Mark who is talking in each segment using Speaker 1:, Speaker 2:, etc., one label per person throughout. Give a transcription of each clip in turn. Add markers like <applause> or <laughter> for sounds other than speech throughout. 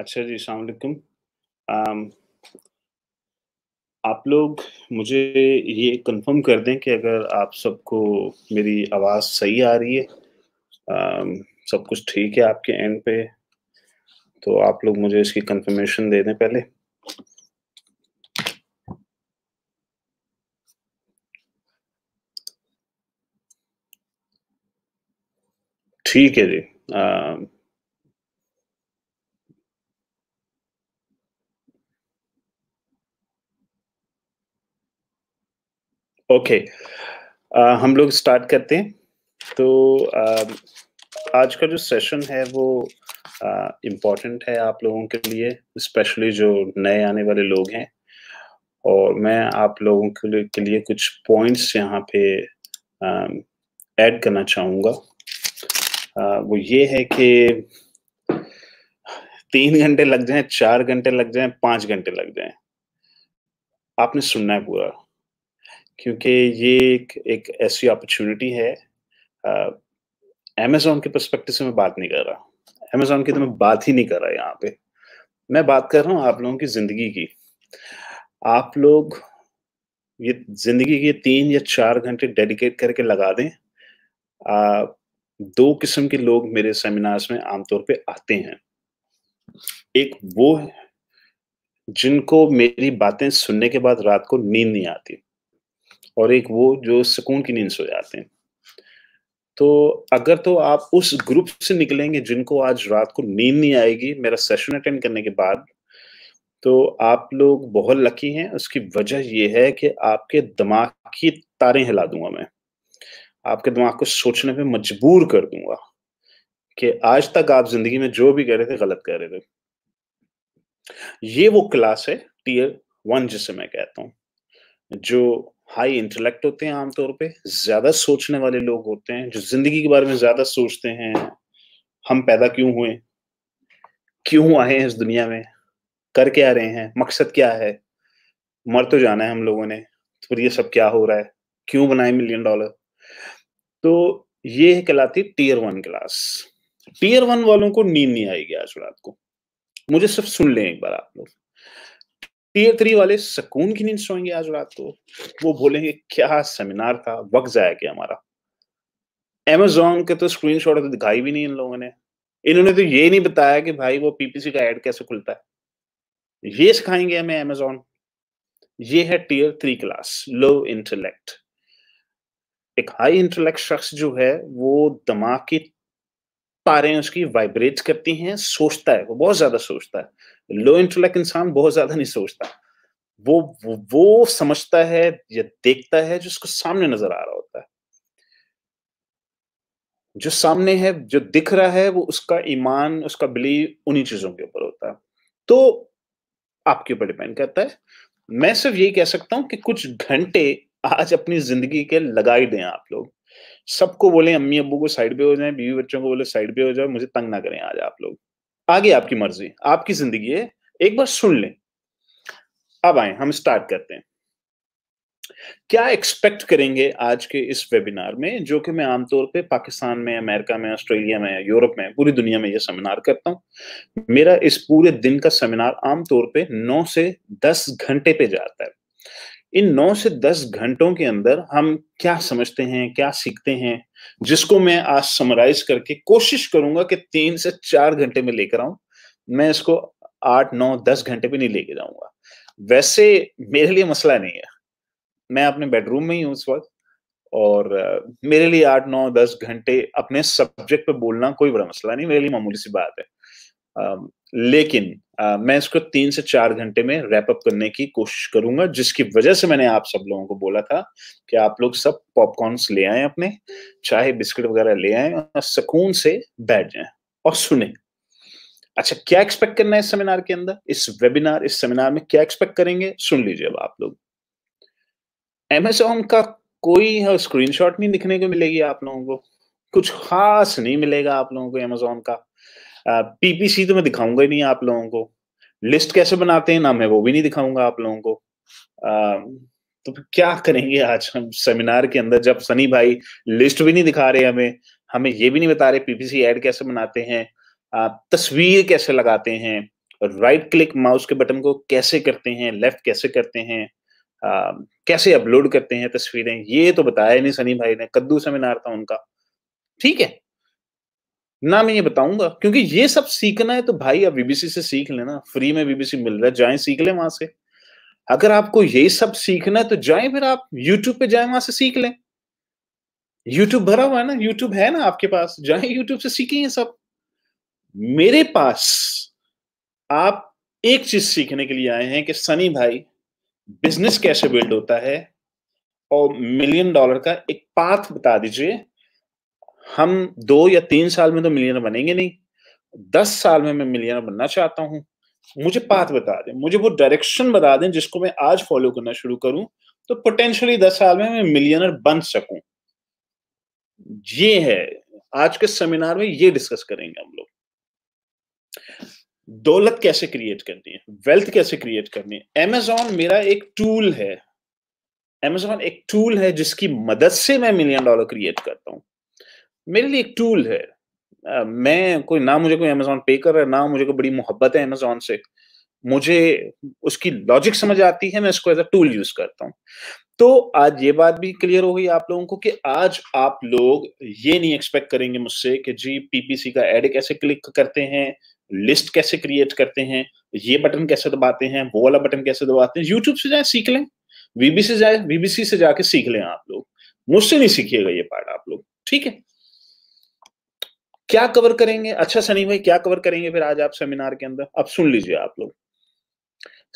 Speaker 1: अच्छा जी सलामकुम आप लोग मुझे ये कंफर्म कर दें कि अगर आप सबको मेरी आवाज़ सही आ रही है आ, सब कुछ ठीक है आपके एंड पे तो आप लोग मुझे इसकी कंफर्मेशन दे दें पहले
Speaker 2: ठीक है जी Um,
Speaker 1: ओके okay. uh, हम लोग स्टार्ट करते हैं तो uh, आज का जो सेशन है वो इम्पोर्टेंट uh, है आप लोगों के लिए स्पेशली जो नए आने वाले लोग हैं और मैं आप लोगों के लिए, के लिए कुछ पॉइंट्स यहाँ पे ऐड um, uh, करना चाहूँगा वो ये है कि तीन घंटे लग जाए चार घंटे लग जाए पांच घंटे लग जाए आपने सुनना है पूरा क्योंकि ये एक एक ऐसी अपॉर्चुनिटी है अमेजोन के परस्पेक्टिव से मैं बात नहीं कर रहा अमेजोन की तो मैं बात ही नहीं कर रहा यहाँ पे मैं बात कर रहा हूँ आप लोगों की जिंदगी की आप लोग ये जिंदगी के तीन या चार घंटे डेडिकेट करके लगा दें आ, दो किस्म के लोग मेरे सेमिनार्स में आमतौर पे आते हैं एक वो है जिनको मेरी बातें सुनने के बाद रात को नींद नहीं आती और एक वो जो सुकून की नींद सो जाते हैं तो अगर तो आप उस ग्रुप से निकलेंगे जिनको आज रात को नींद नहीं आएगी मेरा सेशन अटेंड करने के बाद तो आप लोग बहुत लकी हैं उसकी वजह यह है कि आपके दिमाग की तारें हिला दूंगा मैं आपके दिमाग को सोचने पे मजबूर कर दूंगा कि आज तक आप जिंदगी में जो भी कह रहे थे गलत कह रहे थे ये वो क्लास है टीयर वन जिसे मैं कहता हूं जो हाई इंटेलेक्ट होते हैं आमतौर पे ज्यादा सोचने वाले लोग होते हैं जो जिंदगी के बारे में ज्यादा सोचते हैं हम पैदा क्यों हुए क्यों आए हैं इस दुनिया में कर क्या रहे हैं मकसद क्या है मर तो जाना है हम लोगों ने तो ये सब क्या हो रहा है क्यों बनाए मिलियन डॉलर तो ये कहलाती tier one class tier one वालों को नींद नहीं आएगी आज रात को मुझे सिर्फ सुन लें एक बार आप लोग टीयर थ्री वाले सुकून की नींद सोएंगे आज रात को वो बोलेंगे क्या सेमिनार था वक्त जाया गया हमारा एमेजोन के तो स्क्रीन शॉट तो दिखाई भी नहीं इन लोगों ने इन्होंने तो ये नहीं बताया कि भाई वो पीपीसी का एड कैसे खुलता है ये सिखाएंगे हमें एमेजोन ये है tier three class low intellect एक हाई इंटेलेक्ट शख्स जो है वो दिमाग की तारें उसकी वाइब्रेट करती हैं सोचता है वो बहुत ज्यादा सोचता है लो इंटेलेक्ट इंसान बहुत ज्यादा नहीं सोचता वो वो वो समझता है या देखता है जो उसको सामने नजर आ रहा होता है जो सामने है जो दिख रहा है वो उसका ईमान उसका बिलीव उन्हीं चीजों के ऊपर होता है तो आपके ऊपर डिपेंड करता है मैं सिर्फ यही कह सकता हूं कि कुछ घंटे आज अपनी जिंदगी के लगाई दें आप लोग सबको बोले अम्मी अब को साइड पे हो जाए बीवी बच्चों को बोले साइड पे हो जाए मुझे तंग ना करें आज आप लोग आगे आपकी मर्जी आपकी जिंदगी है एक बार सुन लें अब आए हम स्टार्ट करते हैं क्या एक्सपेक्ट करेंगे आज के इस वेबिनार में जो कि मैं आमतौर पे पाकिस्तान में अमेरिका में ऑस्ट्रेलिया में यूरोप में पूरी दुनिया में यह सेमिनार करता हूं मेरा इस पूरे दिन का सेमिनार आमतौर पे 9 से 10 घंटे पे जाता है इन नौ से दस घंटों के अंदर हम क्या समझते हैं क्या सीखते हैं जिसको मैं आज समराइज करके कोशिश करूंगा कि तीन से चार घंटे में लेकर आऊं मैं इसको आठ नौ दस घंटे भी नहीं लेके जाऊंगा वैसे मेरे लिए मसला नहीं है मैं अपने बेडरूम में ही हूं उस वक्त और मेरे लिए आठ नौ दस घंटे अपने सब्जेक्ट पे बोलना कोई बड़ा मसला नहीं मेरे लिए मामूली सी बात है लेकिन आ, मैं इसको तीन से चार घंटे में रैप अप करने की कोशिश करूंगा जिसकी वजह से मैंने आप सब लोगों को बोला था कि आप लोग सब पॉपकॉर्न ले आए अपने चाहे बिस्किट वगैरह ले आए और सुकून से बैठ जाए और सुने अच्छा क्या एक्सपेक्ट करना है इस सेमिनार के अंदर इस वेबिनार इस सेमिनार में क्या एक्सपेक्ट करेंगे सुन लीजिए अब आप लोग एमेजोन का कोई स्क्रीनशॉट नहीं दिखने को मिलेगी आप लोगों को कुछ खास नहीं मिलेगा आप लोगों को एमेजोन का पीपीसी तो मैं दिखाऊंगा ही नहीं आप लोगों को लिस्ट कैसे बनाते हैं ना मैं वो भी नहीं दिखाऊंगा आप लोगों को आ, तो क्या करेंगे आज हम सेमिनार के अंदर जब सनी भाई लिस्ट भी नहीं दिखा रहे हमें हमें ये भी नहीं बता रहे पीपीसी ऐड कैसे बनाते हैं तस्वीर कैसे लगाते हैं राइट क्लिक माउस के बटन को कैसे करते हैं लेफ्ट कैसे करते हैं आ, कैसे अपलोड करते हैं तस्वीरें ये तो बताया नहीं सनी भाई ने कद्दू सेमिनार था उनका ठीक है ना मैं ये बताऊंगा क्योंकि ये सब सीखना है तो भाई आप बीबीसी से सीख लेना फ्री में बीबीसी मिल रहा है जाए सीख ले वहां से अगर आपको ये सब सीखना है तो जाए फिर आप यूट्यूब पे जाए वहां से सीख लें यूट्यूब भरा हुआ है ना यूट्यूब है ना आपके पास जाए यूट्यूब से सीखे ये सब मेरे पास आप एक चीज सीखने के लिए आए हैं कि सनी भाई बिजनेस कैसे बिल्ड होता है और मिलियन डॉलर का एक पाथ बता दीजिए हम दो या तीन साल में तो मिलियनर बनेंगे नहीं दस साल में मैं मिलियनर बनना चाहता हूं मुझे पाथ बता दें मुझे वो डायरेक्शन बता दें जिसको मैं आज फॉलो करना शुरू करूं तो पोटेंशियली दस साल में मैं मिलियनर बन सकूं ये है आज के सेमिनार में ये डिस्कस करेंगे हम लोग दौलत कैसे क्रिएट करनी है वेल्थ कैसे क्रिएट करनी है एमेजॉन मेरा एक टूल है एमेजॉन एक टूल है जिसकी मदद से मैं मिलियन डॉलर क्रिएट करता हूं मेरे लिए एक टूल है आ, मैं कोई ना मुझे कोई अमेजोन पे कर रहा है ना मुझे कोई बड़ी मोहब्बत है अमेजोन से मुझे उसकी लॉजिक समझ आती है मैं इसको एज अ टूल यूज करता हूँ तो आज ये बात भी क्लियर हो गई आप लोगों को कि आज आप लोग ये नहीं एक्सपेक्ट करेंगे मुझसे कि जी पीपीसी का एड कैसे क्लिक करते हैं लिस्ट कैसे क्रिएट करते हैं ये बटन कैसे दबाते हैं वो वाला बटन कैसे दबाते हैं यूट्यूब से जाए सीख लें बीबीसी जाए बीबीसी से जाके सीख लें आप लोग मुझसे नहीं सीखिएगा ये पार्ट आप लोग ठीक है क्या कवर करेंगे अच्छा सनी भाई क्या कवर करेंगे फिर आज आप सेमिनार के अंदर अब सुन लीजिए आप लोग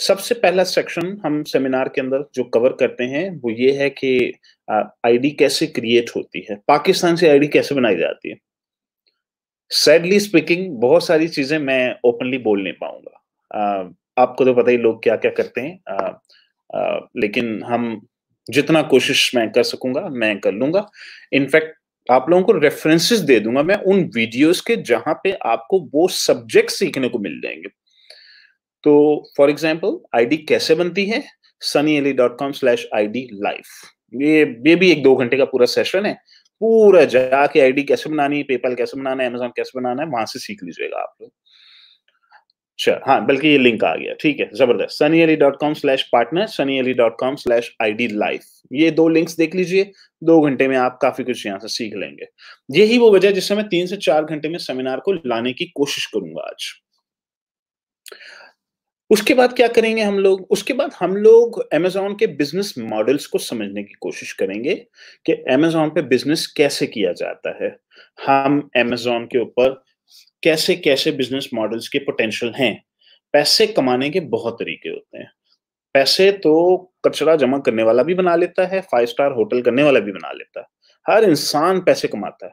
Speaker 1: सबसे पहला सेक्शन हम सेमिनार के अंदर जो कवर करते हैं वो ये है कि आईडी कैसे क्रिएट होती है पाकिस्तान से आईडी कैसे बनाई जाती है सैडली स्पीकिंग बहुत सारी चीजें मैं ओपनली बोल नहीं पाऊंगा आपको तो पता ही लोग क्या क्या करते हैं आ, आ, लेकिन हम जितना कोशिश मैं कर सकूंगा मैं कर लूंगा इनफैक्ट आप लोगों को रेफरेंसेस दे दूंगा मैं उन वीडियोस के जहां पे आपको वो सब्जेक्ट सीखने को मिल जाएंगे तो फॉर एग्जाम्पल आईडी कैसे बनती है Sunny Ali dot com slash I D life ये ये भी एक दो घंटे का पूरा सेशन है पूरा जाके आईडी कैसे बनानी है पेपल कैसे बनाना है अमेजोन कैसे बनाना है वहां से सीख लीजिएगा आप लोग अच्छा हाँ बल्कि ये लिंक आ गया ठीक है जबरदस्त Sunny Ali dot com slash partner Sunny Ali dot com slash I D life ये दो लिंक्स देख लीजिए दो घंटे में आप काफी कुछ यहाँ से सीख लेंगे यही वो वजह जिससे मैं तीन से चार घंटे में सेमिनार को लाने की कोशिश करूंगा आज उसके बाद क्या करेंगे हम लोग उसके बाद हम लोग एमेजॉन के बिजनेस मॉडल्स को समझने की कोशिश करेंगे कि अमेजोन पे बिजनेस कैसे किया जाता है हम एमेजॉन के ऊपर कैसे कैसे बिजनेस मॉडल्स के पोटेंशियल हैं पैसे कमाने के बहुत तरीके होते हैं पैसे तो कचरा जमा करने वाला भी बना लेता है फाइव स्टार होटल करने वाला भी बना लेता है हर इंसान पैसे कमाता है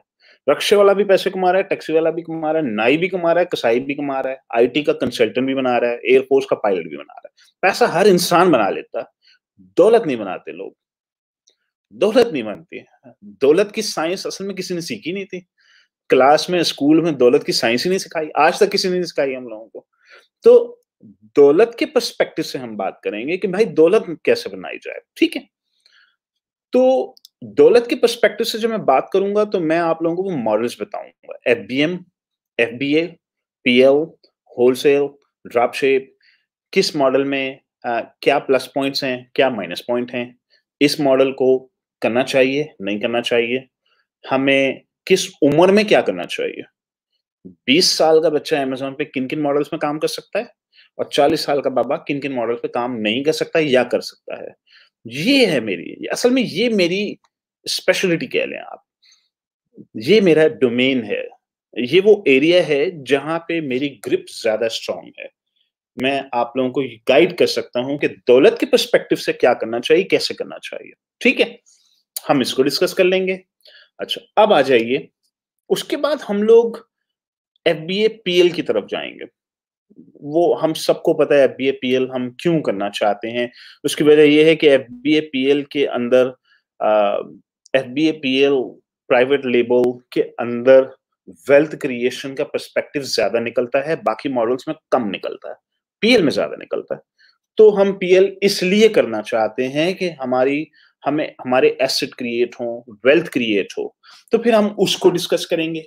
Speaker 1: रक्षे वाला भी पैसे कमा रहा है टैक्सी वाला भी कमा रहा है नाई भी कमा रहा है कसाई भी कमा रहा है आईटी का कंसल्टेंट भी बना रहा है एयरफोर्स का पायलट भी बना रहा है पैसा हर इंसान बना लेता है दौलत नहीं बनाते लोग दौलत नहीं बनती दौलत की साइंस असल में किसी ने सीखी नहीं थी क्लास में स्कूल में दौलत की साइंस ही नहीं सिखाई आज तक किसी ने सिखाई हम लोगों को तो दौलत के परस्पेक्टिव से हम बात करेंगे कि भाई दौलत कैसे बनाई जाए ठीक है तो दौलत के परस्पेक्टिव से जब मैं बात करूंगा तो मैं आप लोगों को मॉडल्स बताऊंगा F B M F B A P L wholesale drop ship किस मॉडल में आ, क्या प्लस पॉइंट्स हैं क्या माइनस पॉइंट हैं इस मॉडल को करना चाहिए नहीं करना चाहिए हमें किस उम्र में क्या करना चाहिए 20 साल का बच्चा अमेजोन पे किन किन मॉडल्स में काम कर सकता है और 40 साल का बाबा किन किन मॉडल पे काम नहीं कर सकता या कर सकता है ये है मेरी असल में ये मेरी स्पेशलिटी कह लें आप ये मेरा डोमेन है ये वो एरिया है जहां पे मेरी ग्रिप ज्यादा स्ट्रांग है मैं आप लोगों को गाइड कर सकता हूं कि दौलत के परस्पेक्टिव से क्या करना चाहिए कैसे करना चाहिए ठीक है हम इसको डिस्कस कर लेंगे अच्छा अब आ जाइए उसके बाद हम लोग F B A P L की तरफ जाएंगे वो हम सबको पता है F B A P L हम क्यों करना चाहते हैं उसकी वजह यह है कि F B A P L के अंदर F B A P L private label के अंदर वेल्थ क्रिएशन का पर्सपेक्टिव ज्यादा निकलता है बाकी मॉडल्स में कम निकलता है पीएल में ज्यादा निकलता है तो हम पीएल इसलिए करना चाहते हैं कि हमारी हमें हमारे एसेट क्रिएट हो वेल्थ क्रिएट हो तो फिर हम उसको डिस्कस करेंगे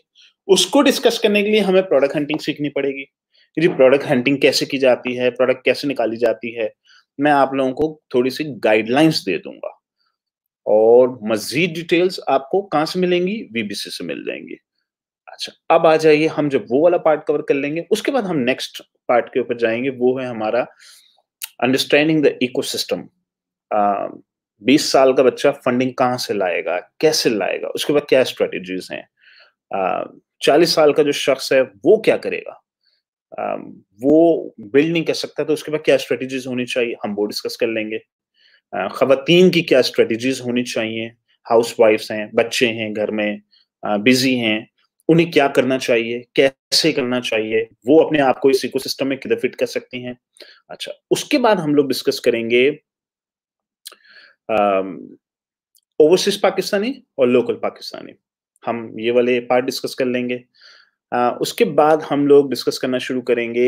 Speaker 1: उसको डिस्कस करने के लिए हमें प्रोडक्ट हंटिंग सीखनी पड़ेगी जी प्रोडक्ट हंटिंग कैसे की जाती है प्रोडक्ट कैसे निकाली जाती है मैं आप लोगों को थोड़ी सी गाइडलाइंस दे दूंगा और मजीद डिटेल्स आपको कहाँ से मिलेंगी बीबीसी से मिल जाएंगी अच्छा अब आ जाइए हम जब वो वाला पार्ट कवर कर लेंगे उसके बाद हम नेक्स्ट पार्ट के ऊपर जाएंगे वो है हमारा अंडरस्टैंडिंग द इकोसिस्टम बीस साल का बच्चा फंडिंग कहाँ से लाएगा कैसे लाएगा उसके बाद क्या स्ट्रेटजीज हैं चालीस साल का जो शख्स है वो क्या करेगा वो बिल्ड नहीं कर सकता तो उसके बाद क्या स्ट्रेटजीज होनी चाहिए हम वो डिस्कस कर लेंगे खातन की क्या स्ट्रेटजीज होनी चाहिए हाउस वाइफ्स हैं बच्चे हैं घर में बिजी हैं उन्हें क्या करना चाहिए कैसे करना चाहिए वो अपने आप को इस इकोसिस्टम में किधर फिट कर सकती हैं अच्छा उसके बाद हम लोग डिस्कस करेंगे um, ओवरसीज पाकिस्तानी और लोकल पाकिस्तानी हम ये वाले पार्ट डिस्कस कर लेंगे आ, उसके बाद हम लोग डिस्कस करना शुरू करेंगे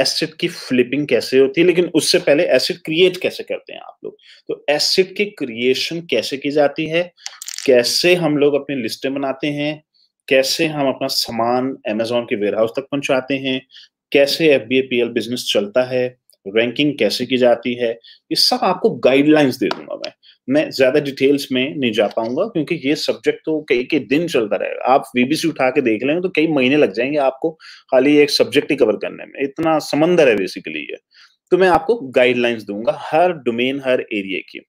Speaker 1: एसिड की फ्लिपिंग कैसे होती है लेकिन उससे पहले एसिड क्रिएट कैसे करते हैं आप लोग तो एसिड की क्रिएशन कैसे की जाती है कैसे हम लोग अपनी लिस्टें बनाते हैं कैसे हम अपना सामान अमेजोन के वेयर हाउस तक पहुंचाते हैं कैसे एफ बी बिजनेस चलता है रैंकिंग कैसे की जाती है ये सब आपको गाइडलाइंस दे दूंगा मैं मैं ज्यादा डिटेल्स में नहीं जा पाऊंगा क्योंकि ये सब्जेक्ट तो कई कई दिन चलता रहेगा आप बीबीसी उठा के देख लेंगे तो कई महीने लग जाएंगे आपको खाली एक सब्जेक्ट ही कवर करने में इतना समंदर है बेसिकली ये तो मैं आपको गाइडलाइंस दूंगा हर डोमेन हर एरिया की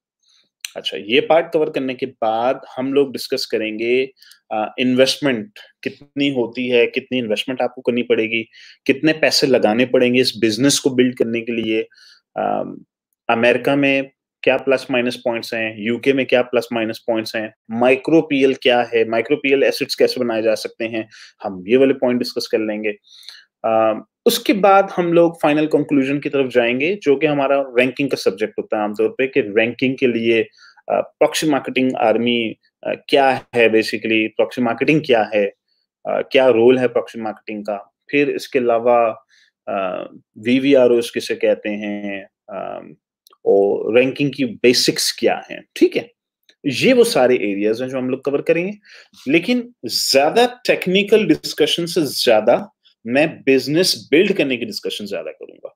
Speaker 1: अच्छा ये पार्ट कवर करने के बाद हम लोग डिस्कस करेंगे इन्वेस्टमेंट कितनी होती है कितनी इन्वेस्टमेंट आपको करनी पड़ेगी कितने पैसे लगाने पड़ेंगे इस बिजनेस को बिल्ड करने के लिए अमेरिका में क्या प्लस माइनस पॉइंट्स हैं यूके में क्या प्लस माइनस पॉइंट्स हैं माइक्रो पीएल क्या है माइक्रो पीएल एसिड्स कैसे बनाए जा सकते हैं हम ये वाले पॉइंट डिस्कस कर लेंगे Uh, उसके बाद हम लोग फाइनल कंक्लूजन की तरफ जाएंगे जो कि हमारा रैंकिंग का सब्जेक्ट होता है आमतौर पे कि रैंकिंग के लिए प्रॉक्सी मार्केटिंग आर्मी क्या है बेसिकली प्रॉक्सी मार्केटिंग क्या है क्या रोल है प्रॉक्सी मार्केटिंग का फिर इसके अलावा वी वी आर ओस किसे कहते हैं और रैंकिंग की बेसिक्स क्या है ठीक है ये वो सारे एरियाज हैं जो हम लोग कवर करेंगे लेकिन ज्यादा टेक्निकल डिस्कशन से ज्यादा मैं बिजनेस बिल्ड करने की डिस्कशन ज्यादा करूंगा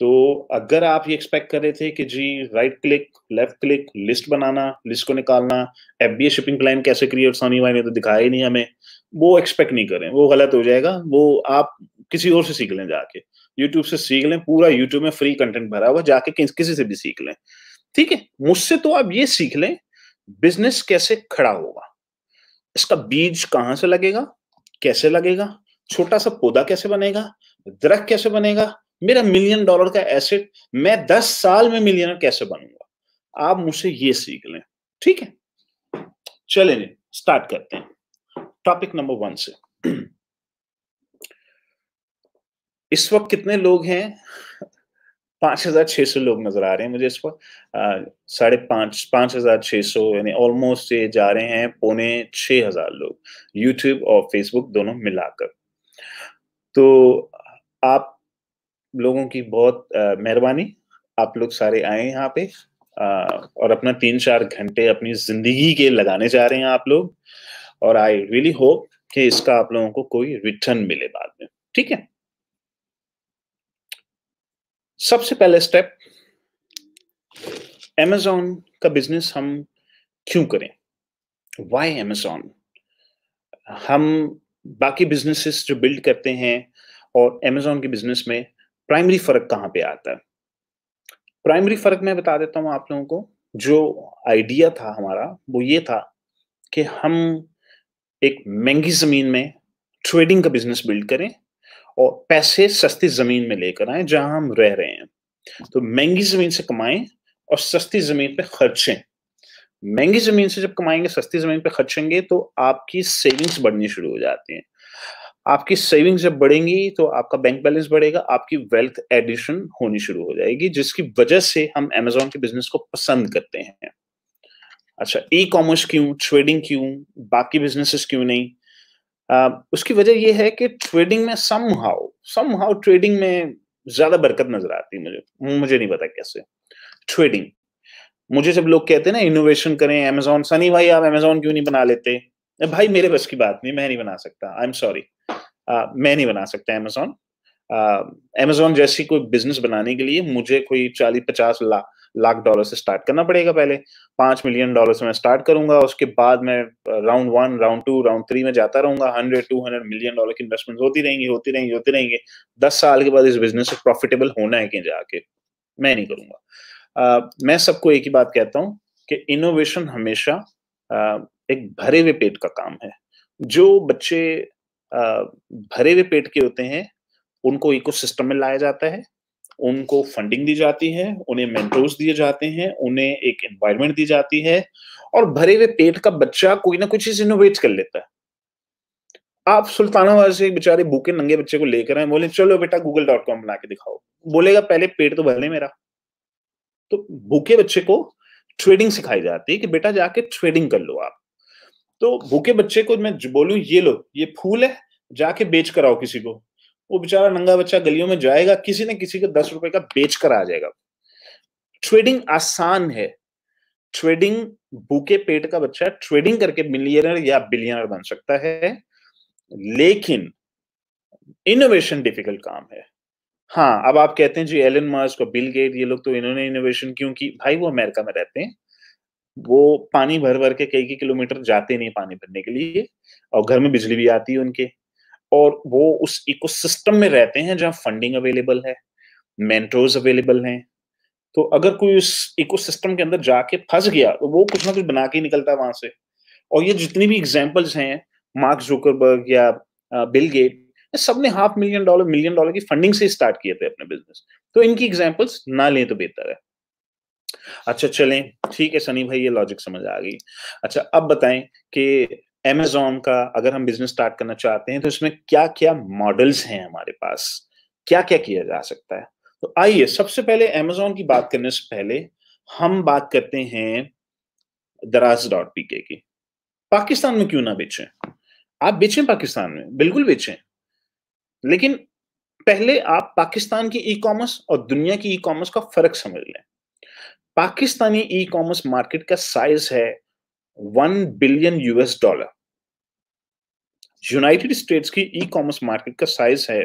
Speaker 1: तो अगर आप ये एक्सपेक्ट कर रहे थे कि जी right click left click list बनाना लिस्ट को निकालना एफ शिपिंग प्लान कैसे क्रिएट सोनी वाई ने तो दिखाया ही नहीं हमें वो एक्सपेक्ट नहीं करें वो गलत हो जाएगा वो आप किसी और से सीख लें जाके यूट्यूब से सीख लें पूरा यूट्यूब में फ्री कंटेंट भरा हुआ जाके किस, किसी से भी सीख लें ठीक है मुझसे तो आप ये सीख लें बिजनेस कैसे खड़ा होगा इसका बीज कहाँ से लगेगा कैसे लगेगा छोटा सा पौधा कैसे बनेगा दरख्त कैसे बनेगा मेरा मिलियन डॉलर का एसेट मैं दस साल में मिलियनर कैसे बनूंगा आप मुझसे ये सीख लें ठीक है चले स्टार्ट करते हैं टॉपिक नंबर वन से इस वक्त कितने लोग हैं पांच हजार छह सौ लोग नजर आ रहे हैं मुझे इस वक्त साढ़े पांच पांच हजार छह सौ यानी ऑलमोस्ट ये जा रहे हैं पौने छह हजार लोग यूट्यूब और फेसबुक दोनों मिलाकर तो आप लोगों की बहुत मेहरबानी आप लोग सारे आए यहाँ पे आ, और अपना तीन चार घंटे अपनी जिंदगी के लगाने जा रहे हैं आप लोग और आई रियली होप कि इसका आप लोगों को कोई रिटर्न मिले बाद में ठीक है सबसे पहले स्टेप एमेजॉन का बिजनेस हम क्यों करें वाई एमेजॉन हम बाकी बिजनेसेस जो बिल्ड करते हैं और एमेजॉन के बिजनेस में प्राइमरी फर्क कहाँ पे आता है प्राइमरी फर्क मैं बता देता हूं आप लोगों को जो आइडिया था हमारा वो ये था कि हम एक महंगी ज़मीन में ट्रेडिंग का बिजनेस बिल्ड करें और पैसे सस्ती ज़मीन में लेकर आए जहां हम रह रहे हैं तो महंगी ज़मीन से कमाएं और सस्ती ज़मीन पे खर्चें महंगी ज़मीन से जब कमाएंगे सस्ती ज़मीन पे खर्चेंगे तो आपकी सेविंग्स बढ़नी शुरू हो जाती हैं आपकी सेविंग्स जब बढ़ेंगी तो आपका बैंक बैलेंस बढ़ेगा आपकी वेल्थ एडिशन होनी शुरू हो जाएगी जिसकी वजह से हम एमेजोन के बिजनेस को पसंद करते हैं अच्छा ई कॉमर्स क्यों ट्रेडिंग क्यों बाकी बिजनेसेस क्यों नहीं आ, उसकी वजह यह है कि ट्रेडिंग में somehow somehow trading में ज्यादा बरकत नजर आती है मुझे मुझे नहीं पता कैसे ट्रेडिंग मुझे जब लोग कहते हैं ना इनोवेशन करें अमेजोन सनी भाई आप अमेजोन क्यों नहीं बना लेते भाई मेरे बस की बात नहीं मैं नहीं बना सकता आई एम सॉरी Uh, मैं नहीं बना सकता अमेजोन अमेजोन uh, जैसी कोई बिजनेस बनाने के लिए मुझे कोई चालीस पचास लाख लाख डॉलर से स्टार्ट करना पड़ेगा पहले पांच मिलियन डॉलर से मैं स्टार्ट करूंगा उसके बाद मैं round one round two round three में जाता रहूंगा hundred to hundred million dollar की इन्वेस्टमेंट होती रहेंगी होती रहेंगी होती रहेंगे दस साल के बाद इस बिजनेस से प्रॉफिटेबल होना है कि जाके मैं नहीं करूंगा uh, मैं सबको एक ही बात कहता हूँ कि इनोवेशन हमेशा uh, एक भरे हुए पेट का काम है जो बच्चे भरे हुए पेट के होते हैं उनको इकोसिस्टम में लाया जाता है उनको फंडिंग दी जाती है उन्हें मेंटोर्स दिए जाते हैं उन्हें एक एनवायरमेंट दी जाती है और भरे हुए पेट का बच्चा कोई ना कोई चीज इनोवेट कर लेता है आप सुल्तानाबाद से बेचारे भूखे नंगे बच्चे को लेकर आए बोले चलो बेटा गूगल डॉट कॉम बना के दिखाओ बोलेगा पहले पेट तो भर ले मेरा तो भूखे बच्चे को ट्रेडिंग सिखाई जाती है कि बेटा जाके ट्रेडिंग कर लो आप तो भूखे बच्चे को मैं बोलूं ये लो ये फूल है जाके बेच कर आओ किसी को वो बेचारा नंगा बच्चा गलियों में जाएगा किसी न किसी को दस रुपए का बेच कर आ जाएगा ट्रेडिंग आसान है ट्रेडिंग भूखे पेट का बच्चा ट्रेडिंग करके मिलियनर या बिलियनर बन सकता है लेकिन इनोवेशन डिफिकल्ट काम है हाँ अब आप कहते हैं जी एलन मार्स को बिल गेट ये लोग तो इन्होंने इनोवेशन क्यों की भाई वो अमेरिका में रहते हैं वो पानी भर भर के कई कई किलोमीटर जाते नहीं पानी भरने के लिए और घर में बिजली भी आती है उनके और वो उस इकोसिस्टम में रहते हैं जहाँ फंडिंग अवेलेबल है मेंटोर्स अवेलेबल हैं तो अगर कोई उस इकोसिस्टम के अंदर जाके फंस गया तो वो कुछ ना कुछ बना के निकलता है वहां से और ये जितनी भी एग्जाम्पल्स हैं मार्क जुकरबर्ग या बिल गेट सबने half million dollar million dollar की फंडिंग से स्टार्ट किए थे अपने बिजनेस तो इनकी एग्जाम्पल्स ना लें तो बेहतर है अच्छा चलें ठीक है सनी भाई ये लॉजिक समझ आ गई अच्छा अब बताएं कि एमेजोन का अगर हम बिजनेस स्टार्ट करना चाहते हैं तो इसमें क्या क्या मॉडल्स हैं हमारे पास क्या क्या किया जा सकता है तो आइए सबसे पहले एमेजोन की बात करने से पहले हम बात करते हैं दराज डॉट पीके की पाकिस्तान में क्यों ना बेचें आप बेचें पाकिस्तान में बिल्कुल बेचें लेकिन पहले आप पाकिस्तान की ई कॉमर्स और दुनिया की ई कॉमर्स का फर्क समझ लें पाकिस्तानी ई कॉमर्स मार्केट का साइज है one billion US dollar United States की ई कॉमर्स मार्केट का साइज है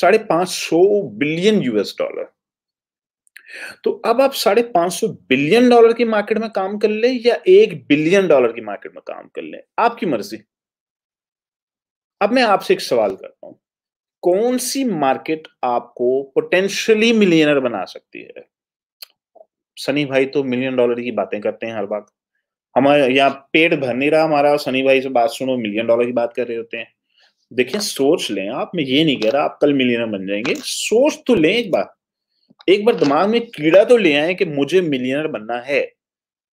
Speaker 1: साढ़े पांच सौ बिलियन यूएस डॉलर तो अब आप साढ़े पांच सौ बिलियन डॉलर की मार्केट में काम कर ले या एक बिलियन डॉलर की मार्केट में काम कर ले आपकी मर्जी अब मैं आपसे एक सवाल करता हूं कौन सी मार्केट आपको पोटेंशियली मिलियनर बना सकती है सनी भाई तो मिलियन डॉलर की बातें करते हैं हर बात हमारे यहाँ पेट भर नहीं रहा हमारा सनी भाई से बात सुनो मिलियन डॉलर की बात कर रहे होते हैं देखिए सोच लें आप मैं ये नहीं कह रहा आप कल मिलियनर बन जाएंगे सोच तो लें एक बार एक बार दिमाग में कीड़ा तो ले आए कि मुझे मिलियनर बनना है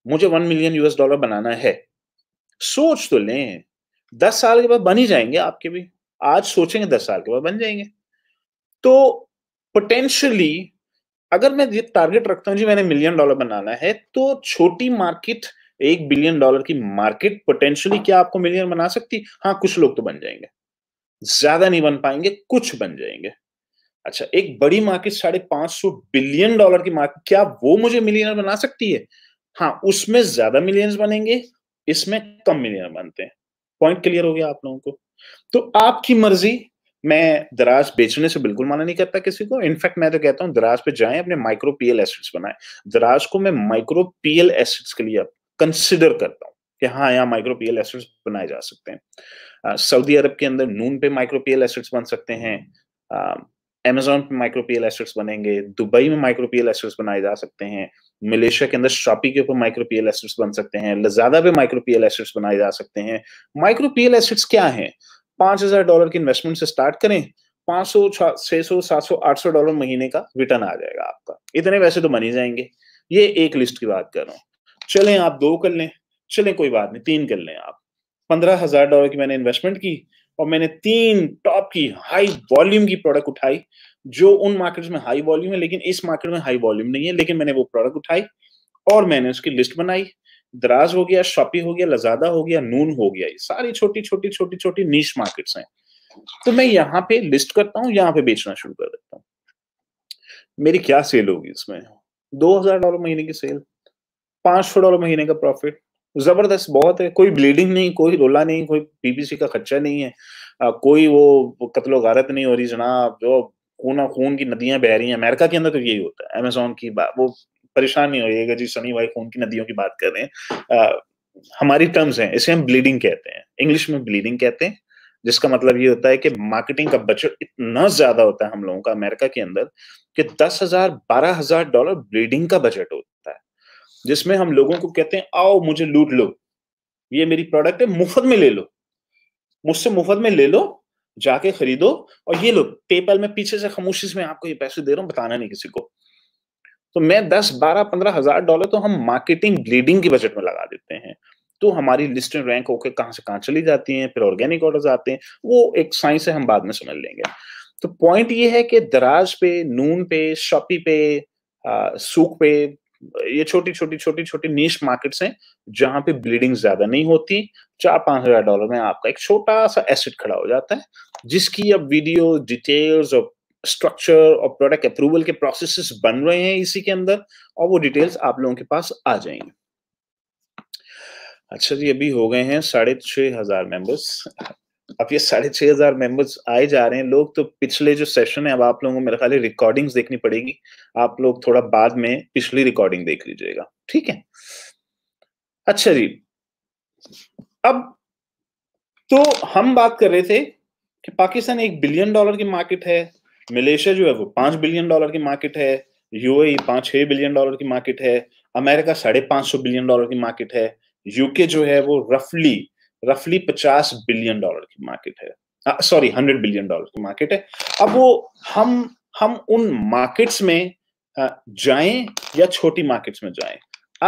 Speaker 1: मुझे वन मिलियन यूएस डॉलर बनाना है सोच तो लें दस साल के बाद बन ही जाएंगे आपके भी आज सोचेंगे दस साल के बाद बन जाएंगे तो पोटेंशियली अगर मैं ये टारगेट रखता हूँ जी मैंने मिलियन डॉलर बनाना है तो छोटी मार्केट एक बिलियन डॉलर की मार्केट पोटेंशियली क्या आपको मिलियन बना सकती हाँ कुछ लोग तो बन जाएंगे ज्यादा नहीं बन पाएंगे कुछ बन जाएंगे अच्छा एक बड़ी मार्केट साढ़े पांच सौ बिलियन डॉलर की मार्केट क्या वो मुझे मिलियनर बना सकती है हाँ उसमें ज्यादा मिलियंस बनेंगे इसमें कम मिलियनर बनते हैं पॉइंट क्लियर हो गया आप लोगों को तो आपकी मर्जी मैं दराज बेचने से बिल्कुल मना नहीं करता किसी को इनफैक्ट मैं तो कहता हूँ दराज पे जाएं अपने माइक्रो पीएल एसिड्स बनाएं दराज को मैं माइक्रो पीएल एसिड्स के लिए कंसिडर करता हूँ कि हाँ यहाँ माइक्रो पीएल एसिड्स बनाए जा सकते हैं सऊदी अरब के अंदर नून पे माइक्रो पीएल एसिड्स बन सकते हैं अमेजोन पे माइक्रो पीएल एसिड्स बनेंगे दुबई में माइक्रो पीएल एसिड्स बनाए जा सकते हैं मलेशिया के अंदर शॉपी के ऊपर माइक्रो पीएल एसिड्स बन सकते हैं लजादा पे माइक्रो पीएल एसिड्स बनाए जा सकते हैं माइक्रो पीएल एसिड्स क्या है पांच हजार डॉलर की इन्वेस्टमेंट से स्टार्ट करें पांच सौ छह सौ सात सौ आठ सौ डॉलर महीने का रिटर्न आ जाएगा आपका इतने वैसे तो मनी जाएंगे ये एक लिस्ट की बात कर रहा हूँ चले आप दो कर लें चले कोई बात नहीं तीन कर लें आप पंद्रह हजार डॉलर की मैंने इन्वेस्टमेंट की और मैंने तीन टॉप की हाई वॉल्यूम की प्रोडक्ट उठाई जो उन मार्केट्स में हाई वॉल्यूम है लेकिन इस मार्केट में हाई वॉल्यूम नहीं है लेकिन मैंने वो प्रोडक्ट उठाई और मैंने उसकी लिस्ट बनाई दराज हो गया शॉपी हो गया लजादा हो गया नून हो गया ये सारी छोटी छोटी छोटी छोटी नीच मार्केट्स हैं तो मैं यहाँ पे लिस्ट करता हूँ यहाँ पे बेचना शुरू कर देता हूँ मेरी क्या सेल होगी इसमें दो हजार डॉलर महीने की सेल पांच सौ डॉलर महीने का प्रॉफिट जबरदस्त बहुत है कोई ब्लीडिंग नहीं कोई रोला नहीं कोई पीपीसी का खर्चा नहीं है आ, कोई वो कतलो गारत नहीं हो रही जनाब जो खून खून की नदियां बह रही हैं अमेरिका के अंदर तो यही होता है अमेजोन की वो परेशान नहीं होइएगा जी सनी भाई खून की नदियों की बात कर रहे हैं हमारी टर्म्स हैं इसे हम ब्लीडिंग कहते हैं इंग्लिश में ब्लीडिंग कहते हैं जिसका मतलब ये होता है कि मार्केटिंग का बजट इतना ज्यादा होता है हम लोगों का अमेरिका के अंदर कि दस हजार बारह हजार डॉलर ब्लीडिंग का बजट होता है जिसमें हम लोगों को कहते हैं आओ मुझे लूट लो ये मेरी प्रोडक्ट है मुफ्त में ले लो मुझसे मुफ्त में ले लो जाके खरीदो और ये लो पेपल में पीछे से खामोशी में आपको ये पैसे दे रहा हूं बताना नहीं किसी को तो मैं दस बारह पंद्रह हजार डॉलर तो हम मार्केटिंग ब्लीडिंग के बजट में लगा देते हैं तो हमारी लिस्ट रैंक होकर कहां से कहां चली जाती है फिर ऑर्गेनिक ऑर्डर आते हैं वो एक साइंस है हम बाद में समझ लेंगे तो पॉइंट ये है कि दराज पे नून पे शॉपी पे सूख पे ये छोटी छोटी छोटी छोटी नीच मार्केट्स हैं जहां पे ब्लीडिंग ज्यादा नहीं होती चार पांच हजार डॉलर में आपका एक छोटा सा एसेट खड़ा हो जाता है जिसकी अब वीडियो डिटेल्स और स्ट्रक्चर और प्रोडक्ट अप्रूवल के प्रोसेसेस बन रहे हैं इसी के अंदर और वो डिटेल्स आप लोगों के पास आ जाएंगे अच्छा जी अभी हो गए हैं साढ़े छह हजार मेंबर्स अब ये साढ़े छह हजार मेंबर्स आए जा रहे हैं लोग तो पिछले जो सेशन है अब आप लोगों को मेरे ख्याल रिकॉर्डिंग्स देखनी पड़ेगी आप लोग थोड़ा बाद में पिछली रिकॉर्डिंग देख लीजिएगा ठीक है अच्छा जी अब तो हम बात कर रहे थे कि पाकिस्तान एक बिलियन डॉलर की मार्केट है मलेशिया जो है वो पांच बिलियन डॉलर की मार्केट है यूए पांच छह बिलियन डॉलर की मार्केट है अमेरिका साढ़े पांच सौ बिलियन डॉलर की मार्केट है यूके जो है वो रफली रफली पचास बिलियन डॉलर की मार्केट है सॉरी हंड्रेड बिलियन डॉलर की मार्केट है अब वो हम हम उन मार्केट्स में जाएं या छोटी मार्केट्स में जाएं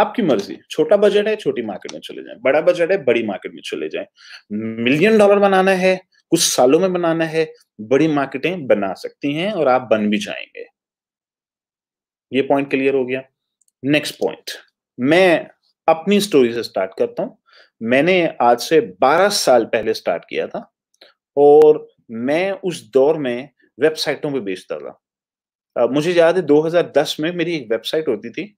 Speaker 1: आपकी मर्जी छोटा बजट है छोटी मार्केट में चले जाएं बड़ा बजट है बड़ी मार्केट में चले जाएं मिलियन डॉलर बनाना है कुछ सालों में बनाना है बड़ी मार्केटें बना सकती हैं और आप बन भी जाएंगे ये पॉइंट क्लियर हो गया नेक्स्ट पॉइंट मैं अपनी स्टोरी से स्टार्ट करता हूं मैंने आज से 12 साल पहले स्टार्ट किया था और मैं उस दौर में वेबसाइटों पे बेचता था मुझे याद है 2010 में मेरी एक वेबसाइट होती थी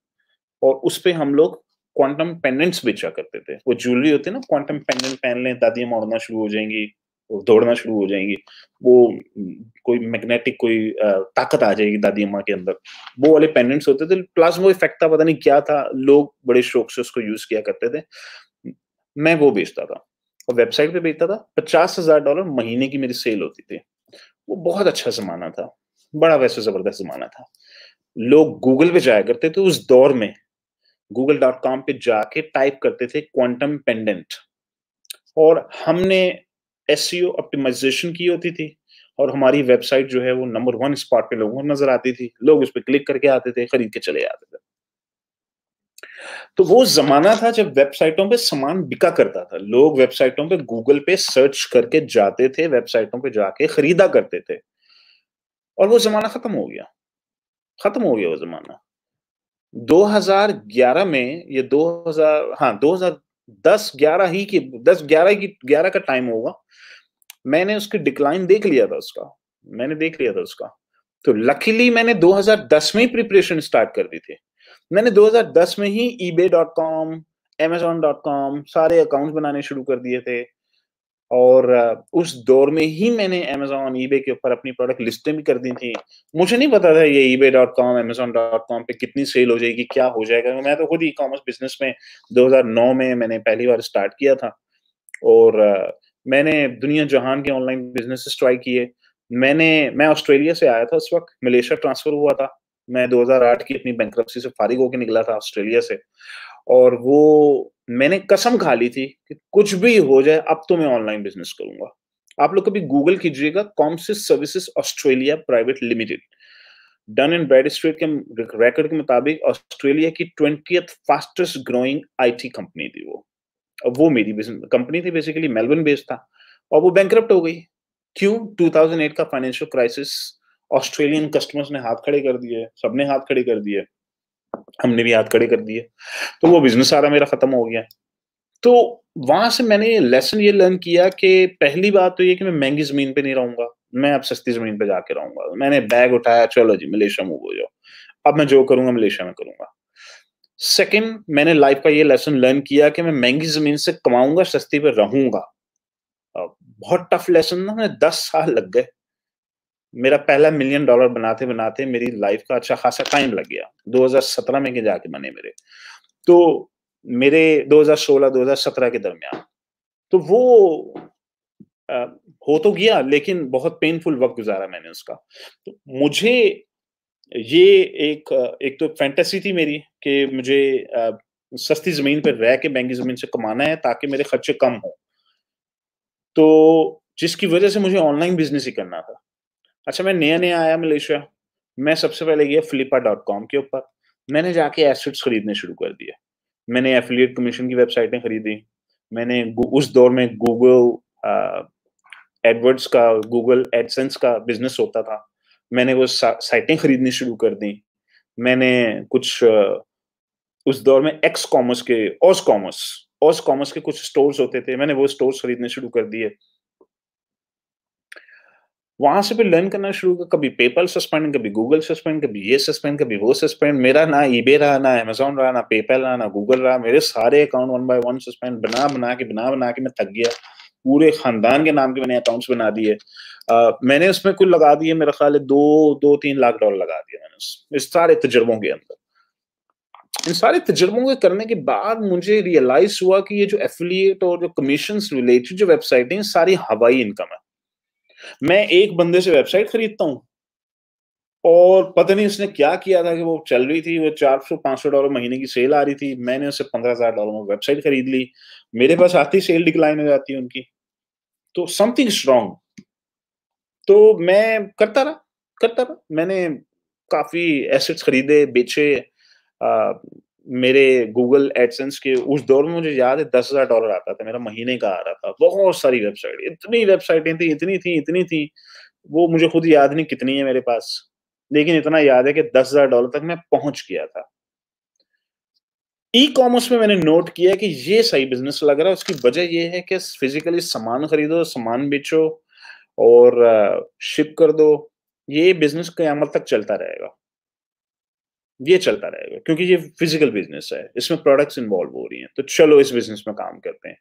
Speaker 1: और उस पर हम लोग क्वांटम पेंडेंट्स बेचा करते थे वो ज्वेलरी होती है ना क्वांटम पेंडेंट पहन लें दादियाँ मोड़ना शुरू हो जाएंगी दौड़ना शुरू हो जाएंगी वो कोई मैग्नेटिक कोई ताकत आ जाएगी दादी अम्मा के अंदर वो वाले पेंडेंट्स होते थे प्लाज्मो इफेक्ट था पता नहीं क्या था लोग बड़े शौक से उसको यूज किया करते थे मैं वो बेचता था और वेबसाइट पे बेचता था पचास हजार डॉलर महीने की मेरी सेल होती थी वो बहुत अच्छा जमाना था बड़ा वैसे जबरदस्त जमाना था लोग गूगल पे जाया करते थे उस दौर में गूगल डॉट कॉम पे जाके टाइप करते थे क्वांटम पेंडेंट और हमने एस ऑप्टिमाइजेशन e की होती थी और हमारी वेबसाइट जो है वो नंबर वन स्पॉट पे लोगों को नजर आती थी लोग उस पर क्लिक करके आते थे खरीद के चले जाते थे तो वो जमाना था जब वेबसाइटों पे सामान बिका करता था लोग वेबसाइटों पे गूगल पे सर्च करके जाते थे वेबसाइटों पे जाके खरीदा करते थे और वो जमाना खत्म हो गया खत्म हो गया वो जमाना 2011 में ये 2000 हाँ दस ग्यारह ही की दस ग्यारह की ग्यारह का टाइम होगा मैंने उसकी डिक्लाइन देख लिया था उसका मैंने देख लिया था उसका तो लकीली मैंने 2010 में ही प्रिपरेशन स्टार्ट कर दी थी मैंने 2010 में ही eBay dot com Amazon dot com सारे अकाउंट बनाने शुरू कर दिए थे और उस दौर में ही मैंने अमेजोन ईबे के ऊपर अपनी प्रोडक्ट लिस्टें भी कर दी थी मुझे नहीं पता था ये eBay dot com Amazon dot com पर कितनी सेल हो जाएगी क्या हो जाएगा मैं तो खुद ई कॉमर्स बिजनेस में 2009 में मैंने पहली बार स्टार्ट किया था और मैंने दुनिया जहान के ऑनलाइन बिजनेस ट्राई किए मैंने मैं ऑस्ट्रेलिया से आया था उस वक्त मलेशिया ट्रांसफर हुआ था मैं 2008 की अपनी बैंक से फारिग होकर निकला था ऑस्ट्रेलिया से और वो मैंने कसम खा ली थी कि कुछ भी हो जाए अब तो मैं ऑनलाइन बिजनेस करूंगा आप लोग कभी गूगल कीजिएगा Comsys services Australia private limited Dun and Bradstreet के रिकॉर्ड के मुताबिक ऑस्ट्रेलिया की twenty fastest growing IT company थी वो अब वो मेरी बिजनेस कंपनी थी बेसिकली मेलबर्न बेस्ड था और वो बैंक हो गई क्यों 2008 का फाइनेंशियल क्राइसिस ऑस्ट्रेलियन कस्टमर्स ने हाथ खड़े कर दिए सबने हाथ खड़े कर दिए हमने भी हाथ खड़े कर दिए तो वो बिजनेस सारा मेरा खत्म हो गया तो वहां से मैंने लेसन ये लर्न किया कि पहली बात तो ये कि मैं महंगी जमीन पे नहीं रहूंगा मैं अब सस्ती जमीन पे जाके रहूंगा मैंने बैग उठाया चलो जी मलेशिया मूव हो जाओ अब मैं जो करूंगा मलेशिया में करूंगा सेकेंड मैंने लाइफ का ये लेसन लर्न किया कि मैं महंगी जमीन से कमाऊंगा सस्ती पे रहूंगा बहुत टफ लेसन ना मैं दस साल लग गए मेरा पहला मिलियन डॉलर बनाते बनाते मेरी लाइफ का अच्छा खासा टाइम लग गया 2017 में के जाके बने मेरे तो मेरे 2016-2017 के दरमियान तो वो आ, हो तो गया लेकिन बहुत पेनफुल वक्त गुजारा मैंने उसका तो मुझे ये एक एक तो फैंटेसी थी मेरी कि मुझे आ, सस्ती जमीन पर रह के महंगी जमीन से कमाना है ताकि मेरे खर्चे कम हो तो जिसकी वजह से मुझे ऑनलाइन बिजनेस ही करना था अच्छा मैं नया नया आया मलेशिया मैं सबसे पहले गया फ्लिपा डॉट कॉम के ऊपर मैंने जाके एसेट्स खरीदने शुरू कर दिए मैंने एफिलियट कमीशन की वेबसाइटें खरीदी मैंने उस दौर में गूगल एडवर्ड्स का गूगल एडसेंस का बिजनेस होता था मैंने वो साइटें खरीदनी शुरू कर दी मैंने कुछ उस दौर में एक्स कॉमर्स के ऑस कॉमर्स ऑस कॉमर्स के कुछ स्टोर्स होते थे मैंने वो स्टोर्स खरीदने शुरू कर दिए वहां से भी लर्न करना शुरू कर कभी पेपल सस्पेंड कभी गूगल सस्पेंड कभी ये सस्पेंड कभी वो सस्पेंड मेरा ना ईबे रहा ना अमेजोन रहा ना पेपल रहा ना गूगल रहा मेरे सारे account one by one suspend बना बना के बना बना के मैं थक गया पूरे खानदान के नाम के मैंने अकाउंट्स बना दिए मैंने उसमें कुल लगा दिए मेरा ख्याल है दो दो तीन लाख डॉलर लगा दिया मैंने इस सारे तजुर्बों के अंदर इन सारे तजुर्बों के करने के बाद मुझे रियलाइज हुआ कि ये जो एफिलियट और जो कमीशन रिलेटेड जो वेबसाइट है सारी हवाई इनकम है मैं एक बंदे से वेबसाइट खरीदता हूं और पता नहीं उसने क्या किया था कि वो चल रही थी वो चार सौ पांच सौ डॉलर महीने की सेल आ रही थी मैंने उससे पंद्रह हजार डॉलर में वेबसाइट खरीद ली मेरे पास आती सेल डिक्लाइन हो जाती है उनकी तो समथिंग स्ट्रॉन्ग तो मैं करता रहा करता रहा मैंने काफी एसेट्स खरीदे बेचे मेरे गूगल एडसेंस के उस दौर में मुझे याद है दस हजार डॉलर आता था मेरा महीने का आ रहा था बहुत सारी वेबसाइट इतनी वेबसाइटें थी इतनी थी इतनी थी वो मुझे खुद याद नहीं कितनी है मेरे पास लेकिन इतना याद है कि दस हजार डॉलर तक मैं पहुंच गया था ई कॉमर्स में मैंने नोट किया कि ये सही बिजनेस लग रहा है उसकी वजह यह है कि फिजिकली सामान खरीदो सामान बेचो और शिप कर दो ये बिजनेस कयामत तक चलता रहेगा ये चलता रहेगा क्योंकि ये फिजिकल बिजनेस है इसमें प्रोडक्ट्स इन्वॉल्व हो रही हैं तो चलो इस बिजनेस में काम करते हैं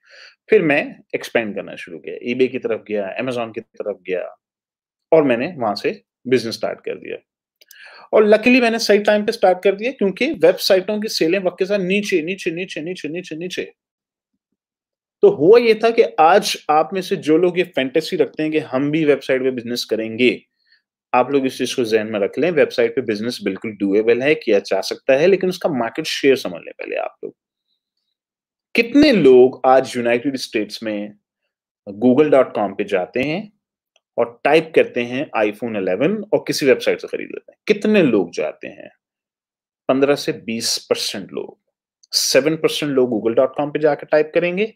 Speaker 1: फिर मैं एक्सपेंड करना शुरू किया ईबे की तरफ गया अमेजोन की तरफ गया और मैंने वहां से बिजनेस स्टार्ट कर दिया और लकीली मैंने सही टाइम पे स्टार्ट कर दिया क्योंकि वेबसाइटों की सेलें वक्त के साथ नीचे नीचे नीचे नीचे नीचे नीचे तो हुआ ये था कि आज आप में से जो लोग ये फैंटेसी रखते हैं कि हम भी वेबसाइट पे बिजनेस करेंगे आप लोग इस चीज को जहन में रख लें वेबसाइट पे बिजनेस बिल्कुल डुएबल है किया जा सकता है लेकिन उसका मार्केट शेयर समझ लें पहले आप लोग कितने लोग आज यूनाइटेड स्टेट्स में गूगल डॉट कॉम पे जाते हैं और टाइप करते हैं आईफोन 11 और किसी वेबसाइट से खरीद लेते हैं कितने लोग जाते हैं 15 से 20 परसेंट लोग सेवन परसेंट लोग गूगल डॉट कॉम पे जाकर टाइप करेंगे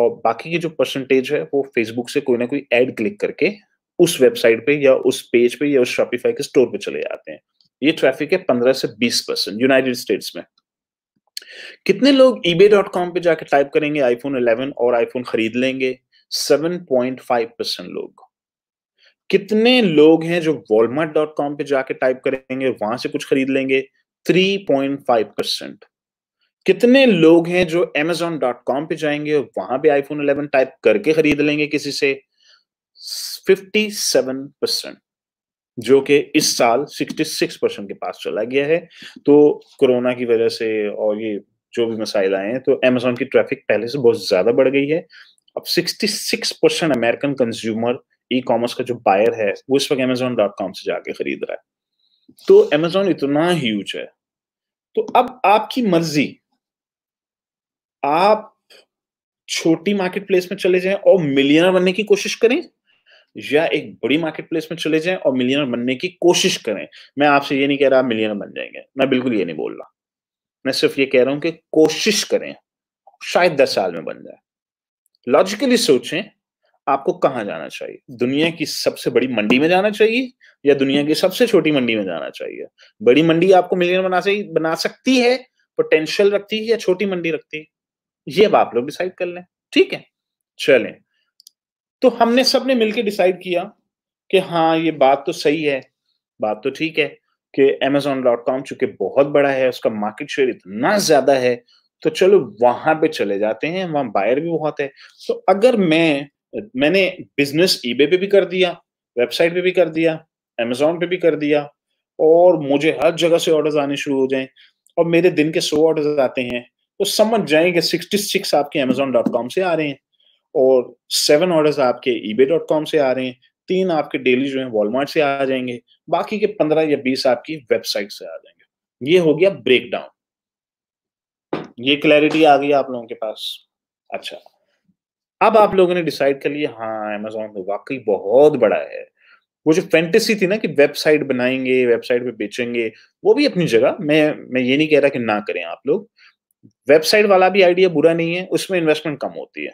Speaker 1: और बाकी की जो परसेंटेज है वो फेसबुक से कोई ना कोई एड क्लिक करके उस वेबसाइट पे या उस पेज पे या उस शॉपिफाई के स्टोर पे चले जाते हैं ये ट्रैफिक है पंद्रह से बीस परसेंट यूनाइटेड स्टेट्स में कितने लोग ईबे डॉट कॉम पर जाकर टाइप करेंगे आईफोन इलेवन और आईफोन खरीद लेंगे फाइव परसेंट लोग कितने लोग हैं जो वॉलमार्ट डॉट कॉम पर जाके टाइप करेंगे वहां से कुछ खरीद लेंगे थ्री पॉइंट फाइव परसेंट कितने लोग हैं जो एमेजॉन डॉट कॉम पर जाएंगे वहां पे आईफोन इलेवन टाइप करके खरीद लेंगे किसी से 57 परसेंट जो कि इस साल 66 परसेंट के पास चला गया है तो कोरोना की वजह से और ये जो भी मसाइल आए हैं तो अमेजोन की ट्रैफिक पहले से बहुत ज्यादा बढ़ गई है अब 66 percent American consumer e commerce का जो बायर है वो इस वक्त अमेजोन डॉट कॉम से जाके खरीद रहा है तो अमेजोन इतना ह्यूज है तो अब आपकी मर्जी आप छोटी मार्केट प्लेस में चले जाएं और मिलियनर बनने की कोशिश करें या एक बड़ी मार्केट प्लेस में चले जाएं और मिलियनर बनने की कोशिश करें मैं आपसे ये नहीं कह रहा आप मिलियनर बन जाएंगे मैं बिल्कुल ये नहीं बोल रहा मैं सिर्फ ये कह रहा हूं कि कोशिश करें शायद दस साल में बन जाए लॉजिकली सोचें आपको कहाँ जाना चाहिए दुनिया की सबसे बड़ी मंडी में जाना चाहिए या दुनिया की सबसे छोटी मंडी में जाना चाहिए बड़ी मंडी आपको मिलियन बना सही बना सकती है पोटेंशियल रखती है या छोटी मंडी रखती है ये अब आप लोग डिसाइड कर लें ठीक है चलें तो हमने सबने मिलकर डिसाइड किया कि हाँ ये बात तो सही है बात तो ठीक है कि अमेजोन डॉट कॉम चूंकि बहुत बड़ा है उसका मार्केट शेयर इतना ज्यादा है तो चलो वहां पे चले जाते हैं वहां बायर भी बहुत है तो अगर मैं मैंने बिजनेस ईबे पे भी कर दिया वेबसाइट पे भी कर दिया अमेजोन पे भी कर दिया और मुझे हर जगह से ऑर्डर आने शुरू हो जाए और मेरे दिन के सौ ऑर्डर आते हैं तो समझ जाए कि सिक्सटी सिक्स आपके अमेजोन डॉट कॉम से आ रहे हैं और सेवन ऑर्डर्स आपके बे डॉट कॉम से आ रहे हैं तीन आपके डेली जो है वॉलमार्ट से आ जाएंगे बाकी के पंद्रह या बीस आपकी वेबसाइट से आ जाएंगे ये हो गया ब्रेक डाउन ये क्लैरिटी आ गई आप लोगों के पास अच्छा अब आप लोगों ने डिसाइड कर लिया हाँ अमेजोन तो वाकई बहुत बड़ा है वो जो फैंटेसी थी ना कि वेबसाइट बनाएंगे वेबसाइट पे बेचेंगे वो भी अपनी जगह मैं मैं ये नहीं कह रहा कि ना करें आप लोग वेबसाइट वाला भी आइडिया बुरा नहीं है उसमें इन्वेस्टमेंट कम होती है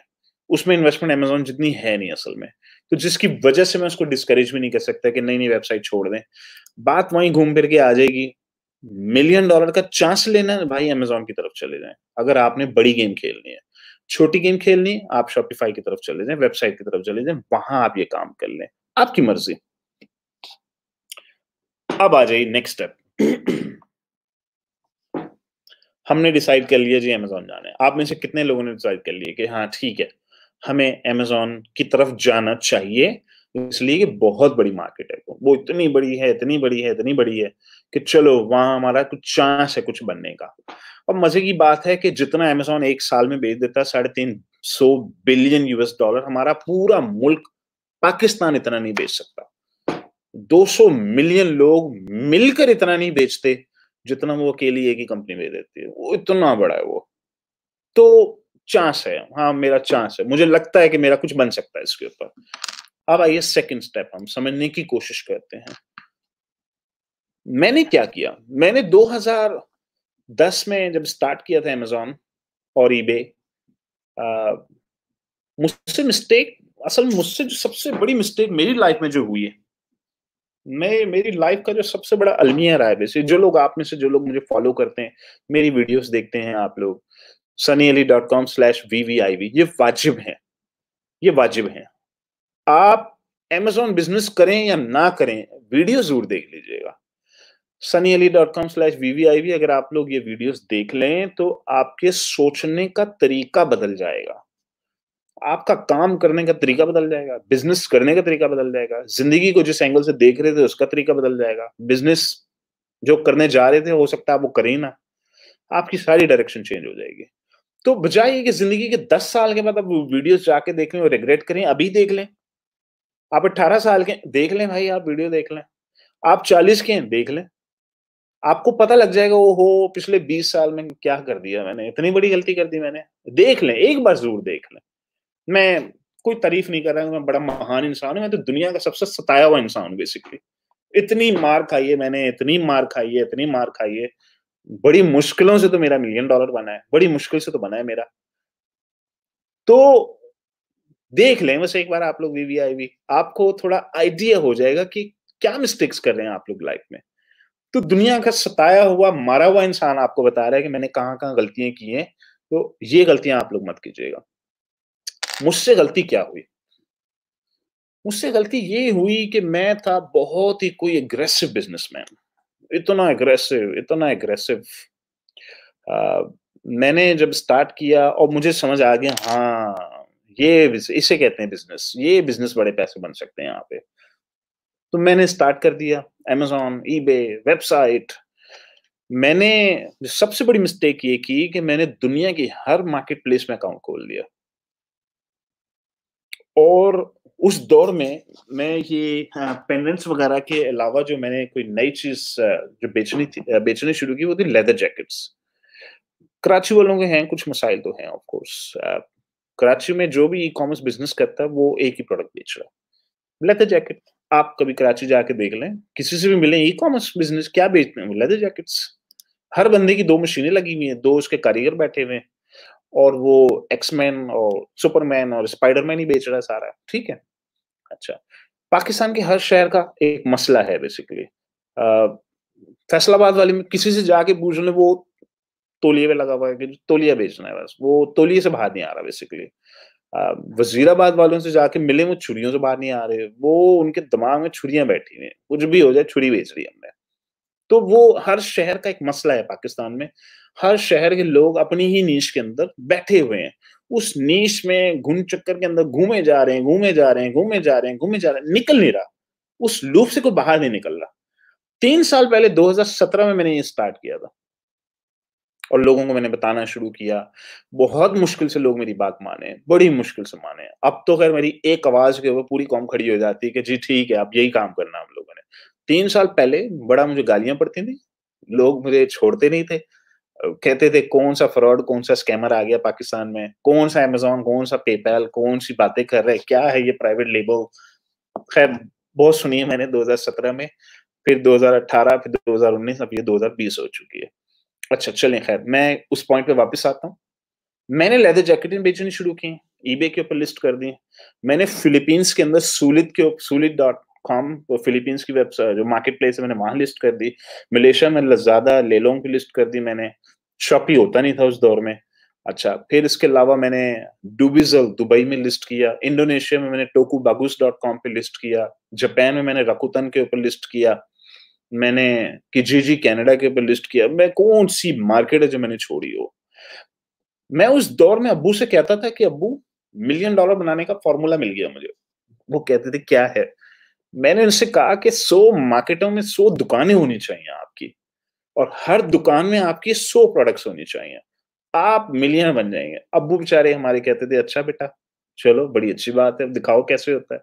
Speaker 1: उसमें इन्वेस्टमेंट अमेजोन जितनी है नहीं असल में तो जिसकी वजह से मैं उसको डिस्करेज भी नहीं कर सकता कि नई नई वेबसाइट छोड़ दें बात वहीं घूम फिर के आ जाएगी मिलियन डॉलर का चांस लेना भाई अमेजोन की तरफ चले जाए अगर आपने बड़ी गेम खेलनी है छोटी गेम खेलनी है आप शॉपिफाई की तरफ चले जाए वेबसाइट की तरफ चले जाए वहां आप ये काम कर लें आपकी मर्जी अब आ जाइए नेक्स्ट स्टेप हमने डिसाइड कर लिया जी अमेजोन जाना है आप में से कितने लोगों ने डिसाइड कर लिया कि हाँ ठीक है हमें अमेजोन की तरफ जाना चाहिए इसलिए कि बहुत बड़ी मार्केट है वो इतनी बड़ी है इतनी बड़ी है इतनी बड़ी है कि चलो वहां हमारा कुछ चांस है कुछ बनने का और मजे की बात है कि जितना अमेजोन एक साल में बेच देता है साढ़े तीन सौ बिलियन यूएस डॉलर हमारा पूरा मुल्क पाकिस्तान इतना नहीं बेच सकता 200 मिलियन लोग मिलकर इतना नहीं बेचते जितना वो अकेली एक ही कंपनी बेच देती है वो इतना बड़ा है वो तो चांस है हाँ मेरा चांस है मुझे लगता है कि मेरा कुछ बन सकता है इसके ऊपर अब आइए सेकंड स्टेप हम समझने की कोशिश करते हैं मैंने क्या किया मैंने 2010 में जब स्टार्ट किया था अमेजोन और ईबे मुझसे मिस्टेक असल मुझसे जो सबसे बड़ी मिस्टेक मेरी लाइफ में जो हुई है मैं मेरी लाइफ का जो सबसे बड़ा अलमिया रहा है जो लोग आप में से जो लोग मुझे फॉलो करते हैं मेरी वीडियोस देखते हैं आप लोग Sunny Ali dot com slash V V I V ये वाजिब है ये वाजिब है आप एमेजोन बिजनेस करें या ना करें वीडियो जरूर देख लीजिएगा Sunny Ali dot com slash V V I V अगर आप लोग ये वीडियोस देख लें तो आपके सोचने का तरीका बदल जाएगा आपका काम करने का तरीका बदल जाएगा बिजनेस करने का तरीका बदल जाएगा जिंदगी को जिस एंगल से देख रहे थे उसका तरीका बदल जाएगा बिजनेस जो करने जा रहे थे हो सकता है वो करें ना आपकी सारी डायरेक्शन चेंज हो जाएगी तो बजाय कि जिंदगी के दस साल के बाद आप वीडियो जाके देख लें और रिग्रेट करें अभी देख लें आप अट्ठारह साल के देख लें भाई आप वीडियो देख लें आप चालीस के हैं देख लें आपको पता लग जाएगा वो हो पिछले बीस साल में क्या कर दिया मैंने इतनी बड़ी गलती कर दी मैंने देख लें एक बार जरूर देख लें मैं कोई तारीफ नहीं कर रहा हूँ मैं बड़ा महान इंसान हूँ मैं तो दुनिया का सबसे सताया हुआ इंसान बेसिकली इतनी मार खाई है मैंने इतनी मार खाई है इतनी मार खाई है बड़ी मुश्किलों से तो मेरा मिलियन डॉलर बना है बड़ी मुश्किल से तो बना है मेरा तो देख लें बस एक बार आप लोग वीवीआईवी आपको थोड़ा आइडिया हो जाएगा कि क्या मिस्टेक्स कर रहे हैं आप लोग लाइफ में तो दुनिया का सताया हुआ मारा हुआ इंसान आपको बता रहा है कि मैंने कहाँ कहाँ गलतियां की हैं तो ये गलतियां आप लोग मत कीजिएगा मुझसे गलती क्या हुई मुझसे गलती ये हुई कि मैं था बहुत ही कोई एग्रेसिव बिजनेसमैन इतना एग्रेसिव इतना एग्रेसिव मैंने जब स्टार्ट किया और मुझे समझ आ गया हाँ ये इसे कहते हैं बिजनेस ये बिजनेस बड़े पैसे बन सकते हैं यहाँ पे तो मैंने स्टार्ट कर दिया अमेजोन ईबे वेबसाइट मैंने सबसे बड़ी मिस्टेक ये की कि मैंने दुनिया की हर मार्केट प्लेस में अकाउंट खोल लिया और उस दौर में मैं ये पेंडेंट्स हाँ, वगैरह के अलावा जो मैंने कोई नई चीज जो बेचनी थी बेचनी शुरू की वो थी लेदर जैकेट्स कराची वालों के हैं कुछ मसाइल तो हैं ऑफ कोर्स कराची में जो भी ई कॉमर्स बिजनेस करता है वो एक ही प्रोडक्ट बेच रहा है लेदर जैकेट आप कभी कराची जाके देख लें किसी से भी मिले ई कॉमर्स बिजनेस क्या बेचते हैं लेदर जैकेट्स हर बंदे की दो मशीनें लगी हुई हैं दो उसके कारीगर बैठे हुए हैं और वो एक्समैन और सुपरमैन और स्पाइडरमैन ही बेच रहा है सारा ठीक है अच्छा पाकिस्तान के हर शहर का एक मसला है बेसिकली फैसलाबाद वाले में किसी से जाके पूछ लो वो तोलिए पे लगा हुआ है कि तोलिया बेचना है बस वो तोलिए से बाहर नहीं आ रहा बेसिकली वजीराबाद वालों से जाके मिले वो छुरियों से बाहर नहीं आ रहे वो उनके दिमाग में छुरियां बैठी हुई कुछ भी हो जाए छुरी बेच रही हमने तो वो हर शहर का एक मसला है पाकिस्तान में हर शहर के लोग अपनी ही नीच के अंदर बैठे हुए हैं उस नीच में घुन चक्कर के अंदर घूमे जा रहे हैं घूमे जा रहे हैं घूमे जा रहे हैं घूमे जा रहे हैं निकल नहीं रहा उस लूप से कोई बाहर नहीं निकल रहा तीन साल पहले 2017 में मैंने ये स्टार्ट किया था और लोगों को मैंने बताना शुरू किया बहुत मुश्किल से लोग मेरी बात माने बड़ी मुश्किल से माने अब तो खैर मेरी एक आवाज के ऊपर पूरी कॉम खड़ी हो जाती है कि जी ठीक है अब यही काम करना हम लोगों ने तीन साल पहले बड़ा मुझे गालियां पड़ती थी लोग मुझे छोड़ते नहीं थे कहते थे कौन सा फ्रॉड कौन सा स्कैमर आ गया पाकिस्तान में कौन सा अमेजोन कौन सा पेपैल कौन सी बातें कर रहे क्या है ये प्राइवेट लेबल खैर बहुत सुनी है मैंने 2017 में फिर 2018 फिर 2019 अब ये 2020 हो चुकी है अच्छा चलिए खैर मैं उस पॉइंट पे वापस आता हूँ मैंने लेदर जैकेटें बेचनी शुरू की ईबे के ऊपर लिस्ट कर दी मैंने फिलीपींस के अंदर सूलित के सूलित डॉट कॉम वो फिलीपींस की वेबसाइट जो मार्केट प्लेस है मैंने वहां लिस्ट कर दी मलेशिया में लजादा लेलोंग की लिस्ट कर दी मैंने शॉपी होता नहीं था उस दौर में अच्छा फिर इसके अलावा मैंने डुबिजल दुबई में लिस्ट किया इंडोनेशिया में मैंने टोकू बागूस डॉट कॉम पर लिस्ट किया जापान में मैंने रकुतन के ऊपर लिस्ट किया मैंने किजीजी कनाडा के ऊपर लिस्ट किया मैं कौन सी मार्केट है जो मैंने छोड़ी हो मैं उस दौर में अबू से कहता था कि अबू मिलियन डॉलर बनाने का फॉर्मूला मिल गया मुझे वो कहते थे क्या है मैंने उनसे कहा कि सौ मार्केटों में सौ दुकानें होनी चाहिए आपकी और हर दुकान में आपकी सौ प्रोडक्ट्स होनी चाहिए आप मिलियन बन जाएंगे अबू बेचारे हमारे कहते थे अच्छा बेटा चलो बड़ी अच्छी बात है दिखाओ कैसे होता है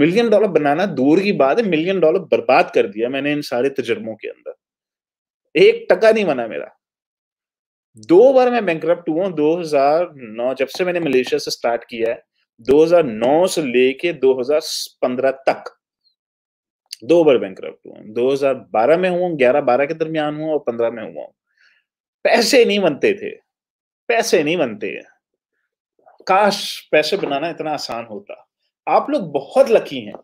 Speaker 1: मिलियन डॉलर बनाना दूर की बात है मिलियन डॉलर बर्बाद कर दिया मैंने इन सारे तजर्बों के अंदर एक टका नहीं बना मेरा दो बार मैं बैंक हुआ दो हजार नौ जब से मैंने मलेशिया से स्टार्ट किया है 2009 से लेके 2015 तक दो बार बैंक हुआ 2012 में हुआ ग्यारह बारह के दरमियान हुआ और पंद्रह में हुआ पैसे नहीं बनते थे पैसे नहीं बनते काश पैसे बनाना इतना आसान होता आप लोग बहुत लकी हैं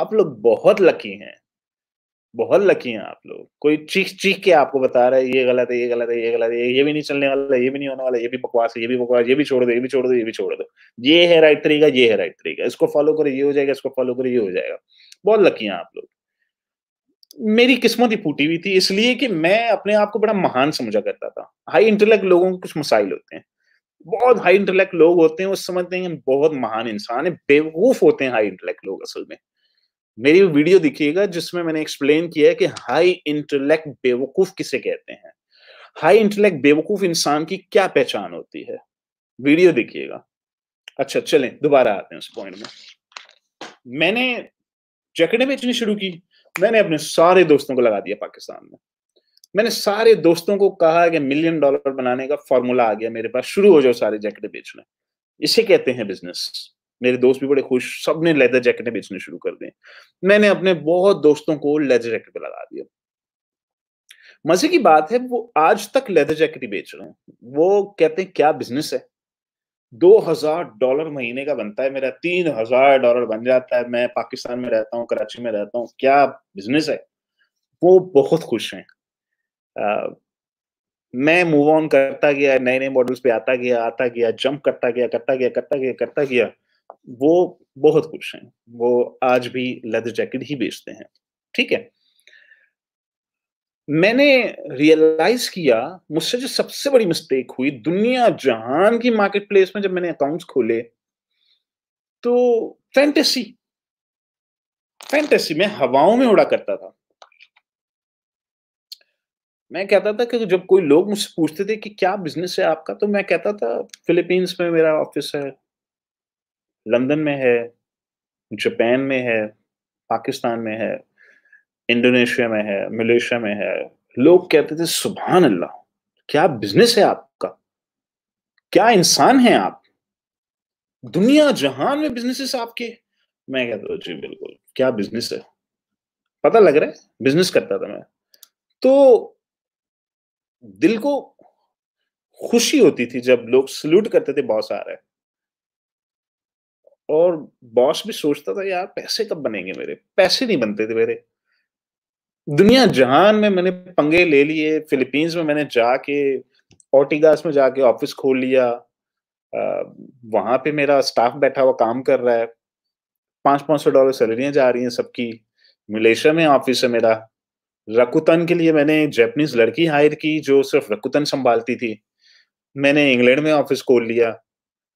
Speaker 1: आप लोग बहुत लकी हैं बहुत लकी हैं आप लोग कोई चीख चीख के आपको बता रहा है ये गलत है ये गलत है ये गलत है ये भी नहीं चलने वाला ये भी नहीं होने वाला ये भी बकवास है ये भी बकवास ये भी छोड़ दो ये भी छोड़ दो ये भी छोड़ दो ये है राइट तरीका ये है राइट तरीका इसको फॉलो करो ये हो जाएगा इसको फॉलो करो ये हो जाएगा बहुत लकी हैं आप लोग मेरी किस्मत ही फूटी हुई थी इसलिए कि मैं अपने आप को बड़ा महान समझा करता था हाई इंटेलेक्ट लोगों के कुछ मसाइल होते हैं बहुत हाई इंटेलेक्ट लोग होते हैं वो समझते हैं बहुत महान इंसान है बेवकूफ होते हैं हाई इंटेलेक्ट लोग असल में मेरी वीडियो दिखिएगा जिसमें मैंने एक्सप्लेन किया है कि हाई इंटेलेक्ट बेवकूफ किसे कहते हैं हाई इंटेलेक्ट बेवकूफ इंसान की क्या पहचान होती है वीडियो देखिएगा अच्छा चलें दोबारा आते हैं उस पॉइंट में मैंने जैकेटें बेचनी शुरू की मैंने अपने सारे दोस्तों को लगा दिया पाकिस्तान में मैंने सारे दोस्तों को कहा कि मिलियन डॉलर बनाने का फॉर्मूला आ गया मेरे पास शुरू हो जाओ सारे जैकेटें बेचने इसे कहते हैं बिजनेस मेरे दोस्त भी बड़े खुश सबने लेदर जैकेटें बेचने शुरू कर दी मैंने अपने बहुत दोस्तों को लेदर जैकेट पे लगा दिया मजे की बात है वो आज तक लेदर जैकेट ही बेच रहे हैं वो कहते हैं क्या बिजनेस है दो हजार डॉलर महीने का बनता है मेरा तीन हजार डॉलर बन जाता है मैं पाकिस्तान में रहता हूँ कराची में रहता हूँ क्या बिजनेस है वो बहुत खुश हैं मैं मूव ऑन करता गया नए नए मॉडल्स पे आता गया आता गया जंप करता गया करता गया करता गया करता गया वो बहुत खुश हैं वो आज भी लेदर जैकेट ही बेचते हैं ठीक है मैंने रियलाइज किया मुझसे जो सबसे बड़ी मिस्टेक हुई दुनिया जहान की मार्केट प्लेस में जब मैंने अकाउंट्स खोले तो फैंटेसी फैंटेसी में हवाओं में उड़ा करता था मैं कहता था कि जब कोई लोग मुझसे पूछते थे कि क्या बिजनेस है आपका तो मैं कहता था फिलीपींस में मेरा ऑफिस है लंदन में है जापान में है पाकिस्तान में है इंडोनेशिया में है मलेशिया में है लोग कहते थे सुबहान अल्लाह क्या बिजनेस है आपका क्या इंसान है आप दुनिया जहान में बिजनेस आपके मैं कहता हूँ जी बिल्कुल क्या बिजनेस है पता लग रहा है बिजनेस करता था मैं तो दिल को खुशी होती थी जब लोग सल्यूट करते थे बॉस आ रहे हैं और बॉस भी सोचता था यार पैसे कब बनेंगे मेरे पैसे नहीं बनते थे मेरे दुनिया जहान में मैंने पंगे ले लिए फिलीपींस में मैंने जाके ओटिगास में जाके ऑफिस खोल लिया वहां पे मेरा स्टाफ बैठा हुआ काम कर रहा है पांच पांच सौ डॉलर सैलरियां जा रही हैं सबकी मलेशिया में ऑफिस है मेरा रकुतन के लिए मैंने जैपनीज लड़की हायर की जो सिर्फ रकुतन संभालती थी मैंने इंग्लैंड में ऑफिस खोल लिया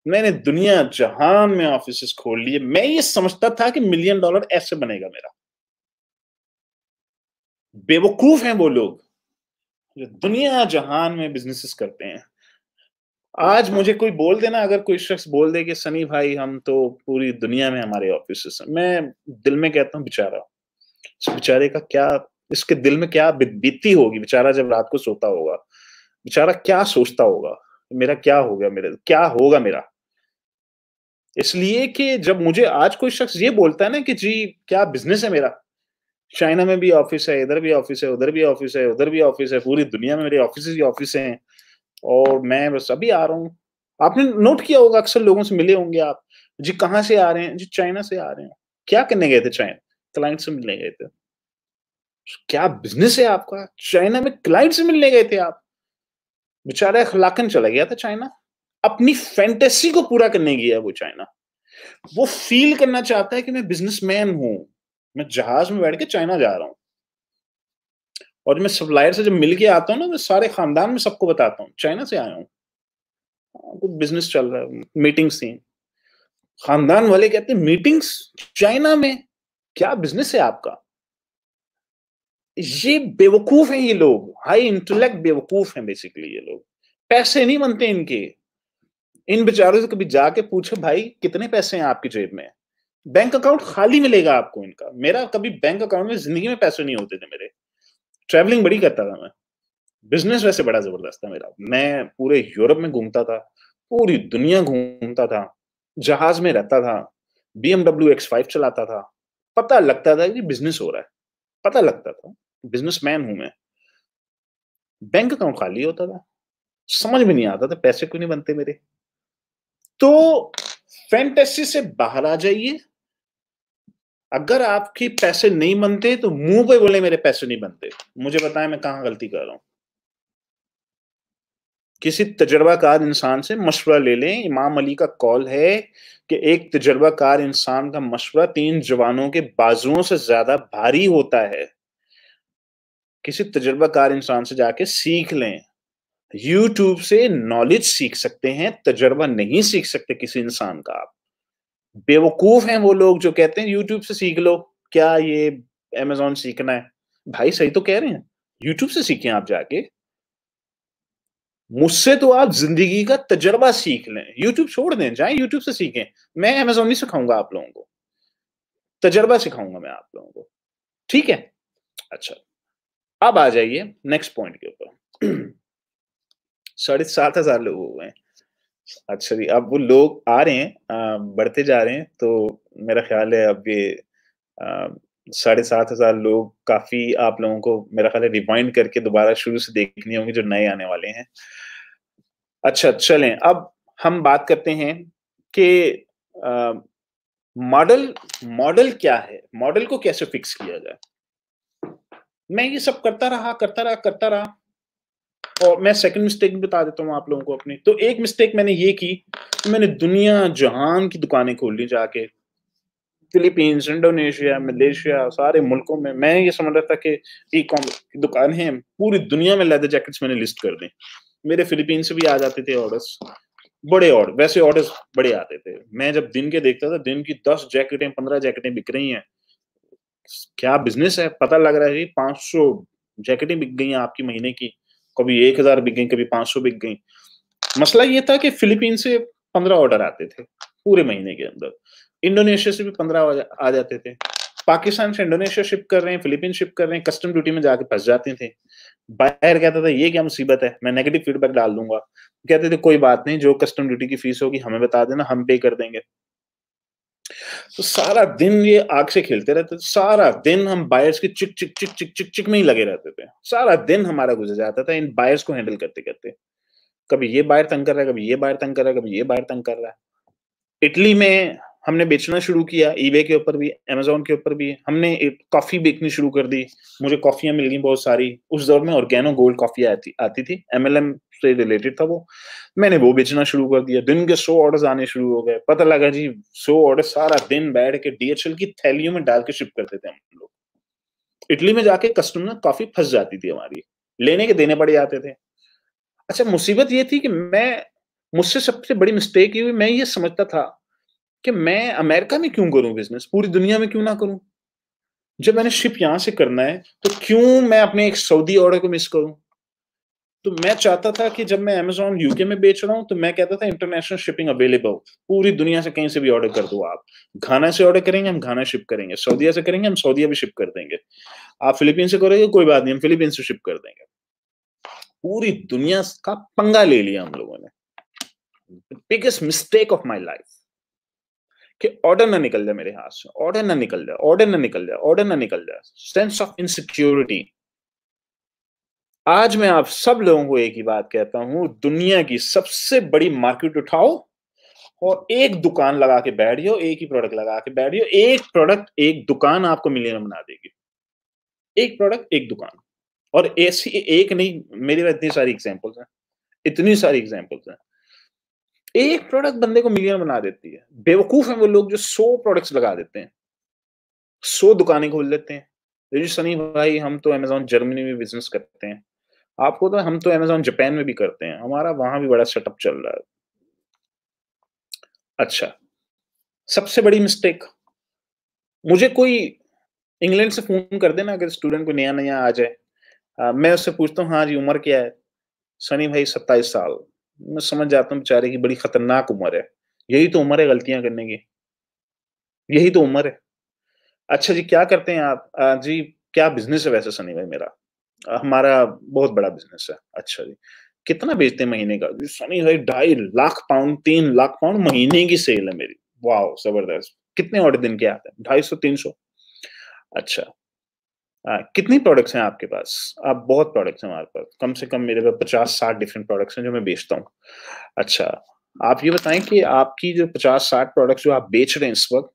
Speaker 1: मैंने दुनिया जहान में ऑफिस खोल लिए मैं ये समझता था कि मिलियन डॉलर ऐसे बनेगा मेरा बेवकूफ हैं वो लोग जो दुनिया जहान में बिजनेसेस करते हैं आज मुझे कोई बोल देना अगर कोई शख्स बोल दे कि सनी भाई हम तो पूरी दुनिया में हमारे ऑफिस मैं दिल में कहता हूँ बेचारा इस बेचारे का क्या इसके दिल में क्या बीती होगी बेचारा जब रात को सोता होगा बेचारा क्या सोचता होगा मेरा क्या हो गया मेरा क्या होगा मेरा इसलिए कि जब मुझे आज कोई शख्स ये बोलता है ना कि जी क्या बिजनेस है मेरा चाइना में भी ऑफिस है इधर भी ऑफिस है उधर भी ऑफिस है उधर भी ऑफिस है पूरी दुनिया में मेरे ऑफिस ही ऑफिस हैं और मैं बस अभी आ रहा हूँ आपने नोट किया होगा अक्सर लोगों से मिले होंगे आप जी कहाँ से आ रहे हैं जी चाइना से आ रहे हैं क्या करने गए थे चाइना क्लाइंट से मिलने गए थे क्या बिजनेस है आपका चाइना में क्लाइंट से मिलने गए थे आप बेचारा अखलाकन चला गया था चाइना अपनी फैंटेसी को पूरा करने गया वो चाइना वो फील करना चाहता है कि मैं बिजनेसमैन हूं मैं जहाज में बैठ के चाइना जा रहा हूं और मैं सप्लायर से जब मिल के आता हूँ ना मैं सारे खानदान में सबको बताता हूँ चाइना से आया हूँ हाँ, कुछ बिजनेस चल रहा है मीटिंग्स थी खानदान वाले कहते हैं मीटिंग्स चाइना में क्या बिजनेस है आपका ये बेवकूफ है ये लोग हाई इंटेलेक्ट बेवकूफ है बेसिकली ये लोग पैसे नहीं बनते इनके इन बेचारों से कभी जाके पूछो भाई कितने पैसे हैं आपकी जेब में बैंक अकाउंट खाली मिलेगा आपको इनका मेरा कभी बैंक अकाउंट में जिंदगी में पैसे नहीं होते थे मेरे ट्रैवलिंग बड़ी करता था मैं बिजनेस वैसे बड़ा जबरदस्त था मेरा मैं पूरे यूरोप में घूमता था पूरी दुनिया घूमता था जहाज में रहता था बी एमडब्ल्यू एक्स फाइव चलाता था पता लगता था कि बिजनेस हो रहा है पता लगता था मैन हूं मैं बैंक अकाउंट खाली होता था समझ में नहीं आता था पैसे क्यों नहीं बनते मेरे तो फैंटेसी से बाहर आ जाइए अगर आपके पैसे नहीं बनते तो मुंह पे बोले मेरे पैसे नहीं बनते मुझे बताएं मैं कहां गलती कर रहा हूं किसी तजर्बाकार इंसान से मशवरा ले लें इमाम अली का कॉल है कि एक तजर्बाकार इंसान का मशवरा तीन जवानों के बाजुओं से ज्यादा भारी होता है किसी तजर्बाकार इंसान से जाके सीख लें यूट्यूब से नॉलेज सीख सकते हैं तजर्बा नहीं सीख सकते किसी इंसान का आप बेवकूफ हैं वो लोग जो कहते हैं यूट्यूब से सीख लो क्या ये अमेजोन सीखना है भाई सही तो कह रहे हैं यूट्यूब से सीखें आप जाके मुझसे तो आप जिंदगी का तजर्बा सीख लें यूट्यूब छोड़ दें जाए यूट्यूब से सीखें मैं अमेजोन नहीं सिखाऊंगा आप लोगों को तजर्बा सिखाऊंगा मैं आप लोगों को ठीक है अच्छा अब आ जाइए नेक्स्ट पॉइंट के ऊपर साढ़े सात हजार लोग हो गए अच्छा जी अब वो लोग आ रहे हैं बढ़ते जा रहे हैं तो मेरा ख्याल है अब ये साढ़े सात हजार लोग काफी आप लोगों को मेरा ख्याल है रिमाइंड करके दोबारा शुरू से देखने होंगे जो नए आने वाले हैं अच्छा चलें अब हम बात करते हैं कि मॉडल मॉडल क्या है मॉडल को कैसे फिक्स किया जाए मैं ये सब करता रहा करता रहा करता रहा और मैं सेकंड मिस्टेक बता देता हूँ आप लोगों को अपनी तो एक मिस्टेक मैंने ये की तो मैंने दुनिया जहान की दुकानें खोल ली जाके फिलीपींस इंडोनेशिया मलेशिया सारे मुल्कों में मैं ये समझ रहा था कि ई कॉम की दुकान है पूरी दुनिया में लेदर जैकेट्स मैंने लिस्ट कर दी मेरे फिलीपींस से भी आ जाते थे ऑर्डर्स बड़े ऑर्डर वैसे ऑर्डर्स बड़े आते थे मैं जब दिन के देखता था दिन की दस जैकेटें पंद्रह जैकेटें बिक रही हैं क्या बिजनेस है पता लग रहा है पांच सौ जैकेटें बिक गई हैं आपकी महीने की कभी एक हजार बिक गई कभी पांच सौ बिक गई मसला ये था कि फिलीपीन से पंद्रह ऑर्डर आते थे पूरे महीने के अंदर इंडोनेशिया से भी पंद्रह आ जाते थे पाकिस्तान से इंडोनेशिया शिप कर रहे हैं फिलीपीन शिप कर रहे हैं कस्टम ड्यूटी में जाके फंस जाते थे बाहर कहता था ये क्या मुसीबत है मैं नेगेटिव फीडबैक डाल दूंगा कहते थे कोई बात नहीं जो कस्टम ड्यूटी की फीस होगी हमें बता देना हम पे कर देंगे तो सारा दिन ये आग से खेलते रहते थे सारा दिन हम बायर्स के चिक चिक चिक चिक चिक चिक में ही लगे रहते थे सारा दिन हमारा गुजर जाता था इन बायर्स को हैंडल करते करते कभी ये बायर तंग कर रहा है कभी ये बायर तंग कर रहा है कभी ये बायर तंग कर रहा है इटली में हमने बेचना शुरू किया ईबे के ऊपर भी अमेजोन के ऊपर भी हमने कॉफी बेचनी शुरू कर दी मुझे कॉफियां मिल गई बहुत सारी उस दौर में ऑर्गेनो गोल्ड कॉफी आती आती थी एम से रिलेटेड था वो मैंने वो बेचना शुरू कर दिया दिन के सो ऑर्डर आने शुरू हो गए पता लगा जी सो ऑर्डर सारा दिन बैठ के डीएचएल की थैलियों में डाल के शिप करते थे हम लोग इटली में जाके कस्टमर काफी फंस जाती थी हमारी लेने के देने पड़े जाते थे अच्छा मुसीबत ये थी कि मैं मुझसे सबसे बड़ी मिस्टेक ये हुई मैं ये समझता था कि मैं अमेरिका में क्यों करूं बिजनेस पूरी दुनिया में क्यों ना करूं जब मैंने शिप यहां से करना है तो क्यों मैं अपने एक सऊदी ऑर्डर को मिस करूं तो मैं चाहता था कि जब मैं अमेजोन यूके में बेच रहा हूँ तो मैं कहता था इंटरनेशनल शिपिंग अवेलेबल पूरी दुनिया से कहीं से भी ऑर्डर कर दो आप घाना से ऑर्डर करेंगे हम घाना शिप करेंगे सऊदिया से करेंगे हम सऊदिया भी शिप कर देंगे आप फिलीपीन से करेंगे कोई बात नहीं हम फिलीपींस से शिप कर देंगे पूरी दुनिया का पंगा ले लिया हम लोगों ने biggest mistake of my life कि ऑर्डर ना निकल जाए मेरे हाथ से ऑर्डर ना निकल जाए ऑर्डर ना निकल जाए ऑर्डर ना निकल जाए सेंस ऑफ इनसिक्योरिटी आज मैं आप सब लोगों को एक ही बात कहता हूं दुनिया की सबसे बड़ी मार्केट उठाओ और एक दुकान लगा के बैठ जाओ एक ही प्रोडक्ट लगा के बैठ जाओ एक प्रोडक्ट एक दुकान आपको मिलियन बना देगी एक प्रोडक्ट एक दुकान और ऐसी एक नहीं मेरे पास इतनी सारी एग्जाम्पल्स हैं इतनी सारी एग्जाम्पल्स हैं एक प्रोडक्ट बंदे को मिलियन बना देती है बेवकूफ है वो लोग जो सौ प्रोडक्ट्स लगा देते हैं सौ दुकानें खोल देते हैं सनी भाई हम तो अमेजोन जर्मनी में बिजनेस करते हैं आपको तो हम तो अमेजोन जापान में भी करते हैं हमारा वहां भी बड़ा सेटअप चल रहा है अच्छा सबसे बड़ी मिस्टेक मुझे कोई इंग्लैंड से फोन कर देना अगर स्टूडेंट को नया नया आ जाए आ, मैं उससे पूछता हूँ हाँ जी उम्र क्या है सनी भाई सत्ताईस साल मैं समझ जाता हूँ बेचारे की बड़ी खतरनाक उम्र है यही तो उम्र है गलतियां करने की यही तो उम्र है अच्छा जी क्या करते हैं आप आ, जी क्या बिजनेस है वैसे सनी भाई मेरा हमारा बहुत बड़ा बिजनेस है अच्छा जी कितना बेचते हैं महीने का सनी भाई ढाई लाख पाउंड तीन लाख पाउंड महीने की सेल है मेरी वाह जबरदस्त कितने ऑर्डर दिन के आते हैं ढाई सौ तीन सौ अच्छा आ, कितनी प्रोडक्ट्स हैं आपके पास आप बहुत प्रोडक्ट्स हैं हमारे पास कम से कम मेरे पास पचास साठ डिफरेंट प्रोडक्ट्स हैं जो मैं बेचता हूँ अच्छा आप ये बताएं कि आपकी जो पचास साठ प्रोडक्ट्स जो आप बेच रहे हैं इस वक्त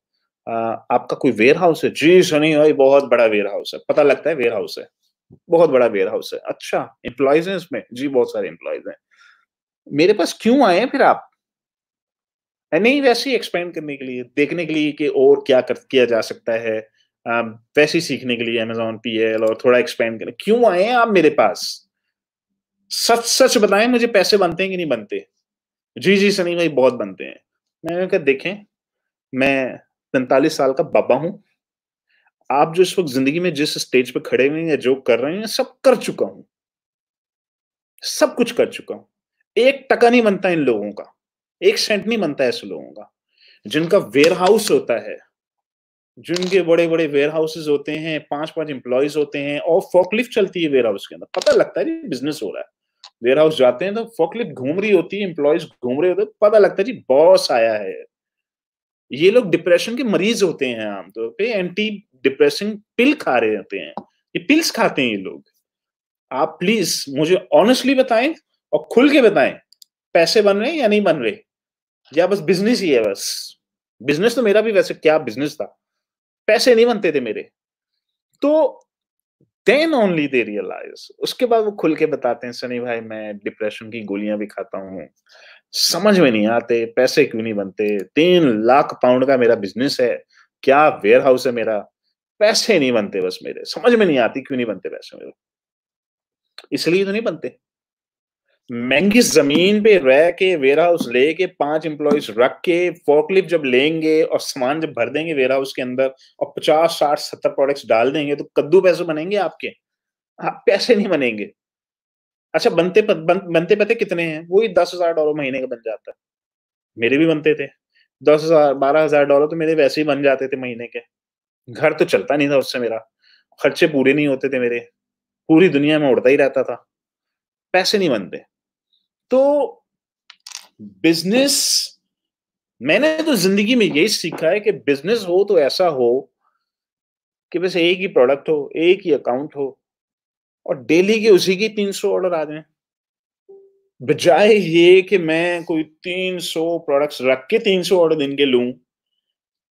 Speaker 1: आपका कोई वेयर हाउस है जी सनी भाई बहुत बड़ा वेयर हाउस है पता लगता है वेयर हाउस है बहुत बड़ा वेयर हाउस है अच्छा एम्प्लॉयज है इसमें जी बहुत सारे एम्प्लॉयज हैं मेरे पास क्यों आए फिर आप नहीं वैसे ही एक्सपेंड करने के लिए देखने के लिए कि और क्या कर, किया जा सकता है वैसे ही सीखने के लिए अमेजोन पी एल और थोड़ा एक्सपेंड करने क्यों आए आप मेरे पास सच सच बताएं मुझे पैसे बनते हैं कि नहीं बनते जी जी सनी भाई बहुत बनते हैं मैंने कहा देखें मैं पैंतालीस साल का बाबा हूं आप जो इस वक्त जिंदगी में जिस स्टेज पे खड़े हुए हैं जो कर रहे हैं सब कर चुका हूं सब कुछ कर चुका हूं एक टका नहीं बनता इन लोगों का एक सेंट नहीं बनता ऐसे लोगों का जिनका वेयर हाउस होता है जिनके बड़े बड़े वेयर हाउसेज होते हैं पांच पांच एम्प्लॉयज होते हैं और फोकलिफ्ट चलती है वेयर हाउस के अंदर पता लगता है जी बिजनेस हो रहा है वेयर हाउस जाते हैं तो फोकलिफ्ट घूम रही होती है एम्प्लॉयज घूम रहे होते हैं पता लगता है जी बॉस आया है ये लोग डिप्रेशन के मरीज होते हैं आमतौर पे एंटी डिप्रेसिंग पिल खा रहे होते हैं ये पिल्स खाते हैं ये लोग आप प्लीज मुझे ऑनेस्टली बताएं और खुल के बताएं पैसे बन रहे हैं या नहीं बन रहे या बस बिजनेस ही है बस बिजनेस तो मेरा भी वैसे क्या बिजनेस था पैसे नहीं बनते थे मेरे तो देन ओनली दे रियलाइज उसके बाद वो खुल के बताते हैं सनी भाई मैं डिप्रेशन की गोलियां भी खाता हूँ समझ में नहीं आते पैसे क्यों नहीं बनते तीन लाख पाउंड का मेरा बिजनेस है क्या वेयर हाउस है मेरा पैसे नहीं बनते बस मेरे समझ में नहीं आती क्यों नहीं बनते पैसे मेरे इसलिए तो नहीं बनते महंगी जमीन पे रह के वेयर हाउस ले के पांच एम्प्लॉयज रख के फोकलिप जब लेंगे और सामान जब भर देंगे वेयर हाउस के अंदर और पचास साठ सत्तर प्रोडक्ट्स डाल देंगे तो कद्दू पैसे बनेंगे आपके आप हाँ, पैसे नहीं बनेंगे अच्छा बनते पत, बन, बनते पते कितने हैं वही दस हजार डॉलर महीने का बन जाता है मेरे भी बनते थे दस हजार बारह हजार डॉलर तो मेरे वैसे ही बन जाते थे महीने के घर तो चलता नहीं था उससे मेरा खर्चे पूरे नहीं होते थे मेरे पूरी दुनिया में उड़ता ही रहता था पैसे नहीं बनते तो बिजनेस मैंने तो जिंदगी में यही सीखा है कि बिजनेस हो तो ऐसा हो कि बस एक ही प्रोडक्ट हो एक ही अकाउंट हो और डेली के उसी की सौ ऑर्डर आ जाए बजाय ये कि मैं कोई तीन सौ प्रोडक्ट्स रख के तीन सौ ऑर्डर दिन के लूं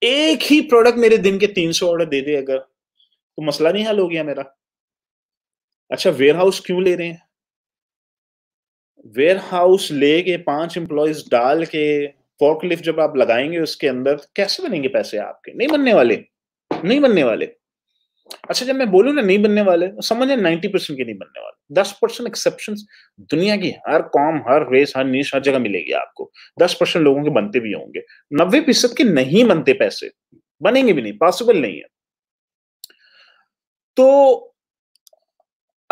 Speaker 1: एक ही प्रोडक्ट मेरे दिन के तीन सौ ऑर्डर दे दे अगर तो मसला नहीं हल हो गया मेरा अच्छा वेयर हाउस क्यों ले रहे हैं वेयर हाउस लेके पांच एम्प्लॉयज डाल के फोर्कलिफ्ट जब आप लगाएंगे उसके अंदर कैसे बनेंगे पैसे आपके नहीं बनने वाले नहीं बनने वाले अच्छा जब मैं बोलूँ ना नहीं बनने वाले तो समझ नाइन्टी परसेंट के नहीं बनने वाले दस परसेंट एक्सेप्शन दुनिया की हर कॉम हर रेस हर नीच हर जगह मिलेगी आपको दस परसेंट लोगों के बनते भी होंगे नब्बे फीसद के नहीं बनते पैसे बनेंगे भी नहीं पॉसिबल नहीं है तो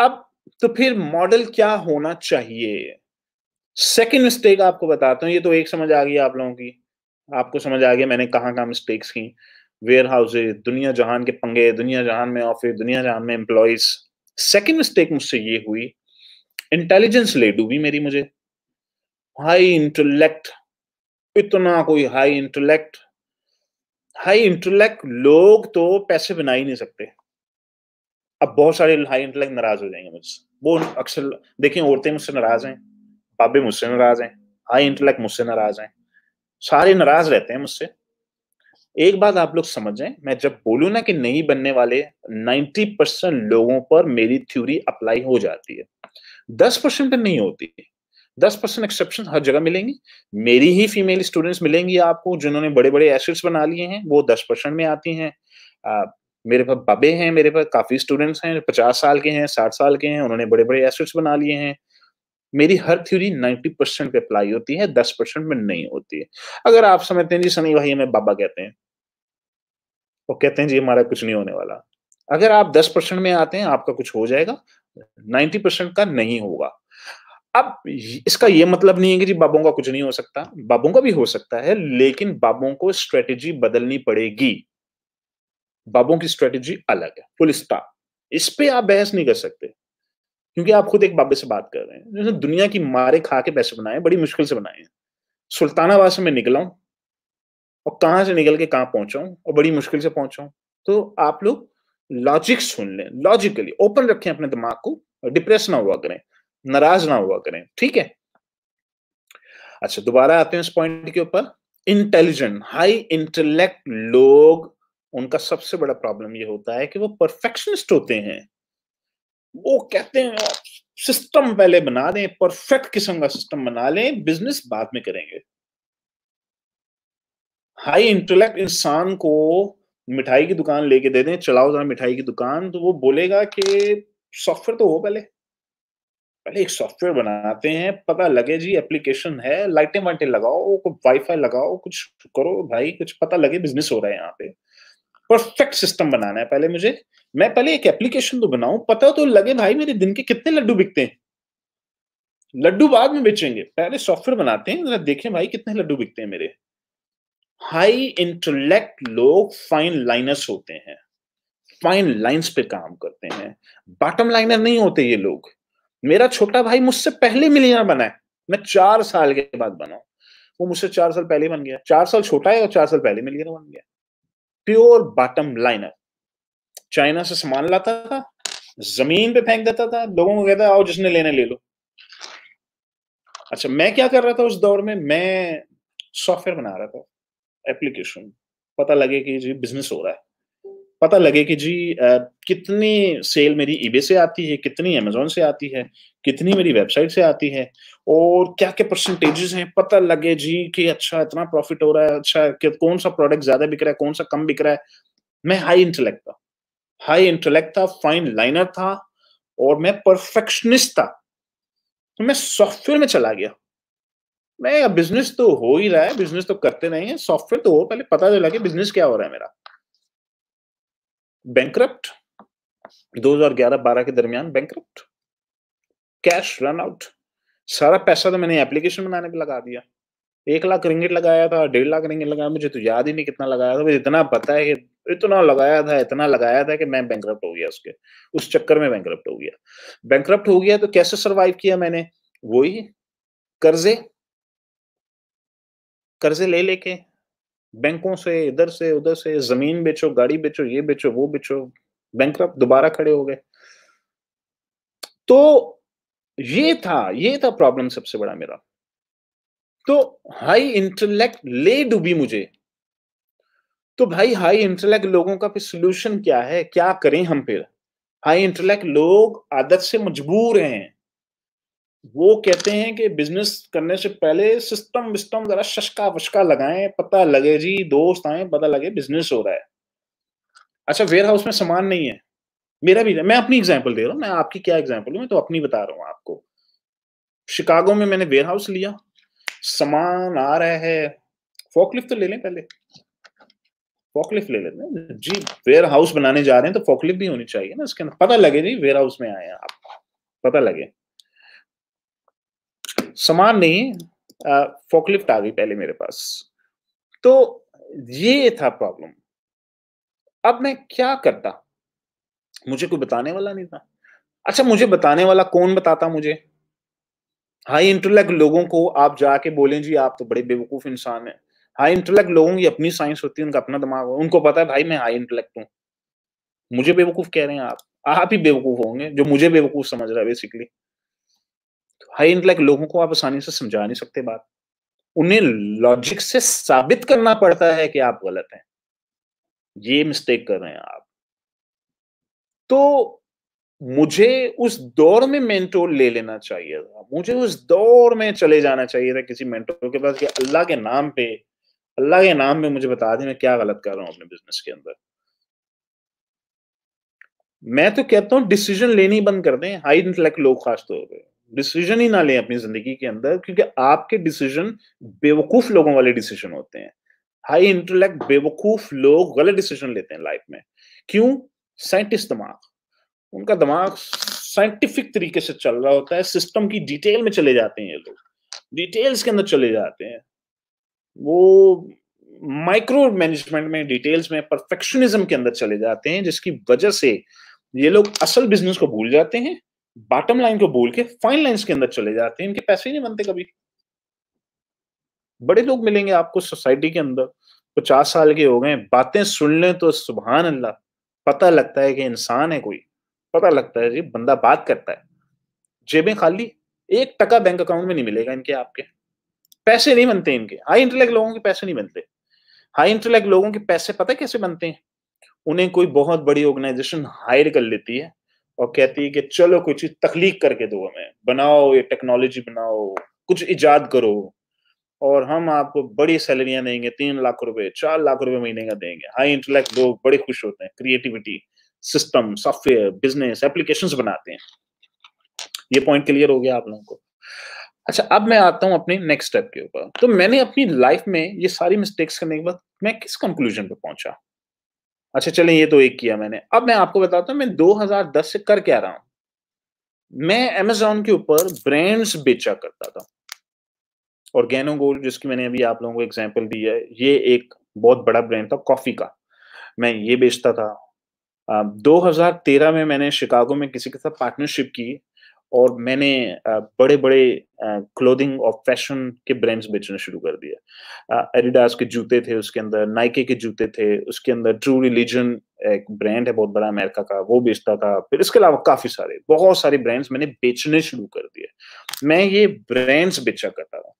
Speaker 1: अब तो फिर मॉडल क्या होना चाहिए सेकेंड मिस्टेक आपको बताता हूँ ये तो एक समझ आ गई आप लोगों की आपको समझ आ गया मैंने कहा मिस्टेक्स की वेयर हाउसेज दुनिया जहान के पंगे दुनिया जहान में ऑफिस दुनिया जहान में एम्प्लॉयज सेकेंड मिस्टेक मुझसे ये हुई इंटेलिजेंस ले डूबी मेरी मुझे हाई इंटेलेक्ट इतना कोई हाई इंटेलेक्ट हाई इंटेलेक्ट लोग तो पैसे बना ही नहीं सकते अब बहुत सारे हाई इंटेलेक्ट नाराज हो जाएंगे मुझसे वो अक्सर देखिए औरतें मुझसे नाराज हैं बाबे मुझसे नाराज हैं हाई इंटेलेक्ट मुझसे नाराज हैं सारे नाराज रहते हैं मुझसे एक बात आप लोग समझ जाए मैं जब बोलू ना कि नहीं बनने वाले 90 परसेंट लोगों पर मेरी थ्योरी अप्लाई हो जाती है 10 परसेंट नहीं होती है दस परसेंट एक्सेप्शन हर जगह मिलेंगी मेरी ही फीमेल स्टूडेंट्स मिलेंगी आपको जिन्होंने बड़े बड़े एसेट्स बना लिए हैं वो दस परसेंट में आती हैं आ, मेरे पास बबे हैं मेरे पास काफी स्टूडेंट्स हैं पचास साल के हैं साठ साल के हैं उन्होंने बड़े बड़े एसेट्स बना लिए हैं मेरी हर थ्योरी 90 परसेंट पे अप्लाई होती है 10 परसेंट में नहीं होती है अगर आप समझते हैं जी सनी भाई हमें बाबा कहते हैं वो कहते हैं जी हमारा कुछ नहीं होने वाला अगर आप दस परसेंट में आते हैं आपका कुछ हो जाएगा नाइन्टी परसेंट का नहीं होगा अब इसका यह मतलब नहीं है कि जी बाबों का कुछ नहीं हो सकता बाबों का भी हो सकता है लेकिन बाबों को स्ट्रेटेजी बदलनी पड़ेगी बाबों की स्ट्रेटेजी अलग है फुल स्टॉप इस पे आप बहस नहीं कर सकते क्योंकि आप खुद एक बाबे से बात कर रहे हैं जिसने दुनिया की मारे खा के पैसे बनाए बड़ी मुश्किल से बनाए हैं सुल्तानाबाद से मैं निकला हूं और कहां से निकल के कहां पहुंचा और बड़ी मुश्किल से पहुंचा तो आप लोग लॉजिक सुन लें लॉजिकली ओपन रखें अपने दिमाग को डिप्रेस ना हुआ करें नाराज ना हुआ करें ठीक है अच्छा दोबारा आते हैं इस पॉइंट के ऊपर इंटेलिजेंट हाई इंटेलेक्ट लोग उनका सबसे बड़ा प्रॉब्लम ये होता है कि वो परफेक्शनिस्ट होते हैं वो कहते हैं सिस्टम पहले बना दें परफेक्ट किस्म का सिस्टम बना लें बिजनेस बाद में करेंगे हाई इंटेलेक्ट इंसान को मिठाई की दुकान लेके दे दें चलाओ जरा मिठाई की दुकान तो वो बोलेगा कि सॉफ्टवेयर तो हो पहले पहले एक सॉफ्टवेयर बनाते हैं पता लगे जी एप्लीकेशन है लाइटें वाइटें लगाओ कुछ वाईफाई लगाओ कुछ करो भाई कुछ पता लगे बिजनेस हो रहा है यहाँ पे परफेक्ट सिस्टम बनाना है पहले मुझे मैं पहले एक एप्लीकेशन तो बनाऊं पता तो लगे भाई मेरे दिन के कितने लड्डू बिकते हैं लड्डू बाद में बेचेंगे पहले सॉफ्टवेयर बनाते हैं जरा देखें भाई कितने लड्डू बिकते हैं मेरे हाई इंटेलेक्ट लोग फाइन लाइनर्स होते हैं फाइन लाइंस पे काम करते हैं बॉटम लाइनर नहीं होते ये लोग मेरा छोटा भाई मुझसे पहले मिलियनर बना है मैं चार साल के बाद बना वो मुझसे चार साल पहले बन गया चार साल छोटा है और चार साल पहले मिलियनर बन गया प्योर बॉटम लाइनर चाइना से सामान लाता था जमीन पे फेंक देता था लोगों को कहता आओ जिसने लेने ले लो अच्छा मैं क्या कर रहा था उस दौर में मैं सॉफ्टवेयर बना रहा था एप्लीकेशन पता लगे कि जी बिजनेस हो रहा है पता लगे कि जी आ, कितनी सेल मेरी ईबे से आती है कितनी अमेजोन से आती है कितनी मेरी वेबसाइट से आती है और क्या क्या परसेंटेजेस हैं पता लगे जी कि अच्छा इतना प्रॉफिट हो रहा है अच्छा कि कौन सा प्रोडक्ट ज्यादा बिक रहा है कौन सा कम बिक रहा है मैं हाई इंटेलेक्ट था हाई इंटेलेक्ट था फाइन लाइनर था और मैं परफेक्शनिस्ट था तो मैं सॉफ्टवेयर में चला गया मैं बिजनेस तो हो ही रहा है बिजनेस तो करते नहीं है सॉफ्टवेयर तो हो पहले पता चला कि बिजनेस क्या हो रहा है मेरा बैंक्रप्ट 2011-12 के दरमियान बैंक्रप्ट कैश रन आउट सारा पैसा तो मैंने एप्लीकेशन बनाने पे लगा दिया एक लाख रिंगिट लगाया था डेढ़ लाख रिंगिट लगाया मुझे तो याद ही नहीं कितना लगाया था मुझे इतना पता है कि इतना लगाया था इतना लगाया था कि मैं बैंक हो गया उसके उस चक्कर में बैंक हो गया बैंक हो गया तो कैसे सर्वाइव किया मैंने वही कर्जे कर्जे ले लेके बैंकों से इधर से उधर से जमीन बेचो गाड़ी बेचो ये बेचो वो बेचो बैंक दोबारा खड़े हो गए तो ये था ये था प्रॉब्लम सबसे बड़ा मेरा तो हाई इंटेलेक्ट ले डूबी मुझे तो भाई हाई इंटेलेक्ट लोगों का फिर सोल्यूशन क्या है क्या करें हम फिर हाई इंटेलेक्ट लोग आदत से मजबूर हैं वो कहते हैं कि बिजनेस करने से पहले सिस्टम विस्टम जरा शशका वशका लगाएं पता लगे जी दोस्त आए पता लगे बिजनेस हो रहा है अच्छा वेयर हाउस में सामान नहीं है मेरा भी मैं अपनी एग्जाम्पल दे रहा हूँ मैं आपकी क्या एग्जाम्पल हूँ मैं तो अपनी बता रहा हूँ आपको शिकागो में मैंने वेयर हाउस लिया सामान आ रहा है फोकलिफ्ट तो ले लें पहले फोकलिफ्ट ले लेते हैं जी वेयर हाउस बनाने जा रहे हैं तो फोकलिफ्ट भी होनी चाहिए ना इसके अंदर पता लगे जी वेयर हाउस में आए हैं आप पता लगे समान नहीं फोकलिफ्ट आ गई पहले मेरे पास तो ये था प्रॉब्लम अब मैं क्या करता मुझे कोई बताने वाला नहीं था अच्छा मुझे बताने वाला कौन बताता मुझे हाई इंटरलेक्ट लोगों को आप जाके बोलें जी आप तो बड़े बेवकूफ इंसान है हाई इंटरलेक्ट लोगों की अपनी साइंस होती है उनका अपना दिमाग हो उनको पता है भाई मैं हाई इंटरलेक्ट हूं मुझे बेवकूफ कह रहे हैं आप आप ही बेवकूफ होंगे जो मुझे बेवकूफ समझ रहा है बेसिकली हाई इंटेलेक्ट लोगों को आप आसानी से समझा नहीं सकते बात उन्हें लॉजिक से साबित करना पड़ता है कि आप गलत हैं ये मिस्टेक कर रहे हैं आप तो मुझे उस दौर में मेंटोर ले लेना चाहिए था मुझे उस दौर में चले जाना चाहिए था किसी मेंटोर के पास कि अल्लाह के नाम पे अल्लाह के नाम पे मुझे बता दें मैं क्या गलत कर रहा हूं अपने बिजनेस के अंदर मैं तो कहता हूं डिसीजन लेनी बंद कर दें हाई इंटेलेक्ट लोग खास तौर पर डिसीजन ही ना लें अपनी जिंदगी के अंदर क्योंकि आपके डिसीजन बेवकूफ लोगों वाले डिसीजन होते हैं हाई इंटेलेक्ट बेवकूफ लोग गलत डिसीजन लेते हैं लाइफ में क्यों साइंटिस्ट दिमाग उनका दिमाग साइंटिफिक तरीके से चल रहा होता है सिस्टम की डिटेल में चले जाते हैं ये लोग डिटेल्स के अंदर चले जाते हैं वो माइक्रो मैनेजमेंट में डिटेल्स में परफेक्शनिज्म के अंदर चले जाते हैं जिसकी वजह से ये लोग असल बिजनेस को भूल जाते हैं बॉटम लाइन को भूल के फाइन लाइन के अंदर चले जाते हैं इनके पैसे ही नहीं बनते कभी बड़े लोग मिलेंगे आपको सोसाइटी के अंदर पचास साल के हो गए बातें सुन लें तो सुबहान अल्लाह पता लगता है कि इंसान है कोई पता लगता है जी बंदा बात करता है जेबें खाली एक टका बैंक अकाउंट में नहीं मिलेगा इनके आपके पैसे नहीं बनते इनके हाई इंटरलेक्ट लोगों के पैसे नहीं बनते हाई इंटरलेक्ट लोगों के पैसे पता कैसे बनते हैं उन्हें कोई बहुत बड़ी ऑर्गेनाइजेशन हायर कर लेती है और कहती है कि चलो कोई चीज तख्लीक करके दो हमें बनाओ ये टेक्नोलॉजी बनाओ कुछ ईजाद करो और हम आपको बड़ी सैलरियां देंगे तीन लाख रुपए चार लाख रुपए महीने का देंगे हाई इंटेलेक्ट लोग बड़े खुश होते हैं creativity system software business applications बनाते हैं ये पॉइंट क्लियर हो गया आप लोगों को अच्छा अब मैं आता हूं अपने नेक्स्ट स्टेप के ऊपर तो मैंने अपनी लाइफ में ये सारी मिस्टेक्स करने के बाद मैं किस कंक्लूजन पे पहुंचा अच्छा चले ये तो एक किया मैंने अब मैं आपको बताता हूँ मैं 2010 से कर क्या रहा हूं मैं अमेजोन के ऊपर ब्रांड्स बेचा करता था और गैनो गोल्ड जिसकी मैंने अभी आप लोगों को एग्जाम्पल दी है ये एक बहुत बड़ा ब्रांड था कॉफी का मैं ये बेचता था 2013 में मैंने शिकागो में किसी के साथ पार्टनरशिप की और मैंने बड़े बड़े क्लोथिंग और फैशन के ब्रांड्स बेचना शुरू कर दिया एडिडास के जूते थे उसके अंदर नाइके के जूते थे उसके अंदर ट्रू रिलीजन एक ब्रांड है बहुत बड़ा अमेरिका का वो बेचता था फिर इसके अलावा काफी सारे बहुत सारे ब्रांड्स मैंने बेचने शुरू कर दिए मैं ये ब्रांड्स बेचा करता था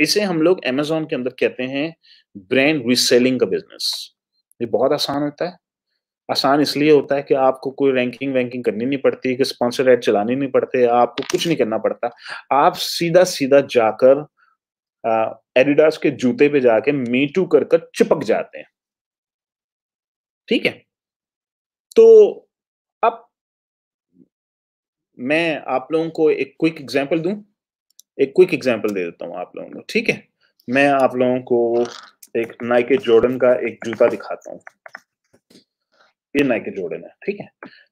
Speaker 1: इसे हम लोग एमेजोन के अंदर कहते हैं ब्रांड रिसेलिंग का बिजनेस ये बहुत आसान होता है आसान इसलिए होता है कि आपको कोई रैंकिंग वैंकिंग करनी नहीं पड़ती कि स्पॉन्सर एड चलाने नहीं पड़ते आपको कुछ नहीं करना पड़ता आप सीधा सीधा जाकर एडिडास के जूते पे जाके मीटू कर कर चिपक जाते हैं ठीक है तो अब मैं आप लोगों को एक क्विक एग्जाम्पल दू एक क्विक एग्जाम्पल दे देता हूं आप लोगों को ठीक है मैं आप लोगों को एक नाइके जॉर्डन का एक जूता दिखाता हूं ये नाइके जोर्डन है ठीक है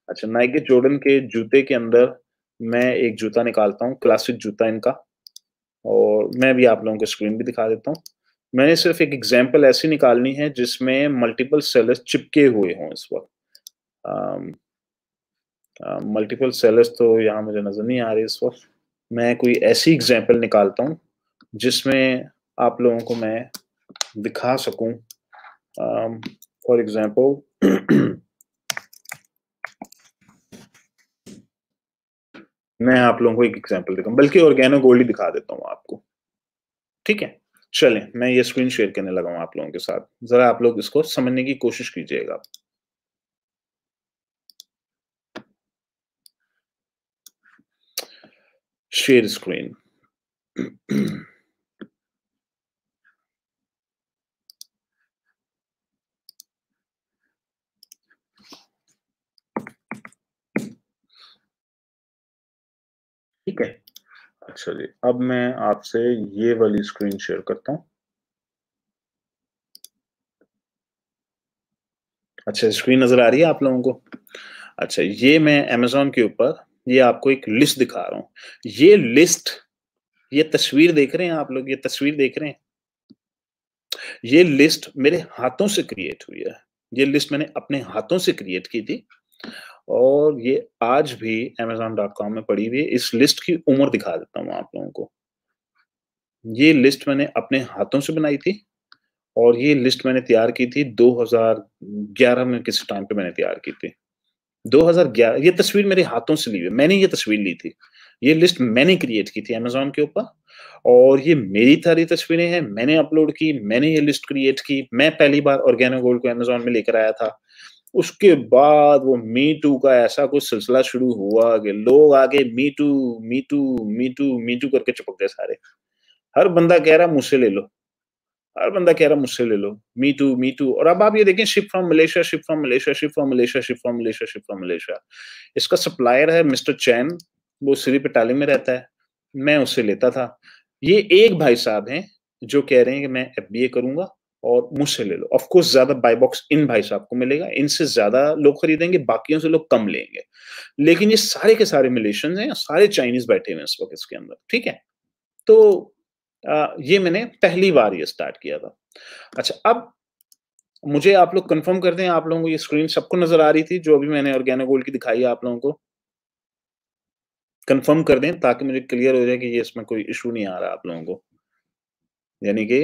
Speaker 1: अच्छा नाइके जोर्डन के जूते के अंदर मैं एक जूता निकालता हूँ क्लासिक जूता इनका और मैं भी आप लोगों को स्क्रीन भी दिखा देता हूँ मैंने सिर्फ एक एग्जाम्पल ऐसी निकालनी है जिसमें मल्टीपल सेलर्स चिपके हुए हों इस वक्त मल्टीपल सेलर्स तो यहाँ मुझे नज़र नहीं आ रही इस वक्त मैं कोई ऐसी एग्जाम्पल निकालता हूँ जिसमें आप लोगों को मैं दिखा सकूँ फॉर एग्ज़ाम्पल मैं आप लोगों को एक एग्जाम्पल देता हूँ बल्कि ऑर्गेनो गोल्ड ही दिखा देता हूँ आपको ठीक है चले मैं ये स्क्रीन शेयर करने लगा हूँ आप लोगों के साथ जरा आप लोग इसको समझने की कोशिश कीजिएगा शेयर स्क्रीन
Speaker 2: ठीक है अच्छा जी अब मैं आपसे
Speaker 1: ये वाली स्क्रीन शेयर करता हूं अच्छा स्क्रीन नजर आ रही है आप लोगों को अच्छा ये मैं अमेजोन के ऊपर ये आपको एक लिस्ट दिखा रहा हूं ये लिस्ट ये तस्वीर देख रहे हैं आप लोग ये तस्वीर देख रहे हैं ये लिस्ट मेरे हाथों से क्रिएट हुई है ये लिस्ट मैंने अपने हाथों से क्रिएट की थी और ये आज भी अमेजोन डॉट कॉम में पड़ी हुई है इस लिस्ट की उम्र दिखा देता हूँ आप लोगों को ये लिस्ट मैंने अपने हाथों से बनाई थी और ये लिस्ट मैंने तैयार की थी 2011 में किसी टाइम पे मैंने तैयार की थी 2011 ये तस्वीर मेरे हाथों से ली हुई मैंने ये तस्वीर ली थी ये लिस्ट मैंने क्रिएट की थी अमेजोन के ऊपर और ये मेरी सारी तस्वीरें हैं मैंने अपलोड की मैंने ये लिस्ट क्रिएट की मैं पहली बार ऑर्गेनो गोल्ड को अमेजोन में लेकर आया था उसके बाद वो मी टू का ऐसा कुछ सिलसिला शुरू हुआ कि लोग आगे me too me too me too me too करके चिपक गए सारे हर बंदा कह रहा मुझसे ले लो हर बंदा कह रहा मुझसे ले लो मी टू मी टू और अब आप ये देखें ship from Malaysia ship from Malaysia ship from Malaysia ship from Malaysia ship from Malaysia इसका सप्लायर है मिस्टर चैन वो श्री पिटाली में रहता है मैं उससे लेता था ये एक भाई साहब हैं जो कह रहे हैं कि मैं एफ बी ए करूंगा और मुझसे ले लो ऑफकोर्स ज्यादा बाय बॉक्स इन भाई साहब को मिलेगा इनसे ज्यादा लोग खरीदेंगे बाकियों से लोग कम लेंगे लेकिन ये सारे के सारे मिलेशन हैं सारे चाइनीज बैठे हुए हैं इस वक्त इसके अंदर ठीक है तो आ, ये मैंने पहली बार ये स्टार्ट किया था अच्छा अब मुझे आप लोग कंफर्म कर दें आप लोगों को ये स्क्रीन सबको नजर आ रही थी जो अभी मैंने ऑर्गेनो गोल्ड की दिखाई है आप लोगों को कंफर्म कर दें ताकि मुझे क्लियर हो जाए कि ये इसमें कोई इशू नहीं आ रहा आप लोगों को यानी कि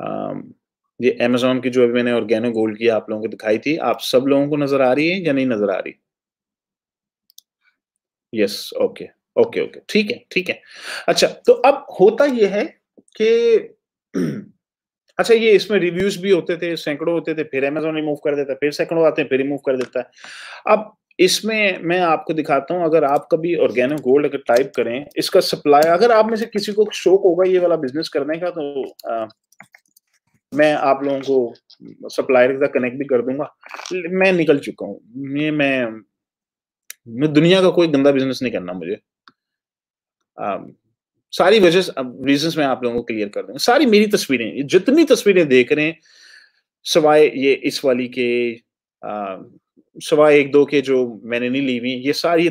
Speaker 1: ये अमेजोन की जो अभी मैंने ऑर्गेनो गोल्ड की आप लोगों को दिखाई थी आप सब लोगों को नजर आ रही है या नहीं नजर आ रही यस ओके ओके ओके ठीक है ठीक है अच्छा तो अब होता यह है कि <clears throat> अच्छा ये इसमें रिव्यूज भी होते थे सैकड़ों होते थे फिर अमेजोन रिमूव कर देता फिर सैकड़ों आते हैं फिर रिमूव कर देता है अब इसमें मैं आपको दिखाता हूं अगर आप कभी ऑर्गेनिक गोल्ड अगर टाइप करें इसका सप्लाई अगर आप में से किसी को शौक होगा ये वाला बिजनेस करने का तो आ, मैं आप लोगों को सप्लायर के साथ कनेक्ट भी कर दूंगा मैं निकल चुका हूँ मैं मैं मैं दुनिया का कोई गंदा बिजनेस नहीं करना मुझे आ, um, सारी वजह रीजन मैं आप लोगों को क्लियर कर दूंगा सारी मेरी तस्वीरें जितनी तस्वीरें देख रहे हैं सवाए ये इस वाली के आ, um, सवाए एक दो के जो मैंने नहीं ली हुई ये सारी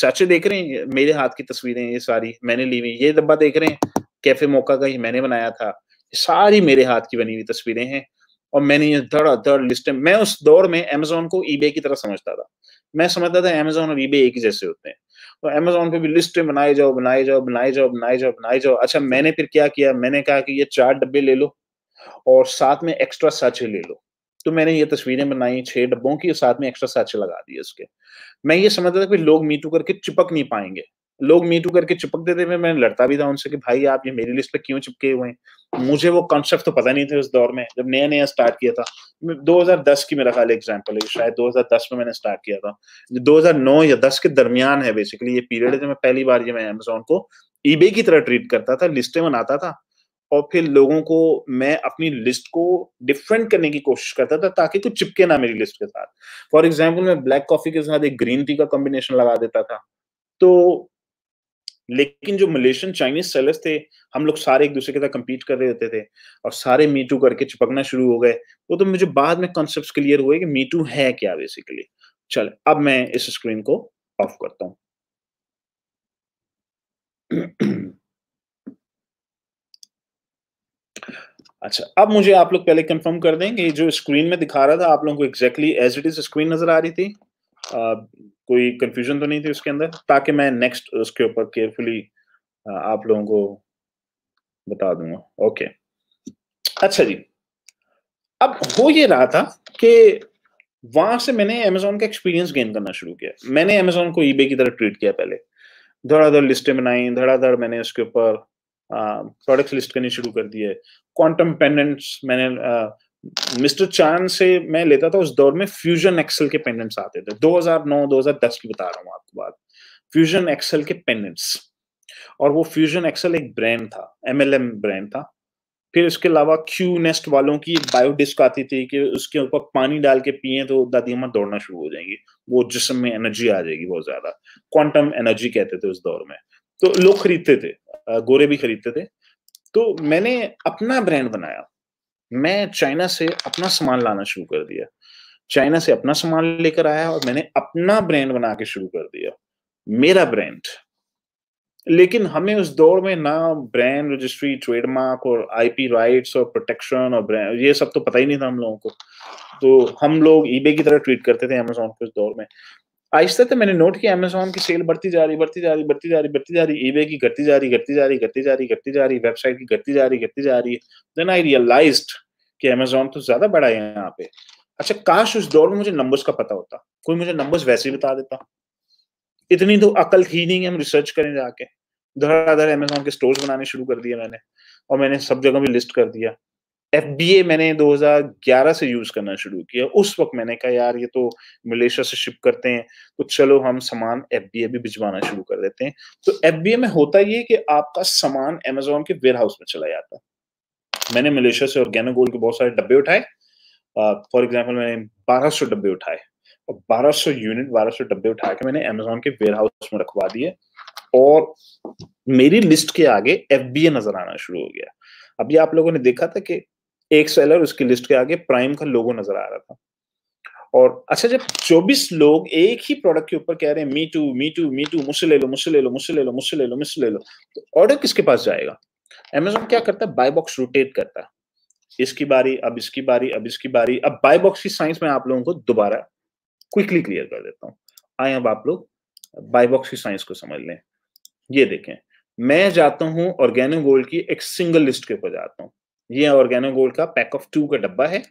Speaker 1: सच देख रहे हैं मेरे हाथ की तस्वीरें ये सारी मैंने ली हुई ये डब्बा देख रहे हैं कैफे मौका का ही मैंने बनाया था सारी मेरे हाथ की बनी हुई तस्वीरें हैं और मैंने ये धड़ा धड़ लिस्ट मैं उस दौर में अमेजोन को ईबे की तरह समझता था मैं समझता था अमेजोन और ईबे एक ही जैसे होते हैं तो अमेजोन पे भी लिस्ट बनाए जाओ बनाए जाओ बनाए जाओ बनाए जाओ बनाए जाओ अच्छा मैंने फिर क्या किया मैंने कहा कि ये चार डब्बे ले लो और साथ में एक्स्ट्रा साचे ले लो तो मैंने ये तस्वीरें बनाई छह डब्बों की और साथ में एक्स्ट्रा साचे लगा दिए उसके मैं ये समझता था कि लोग मीटू करके चिपक नहीं पाएंगे लोग मीटू करके चिपकते थे मैं मैं लड़ता भी था उनसे कि भाई आप ये मेरी लिस्ट पे क्यों चिपके हुए हैं मुझे वो कॉन्सेप्ट तो पता नहीं थे उस दौर में जब नया नया स्टार्ट किया था 2010 की मेरा ख्याल एग्जाम्पल है शायद 2010 में मैंने स्टार्ट किया था 2009 या 10 के दरमियान है बेसिकली ये पीरियड है जब मैं पहली बार ये मैं अमेजोन को ईबे की तरह ट्रीट करता था लिस्टें बनाता था और फिर लोगों को मैं अपनी लिस्ट को डिफरेंट करने की कोशिश करता था ताकि कुछ चिपके ना मेरी लिस्ट के साथ फॉर एग्जाम्पल मैं ब्लैक कॉफी के साथ एक ग्रीन टी का कॉम्बिनेशन लगा देता था तो लेकिन जो मलेशियन चाइनीज सेलर्स थे हम लोग सारे एक दूसरे के साथ कम्पीट कर रहे होते थे और सारे मीटू करके चिपकना शुरू हो गए वो तो मुझे बाद में कॉन्सेप्ट क्लियर हुए कि मीटू है क्या बेसिकली चल अब मैं इस स्क्रीन को ऑफ करता हूं अच्छा अब मुझे आप लोग पहले कंफर्म कर दें कि जो स्क्रीन में दिखा रहा था आप लोगों को exactly as it is screen नजर आ रही थी कोई कंफ्यूजन तो नहीं थी उसके अंदर ताकि मैं नेक्स्ट उसके ऊपर केयरफुली आप लोगों को बता दूंगा ओके अच्छा जी अब हो ये रहा था कि वहां से मैंने अमेजोन का एक्सपीरियंस गेन करना शुरू किया मैंने अमेजोन को ईबे की तरह ट्रीट किया पहले धड़ाधड़ लिस्टें बनाई धड़ाधड़ मैंने उसके ऊपर प्रोडक्ट्स लिस्ट करनी शुरू कर दिए क्वांटम पेंडेंट्स मैंने मिस्टर चांद से मैं लेता था उस दौर में फ्यूजन एक्सेल के पेंडेंट्स आते थे 2009 2010 की बता रहा हूँ आपको बात फ्यूजन एक्सेल के पेंडेंट्स और वो फ्यूजन एक्सेल एक ब्रांड था एमएलएम ब्रांड था फिर इसके अलावा क्यू नेस्ट वालों की बायोडिस्क आती थी कि उसके ऊपर पानी डाल के पिए तो दादी अम्मा दौड़ना शुरू हो जाएंगी वो जिसम में एनर्जी आ जाएगी बहुत ज्यादा क्वांटम एनर्जी कहते थे उस दौर में तो लोग खरीदते थे गोरे भी खरीदते थे तो मैंने अपना ब्रांड बनाया मैं चाइना से अपना सामान लाना शुरू कर दिया चाइना से अपना सामान लेकर आया और मैंने अपना ब्रांड बना के शुरू कर दिया मेरा ब्रांड लेकिन हमें उस दौड़ में ना ब्रांड रजिस्ट्री ट्रेडमार्क और आईपी राइट्स और प्रोटेक्शन और ब्रांड ये सब तो पता ही नहीं था हम लोगों को तो हम लोग ईबे की तरह ट्वीट करते थे अमेजोन के उस दौर में आहिस्ता तो मैंने नोट किया अमेजोन की सेल बढ़ती जा रही बढ़ती जा रही बढ़ती जा रही बढ़ती जा रही ईबे की घटती जा रही घटती जा रही घटती जा रही घटती जा रही वेबसाइट की घटती जा रही घटती जा रही है देन आई रियलाइज कि अमेजोन तो ज्यादा बड़ा है यहाँ पे अच्छा काश उस दौर में मुझे नंबर्स का पता होता कोई मुझे नंबर्स वैसे ही बता देता इतनी तो अकल ही नहीं है हम रिसर्च करें जाके धड़ाधड़ अमेजोन के स्टोर्स बनाने शुरू कर दिए मैंने और मैंने सब जगह भी लिस्ट कर दिया एफ मैंने 2011 से यूज करना शुरू किया उस वक्त मैंने कहा यार ये तो मलेशिया से शिप करते हैं तो चलो हम सामान एफ भी भिजवाना शुरू कर देते हैं तो एफ में होता ये कि आपका सामान अमेजोन के वेयर हाउस में चला जाता मैंने मलेशिया से ऑर्गेनो गोल्ड के बहुत सारे डब्बे उठाए फॉर एग्जाम्पल मैंने बारह सौ डब्बे उठाए और बारह सौ यूनिट बारह सौ डब्बे उठा के मैंने अमेजोन के वेयर हाउस में रखवा दिए और मेरी लिस्ट के आगे एफ नजर आना शुरू हो गया अभी आप लोगों ने देखा था कि एक सेलर उसकी लिस्ट के आगे प्राइम का लोगो नजर आ रहा था और अच्छा जब 24 लोग एक ही प्रोडक्ट के ऊपर कह रहे हैं me too me too me too मुझसे ले लो मुझसे ले लो मुझसे ले लो मुझसे ले लो मुझसे ले लो तो ऑर्डर किसके पास जाएगा अमेजोन क्या करता है बाय बॉक्स रोटेट करता है इसकी बारी अब इसकी बारी अब इसकी बारी अब बाय बॉक्स की साइंस में आप लोगों को दोबारा क्विकली क्लियर कर देता हूँ आए अब आप लोग बाय बॉक्स की साइंस को समझ लें ये देखें मैं जाता हूं ऑर्गेनिक गोल्ड की एक सिंगल लिस्ट के ऊपर जाता हूं ये ऑर्गेनो गोल्ड का पैक ऑफ टू का डब्बा है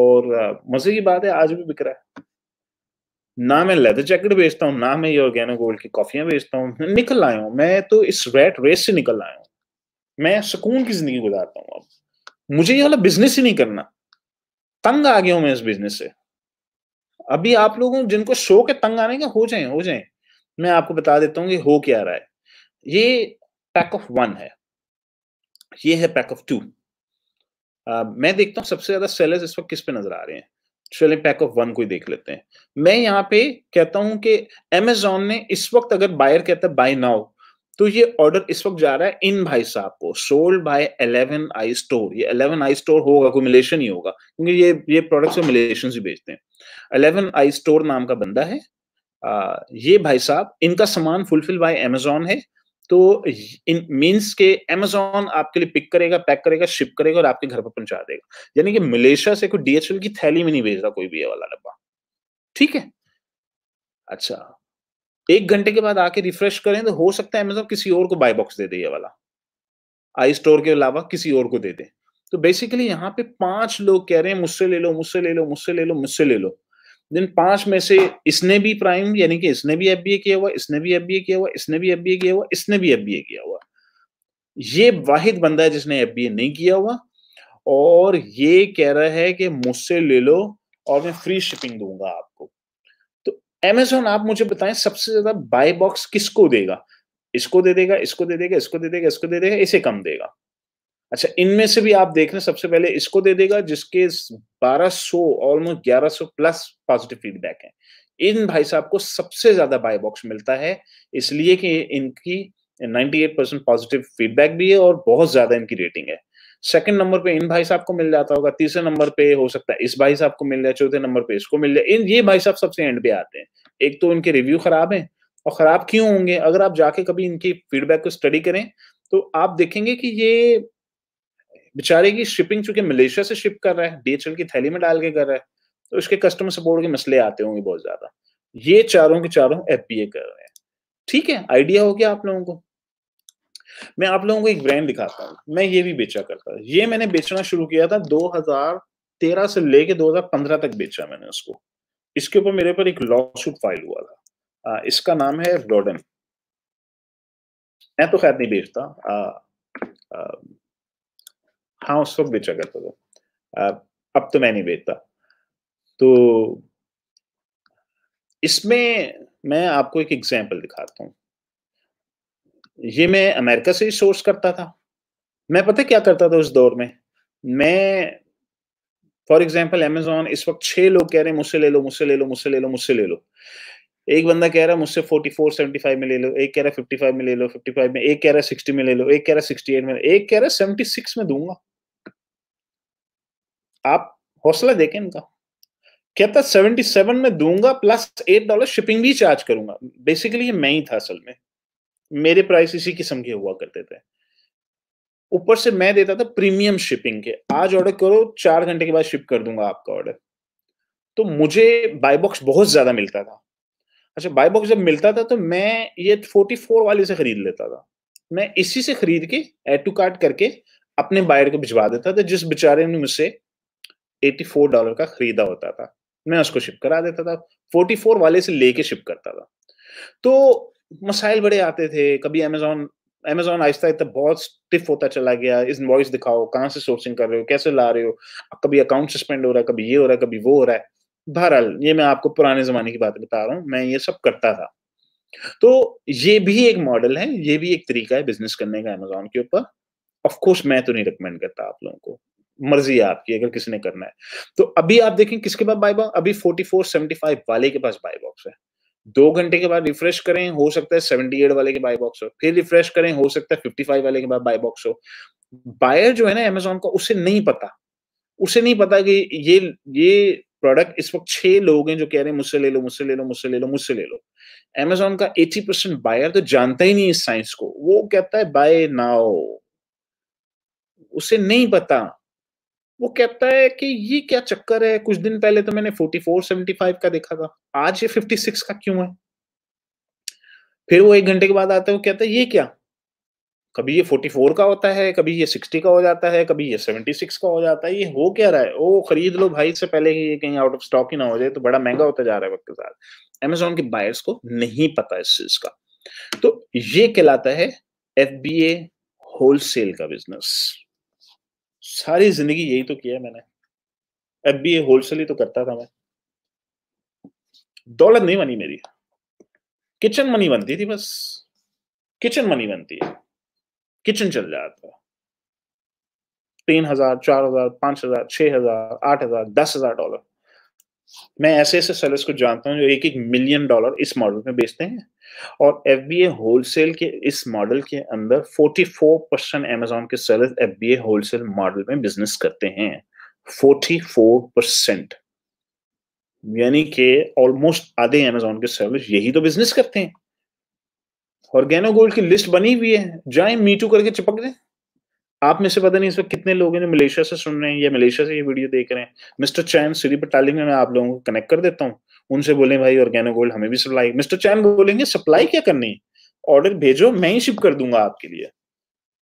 Speaker 1: और मजे की बात है आज भी बिक रहा है ना मैं लेदर जैकेट बेचता हूँ ना मैं ये ऑर्गेनो गोल्ड की कॉफियां बेचता हूँ निकल आया हूँ मैं तो इस रेट रेस से निकल आया हूँ मैं सुकून की जिंदगी गुजारता हूँ अब मुझे ये वाला बिजनेस ही नहीं करना तंग आ गया हूं मैं इस बिजनेस से अभी आप लोगों जिनको शो के तंग आने का हो जाए हो जाए मैं आपको बता देता हूँ कि हो क्या रहा है ये पैक ऑफ वन है ये है पैक ऑफ टू मैं देखता हूं सबसे ज्यादा सेलर्स इस वक्त किस पे नजर आ रहे हैं चलिए पैक ऑफ वन को देख लेते हैं मैं यहाँ पे कहता हूं कि एमेजोन ने इस वक्त अगर बायर कहता है बाय नाउ तो ये ऑर्डर इस वक्त जा रहा है इन भाई साहब को sold by eleven I store ये अलेवन आई स्टोर होगा कोई मिलेशन ही होगा क्योंकि ये ये प्रोडक्ट्स में मिलेशन ही बेचते हैं अलेवन आई स्टोर नाम का बंदा है आ, ये भाई साहब इनका सामान फुलफिल बाय अमेजोन है तो इन मीन्स के अमेजोन आपके लिए पिक करेगा पैक करेगा शिप करेगा और आपके घर पर पहुंचा देगा यानी कि मलेशिया से कोई डीएचएल की थैली में नहीं भेज रहा कोई भी ये वाला डब्बा ठीक है अच्छा एक घंटे के बाद आके रिफ्रेश करें तो हो सकता है अमेजोन किसी और को बाय बॉक्स दे दे ये वाला आई स्टोर के अलावा किसी और को दे दे तो बेसिकली यहाँ पे पांच लोग कह रहे हैं मुझसे ले लो मुझसे ले लो मुझसे ले लो मुझसे ले लो देन पांच में से इसने भी प्राइम यानी कि इसने भी एफ किया हुआ इसने भी एफ किया हुआ इसने भी एफ किया हुआ इसने भी एफ किया हुआ ये वाहिद बंदा है जिसने एफ नहीं किया हुआ और ये कह रहा है कि मुझसे ले लो और मैं फ्री शिपिंग दूंगा आपको तो एमेजोन आप मुझे बताएं सबसे ज्यादा बाय बॉक्स किसको देगा इसको दे देगा इसको दे देगा इसको दे देगा इसको दे देगा इसे कम देगा अच्छा इनमें से भी आप देख रहे हैं सबसे पहले इसको दे देगा जिसके 1200 ऑलमोस्ट 1100 प्लस पॉजिटिव फीडबैक है इन भाई साहब को सबसे ज्यादा बाय बॉक्स मिलता है इसलिए कि इनकी 98 परसेंट पॉजिटिव फीडबैक भी है और बहुत ज्यादा इनकी रेटिंग है सेकंड नंबर पे इन भाई साहब को मिल जाता होगा तीसरे नंबर पे हो सकता है इस भाई साहब को मिल जाए चौथे नंबर पे इसको मिल जाए इन ये भाई साहब सबसे एंड पे आते हैं एक तो इनके रिव्यू खराब है और खराब क्यों होंगे अगर आप जाके कभी इनकी फीडबैक को स्टडी करें तो आप देखेंगे कि ये बेचारे की शिपिंग चूंकि मलेशिया से शिप कर रहा है डीएचएल की थैली में डाल के कर रहा है तो उसके कस्टमर सपोर्ट के मसले आते होंगे बहुत ज्यादा ये चारों के चारों एफ कर रहे हैं ठीक है आइडिया हो गया आप लोगों को मैं आप लोगों को एक ब्रांड दिखाता हूँ मैं ये भी बेचा करता ये मैंने बेचना शुरू किया था 2013 से लेके 2015 तक बेचा मैंने उसको इसके ऊपर मेरे पर एक लॉ सूट फाइल हुआ था आ, इसका नाम है रोडन मैं तो खैर नहीं बेचता हाँ उस वक्त बेचा करता था अब तो मैं नहीं बेचता तो इसमें मैं आपको एक एग्जाम्पल दिखाता हूँ ये मैं अमेरिका से ही सोर्स करता था मैं पता क्या करता था उस दौर में मैं फॉर एग्जाम्पल अमेजोन इस वक्त छह लोग कह रहे हैं मुझसे ले लो मुझसे ले लो मुझसे ले लो मुझसे ले लो एक बंदा कह रहा है मुझसे फोर्टी फोर सेवेंटी फाइव में ले लो एक कह रहा है फाइव में ले लो फिफ्टी फाइव में एक कह रहा है सिक्सटी में ले लो एक कह रहा है एट में एक कह रहा है सिक्स में दूंगा आप हौसला देखें इनका कहता सेवेंटी सेवन में दूंगा प्लस एट डॉलर शिपिंग भी चार्ज करूंगा बेसिकली ये मैं ही था असल में मेरे प्राइस इसी किस्म के हुआ करते थे ऊपर से मैं देता था प्रीमियम शिपिंग के आज ऑर्डर करो चार घंटे के बाद शिप कर दूंगा आपका ऑर्डर तो मुझे बाय बॉक्स बहुत ज्यादा मिलता था अच्छा बाय बॉक्स जब मिलता था तो मैं ये फोर्टी फोर वाले से खरीद लेता था मैं इसी से खरीद के एड टू कार्ट करके अपने बायर को भिजवा देता था जिस बेचारे ने मुझसे 84 डॉलर का खरीदा होता था मैं उसको शिप करा देता था 44 वाले से लेके शिप करता था तो मसाइल बड़े आते थे कभी अमेजोन अमेजोन आहिस्ता आहिस्ता बहुत स्टिफ होता चला गया इस वॉइस दिखाओ कहाँ से सोर्सिंग कर रहे हो कैसे ला रहे हो कभी अकाउंट सस्पेंड हो रहा है कभी ये हो रहा है कभी वो हो रहा है बहरहाल ये मैं आपको पुराने जमाने की बात बता रहा हूँ मैं ये सब करता था तो ये भी एक मॉडल है ये भी एक तरीका है बिजनेस करने का अमेजोन के ऊपर ऑफकोर्स मैं तो नहीं रिकमेंड करता आप लोगों को मर्जी है आपकी अगर किसी ने करना है तो अभी आप देखें किसके पास बाय बॉक्स अभी फोर्टी फोर सेवेंटी फाइव वाले के पास बाय बॉक्स है दो घंटे के बाद रिफ्रेश करें हो सकता है सेवेंटी एट वाले के बाय बॉक्स हो फिर रिफ्रेश करें हो सकता है फिफ्टी फाइव वाले के बाद बाय बॉक्स हो बायर जो है ना अमेजोन का उसे नहीं पता उसे नहीं पता कि ये ये प्रोडक्ट इस वक्त छह लोग हैं जो कह रहे हैं मुझसे ले लो मुझसे ले लो मुझसे ले लो मुझसे ले लो अमेजोन का एटी परसेंट बायर तो जानता ही नहीं इस साइंस को वो कहता है बाय नाउ उसे नहीं पता वो कहता है कि ये क्या चक्कर है कुछ दिन पहले तो मैंने 4475 का देखा था आज ये 56 का क्यों है फिर वो एक घंटे के बाद आता है वो कहता है ये क्या कभी ये 44 का होता है कभी ये 60 का हो जाता है कभी ये 76 का हो जाता है ये हो क्या रहा है ओ खरीद लो भाई से पहले ये कहीं आउट ऑफ स्टॉक ही ना हो जाए तो बड़ा महंगा होता जा रहा है वक्त के साथ अमेजोन के बायर्स को नहीं पता इस चीज का तो ये कहलाता है एफ होलसेल का बिजनेस सारी जिंदगी यही तो किया मैंने एफ भी ये होलसेल ही तो करता था मैं दौलत नहीं बनी मेरी किचन मनी बनती थी बस किचन मनी बनती है किचन चल जाता तीन हजार चार हजार पांच हजार छह हजार आठ हजार दस हजार डॉलर मैं ऐसे ऐसे सेलर्स को जानता हूँ जो एक एक मिलियन डॉलर इस मॉडल में बेचते हैं और एफ बी ए होलसेल के इस मॉडल के अंदर 44 परसेंट अमेजोन के sellers F B A wholesale model में बिजनेस करते हैं 44 परसेंट यानी कि ऑलमोस्ट आधे अमेजोन के सेलर्स यही तो बिजनेस करते हैं गैनो गोल्ड की लिस्ट बनी हुई है जाए मीटू करके चिपक दें आप में से पता नहीं इस वक्त कितने लोग हैं जो मलेशिया से सुन रहे हैं या मलेशिया से ये वीडियो देख रहे हैं मिस्टर चैन श्री पटाली में मैं आप लोगों को कनेक्ट कर देता हूँ उनसे बोले भाई ऑर्गेनो गोल्ड हमें भी सप्लाई मिस्टर चैन बोलेंगे सप्लाई क्या करनी ऑर्डर भेजो मैं ही शिप कर दूंगा आपके लिए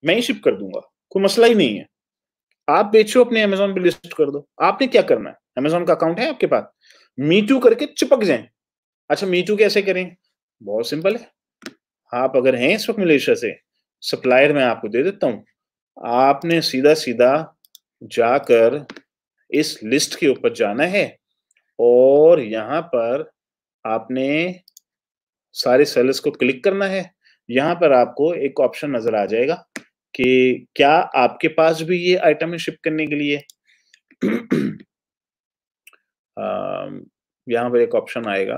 Speaker 1: मैं ही शिप कर दूंगा कोई मसला ही नहीं है आप बेचो अपने अमेजोन पे लिस्ट कर दो आपने क्या करना है अमेजोन का अकाउंट है आपके पास मीटू करके चिपक जाए अच्छा मीटू कैसे करें बहुत सिंपल है आप अगर हैं इस वक्त मलेशिया से सप्लायर मैं आपको दे देता हूँ आपने सीधा सीधा जाकर इस लिस्ट के ऊपर जाना है और यहां पर आपने सारे सेल्स को क्लिक करना है यहां पर आपको एक ऑप्शन नजर आ जाएगा कि क्या आपके पास भी ये आइटम शिप करने के लिए यहां पर एक ऑप्शन आएगा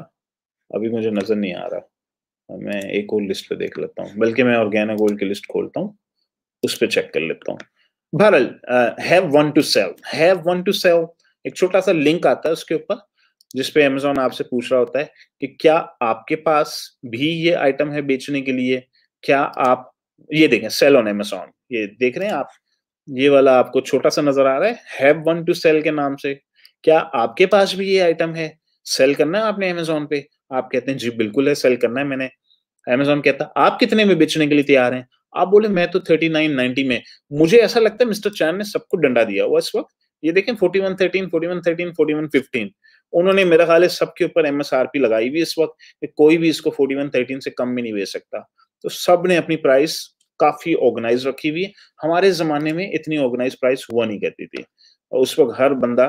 Speaker 1: अभी मुझे नजर नहीं आ रहा मैं एक और लिस्ट पे देख लेता हूँ बल्कि मैं ऑर्गेना गोल्ड की लिस्ट खोलता हूँ उस पर चेक कर लेता हूँ बहरल have one to sell have one to sell एक छोटा सा लिंक आता है उसके ऊपर जिसपे अमेजोन आपसे पूछ रहा होता है कि क्या आपके पास भी ये आइटम है बेचने के लिए क्या आप ये देखें सेल ऑन अमेजोन ये देख रहे हैं आप ये वाला आपको छोटा सा नजर आ रहा है हैव वन टू सेल के नाम से क्या आपके पास भी ये आइटम है सेल करना है आपने अमेजोन पे आप कहते हैं जी बिल्कुल है सेल करना है मैंने अमेजोन कहता आप कितने में बेचने के लिए तैयार हैं आप बोले मैं तो थर्टी नाइन नाइनटी में मुझे ऐसा लगता है मिस्टर चैन ने सबको डंडा दिया हुआ इस वक्त ये देखें forty one thirteen forty one thirteen forty one fifteen उन्होंने मेरा ख्याल है सबके ऊपर एम लगाई हुई इस वक्त कोई भी इसको फोर्टी वन थर्टीन से कम भी नहीं बेच सकता तो सब ने अपनी प्राइस काफी ऑर्गेनाइज रखी हुई हमारे जमाने में इतनी ऑर्गेनाइज प्राइस हुआ नहीं कहती थी और उस वक्त हर बंदा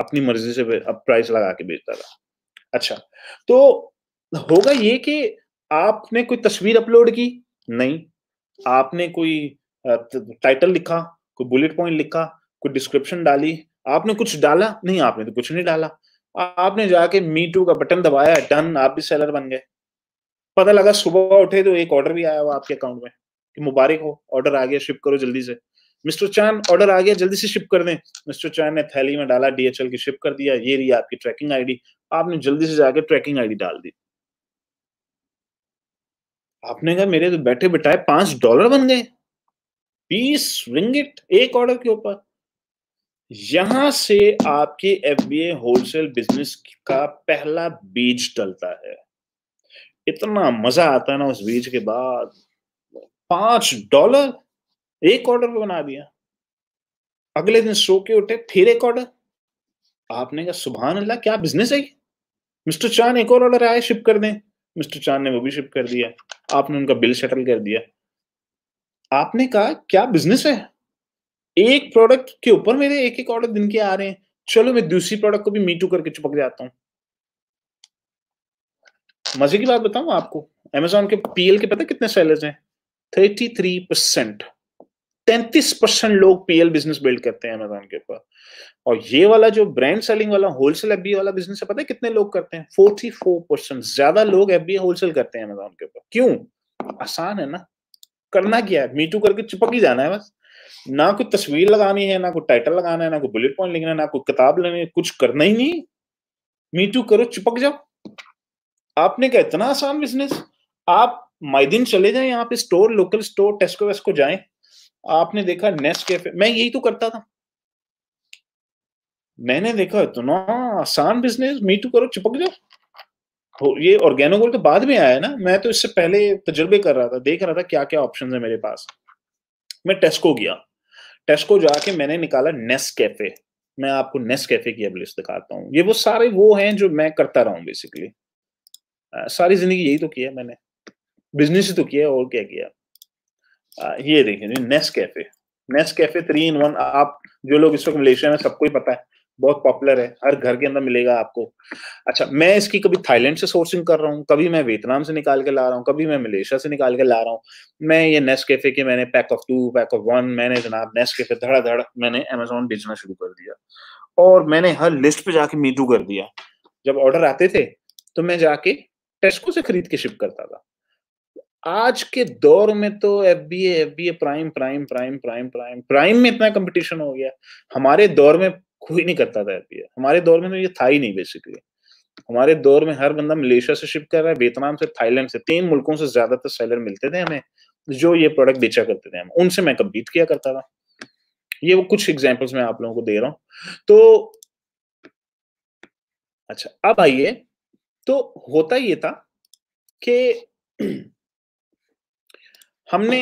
Speaker 1: अपनी मर्जी से प्राइस लगा के बेचता था अच्छा तो होगा ये कि आपने कोई तस्वीर अपलोड की नहीं आपने कोई टाइटल लिखा कोई बुलेट पॉइंट लिखा कोई डिस्क्रिप्शन डाली आपने कुछ डाला नहीं आपने तो कुछ नहीं डाला आपने जाके मी टू का बटन दबाया डन आप भी सेलर बन गए पता लगा सुबह उठे तो एक ऑर्डर भी आया हुआ आपके अकाउंट में कि मुबारक हो ऑर्डर आ गया शिप करो जल्दी से मिस्टर चैन ऑर्डर आ गया जल्दी से शिप कर दें मिस्टर चैन ने थैली में डाला डीएचएल की शिप कर दिया ये रही आपकी ट्रैकिंग आईडी आपने जल्दी से जाके ट्रैकिंग आईडी डाल दी आपने कहा मेरे तो बैठे बिठाए पांच डॉलर बन गए बीस रिंगिट एक ऑर्डर के ऊपर यहां से आपके F B A wholesale business का पहला बीज डलता है इतना मजा आता है ना उस बीज के बाद पांच डॉलर एक ऑर्डर पे बना दिया अगले दिन सो के उठे फिर एक ऑर्डर आपने कहा सुबह अल्लाह क्या बिजनेस है मिस्टर चान एक और ऑर्डर आया शिप कर दें मिस्टर चान ने वो भी शिप कर दिया आपने उनका बिल सेटल कर दिया आपने कहा क्या बिजनेस है एक प्रोडक्ट के ऊपर मेरे एक एक ऑर्डर दिन के आ रहे हैं चलो मैं दूसरी प्रोडक्ट को भी मीटू करके चिपक जाता हूं मजे की बात बताऊं आपको अमेजोन के पीएल के पता कितने सेलर्स हैं थर्टी थ्री परसेंट तैंतीस परसेंट लोग पीएल बिजनेस बिल्ड करते हैं अमेजोन के ऊपर और ये वाला जो ब्रांड सेलिंग वाला होलसेल एफ वाला बिजनेस है पता है कितने लोग करते हैं फोर्टी फोर परसेंट ज्यादा लोग एफ होलसेल करते हैं अमेजोन के ऊपर क्यों आसान है ना करना क्या है मीटू करके चिपक ही जाना है बस ना कोई तस्वीर लगानी है ना कोई टाइटल लगाना है ना कोई बुलेट पॉइंट लिखना है ना कोई किताब लेनी है कुछ करना ही नहीं मीटू करो चिपक जाओ आपने कहा इतना आसान बिजनेस आप माइदिन चले जाए यहाँ पे स्टोर लोकल स्टोर टेस्को वेस्को जाएं आपने देखा नेस्ट कैफे मैं यही तो करता था मैंने देखा इतना आसान बिजनेस मीटू करो चिपक जाओ ये ऑर्गेनोगोल तो बाद में आया ना मैं तो इससे पहले तजर्बे कर रहा था देख रहा था क्या क्या ऑप्शन है मेरे पास मैं टेस्को गया टेस्को जाके मैंने निकाला नेस्ट कैफे मैं आपको नेस्ट कैफे की अब लिस्ट दिखाता हूँ ये वो सारे वो हैं जो मैं करता रहा हूँ बेसिकली सारी जिंदगी यही तो किया मैंने बिजनेस ही तो किया और क्या किया ये देखिए जी Nescafe Nescafe three in one आप जो लोग इस वक्त मलेशिया में सबको ही पता है बहुत पॉपुलर है हर घर के अंदर मिलेगा आपको अच्छा मैं इसकी कभी थाईलैंड से सोर्सिंग कर रहा हूँ कभी मैं वियतनाम से निकाल के ला रहा हूँ कभी मैं मलेशिया से निकाल के ला रहा हूँ मैं ये नेस कैफे के मैंने pack of two pack of one मैंने जनाब नेस कैफे धड़ा धड़ मैंने अमेजोन बेचना शुरू कर दिया और मैंने हर लिस्ट पे जाके मीटू कर दिया जब ऑर्डर आते थे तो मैं जाके टेस्को से खरीद के शिप करता था आज के दौर में तो F B F B prime prime prime prime prime prime में इतना कंपटीशन हो गया हमारे दौर में कोई नहीं करता था एफ हमारे दौर में तो ये था ही नहीं बेसिकली हमारे दौर में हर बंदा मलेशिया से शिप कर रहा है वियतनाम से थाईलैंड से तीन मुल्कों से ज्यादातर सेलर मिलते थे हमें जो ये प्रोडक्ट बेचा करते थे हम उनसे मैं कम्पीट किया करता था ये वो कुछ एग्जाम्पल्स मैं आप लोगों को दे रहा हूँ तो अच्छा अब आइए तो होता ये था कि हमने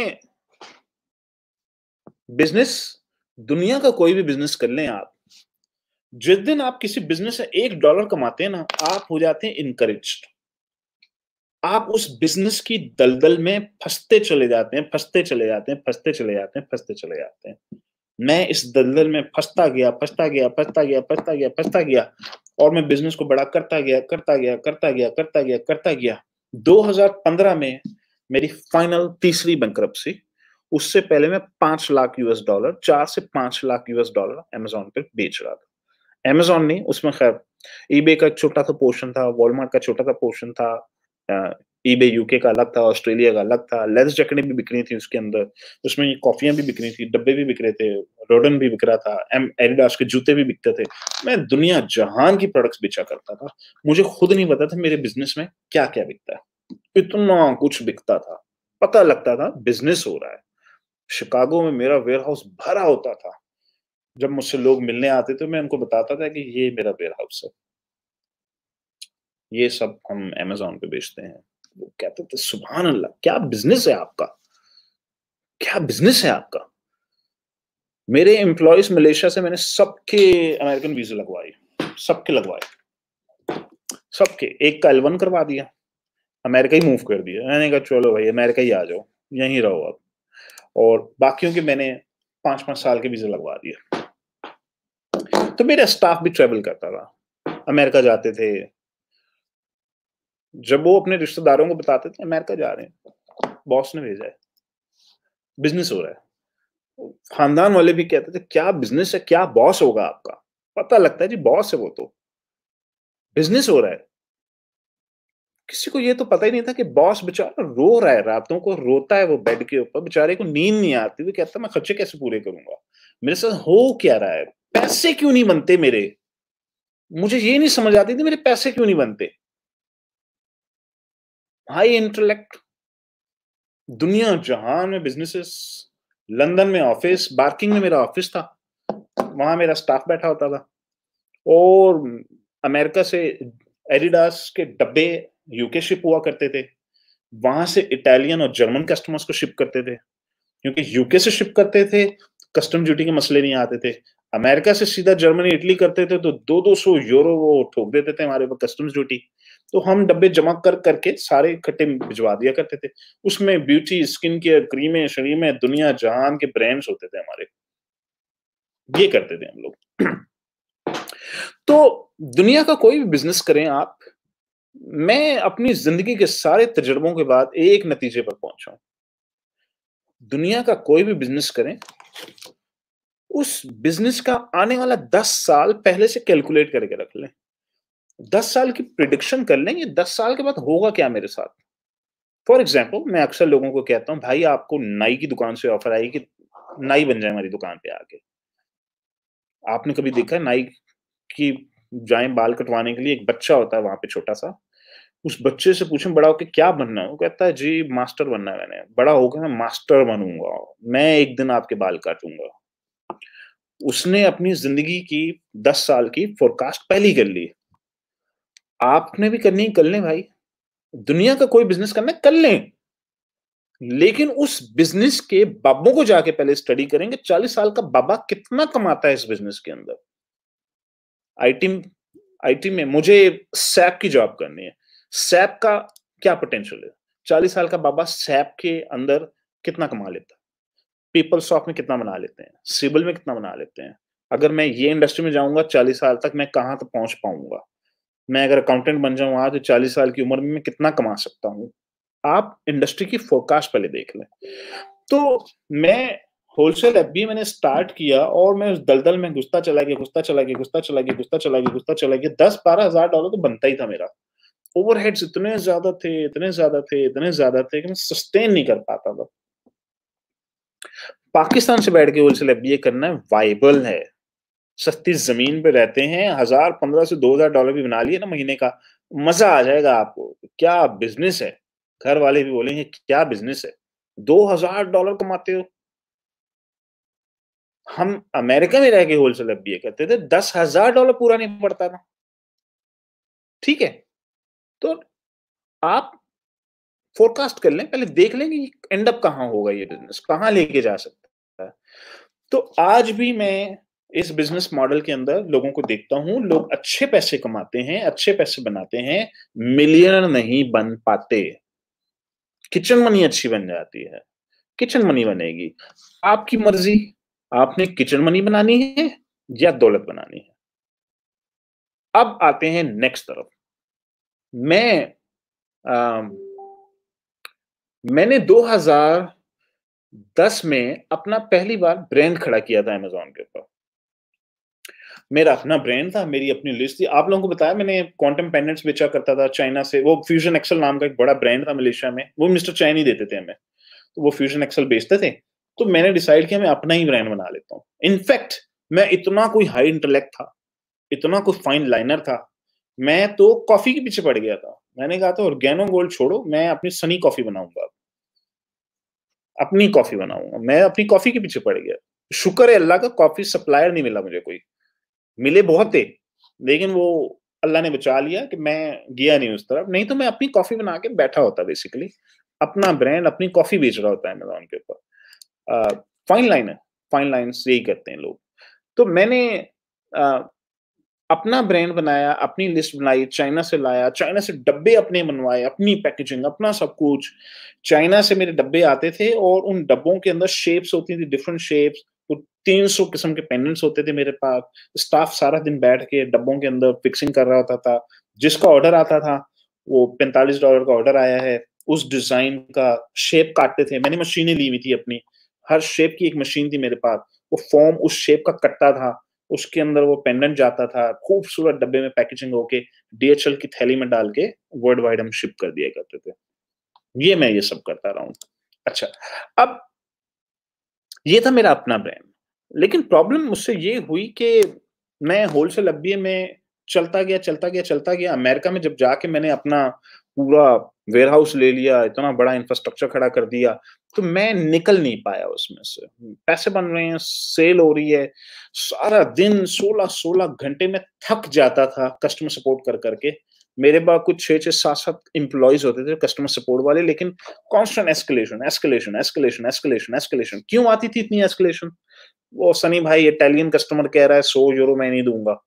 Speaker 1: बिजनेस दुनिया का कोई भी बिजनेस कर लें आप जिस दिन आप किसी बिजनेस से एक डॉलर कमाते हैं ना आप हो जाते हैं इनकरेज आप उस बिजनेस की दलदल में फंसते चले जाते हैं फंसते चले जाते हैं फंसते चले जाते हैं फंसते चले जाते हैं मैं इस दलदल में फंसता गया फंसता गया फंसता गया फंसता गया फंसता गया और मैं बिजनेस को बड़ा करता गया करता गया करता गया करता गया करता गया 2015 में मेरी फाइनल तीसरी बैंक उससे पहले मैं पांच लाख यूएस डॉलर चार से पांच लाख यूएस डॉलर अमेजोन पे बेच रहा था अमेजोन ने उसमें खैर ईबे का एक छोटा सा पोर्शन था वॉलमार्ट का छोटा सा पोर्शन था ईबे यूके का अलग था ऑस्ट्रेलिया का अलग था लेदर जैकेटें भी बिक रही थी उसके अंदर उसमें कॉफियां भी बिक रही थी डब्बे भी बिक रहे थे रोडन भी बिक रहा था एम एडिडास के जूते भी बिकते थे मैं दुनिया जहान की प्रोडक्ट्स बेचा करता था मुझे खुद नहीं पता था मेरे बिजनेस में क्या क्या बिकता है इतना कुछ बिकता था पता लगता था बिजनेस हो रहा है शिकागो में मेरा वेयर हाउस भरा होता था जब मुझसे लोग मिलने आते थे मैं उनको बताता था कि ये मेरा वेयर हाउस है ये सब हम एमेजोन पे बेचते हैं वो कहते थे सुबह अल्लाह क्या बिजनेस है आपका क्या बिजनेस है आपका मेरे एम्प्लॉयज मलेशिया से मैंने सबके अमेरिकन वीजा लगवाए सबके लगवाए सबके एक का एलवन करवा दिया अमेरिका ही मूव कर दिया मैंने कहा चलो भाई अमेरिका ही आ जाओ यहीं रहो आप और बाकियों के मैंने पांच पांच साल के वीज़ा लगवा दिए तो मेरा स्टाफ भी ट्रेवल करता था अमेरिका जाते थे जब वो अपने रिश्तेदारों को बताते थे अमेरिका जा रहे हैं बॉस ने भेजा है बिजनेस हो रहा है खानदान वाले भी कहते थे क्या बिजनेस है क्या बॉस होगा आपका पता लगता है जी बॉस है वो तो बिजनेस हो रहा है किसी को ये तो पता ही नहीं था कि बॉस बेचारा रो रहा है रातों को रोता है वो बेड के ऊपर बेचारे को नींद नहीं आती वो कहता मैं खर्चे कैसे पूरे करूंगा मेरे साथ हो क्या रहा है पैसे क्यों नहीं बनते मेरे मुझे ये नहीं समझ आती थी मेरे पैसे क्यों नहीं बनते हाई इंटेलेक्ट दुनिया जहान में बिजनेसेस लंदन में ऑफिस बार्किंग में मेरा ऑफिस था वहां मेरा स्टाफ बैठा होता था और अमेरिका से एडिडास के डब्बे यूके शिप हुआ करते थे वहां से इटालियन और जर्मन कस्टमर्स को शिप करते थे क्योंकि यूके से शिप करते थे कस्टम ड्यूटी के मसले नहीं आते थे अमेरिका से सीधा जर्मनी इटली करते थे तो दो दो सौ यूरो वो ठोक देते थे हमारे पर कस्टम्स ड्यूटी तो हम डब्बे जमा कर करके सारे इकट्ठे भिजवा दिया करते थे उसमें ब्यूटी स्किन केयर क्रीमें शरीमें दुनिया जहान के ब्रांड्स होते थे हमारे ये करते थे हम लोग <clears throat> तो दुनिया का कोई भी बिजनेस करें आप मैं अपनी जिंदगी के सारे तजर्बों के बाद एक नतीजे पर पहुंचा दुनिया का कोई भी बिजनेस करें उस बिजनेस का आने वाला दस साल पहले से कैलकुलेट करके रख लें दस साल की प्रिडिक्शन कर लें ये दस साल के बाद होगा क्या मेरे साथ फॉर एग्जाम्पल मैं अक्सर लोगों को कहता हूँ भाई आपको नाई की दुकान से ऑफर आई कि नाई बन जाए हमारी दुकान पे आके आपने कभी देखा नाई की जाए बाल कटवाने के लिए एक बच्चा होता है वहां पे छोटा सा उस बच्चे से पूछे बड़ा होके क्या बनना है वो कहता है जी मास्टर बनना है मैंने बड़ा होकर मैं मास्टर बनूंगा मैं एक दिन आपके बाल काटूंगा उसने अपनी जिंदगी की दस साल की फोरकास्ट पहली कर ली आपने भी करनी कर लें भाई दुनिया का कोई बिजनेस करना कर लें लेकिन उस बिजनेस के बाबों को जाके पहले स्टडी करेंगे चालीस साल का बाबा कितना कमाता है इस बिजनेस के अंदर आईटी आईटी में मुझे सैप की जॉब करनी है सैप का क्या पोटेंशियल है चालीस साल का बाबा सैप के अंदर कितना कमा लेता पीपल स्टॉक में कितना बना लेते हैं सिबल में कितना बना लेते हैं अगर मैं ये इंडस्ट्री में जाऊंगा चालीस साल तक मैं कहाँ तक पहुंच पाऊंगा मैं अगर अकाउंटेंट बन जाऊँ आज तो चालीस साल की उम्र में मैं कितना कमा सकता हूँ आप इंडस्ट्री की फोरकास्ट पहले देख लें तो मैं होलसेल एफ बी मैंने स्टार्ट किया और मैं उस दलदल में घुसता चला गया घुसता चला गया घुसता चला गया घुसता चला गया घुसता चला गया दस बारह हजार डॉलर तो बनता ही था मेरा ओवरहेड्स इतने ज्यादा थे इतने ज्यादा थे इतने ज्यादा थे कि मैं सस्टेन नहीं कर पाता था पाकिस्तान से बैठ के होलसेल एफ करना वाइबल है सस्ती जमीन पे रहते हैं हजार पंद्रह से दो हजार डॉलर भी बना लिए ना महीने का मजा आ जाएगा आपको क्या बिजनेस है घर वाले भी बोलेंगे क्या बिजनेस है दो हजार डॉलर कमाते हो हम अमेरिका में रह के होलसेल एफ करते थे दस हजार डॉलर पूरा नहीं पड़ता था ठीक है तो आप फोरकास्ट कर लें पहले देख लें कि एंड अप कहाँ होगा ये बिजनेस कहाँ लेके जा सकता है तो आज भी मैं इस बिजनेस मॉडल के अंदर लोगों को देखता हूं लोग अच्छे पैसे कमाते हैं अच्छे पैसे बनाते हैं मिलियनर नहीं बन पाते किचन मनी अच्छी बन जाती है किचन मनी बनेगी आपकी मर्जी आपने किचन मनी बनानी है या दौलत बनानी है अब आते हैं नेक्स्ट तरफ मैं आ, मैंने 2010 में अपना पहली बार ब्रांड खड़ा किया था अमेजोन के ऊपर मेरा अपना ब्रांड था मेरी अपनी लिस्ट थी आप लोगों को बताया मैंने क्वांटम पेंडेंट्स बेचा करता था चाइना से वो फ्यूजन एक्सल नाम का एक बड़ा ब्रांड था मलेशिया में वो मिस्टर चाइनी देते थे हमें तो वो फ्यूजन एक्सल बेचते थे तो मैंने डिसाइड किया मैं अपना ही ब्रांड बना लेता हूँ इनफैक्ट मैं इतना कोई हाई इंटेलेक्ट था इतना कोई फाइन लाइनर था मैं तो कॉफी के पीछे पड़ गया था मैंने कहा था ऑर्गेनो गोल्ड छोड़ो मैं अपनी सनी कॉफी बनाऊंगा अपनी कॉफी बनाऊंगा मैं अपनी कॉफी के पीछे पड़ गया शुक्र है अल्लाह का कॉफी सप्लायर नहीं मिला मुझे कोई मिले बहुत थे लेकिन वो अल्लाह ने बचा लिया कि मैं गया नहीं उस तरफ नहीं तो मैं अपनी कॉफी बना के बैठा होता बेसिकली अपना ब्रांड अपनी कॉफी बेच रहा होता है अमेजोन के ऊपर फाइन लाइन है फाइन लाइन यही करते हैं लोग तो मैंने आ, अपना ब्रांड बनाया अपनी लिस्ट बनाई चाइना से लाया चाइना से डब्बे अपने बनवाए अपनी पैकेजिंग अपना सब कुछ चाइना से मेरे डब्बे आते थे और उन डब्बों के अंदर शेप्स होती थी डिफरेंट शेप्स तीन सौ किस्म के पेंडेंट्स होते थे मेरे पास स्टाफ सारा दिन बैठ के डब्बों के अंदर फिक्सिंग कर रहा होता था जिसका ऑर्डर आता था वो पैंतालीस डॉलर का ऑर्डर आया है उस डिजाइन का शेप काटते थे मैंने मशीनें ली हुई थी अपनी हर शेप की एक मशीन थी मेरे पास वो फॉर्म उस शेप का कट्टा था उसके अंदर वो पेंडेंट जाता था खूबसूरत डब्बे में पैकेजिंग होके डीएचएल की थैली में डाल के वर्ल्ड वाइड हम शिप कर दिया करते थे ये मैं ये सब करता रहा हूं अच्छा अब ये था मेरा अपना ब्रांड लेकिन प्रॉब्लम मुझसे ये हुई कि मैं होलसेल अब्बी में चलता गया चलता गया चलता गया अमेरिका में जब जाके मैंने अपना पूरा वेयर हाउस ले लिया इतना बड़ा इंफ्रास्ट्रक्चर खड़ा कर दिया तो मैं निकल नहीं पाया उसमें से पैसे बन रहे हैं सेल हो रही है सारा दिन 16-16 घंटे में थक जाता था कस्टमर सपोर्ट कर करके मेरे पास कुछ छह छह सात सात इंप्लॉयज होते थे कस्टमर सपोर्ट वाले लेकिन constant escalation escalation escalation escalation escalation क्यों आती थी इतनी एस्केलेशन वो सनी भाई इटालियन कस्टमर कह रहा है सो यूरो मैं नहीं दूंगा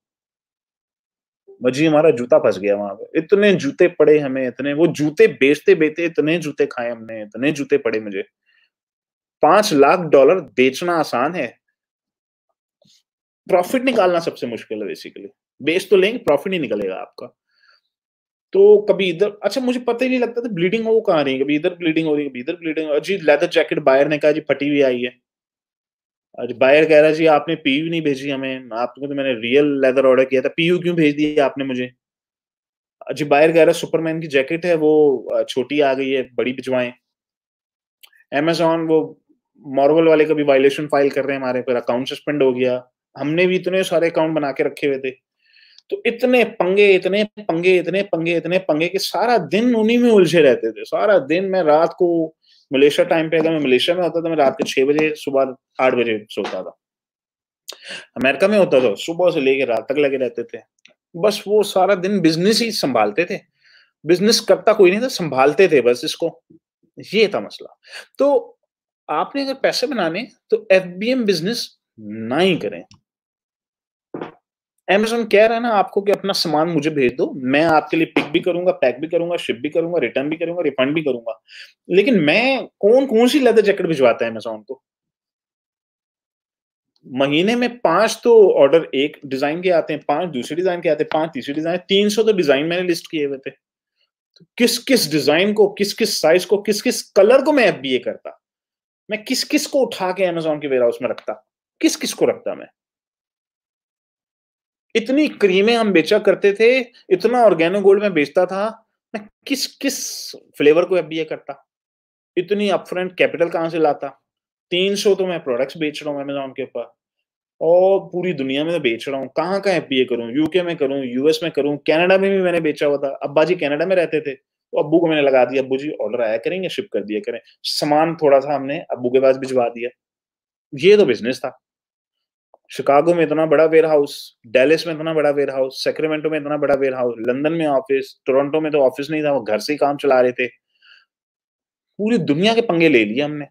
Speaker 1: मजी हमारा जूता फंस गया वहां पे इतने जूते पड़े हमें इतने वो जूते बेचते बेचते इतने जूते खाए हमने इतने जूते पड़े मुझे पांच लाख डॉलर बेचना आसान है प्रॉफिट निकालना सबसे मुश्किल है बेसिकली बेच तो लेंगे प्रॉफिट नहीं निकलेगा आपका तो कभी इधर अच्छा मुझे पता ही नहीं लगता था ब्लीडिंग हो कहाँ रही है कभी इधर ब्लीडिंग हो रही है कभी इधर ब्लीडिंग जी लेदर जैकेट बायर ने कहा जी फटी हुई आई है बायर कह रहा जी आपने पीयू नहीं भेजी हमें आपको तो मैंने रियल लेदर ऑर्डर किया था पीयू क्यों भेज दिया आपने मुझे जी बायर कह रहा सुपरमैन की जैकेट है वो छोटी आ गई है बड़ी भिजवाए एमेजोन वो मॉर्वल वाले का भी वायलेशन फाइल कर रहे हैं हमारे पर अकाउंट सस्पेंड हो गया हमने भी इतने सारे अकाउंट बना के रखे हुए थे तो इतने पंगे इतने पंगे इतने पंगे इतने पंगे के सारा दिन उन्हीं में उलझे रहते थे सारा दिन मैं रात को मलेशिया टाइम पे अगर मैं मलेशिया में होता था तो मैं रात के छह बजे सुबह आठ बजे सोता था अमेरिका में होता था सुबह से लेकर रात तक लगे रहते थे बस वो सारा दिन बिजनेस ही संभालते थे बिजनेस करता कोई नहीं था संभालते थे बस इसको ये था मसला तो आपने अगर पैसे बनाने तो एफ बिजनेस ना ही करें अमेजोन कह रहा है ना आपको कि अपना सामान मुझे भेज दो मैं आपके लिए पिक भी करूंगा पैक भी करूंगा शिप भी करूंगा रिटर्न भी करूंगा रिफंड भी करूंगा लेकिन मैं कौन कौन सी लेदर जैकेट भिजवाता है अमेजोन को महीने में पांच तो ऑर्डर एक डिजाइन के आते हैं पांच दूसरे डिजाइन के आते हैं पांच तीसरे डिजाइन तीन सौ तो डिजाइन मैंने लिस्ट किए हुए थे तो किस किस डिजाइन को किस किस साइज को किस किस कलर को मैं एफ करता मैं किस किस को उठा के अमेजोन के वेयर हाउस में रखता किस किस को रखता मैं इतनी क्रीमें हम बेचा करते थे इतना ऑर्गेनो गोल्ड में बेचता था मैं किस किस फ्लेवर को एफ करता इतनी अपफ्रंट कैपिटल कहाँ से लाता तीन सौ तो मैं प्रोडक्ट्स बेच रहा हूँ अमेजोन के ऊपर और पूरी दुनिया में बेच रहा हूँ कहाँ कहाँ एफ करूँ यूके में करूँ यूएस में करूँ कैनेडा में भी मैंने बेचा हुआ था अब्बा जी कैनेडा में रहते थे तो अब्बू को मैंने लगा दिया अब्बू जी ऑर्डर आया करेंगे शिप कर दिया करें सामान थोड़ा सा हमने अब्बू के पास भिजवा दिया ये तो बिजनेस था शिकागो में इतना बड़ा वेयर हाउस डेलिस में इतना बड़ा वेयर हाउस सेक्रेमेंटो में इतना बड़ा वेयर हाउस लंदन में ऑफिस टोरंटो में तो ऑफिस नहीं था वो घर से ही काम चला रहे थे पूरी दुनिया के पंगे ले लिए हमने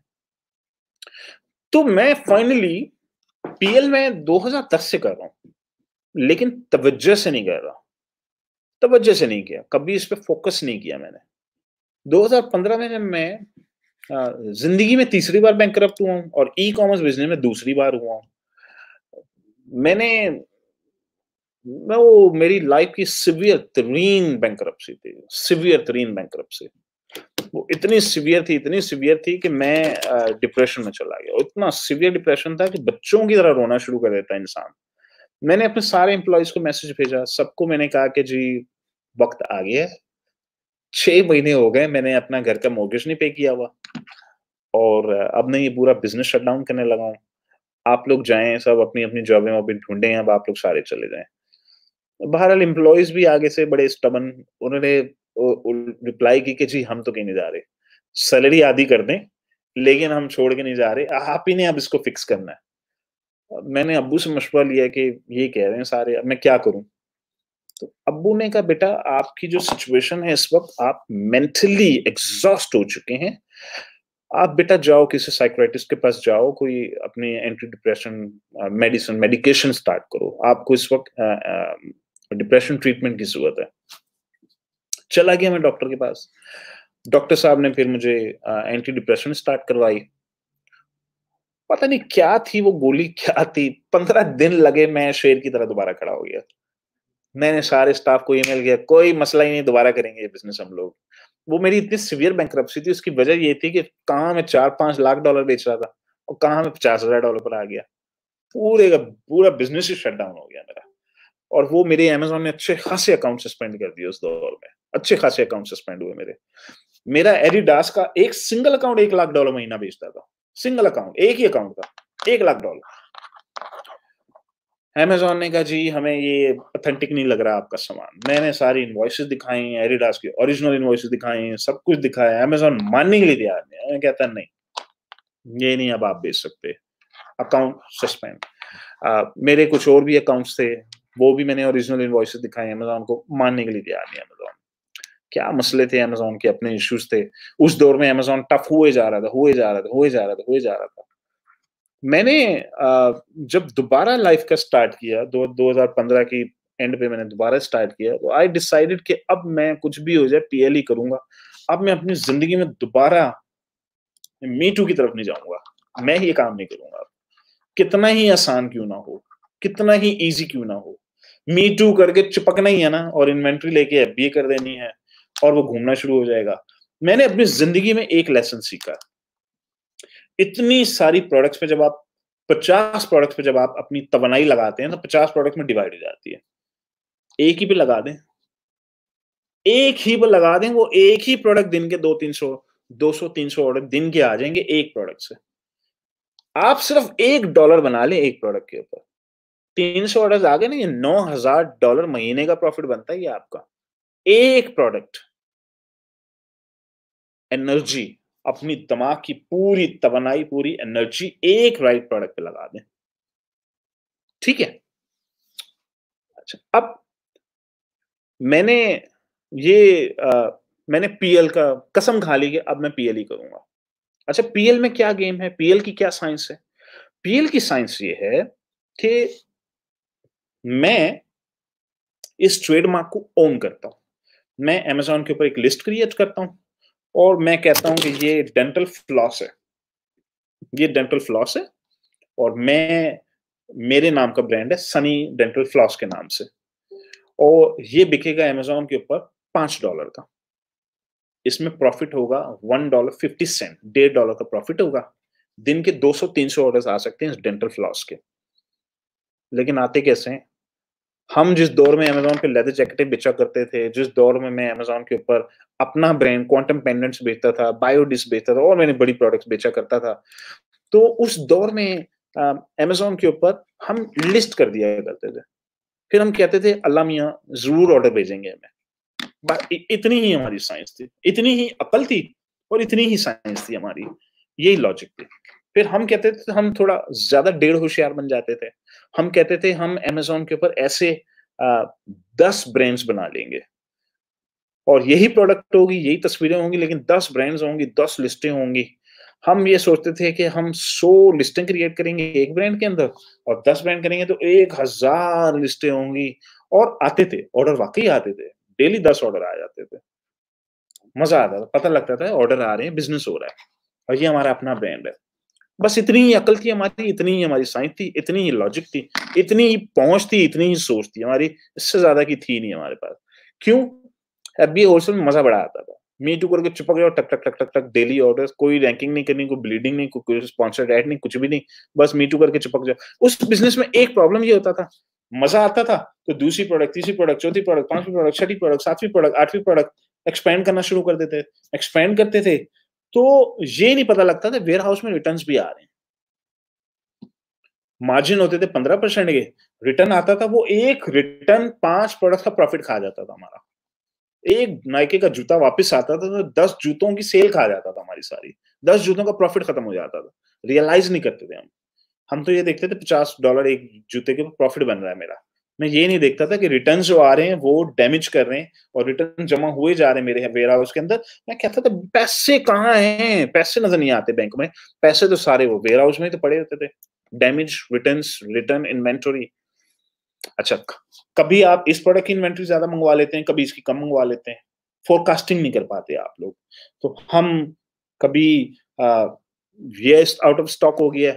Speaker 1: तो मैं फाइनली पीएल में 2010 से कर रहा हूं लेकिन तवज्जो से नहीं कर रहा तवज्जो से नहीं किया कभी इस पर फोकस नहीं किया मैंने 2015 में जब मैं जिंदगी में तीसरी बार बैंक हुआ हूं और ई कॉमर्स बिजनेस में दूसरी बार हुआ हूं मैंने मैं वो मेरी लाइफ की सिवियर तरीन बैंक थी सिवियर तरीन बैंक वो इतनी सिवियर थी इतनी सिवियर थी कि मैं डिप्रेशन में चला गया इतना सिवियर डिप्रेशन था कि बच्चों की तरह रोना शुरू कर देता इंसान मैंने अपने सारे एम्प्लॉयज को मैसेज भेजा सबको मैंने कहा कि जी वक्त आ गया छह महीने हो गए मैंने अपना घर का मोर्गेज नहीं पे किया हुआ और अब मैं ये पूरा बिजनेस शट डाउन करने लगा हूँ आप लोग जाएं सब अपनी अपनी जॉबें वॉबें ढूंढें अब आप लोग सारे चले जाएं बहरहाल इम्प्लॉयज भी आगे से बड़े स्टबन उन्होंने रिप्लाई की कि जी हम तो कहीं नहीं जा रहे सैलरी आधी कर दें लेकिन हम छोड़ के नहीं जा रहे आप ही ने अब इसको फिक्स करना है मैंने अबू से मशवरा लिया कि ये कह रहे हैं सारे अब मैं क्या करूं तो अबू ने कहा बेटा आपकी जो सिचुएशन है इस वक्त आप मेंटली एग्जॉस्ट हो चुके हैं आप बेटा जाओ किसी साइकोटिस्ट के पास जाओ कोई अपने anti depression medicine medication start करो आपको इस वक्त डिप्रेशन uh, ट्रीटमेंट uh, की जरूरत है चला गया मैं डॉक्टर के पास डॉक्टर साहब ने फिर मुझे एंटी डिप्रेशन स्टार्ट करवाई पता नहीं क्या थी वो गोली क्या थी पंद्रह दिन लगे मैं शेर की तरह दोबारा खड़ा हो गया मैंने सारे स्टाफ को ईमेल किया कोई मसला ही नहीं दोबारा करेंगे ये बिजनेस हम लोग वो मेरी इतनी सिवियर बैंक थी उसकी वजह ये थी कि कहाँ मैं चार पांच लाख डॉलर बेच रहा था और कहाँ मैं पचास हजार डॉलर पर आ गया पूरे का पूरा बिजनेस ही शट डाउन हो गया मेरा और वो मेरे अमेजोन में अच्छे खासे अकाउंट सस्पेंड कर दिए उस दौर में अच्छे खासे अकाउंट सस्पेंड हुए मेरे मेरा एडिडास का एक सिंगल अकाउंट एक लाख डॉलर महीना बेचता था सिंगल अकाउंट एक ही अकाउंट का एक लाख डॉलर अमेजोन ने कहा जी हमें ये ऑथेंटिक नहीं लग रहा आपका सामान मैंने सारी इन्वॉइसेस दिखाई एडिडास की ओरिजिनल इन्वॉइसेस दिखाई सब कुछ दिखाया अमेजोन मानने के लिए तैयार नहीं कहता नहीं ये नहीं अब आप बेच सकते अकाउंट सस्पेंड मेरे कुछ और भी अकाउंट्स थे वो भी मैंने ओरिजिनल इन्वॉइसेस दिखाई अमेजोन को मानने के लिए दिया नहीं अमेजोन क्या मसले थे अमेजोन के अपने इश्यूज थे उस दौर में अमेजोन टफ हुए जा रहा था हुए जा रहा था हुए जा रहा था हुए जा रहा था मैंने जब दोबारा लाइफ का स्टार्ट किया दो हजार पंद्रह की एंड पे मैंने दोबारा स्टार्ट किया तो आई डिसाइडेड कि अब मैं कुछ भी हो जाए पीएल e करूंगा अब मैं अपनी जिंदगी में दोबारा मीटू की तरफ नहीं जाऊंगा मैं ये काम नहीं करूंगा कितना ही आसान क्यों ना हो कितना ही इजी क्यों ना हो मी टू करके चिपकना ही है ना और इन्वेंट्री लेके एफ कर देनी है और वो घूमना शुरू हो जाएगा मैंने अपनी जिंदगी में एक लेसन सीखा इतनी सारी प्रोडक्ट्स पे जब आप पचास प्रोडक्ट्स पे जब आप अपनी तवनाई लगाते हैं तो पचास प्रोडक्ट में डिवाइड हो जाती है एक ही पे लगा दें एक ही पे लगा दें वो एक ही प्रोडक्ट दिन के दो तीन सौ दो सौ तीन सौ ऑर्डर दिन के आ जाएंगे एक प्रोडक्ट से आप सिर्फ एक डॉलर बना लें एक प्रोडक्ट के ऊपर तीन सौ ऑर्डर आ गए ना ये नौ हजार डॉलर महीने का प्रॉफिट बनता है ये आपका एक प्रोडक्ट एनर्जी अपनी दिमाग की पूरी तवनाई पूरी एनर्जी एक राइट प्रोडक्ट पे लगा दें ठीक है अच्छा अब मैंने ये आ, मैंने पीएल का कसम खा ली कि अब मैं पीएल ही करूंगा अच्छा पीएल में क्या गेम है पीएल की क्या साइंस है पीएल की साइंस ये है कि मैं इस ट्रेडमार्क को ओन करता हूं मैं अमेजोन के ऊपर एक लिस्ट क्रिएट करता हूं और मैं कहता हूं कि ये डेंटल फ्लॉस है ये डेंटल फ्लॉस है और मैं मेरे नाम का ब्रांड है सनी डेंटल फ्लॉस के नाम से और ये बिकेगा अमेजोन के ऊपर पांच डॉलर का इसमें प्रॉफिट होगा वन डॉलर फिफ्टी सेंट डेढ़ डॉलर का प्रॉफिट होगा दिन के दो सौ तीन सौ ऑर्डर आ सकते हैं इस डेंटल फ्लॉस के लेकिन आते कैसे हैं हम जिस दौर में अमेजोन पे लेदर जैकेटें बेचा करते थे जिस दौर में मैं अमेजोन के ऊपर अपना ब्रांड क्वांटम पेंडेंट्स बेचता था बायोडिस बेचता था और मैंने बड़ी प्रोडक्ट्स बेचा करता था तो उस दौर में अमेजोन के ऊपर हम लिस्ट कर दिया करते थे फिर हम कहते थे अल्लाह मियाँ जरूर ऑर्डर भेजेंगे हमें इतनी ही हमारी साइंस थी इतनी ही अकल थी और इतनी ही साइंस थी हमारी यही लॉजिक थी फिर हम कहते थे हम थोड़ा ज्यादा डेढ़ होशियार बन जाते थे हम कहते थे हम एमेजोन के ऊपर ऐसे आ, दस ब्रांड्स बना लेंगे और यही प्रोडक्ट होगी यही तस्वीरें होंगी लेकिन दस ब्रांड्स होंगी दस लिस्टें होंगी हम ये सोचते थे कि हम सौ लिस्टें क्रिएट करेंगे एक ब्रांड के अंदर और दस ब्रांड करेंगे तो एक हजार लिस्टें होंगी और आते थे ऑर्डर वाकई आते थे डेली दस ऑर्डर आ जाते थे मजा आता था पता लगता था ऑर्डर आ रहे हैं बिजनेस हो रहा है और ये हमारा अपना ब्रांड है बस इतनी ही अकल थी हमारी इतनी ही हमारी साइंस थी इतनी ही लॉजिक थी इतनी ही पहुंच थी इतनी ही सोच थी हमारी इससे ज्यादा की थी नहीं हमारे पास क्यों अब ये होलसेल में मजा बड़ा आता था मी टू करके चिपक जाओ टक टक टक टक टक डेली ऑर्डर कोई रैंकिंग नहीं करनी कोई ब्लीडिंग नहीं कोई स्पॉन्सर्ड एड नहीं कुछ भी नहीं बस मी टू करके चिपक जाओ उस बिजनेस में एक प्रॉब्लम ये होता था मजा आता था तो दूसरी प्रोडक्ट तीसरी प्रोडक्ट चौथी प्रोडक्ट पांचवी प्रोडक्ट छठी प्रोडक्ट सातवीं प्रोडक्ट आठवीं प्रोडक्ट एक्सपेंड करना शुरू कर देते एक्सपेंड करते थे तो ये नहीं पता लगता था वेयर हाउस में रिटर्न भी आ रहे हैं मार्जिन होते थे पंद्रह परसेंट के रिटर्न आता था वो एक रिटर्न पांच प्रोडक्ट का प्रॉफिट खा जाता था हमारा एक नाइके का जूता वापस आता था तो दस जूतों की सेल खा जाता था हमारी सारी दस जूतों का प्रॉफिट खत्म हो जाता था रियलाइज नहीं करते थे हम हम तो ये देखते थे पचास डॉलर एक जूते के प्रॉफिट बन रहा है मेरा मैं ये नहीं देखता था कि रिटर्न जो आ रहे हैं वो डैमेज कर रहे हैं और रिटर्न जमा हुए जा रहे हैं मेरे वेयर हाउस के अंदर मैं कहता था पैसे कहाँ हैं पैसे नजर नहीं आते बैंक में पैसे तो सारे वो वेयर हाउस में तो पड़े होते थे डैमेज रिटर्न रिटर्न इन्वेंटरी अच्छा कभी आप इस प्रोडक्ट की इन्वेंट्री ज्यादा मंगवा लेते हैं कभी इसकी कम मंगवा लेते हैं फोरकास्टिंग नहीं कर पाते आप लोग तो हम कभी आउट ऑफ स्टॉक हो गया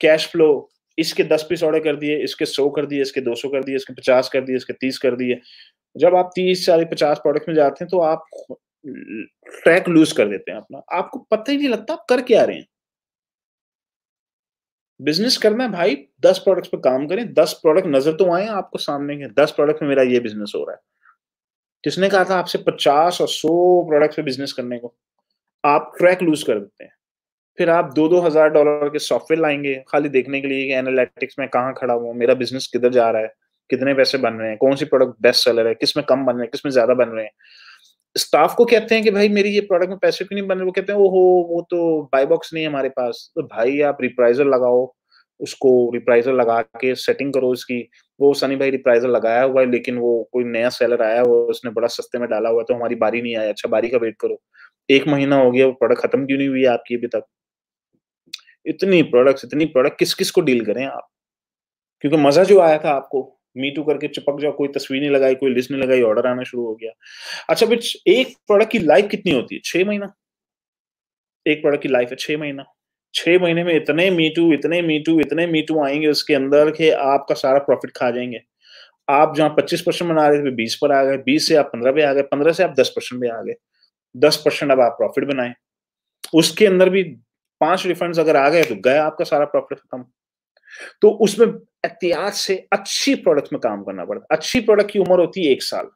Speaker 1: कैश फ्लो इसके दस पीस ऑर्डर कर दिए इसके सौ कर दिए इसके दो सौ कर दिए इसके पचास कर दिए इसके तीस कर दिए जब आप तीस चालीस पचास प्रोडक्ट में जाते हैं तो आप ट्रैक लूज कर देते हैं अपना आपको पता ही नहीं लगता आप कर क्या रहे हैं बिजनेस करना है भाई दस प्रोडक्ट्स पे काम करें दस प्रोडक्ट नजर तो आए आपको सामने के दस प्रोडक्ट में मेरा ये बिजनेस हो रहा है किसने कहा था आपसे पचास और सौ प्रोडक्ट पे बिजनेस करने को आप ट्रैक लूज कर देते हैं फिर आप दो दो हजार डॉलर के सॉफ्टवेयर लाएंगे खाली देखने के लिए कि एनालिटिक्स में कहाँ खड़ा हुआ मेरा बिजनेस किधर जा रहा है कितने पैसे बन रहे हैं कौन सी प्रोडक्ट बेस्ट सेलर है किसमें कम बन रहे हैं किसमें ज्यादा बन रहे हैं स्टाफ को कहते हैं कि भाई मेरी ये प्रोडक्ट में पैसे क्यों नहीं बन रहे वो कहते हैं ओहो वो तो बाय बॉक्स नहीं है हमारे पास तो भाई आप रिप्राइजर लगाओ उसको रिप्राइजर लगा के सेटिंग करो इसकी वो सनी भाई रिप्राइजर लगाया हुआ है लेकिन वो कोई नया सेलर आया हुआ उसने बड़ा सस्ते में डाला हुआ तो हमारी बारी नहीं आया अच्छा बारी का वेट करो एक महीना हो गया वो प्रोडक्ट खत्म क्यों नहीं हुई आपकी अभी तक इतनी प्रोडक्ट्स इतनी प्रोडक्ट किस किस को डील करें आप क्योंकि मजा जो आया था आपको मीटू करके चिपक जाओ कोई तस्वीर नहीं लगाई कोई लिस्ट नहीं लगाई ऑर्डर आना शुरू हो गया अच्छा बिच एक प्रोडक्ट की लाइफ कितनी होती है छह महीना एक प्रोडक्ट की लाइफ है छह महीना छह महीने में इतने मीटू इतने मीटू इतने मीटू आएंगे उसके अंदर के आपका सारा प्रॉफिट खा जाएंगे आप जहाँ पच्चीस परसेंट बना रहे थे बीस पर आ गए बीस से आप पंद्रह पे आ गए पंद्रह से आप दस परसेंट पे आ गए दस परसेंट अब आप प्रॉफिट बनाए उसके अंदर भी पांच रिफंड अगर आ गए तो गया आपका सारा प्रॉफिट खत्म तो उसमें एहतियात से अच्छी प्रोडक्ट में काम करना पड़ता अच्छी प्रोडक्ट की उम्र होती है एक साल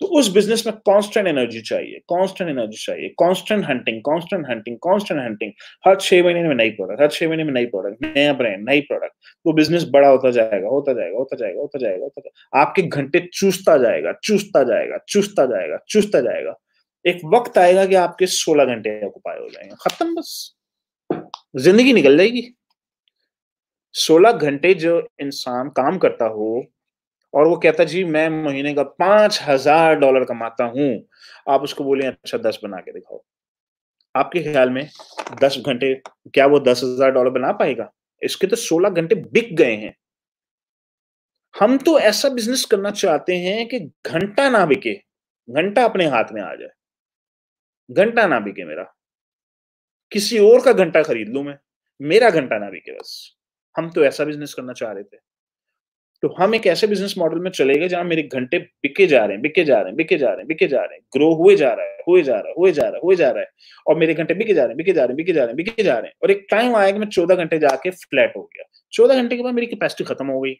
Speaker 1: तो उस बिजनेस में कांस्टेंट एनर्जी चाहिए कांस्टेंट एनर्जी चाहिए constant hunting constant hunting constant hunting हर छह महीने में नई प्रोडक्ट हर छह महीने में नई प्रोडक्ट नया ब्रांड नई प्रोडक्ट तो बिजनेस बड़ा होता जाएगा होता जाएगा होता जाएगा होता जाएगा होता जाएगा आपके घंटे चूसता जाएगा चूसता जाएगा चूसता जाएगा चूसता जाएगा एक वक्त आएगा कि आपके सोलह घंटे ऑक्यूपाई हो जाएंगे खत्म बस जिंदगी निकल जाएगी सोलह घंटे जो इंसान काम करता हो और वो कहता जी मैं महीने का पांच हजार डॉलर कमाता हूं आप उसको बोले अच्छा दस बना के दिखाओ आपके ख्याल में दस घंटे क्या वो दस हजार डॉलर बना पाएगा इसके तो सोलह घंटे बिक गए हैं हम तो ऐसा बिजनेस करना चाहते हैं कि घंटा ना बिके घंटा अपने हाथ में आ जाए घंटा ना बिके मेरा किसी और का घंटा खरीद लू मैं मेरा घंटा ना बिके बस हम तो ऐसा बिजनेस करना चाह रहे थे तो हम एक ऐसे बिजनेस मॉडल में चले गए जहां मेरे घंटे बिके जा रहे हैं बिके जा रहे हैं बिके जा रहे हैं बिके जा रहे हैं ग्रो हुए जा रहा है हुए जा रहा है हुए जा रहा है हुए जा रहा है और मेरे घंटे बिके जा रहे हैं बिके जा रहे हैं बिके जा रहे हैं बिके जा रहे हैं और एक टाइम आया कि मैं चौदह घंटे जाके फ्लैट हो गया चौदह घंटे के बाद मेरी कैपेसिटी खत्म हो गई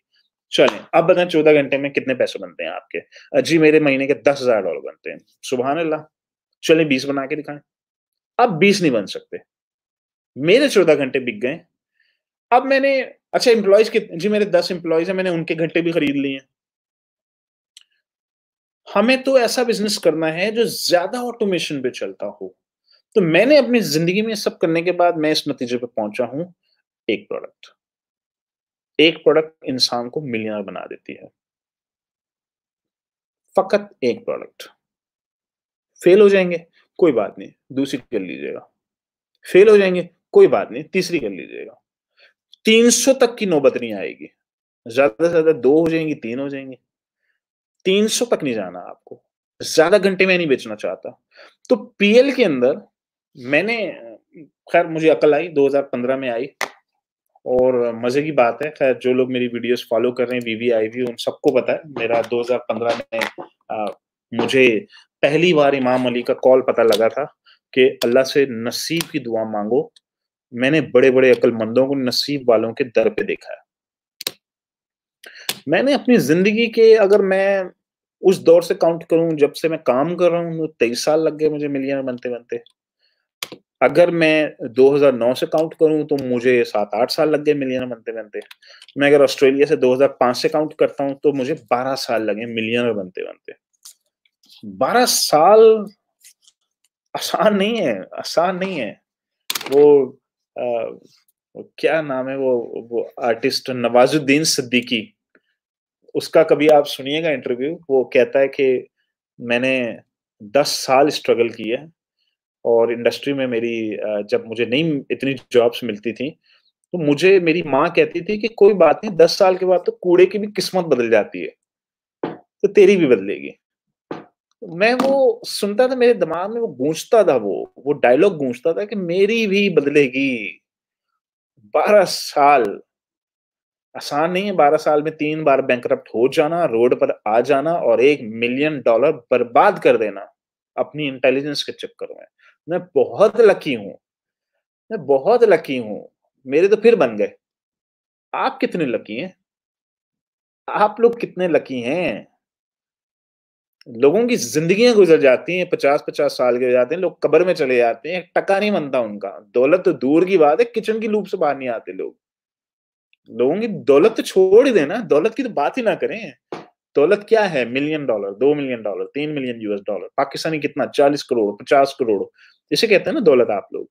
Speaker 1: चले अब बताएं चौदह घंटे में कितने पैसे बनते हैं आपके जी मेरे महीने के दस हजार डॉलर बनते हैं सुबह अल्लाह चले बीस बना के दिखाएं अब बीस नहीं बन सकते मेरे चौदह घंटे बिक गए अब मैंने अच्छा एम्प्लॉयज के जी मेरे दस एम्प्लॉयज हैं मैंने उनके घंटे भी खरीद लिए हमें तो ऐसा बिजनेस करना है जो ज्यादा ऑटोमेशन पे चलता हो तो मैंने अपनी जिंदगी में सब करने के बाद मैं इस नतीजे पर पहुंचा हूं एक प्रोडक्ट एक प्रोडक्ट इंसान को मिलियनर बना देती है फकत एक प्रोडक्ट फेल हो जाएंगे कोई बात नहीं दूसरी कर लीजिएगा फेल हो जाएंगे कोई बात नहीं तीसरी कर लीजिएगा 300 तक की नौबत नहीं आएगी ज्यादा से ज्यादा दो हो जाएंगी तीन हो जाएंगी 300 तक नहीं जाना आपको ज्यादा घंटे में नहीं बेचना चाहता तो पीएल के अंदर मैंने खैर मुझे अकल आई 2015 में आई और मजे की बात है खैर जो लोग मेरी वीडियोस फॉलो कर रहे हैं वीवी उन सबको पता है मेरा 2015 में आ, मुझे पहली बार इमाम अली का कॉल पता लगा था कि अल्लाह से नसीब की दुआ मांगो मैंने बड़े बड़े अक्लमंदों को नसीब वालों के दर पे देखा है मैंने अपनी जिंदगी के अगर मैं उस दौर से काउंट करूं जब से मैं काम कर रहा हूं तेईस साल लग गए मुझे मिलियनर बनते बनते अगर मैं 2009 से काउंट करूं तो मुझे सात आठ साल लग गए मिलियनर बनते बनते मैं अगर ऑस्ट्रेलिया से 2005 से काउंट करता हूं तो मुझे 12 साल लगे मिलियनर बनते बनते बारह साल आसान नहीं है आसान नहीं है वो, आ, वो क्या नाम है वो वो आर्टिस्ट नवाजुद्दीन सिद्दीकी उसका कभी आप सुनिएगा इंटरव्यू वो कहता है कि मैंने दस साल स्ट्रगल किया और इंडस्ट्री में मेरी जब मुझे नहीं इतनी जॉब्स मिलती थी तो मुझे मेरी माँ कहती थी कि कोई बात नहीं दस साल के बाद तो कूड़े की भी किस्मत बदल जाती है तो तेरी भी बदलेगी मैं वो सुनता था मेरे दिमाग में वो गूंजता था वो वो डायलॉग गूंजता था कि मेरी भी बदलेगी बारह साल आसान नहीं है बारह साल में तीन बार बैंक हो जाना रोड पर आ जाना और एक मिलियन डॉलर बर्बाद कर देना अपनी इंटेलिजेंस के चक्कर में मैं बहुत लकी हूं मैं बहुत लकी हूं मेरे तो फिर बन गए आप कितने लकी हैं आप लोग कितने लकी हैं लोगों की जिंदगियां गुजर जाती हैं पचास पचास साल के हो जाते हैं लोग कब्र में चले जाते हैं टका नहीं बनता उनका दौलत तो दूर की बात है किचन की लूप से बाहर नहीं आते लोग लोगों की दौलत तो छोड़ ही देना दौलत की तो बात ही ना करें दौलत क्या है मिलियन डॉलर दो मिलियन डॉलर तीन मिलियन यूएस डॉलर पाकिस्तानी कितना चालीस करोड़ पचास करोड़ इसे कहते हैं ना दौलत आप लोग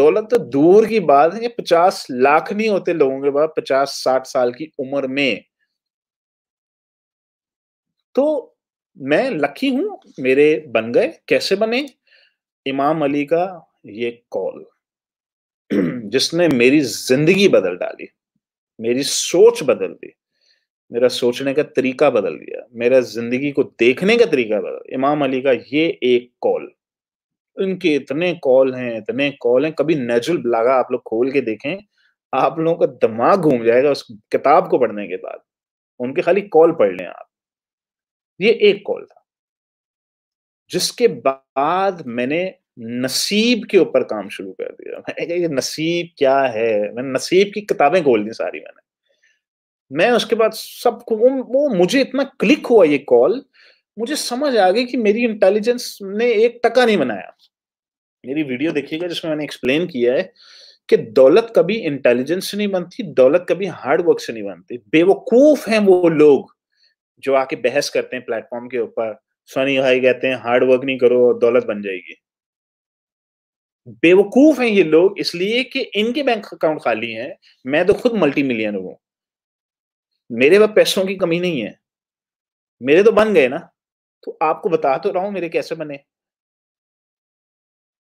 Speaker 1: दौलत तो दूर की बात है पचास लाख नहीं होते लोगों के पास पचास साठ साल की उम्र में तो मैं लकी हूं मेरे बन गए कैसे बने इमाम अली का ये कॉल <clears throat> जिसने मेरी जिंदगी बदल डाली मेरी सोच बदल दी मेरा सोचने का तरीका बदल दिया मेरा जिंदगी को देखने का तरीका बदल इमाम अली का ये एक कॉल इनके इतने कॉल हैं इतने कॉल हैं कभी नेजुल लगा आप लोग खोल के देखें आप लोगों का दिमाग घूम जाएगा उस किताब को पढ़ने के बाद उनके खाली कॉल पढ़ लें आप ये एक कॉल था जिसके बाद मैंने नसीब के ऊपर काम शुरू कर दिया मैंने कहा ये नसीब क्या है मैंने नसीब की किताबें खोल दी सारी मैंने मैं उसके बाद सबको वो, वो मुझे इतना क्लिक हुआ ये कॉल मुझे समझ आ गई कि मेरी इंटेलिजेंस ने एक टका नहीं बनाया मेरी वीडियो देखिएगा जिसमें मैंने एक्सप्लेन किया है कि दौलत कभी इंटेलिजेंस से नहीं बनती दौलत कभी हार्ड वर्क से नहीं बनती बेवकूफ हैं वो लोग जो आके बहस करते हैं प्लेटफॉर्म के ऊपर सोनी भाई कहते हैं हार्ड वर्क नहीं करो और दौलत बन जाएगी बेवकूफ हैं ये लोग इसलिए कि इनके बैंक अकाउंट खाली हैं मैं तो खुद मल्टी मिलियन हूं मेरे पास पैसों की कमी नहीं है मेरे तो बन गए ना तो आपको बता तो रहा हूं मेरे कैसे बने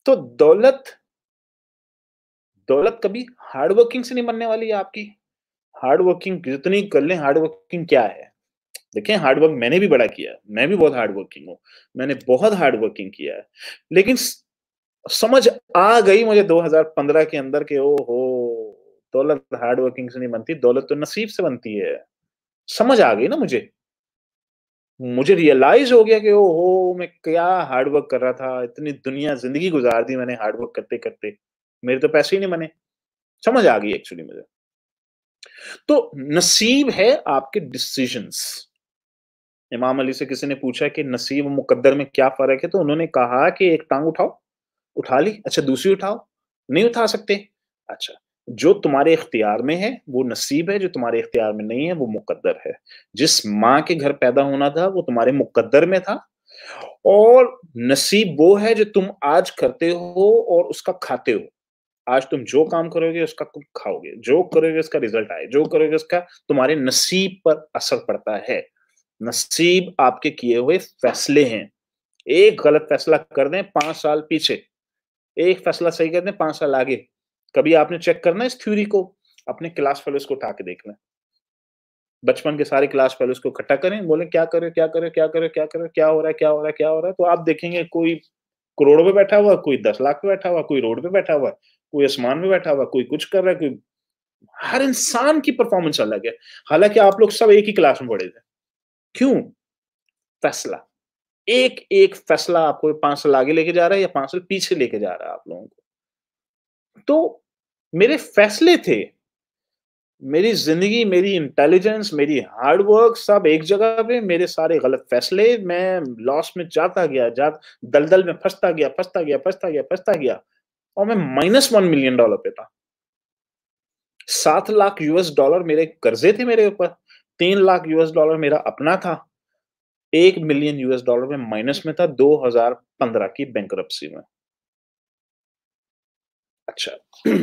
Speaker 1: तो दौलत दौलत कभी हार्ड वर्किंग से नहीं बनने वाली है आपकी हार्ड वर्किंग जितनी कर लें हार्ड वर्किंग क्या है देखें हार्डवर्क मैंने भी बड़ा किया मैं भी बहुत हार्डवर्किंग हूँ मैंने बहुत हार्डवर्किंग किया है लेकिन समझ आ गई मुझे 2015 के अंदर के ओ हो दौलत हार्डवर्किंग से नहीं बनती दौलत तो नसीब से बनती है समझ आ गई ना मुझे मुझे रियलाइज हो गया कि ओ हो मैं क्या हार्डवर्क कर रहा था इतनी दुनिया जिंदगी गुजार दी मैंने हार्डवर्क करते करते मेरे तो पैसे ही नहीं बने समझ आ गई एक्चुअली मुझे तो नसीब है आपके डिसीजंस इमाम अली से किसी ने पूछा कि नसीब मुकद्दर में क्या फर्क है तो उन्होंने कहा कि एक टांग उठाओ उठा ली अच्छा दूसरी उठाओ नहीं उठा सकते अच्छा जो तुम्हारे इख्तियार में है वो नसीब है जो तुम्हारे इख्तियार में नहीं है वो मुकद्दर है जिस माँ के घर पैदा होना था वो तुम्हारे मुकद्दर में था और नसीब वो है जो तुम आज करते हो और उसका खाते हो आज तुम जो काम करोगे उसका तुम खाओगे जो करोगे उसका रिजल्ट आए जो करोगे उसका तुम्हारे नसीब पर असर पड़ता है नसीब आपके किए हुए फैसले हैं एक गलत फैसला कर दें पांच साल पीछे एक फैसला सही कर दें पांच साल आगे कभी आपने चेक करना इस थ्योरी को अपने क्लास फेलोज को उठा के देखना बचपन के सारे क्लास फेलोज को इकट्ठा करें बोले क्या करे क्या करे क्या करे क्या करे क्या हो रहा है क्या हो रहा है क्या हो रहा है तो आप देखेंगे कोई करोड़ों पे बैठा हुआ कोई दस लाख पे बैठा हुआ कोई रोड पे बैठा हुआ कोई आसमान में बैठा हुआ कोई कुछ कर रहा है कोई हर इंसान की परफॉर्मेंस अलग है हालांकि आप लोग सब एक ही क्लास में पढ़े थे क्यों फैसला एक एक फैसला आपको पांच साल आगे लेके जा रहा है या पांच साल पीछे लेके जा रहा है आप लोगों को तो मेरे फैसले थे मेरी जिंदगी मेरी इंटेलिजेंस मेरी हार्डवर्क सब एक जगह पे मेरे सारे गलत फैसले मैं लॉस में जाता गया जा दलदल में फंसता गया फंसता गया फंसता गया फंसता गया और मैं माइनस वन मिलियन डॉलर पे था सात लाख यूएस डॉलर मेरे कर्जे थे मेरे ऊपर तीन लाख यूएस डॉलर मेरा अपना था एक मिलियन यूएस डॉलर में माइनस में था 2015 की बैंक में अच्छा <clears throat>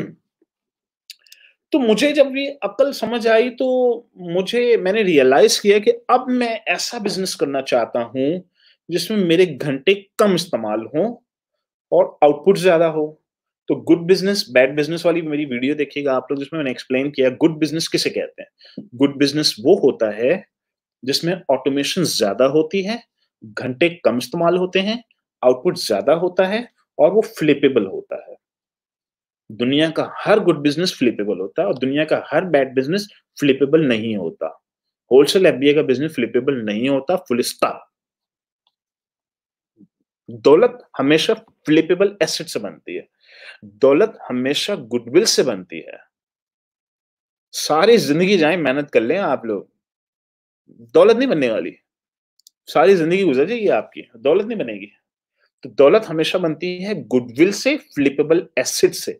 Speaker 1: तो मुझे जब ये अकल समझ आई तो मुझे मैंने रियलाइज किया कि अब मैं ऐसा बिजनेस करना चाहता हूं जिसमें मेरे घंटे कम इस्तेमाल हो और आउटपुट ज्यादा हो तो गुड बिजनेस बैड बिजनेस वाली मेरी वीडियो देखिएगा आप लोग जिसमें मैंने एक्सप्लेन किया गुड बिजनेस किसे कहते हैं गुड बिजनेस वो होता है जिसमें ऑटोमेशन ज्यादा होती है घंटे कम इस्तेमाल होते हैं आउटपुट ज्यादा होता है और वो फ्लिपेबल होता है दुनिया का हर गुड बिजनेस फ्लिपेबल होता है और दुनिया का हर बैड बिजनेस फ्लिपेबल नहीं होता होलसेल एफ का बिजनेस फ्लिपेबल नहीं होता फुलिस्ता दौलत हमेशा फ्लिपेबल एसेट से बनती है दौलत हमेशा गुडविल से बनती है सारी जिंदगी जाए मेहनत कर लें आप लोग दौलत नहीं बनने वाली सारी जिंदगी गुजर जाएगी आपकी दौलत नहीं बनेगी तो दौलत हमेशा बनती है गुडविल से फ्लिपेबल एसिड से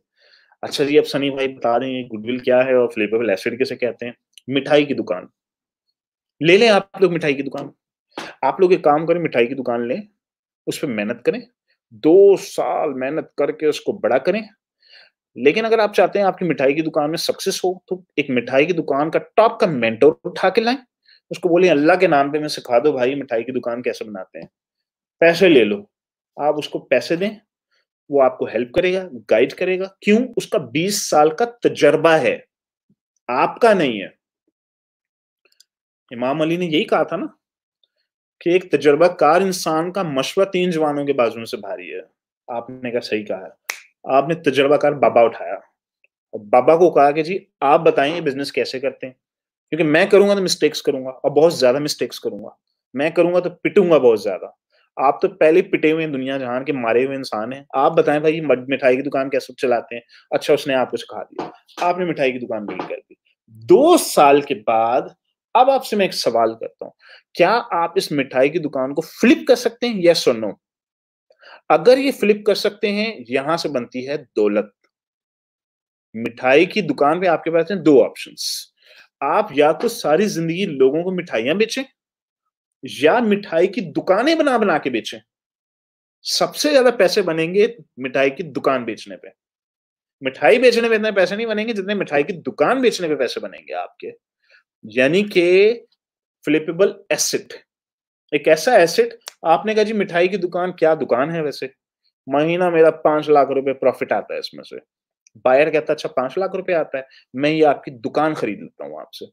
Speaker 1: अच्छा जी अब सनी भाई बता रहे हैं गुडविल क्या है और फ्लिपेबल एसिड किसे कहते हैं मिठाई की दुकान ले लें आप लोग मिठाई की दुकान आप लोग एक काम करें मिठाई की दुकान लें उस पर मेहनत करें दो साल मेहनत करके उसको बड़ा करें लेकिन अगर आप चाहते हैं आपकी मिठाई की दुकान में सक्सेस हो तो एक मिठाई की दुकान का टॉप का मेंटोर उठा के लाएं उसको बोले अल्लाह के नाम पे मैं सिखा दो भाई मिठाई की दुकान कैसे बनाते हैं पैसे ले लो आप उसको पैसे दें वो आपको हेल्प करेगा गाइड करेगा क्यों उसका 20 साल का तजर्बा है आपका नहीं है इमाम अली ने यही कहा था ना कि एक तजर्बाकार इंसान का मशवरा तीन जवानों के बाजुओं से भारी है आपने कहा सही कहा आपने तजर्बाकार बाबा उठाया और बाबा को कहा कि जी आप बताएं ये बिजनेस कैसे करते हैं क्योंकि मैं करूंगा तो मिस्टेक्स करूंगा और बहुत ज्यादा मिस्टेक्स करूंगा मैं करूंगा तो पिटूंगा बहुत ज्यादा आप तो पहले पिटे हुए दुनिया जहान के मारे हुए इंसान हैं आप बताएं भाई मिठाई की दुकान कैसे चलाते हैं अच्छा उसने आप कुछ कहा दिया आपने मिठाई की दुकान बंद कर दी दो साल के बाद अब आपसे मैं एक सवाल करता हूं क्या आप इस मिठाई की दुकान को फ्लिप कर सकते हैं यस और नो अगर ये फ्लिप कर सकते हैं यहां से बनती है दौलत मिठाई की दुकान पे आपके पास हैं दो ऑप्शंस आप या तो सारी जिंदगी लोगों को मिठाइयां बेचें या मिठाई की दुकानें बना बना के बेचें सबसे ज्यादा पैसे बनेंगे मिठाई की दुकान बेचने पे मिठाई बेचने पे इतने पैसे नहीं बनेंगे जितने मिठाई की दुकान बेचने पे पैसे बनेंगे आपके यानी कि फ्लिपेबल एसेट एक ऐसा एसेट आपने कहा जी मिठाई की दुकान क्या दुकान है वैसे महीना मेरा पांच लाख रुपए प्रॉफिट आता है इसमें से बायर कहता है अच्छा पांच लाख रुपए आता है मैं ये आपकी दुकान खरीद लेता हूँ आपसे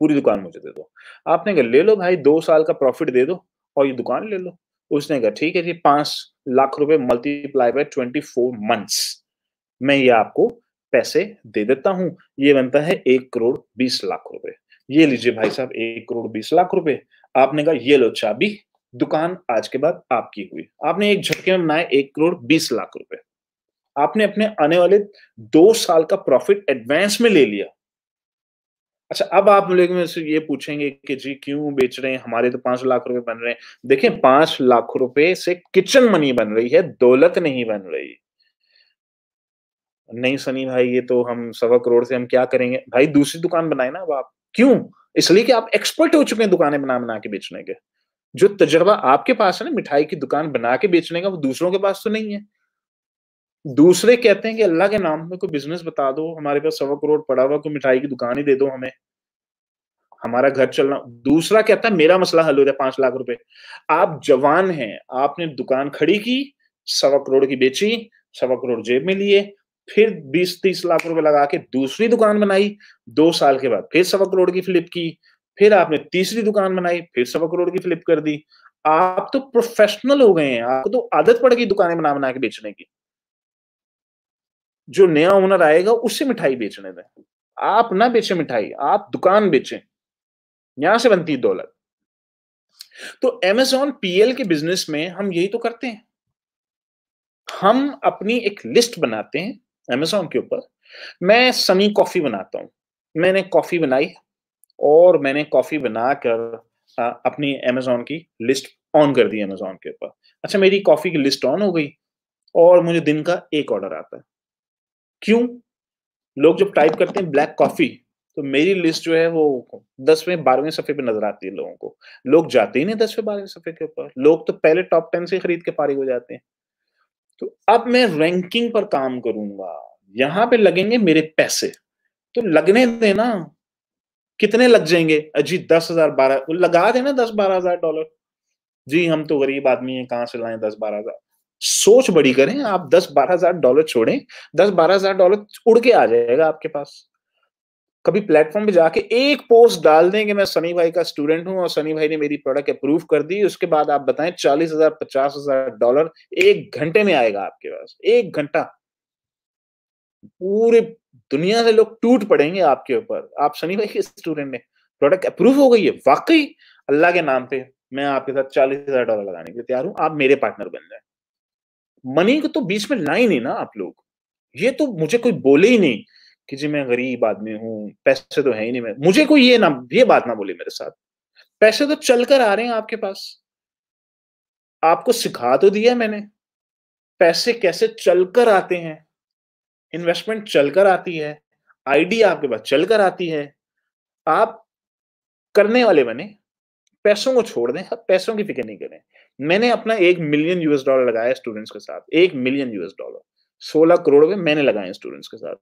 Speaker 1: पूरी दुकान मुझे दे दो आपने कहा ले लो भाई दो साल का प्रॉफिट दे दो और ये दुकान ले लो उसने कहा ठीक है जी पांच लाख रुपए multiply by twenty four months मैं ये आपको पैसे दे देता हूं ये बनता है एक करोड़ बीस लाख रुपए ये लीजिए भाई साहब एक करोड़ बीस लाख रुपए आपने कहा ये लो चाबी दुकान आज के बाद आपकी हुई आपने एक झटके में बनाया एक करोड़ बीस लाख रुपए आपने अपने आने वाले दो साल का प्रॉफिट एडवांस में ले लिया अच्छा अब आप लोग ये पूछेंगे कि जी क्यों बेच रहे हैं हमारे तो पांच लाख रुपए बन रहे हैं देखिए पांच लाख रुपए से किचन मनी बन रही है दौलत नहीं बन रही नहीं सनी भाई ये तो हम सवा करोड़ से हम क्या करेंगे भाई दूसरी दुकान बनाए ना अब आप क्यों इसलिए कि आप एक्सपर्ट हो चुके हैं दुकानें बना बना के बेचने के जो तजर्बा आपके पास है ना मिठाई की दुकान बना के बेचने का वो दूसरों के पास तो नहीं है दूसरे कहते हैं कि अल्लाह के नाम में कोई बिजनेस बता दो हमारे पास सवा करोड़ पड़ा हुआ कोई मिठाई की दुकान ही दे दो हमें हमारा घर चलना दूसरा कहता है मेरा मसला हल हो जाए पांच लाख रुपए आप जवान हैं आपने दुकान खड़ी की सवा करोड़ की बेची सवा करोड़ जेब में लिए फिर 20-30 लाख रुपए लगा के दूसरी दुकान बनाई दो साल के बाद फिर सवा करोड़ की फ्लिप की फिर आपने तीसरी दुकान बनाई फिर सवा करोड़ की फ्लिप कर दी आप तो प्रोफेशनल हो गए हैं आपको तो आदत पड़ गई दुकानें बना बना के बेचने की जो नया ओनर आएगा उससे मिठाई बेचने दें आप ना बेचे मिठाई आप दुकान बेचे यहां से बनती दौलत तो एमेजॉन पीएल के बिजनेस में हम यही तो करते हैं हम अपनी एक लिस्ट बनाते हैं अमेजोन के ऊपर मैं सनी कॉफी बनाता हूँ मैंने कॉफी बनाई और मैंने कॉफी बनाकर अपनी अमेजोन की लिस्ट ऑन कर दी अमेजोन के ऊपर अच्छा मेरी कॉफी की लिस्ट ऑन हो गई और मुझे दिन का एक ऑर्डर आता है क्यों लोग जब टाइप करते हैं ब्लैक कॉफी तो मेरी लिस्ट जो है वो दसवें बारहवें सफे पे नजर आती है लोगों को लोग जाते ही नहीं दसवें बारहवें सफे के ऊपर लोग तो पहले टॉप टेन से खरीद के पारी हो जाते हैं तो अब मैं रैंकिंग पर काम करूंगा यहां पे लगेंगे मेरे पैसे तो लगने देना कितने लग जाएंगे अजी दस हजार बारह लगा देना दस बारह हजार डॉलर जी हम तो गरीब आदमी हैं कहां से लाए दस बारह हजार सोच बड़ी करें आप दस बारह हजार डॉलर छोड़ें दस बारह हजार डॉलर उड़ के आ जाएगा आपके पास कभी प्लेटफॉर्म पे जाके एक पोस्ट डाल दें कि मैं सनी भाई का स्टूडेंट हूं और सनी भाई ने मेरी प्रोडक्ट अप्रूव कर दी उसके बाद आप बताएं चालीस हजार पचास हजार डॉलर एक घंटे में आएगा आपके पास एक घंटा पूरे दुनिया से लोग टूट पड़ेंगे आपके ऊपर आप सनी भाई के स्टूडेंट ने प्रोडक्ट अप्रूव हो गई है वाकई अल्लाह के नाम पे मैं आपके साथ चालीस हजार डॉलर लगाने के लिए तैयार हूं आप मेरे पार्टनर बन जाए मनी को तो बीच में लाइन ही ना आप लोग ये तो मुझे कोई बोले ही नहीं कि जी मैं गरीब आदमी हूँ पैसे तो है ही नहीं मैं मुझे कोई ये ना ये बात ना बोली मेरे साथ पैसे तो चलकर आ रहे हैं आपके पास आपको सिखा तो दिया मैंने पैसे कैसे चलकर आते हैं इन्वेस्टमेंट चलकर आती है आईडिया आपके पास चलकर आती है आप करने वाले बने पैसों को छोड़ दें पैसों की फिक्र नहीं करें मैंने अपना एक मिलियन यूएस डॉलर लगाया स्टूडेंट्स के साथ एक मिलियन यूएस डॉलर सोलह करोड़ में मैंने लगाए स्टूडेंट्स के साथ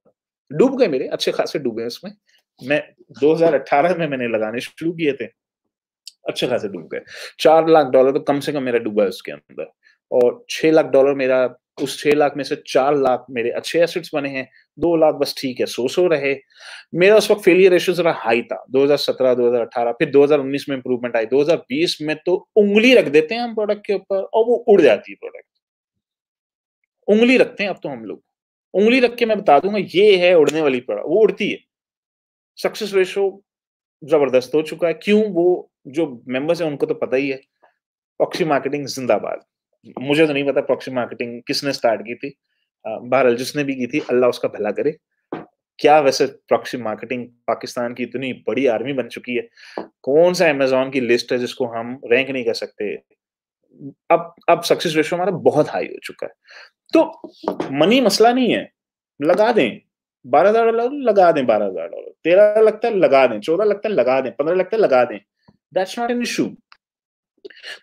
Speaker 1: डूब गए मेरे अच्छे खासे डूबे उसमें मैं 2018 में मैंने लगाने शुरू किए थे अच्छे खासे डूब गए चार लाख डॉलर तो कम से कम मेरा डूबा है उसके अंदर और छह लाख डॉलर मेरा उस छह लाख में से चार लाख मेरे अच्छे एसेट्स बने हैं दो लाख बस ठीक है सो सो रहे मेरा उस वक्त फेलियर रेशियो जरा हाई था 2017 2018 फिर 2019 में इंप्रूवमेंट आई 2020 में तो उंगली रख देते हैं हम प्रोडक्ट के ऊपर और वो उड़ जाती है प्रोडक्ट उंगली रखते हैं अब तो हम लोग उंगली रख के मैं बता दूंगा ये है उड़ने वाली पड़ा वो उड़ती है सक्सेस रेशो जबरदस्त हो चुका है क्यों वो जो मेंबर्स है उनको तो पता ही है प्रॉक्सी मार्केटिंग जिंदाबाद मुझे तो नहीं पता प्रॉक्सी मार्केटिंग किसने स्टार्ट की थी बहरहाल जिसने भी की थी अल्लाह उसका भला करे क्या वैसे प्रॉक्सी मार्केटिंग पाकिस्तान की इतनी बड़ी आर्मी बन चुकी है कौन सा अमेजोन की लिस्ट है जिसको हम रैंक नहीं कर सकते अब अब सक्सेस रेशियो हमारा बहुत हाई हो चुका है तो मनी मसला नहीं है लगा दें बारह हजार डॉलर लगा दें बारह हजार डॉलर तेरह लगता है लगा दें चौदह लगता है लगा दें पंद्रह लगता है लगा दें दैट्स नॉट एन इशू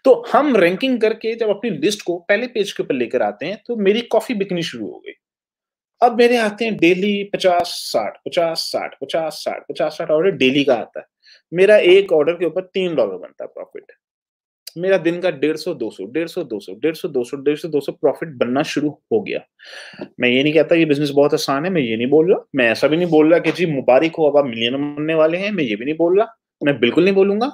Speaker 1: तो हम रैंकिंग करके जब अपनी लिस्ट को पहले पेज के ऊपर लेकर आते हैं तो मेरी कॉफी बिकनी शुरू हो गई अब मेरे आते हैं डेली पचास साठ पचास साठ पचास साठ पचास साठ ऑर्डर डेली का आता है मेरा एक ऑर्डर के ऊपर तीन डॉलर बनता है प्रॉफिट मेरा दिन का डेढ़ सौ दो सौ डेढ़ सौ दो सौ डेढ़ सौ दो सौ डेढ़ सौ दो सौ प्रॉफिट बनना शुरू हो गया मैं ये नहीं कहता ये बिजनेस बहुत आसान है मैं ये नहीं बोल रहा मैं ऐसा भी नहीं बोल रहा कि जी मुबारक हो अब आप मिलियन बनने वाले हैं मैं ये भी नहीं बोल रहा मैं बिल्कुल नहीं बोलूंगा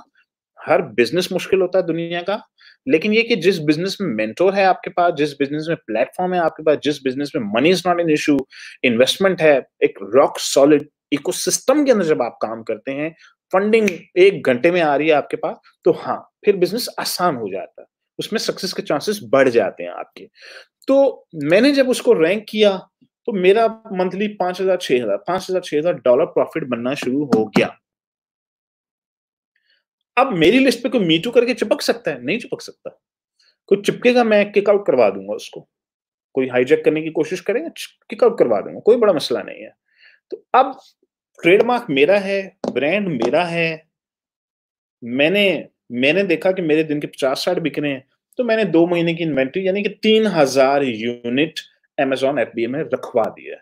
Speaker 1: हर बिजनेस मुश्किल होता है दुनिया का लेकिन ये कि जिस बिजनेस में मेंटोर है आपके पास जिस बिजनेस में प्लेटफॉर्म है आपके पास जिस बिजनेस में money is not an issue investment है एक रॉक सॉलिड इकोसिस्टम के अंदर जब आप काम करते हैं फंडिंग एक घंटे में आ रही है आपके पास तो हाँ फिर बिजनेस आसान हो जाता है उसमें सक्सेस के चांसेस बढ़ जाते हैं आपके तो मैंने जब उसको रैंक किया तो मेरा मंथली पांच हजार छह हजार पांच हजार छह हजार डॉलर प्रॉफिट बनना शुरू हो गया अब मेरी लिस्ट पे कोई मीटू करके चिपक सकता है नहीं चिपक सकता कोई चिपकेगा मैं किक आउट करवा दूंगा उसको कोई हाईजेक करने की कोशिश करेगा किक आउट करवा दूंगा कोई बड़ा मसला नहीं है तो अब ट्रेडमार्क मेरा है ब्रांड मेरा है मैंने मैंने देखा कि मेरे दिन के पचास साठ बिक रहे हैं तो मैंने दो महीने की इन्वेंट्री यानी कि तीन हजार यूनिट अमेजोन एफ में रखवा दिया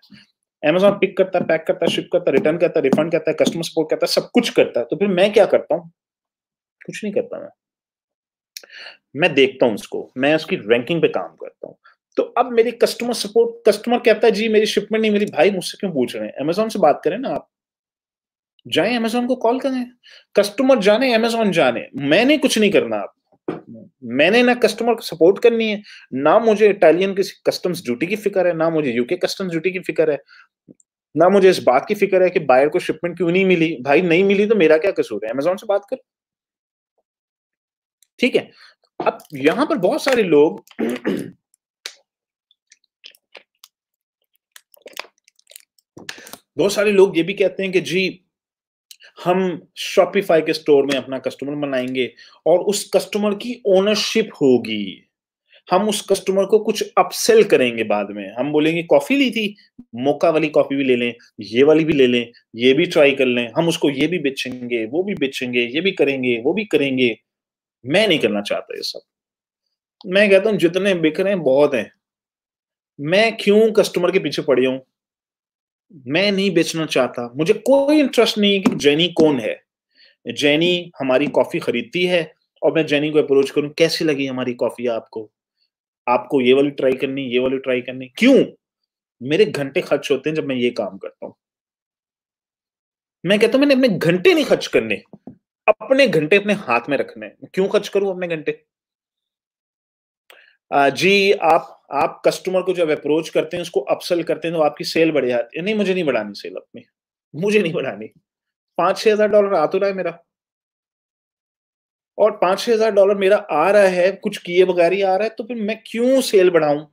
Speaker 1: अमेजोन पिक करता है पैक करता शिप करता रिटर्न करता रिफंड करता कस्टमर सपोर्ट करता सब कुछ करता है तो फिर मैं क्या करता हूँ कुछ नहीं करता मैं मैं देखता हूं उसको मैं उसकी रैंकिंग पे काम करता हूँ तो अब मेरी कस्टमर सपोर्ट कस्टमर कहता है जी मेरी शिपमेंट नहीं मेरी भाई मुझसे क्यों पूछ रहे हैं अमेजोन से बात करें ना आप जाए अमेजोन को कॉल करें कस्टमर जाने अमेजोन जाने मैंने कुछ नहीं करना आप मैंने ना कस्टमर को सपोर्ट करनी है ना मुझे इटालियन की कस्टम्स ड्यूटी की फिक्र है ना मुझे यूके कस्टम्स ड्यूटी की फिक्र है ना मुझे इस बात की फिक्र है कि बायर को शिपमेंट क्यों नहीं मिली भाई नहीं मिली तो मेरा क्या कसूर है अमेजोन से बात कर ठीक है अब यहां पर बहुत सारे लोग बहुत सारे लोग ये भी कहते हैं कि जी हम शॉपिफाई के स्टोर में अपना कस्टमर बनाएंगे और उस कस्टमर की ओनरशिप होगी हम उस कस्टमर को कुछ अपसेल करेंगे बाद में हम बोलेंगे कॉफी ली थी मोका वाली कॉफी भी ले लें ये वाली भी ले लें ये भी ट्राई कर लें हम उसको ये भी बेचेंगे वो भी बेचेंगे ये भी करेंगे वो भी करेंगे मैं नहीं करना चाहता ये सब मैं कहता हूं जितने बिक रहे हैं बहुत हैं मैं क्यों कस्टमर के पीछे पड़े हूं मैं नहीं बेचना चाहता मुझे कोई इंटरेस्ट नहीं है कि जैनी कौन है जैनी हमारी कॉफी खरीदती है और मैं जैनी को अप्रोच करूं कैसी लगी हमारी कॉफी आपको आपको ये वाली ट्राई करनी ये वाली ट्राई करनी क्यों मेरे घंटे खर्च होते हैं जब मैं ये काम करता हूं मैं कहता हूं मैंने अपने घंटे नहीं खर्च करने अपने घंटे अपने हाथ में रखने क्यों खर्च करूं अपने घंटे जी आप आप कस्टमर को जब अप्रोच करते हैं उसको अपसेल करते हैं तो आपकी सेल बढ़ जाती है नहीं मुझे नहीं बढ़ानी सेल अपनी मुझे नहीं बढ़ानी पांच छह हजार डॉलर आ तो रहा है मेरा और पांच छह हजार डॉलर मेरा आ रहा है कुछ किए बगैर ही आ रहा है तो फिर मैं क्यों सेल बढ़ाऊं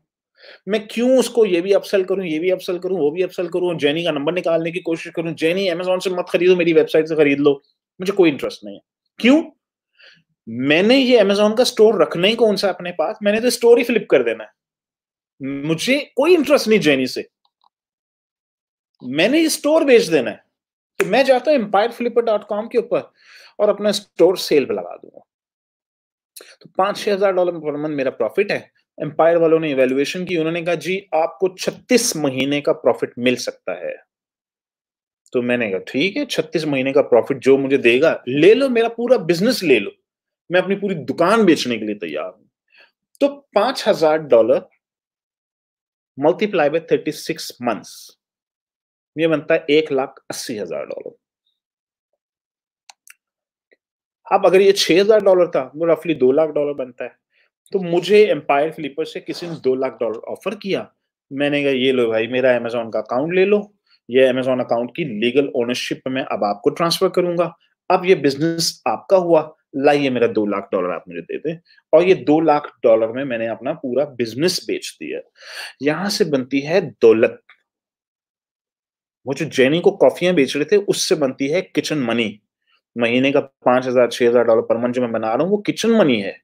Speaker 1: मैं क्यों उसको ये भी अपसेल करूं ये भी अपसेल करूं वो भी अपसेल करूं जैनी का नंबर निकालने की कोशिश करूं जैनी अमेजोन से मत खरीदो मेरी वेबसाइट से खरीद लो मुझे कोई इंटरेस्ट नहीं है क्यों मैंने ये अमेजोन का स्टोर रखना ही कौन सा अपने पास मैंने तो स्टोर ही फ्लिप कर देना है मुझे कोई इंटरेस्ट नहीं जेनी से मैंने ये स्टोर बेच देना है तो मैं जाता हूं एम्पायर फ्लिपर डॉट कॉम के ऊपर और अपना स्टोर सेल पर लगा दूंगा तो पांच छह हजार डॉलर पर मंथ मेरा प्रॉफिट है एम्पायर वालों ने इवेल्युएशन की उन्होंने कहा जी आपको छत्तीस महीने का प्रॉफिट मिल सकता है तो मैंने कहा ठीक है छत्तीस महीने का प्रॉफिट जो मुझे देगा ले लो मेरा पूरा बिजनेस ले लो मैं अपनी पूरी दुकान बेचने के लिए तैयार हूं तो पांच हजार dollar multiply by thirty six months ये बनता है एक लाख अस्सी हजार डॉलर अब अगर ये छह हजार डॉलर था तो रफली दो लाख डॉलर बनता है तो मुझे एम्पायर फ्लिपर से किसी ने दो लाख डॉलर ऑफर किया मैंने कहा ये लो भाई मेरा अमेजोन का अकाउंट ले लो ये अमेजोन अकाउंट की लीगल ओनरशिप में अब आपको ट्रांसफर करूंगा अब ये बिजनेस आपका हुआ लाइए मेरा दो लाख डॉलर आप मुझे दे दें और ये दो लाख डॉलर में मैंने अपना पूरा बिजनेस बेच दिया यहां से बनती है दौलत वो जो जेनी को कॉफियां बेच रहे थे उससे बनती है किचन मनी महीने का पांच हजार छह हजार डॉलर पर मंथ जो मैं बना रहा हूँ वो किचन मनी है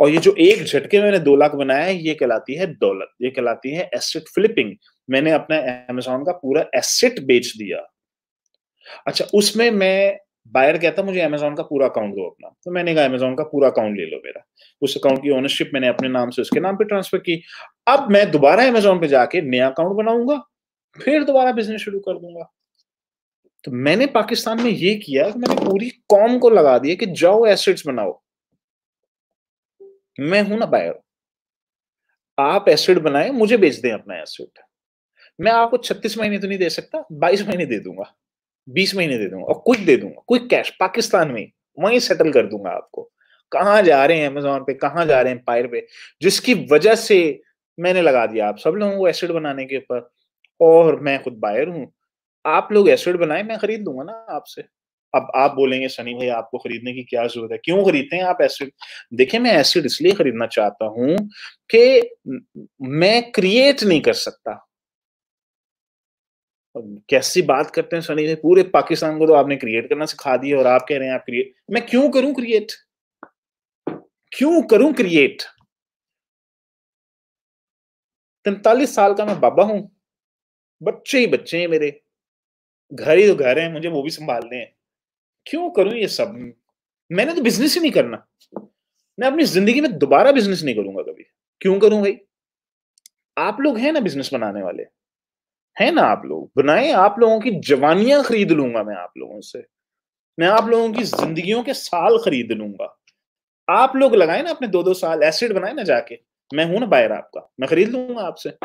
Speaker 1: और ये जो एक झटके मैंने दो लाख बनाया ये कहलाती है दौलत ये कहलाती है एसेट फ्लिपिंग मैंने अपना एमेजॉन का पूरा एसेट बेच दिया अच्छा उसमें मैं बायर कहता मुझे अमेजोन का पूरा अकाउंट दो अपना तो मैंने कहा अमेजोन का पूरा अकाउंट ले लो मेरा उस अकाउंट की ओनरशिप मैंने अपने नाम से उसके नाम पे ट्रांसफर की अब मैं दोबारा अमेजोन पे जाके नया अकाउंट बनाऊंगा फिर दोबारा बिजनेस शुरू कर दूंगा तो मैंने पाकिस्तान में ये किया कि मैंने पूरी कॉम को लगा दिया कि जाओ एसेट्स बनाओ मैं हूं ना बायर आप एसेट बनाए मुझे बेच दें अपना एसेट मैं आपको 36 महीने तो नहीं दे सकता 22 महीने दे दूंगा बीस महीने दे दूंगा और क्विक दे दूंगा क्विक कैश पाकिस्तान में वहीं सेटल कर दूंगा आपको कहाँ जा रहे हैं अमेजोन पे कहाँ जा रहे हैं पायर पे जिसकी वजह से मैंने लगा दिया आप सब लोगों को एसिड बनाने के ऊपर और मैं खुद बायर हूँ आप लोग एसिड बनाए मैं खरीद दूंगा ना आपसे अब आप बोलेंगे सनी भाई आपको खरीदने की क्या जरूरत है क्यों खरीदते हैं आप एसिड देखिए मैं एसिड इसलिए खरीदना चाहता हूं कि मैं क्रिएट नहीं कर सकता कैसी बात करते हैं सनी पूरे पाकिस्तान को तो आपने क्रिएट करना सिखा दिया और आप कह रहे हैं आप क्रिएट मैं क्यों करूं क्रिएट क्यों करूं क्रिएट तैतालीस साल का मैं बाबा हूं बच्चे ही बच्चे हैं मेरे घर ही तो घर हैं मुझे वो भी संभालने हैं क्यों करूं ये सब मैंने तो बिजनेस ही नहीं करना मैं अपनी जिंदगी में दोबारा बिजनेस नहीं करूंगा कभी क्यों करूं भाई आप लोग हैं ना बिजनेस बनाने वाले है ना आप लोग बनाए आप लोगों की जवानियां खरीद लूंगा मैं आप लोगों से मैं आप लोगों की जिंदगियों के साल खरीद लूंगा आप लोग लगाए ना अपने दो दो साल एसिड बनाए ना जाके मैं हूं ना बायर आपका मैं खरीद लूंगा आपसे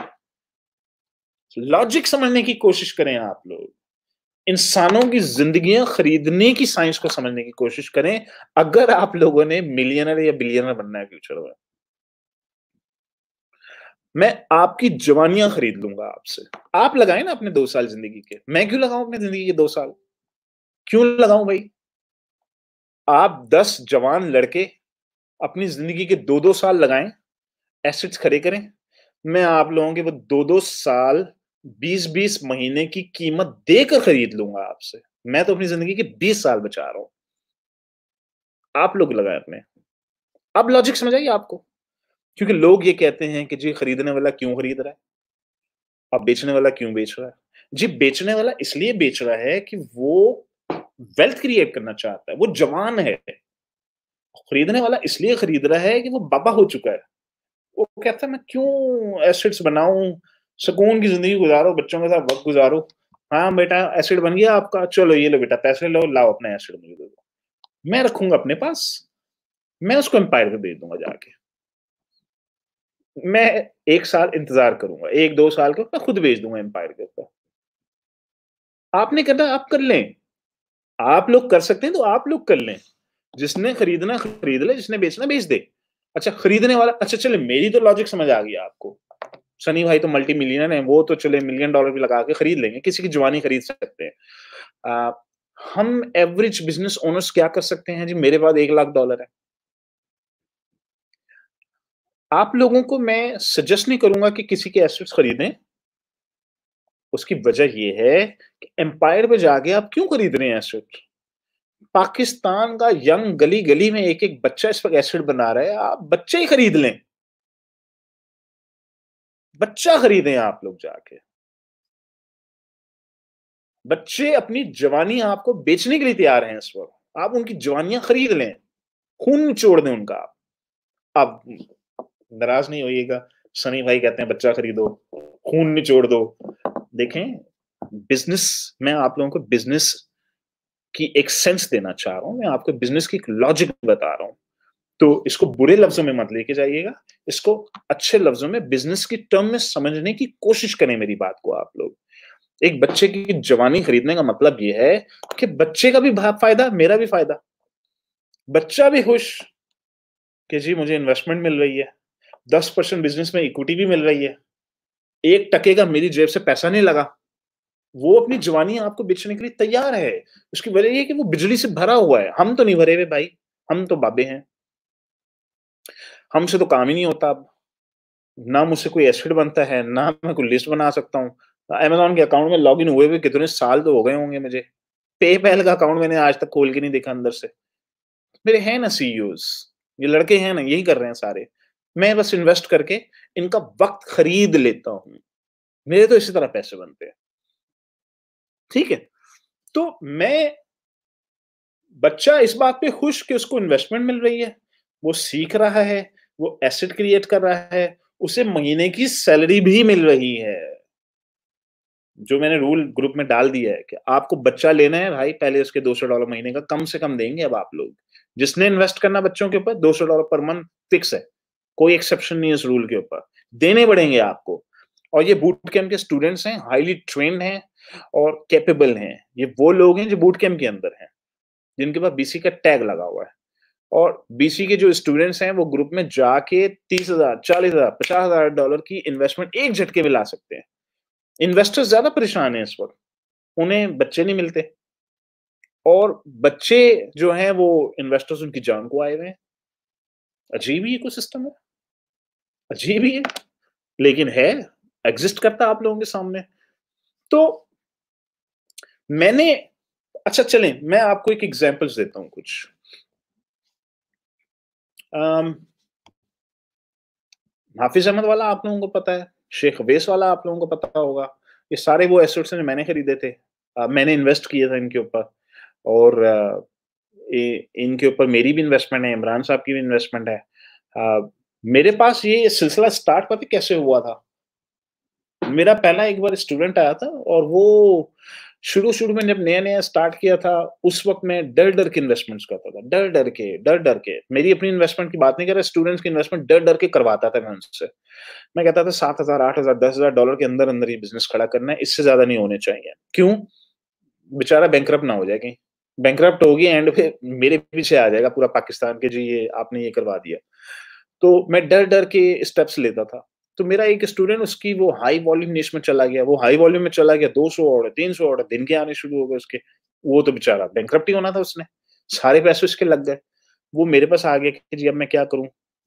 Speaker 1: लॉजिक समझने की कोशिश करें आप लोग इंसानों की जिंदगियां खरीदने की साइंस को समझने की कोशिश करें अगर आप लोगों ने मिलियनर या बिलियनर बनना है फ्यूचर में मैं आपकी जवानियां खरीद लूंगा आपसे आप लगाए ना अपने दो साल जिंदगी के मैं क्यों लगाऊ अपने जिंदगी के दो साल क्यों लगाऊ भाई आप दस जवान लड़के अपनी जिंदगी के दो दो साल लगाएं एसेट्स खड़े करें मैं आप लोगों के वो दो दो साल बीस बीस महीने की कीमत देकर खरीद लूंगा आपसे मैं तो अपनी जिंदगी के बीस साल बचा रहा हूं आप लोग लगाए अपने अब लॉजिक समझ आइए आपको क्योंकि लोग ये कहते हैं कि जी खरीदने वाला क्यों खरीद रहा है अब बेचने वाला क्यों बेच रहा है जी बेचने वाला इसलिए बेच रहा है कि वो वेल्थ क्रिएट करना चाहता है वो जवान है खरीदने वाला इसलिए खरीद रहा है कि वो बाबा हो चुका है वो कहता है मैं क्यों एसिड्स बनाऊं सुकून की जिंदगी गुजारो बच्चों के साथ वक्त गुजारो हाँ बेटा एसिड बन गया आपका चलो ये लो बेटा पैसे लो लाओ अपना एसिड मुझे दे दो मैं रखूंगा अपने पास मैं उसको एम्पायर को दे दूंगा जाके मैं एक साल इंतजार करूंगा एक दो साल के मैं खुद बेच दूंगा एम्पायर के ऊपर आपने करना आप कर लें आप लोग कर सकते हैं तो आप लोग कर लें जिसने खरीदना खरीद ले जिसने बेचना बेच दे अच्छा खरीदने वाला अच्छा चले मेरी तो लॉजिक समझ आ गई आपको सनी भाई तो मल्टी मिलियनर है वो तो चले मिलियन डॉलर भी लगा के खरीद लेंगे किसी की जवानी खरीद सकते हैं आ, हम एवरेज बिजनेस ओनर्स क्या कर सकते हैं जी मेरे पास एक लाख डॉलर है आप लोगों को मैं सजेस्ट नहीं करूंगा कि किसी के एसेट्स खरीदें उसकी वजह यह है कि एम्पायर में जाके आप क्यों खरीद रहे हैं एसेट पाकिस्तान का यंग गली गली में एक एक बच्चा इस पर एसेट बना रहा है आप बच्चे ही खरीद लें बच्चा खरीदें आप लोग जाके बच्चे अपनी जवानी आपको बेचने के लिए तैयार हैं इस वक्त आप उनकी जवानियां खरीद लें खून छोड़ दें उनका आप नाराज नहीं होइएगा सनी भाई कहते हैं बच्चा खरीदो खून निचोड़ दो देखें बिजनेस मैं आप लोगों को बिजनेस की एक सेंस देना चाह रहा हूं मैं आपको बिजनेस की एक लॉजिक बता रहा हूं तो इसको बुरे लफ्जों में मत लेके जाइएगा इसको अच्छे लफ्जों में बिजनेस की टर्म में समझने की कोशिश करें मेरी बात को आप लोग एक बच्चे की जवानी खरीदने का मतलब यह है कि बच्चे का भी फायदा मेरा भी फायदा बच्चा भी खुश कि जी मुझे इन्वेस्टमेंट मिल रही है दस परसेंट बिजनेस में इक्विटी भी मिल रही है एक टके का मेरी जेब से पैसा नहीं लगा वो अपनी जवानी आपको बेचने के लिए तैयार है उसकी वजह यह कि वो बिजली से भरा हुआ है हम तो नहीं भरे हुए भाई हम तो बाबे हैं हमसे तो काम ही नहीं होता अब ना मुझसे कोई एसिड बनता है ना मैं कोई लिस्ट बना सकता हूँ अमेजोन के अकाउंट में लॉग इन हुए हुए कितने साल तो हो गए होंगे मुझे पेपैल का अकाउंट मैंने आज तक खोल के नहीं देखा अंदर से मेरे हैं ना सीईओ e ये लड़के हैं ना यही कर रहे हैं सारे मैं बस इन्वेस्ट करके इनका वक्त खरीद लेता हूं मेरे तो इसी तरह पैसे बनते हैं ठीक है तो मैं बच्चा इस बात पे खुश कि उसको इन्वेस्टमेंट मिल रही है वो सीख रहा है वो एसेट क्रिएट कर रहा है उसे महीने की सैलरी भी मिल रही है जो मैंने रूल ग्रुप में डाल दिया है कि आपको बच्चा लेना है भाई पहले उसके दो सौ डॉलर महीने का कम से कम देंगे अब आप लोग जिसने इन्वेस्ट करना बच्चों के ऊपर दो सौ डॉलर पर मंथ फिक्स है कोई एक्सेप्शन नहीं है इस रूल के ऊपर देने पड़ेंगे आपको और ये बूट कैंप के स्टूडेंट्स हैं हाईली ट्रेंड हैं और कैपेबल हैं ये वो लोग हैं जो बूट कैंप के अंदर हैं जिनके पास बीसी का टैग लगा हुआ है और बीसी के जो स्टूडेंट्स हैं वो ग्रुप में जाके तीस हजार चालीस हजार पचास हजार डॉलर की इन्वेस्टमेंट एक झटके में ला सकते हैं इन्वेस्टर्स ज्यादा परेशान हैं इस वक्त उन्हें बच्चे नहीं मिलते और बच्चे जो हैं वो इन्वेस्टर्स उनकी जान को आए हुए हैं अजीब ही इको सिस्टम है अजीब ही है लेकिन है एग्जिस्ट करता आप लोगों के सामने तो मैंने अच्छा चलें मैं आपको एक एग्जाम्पल्स देता हूं कुछ हाफिज अहमद वाला आप लोगों को पता है शेख वेस वाला आप लोगों को पता होगा ये सारे वो एसेट्स हैं मैंने खरीदे थे आ, मैंने इन्वेस्ट किए थे इनके ऊपर और आ, ए, इनके ऊपर मेरी भी इन्वेस्टमेंट है इमरान साहब की भी इन्वेस्टमेंट है आ, मेरे पास ये सिलसिला स्टार्ट पता कैसे हुआ था मेरा पहला एक बार स्टूडेंट आया था और वो शुरू शुरू में जब नया नया स्टार्ट किया था उस वक्त मैं डर डर के इन्वेस्टमेंट्स करता था डर डर के डर डर के मेरी अपनी इन्वेस्टमेंट की बात नहीं कर रहा स्टूडेंट्स की इन्वेस्टमेंट डर डर के करवाता था मैं उनसे मैं कहता था सात हजार आठ हजार दस हजार डॉलर के अंदर अंदर ये बिजनेस खड़ा करना है इससे ज्यादा नहीं होने चाहिए क्यों बेचारा बैंक ना हो जाएगी बैंक होगी एंड फिर मेरे पीछे आ जाएगा पूरा पाकिस्तान के जी ये आपने ये करवा दिया तो मैं डर डर के स्टेप्स लेता था तो मेरा एक स्टूडेंट उसकी वो हाई वॉल्यूम निश में चला गया वो हाई वॉल्यूम में चला गया दो सौ ऑर्डर तीन सौ ऑर्डर दिन के आने शुरू हो गए उसके वो तो बेचारा बैंक होना था उसने सारे पैसे उसके लग गए वो मेरे पास आ गया कि जी अब मैं क्या करूं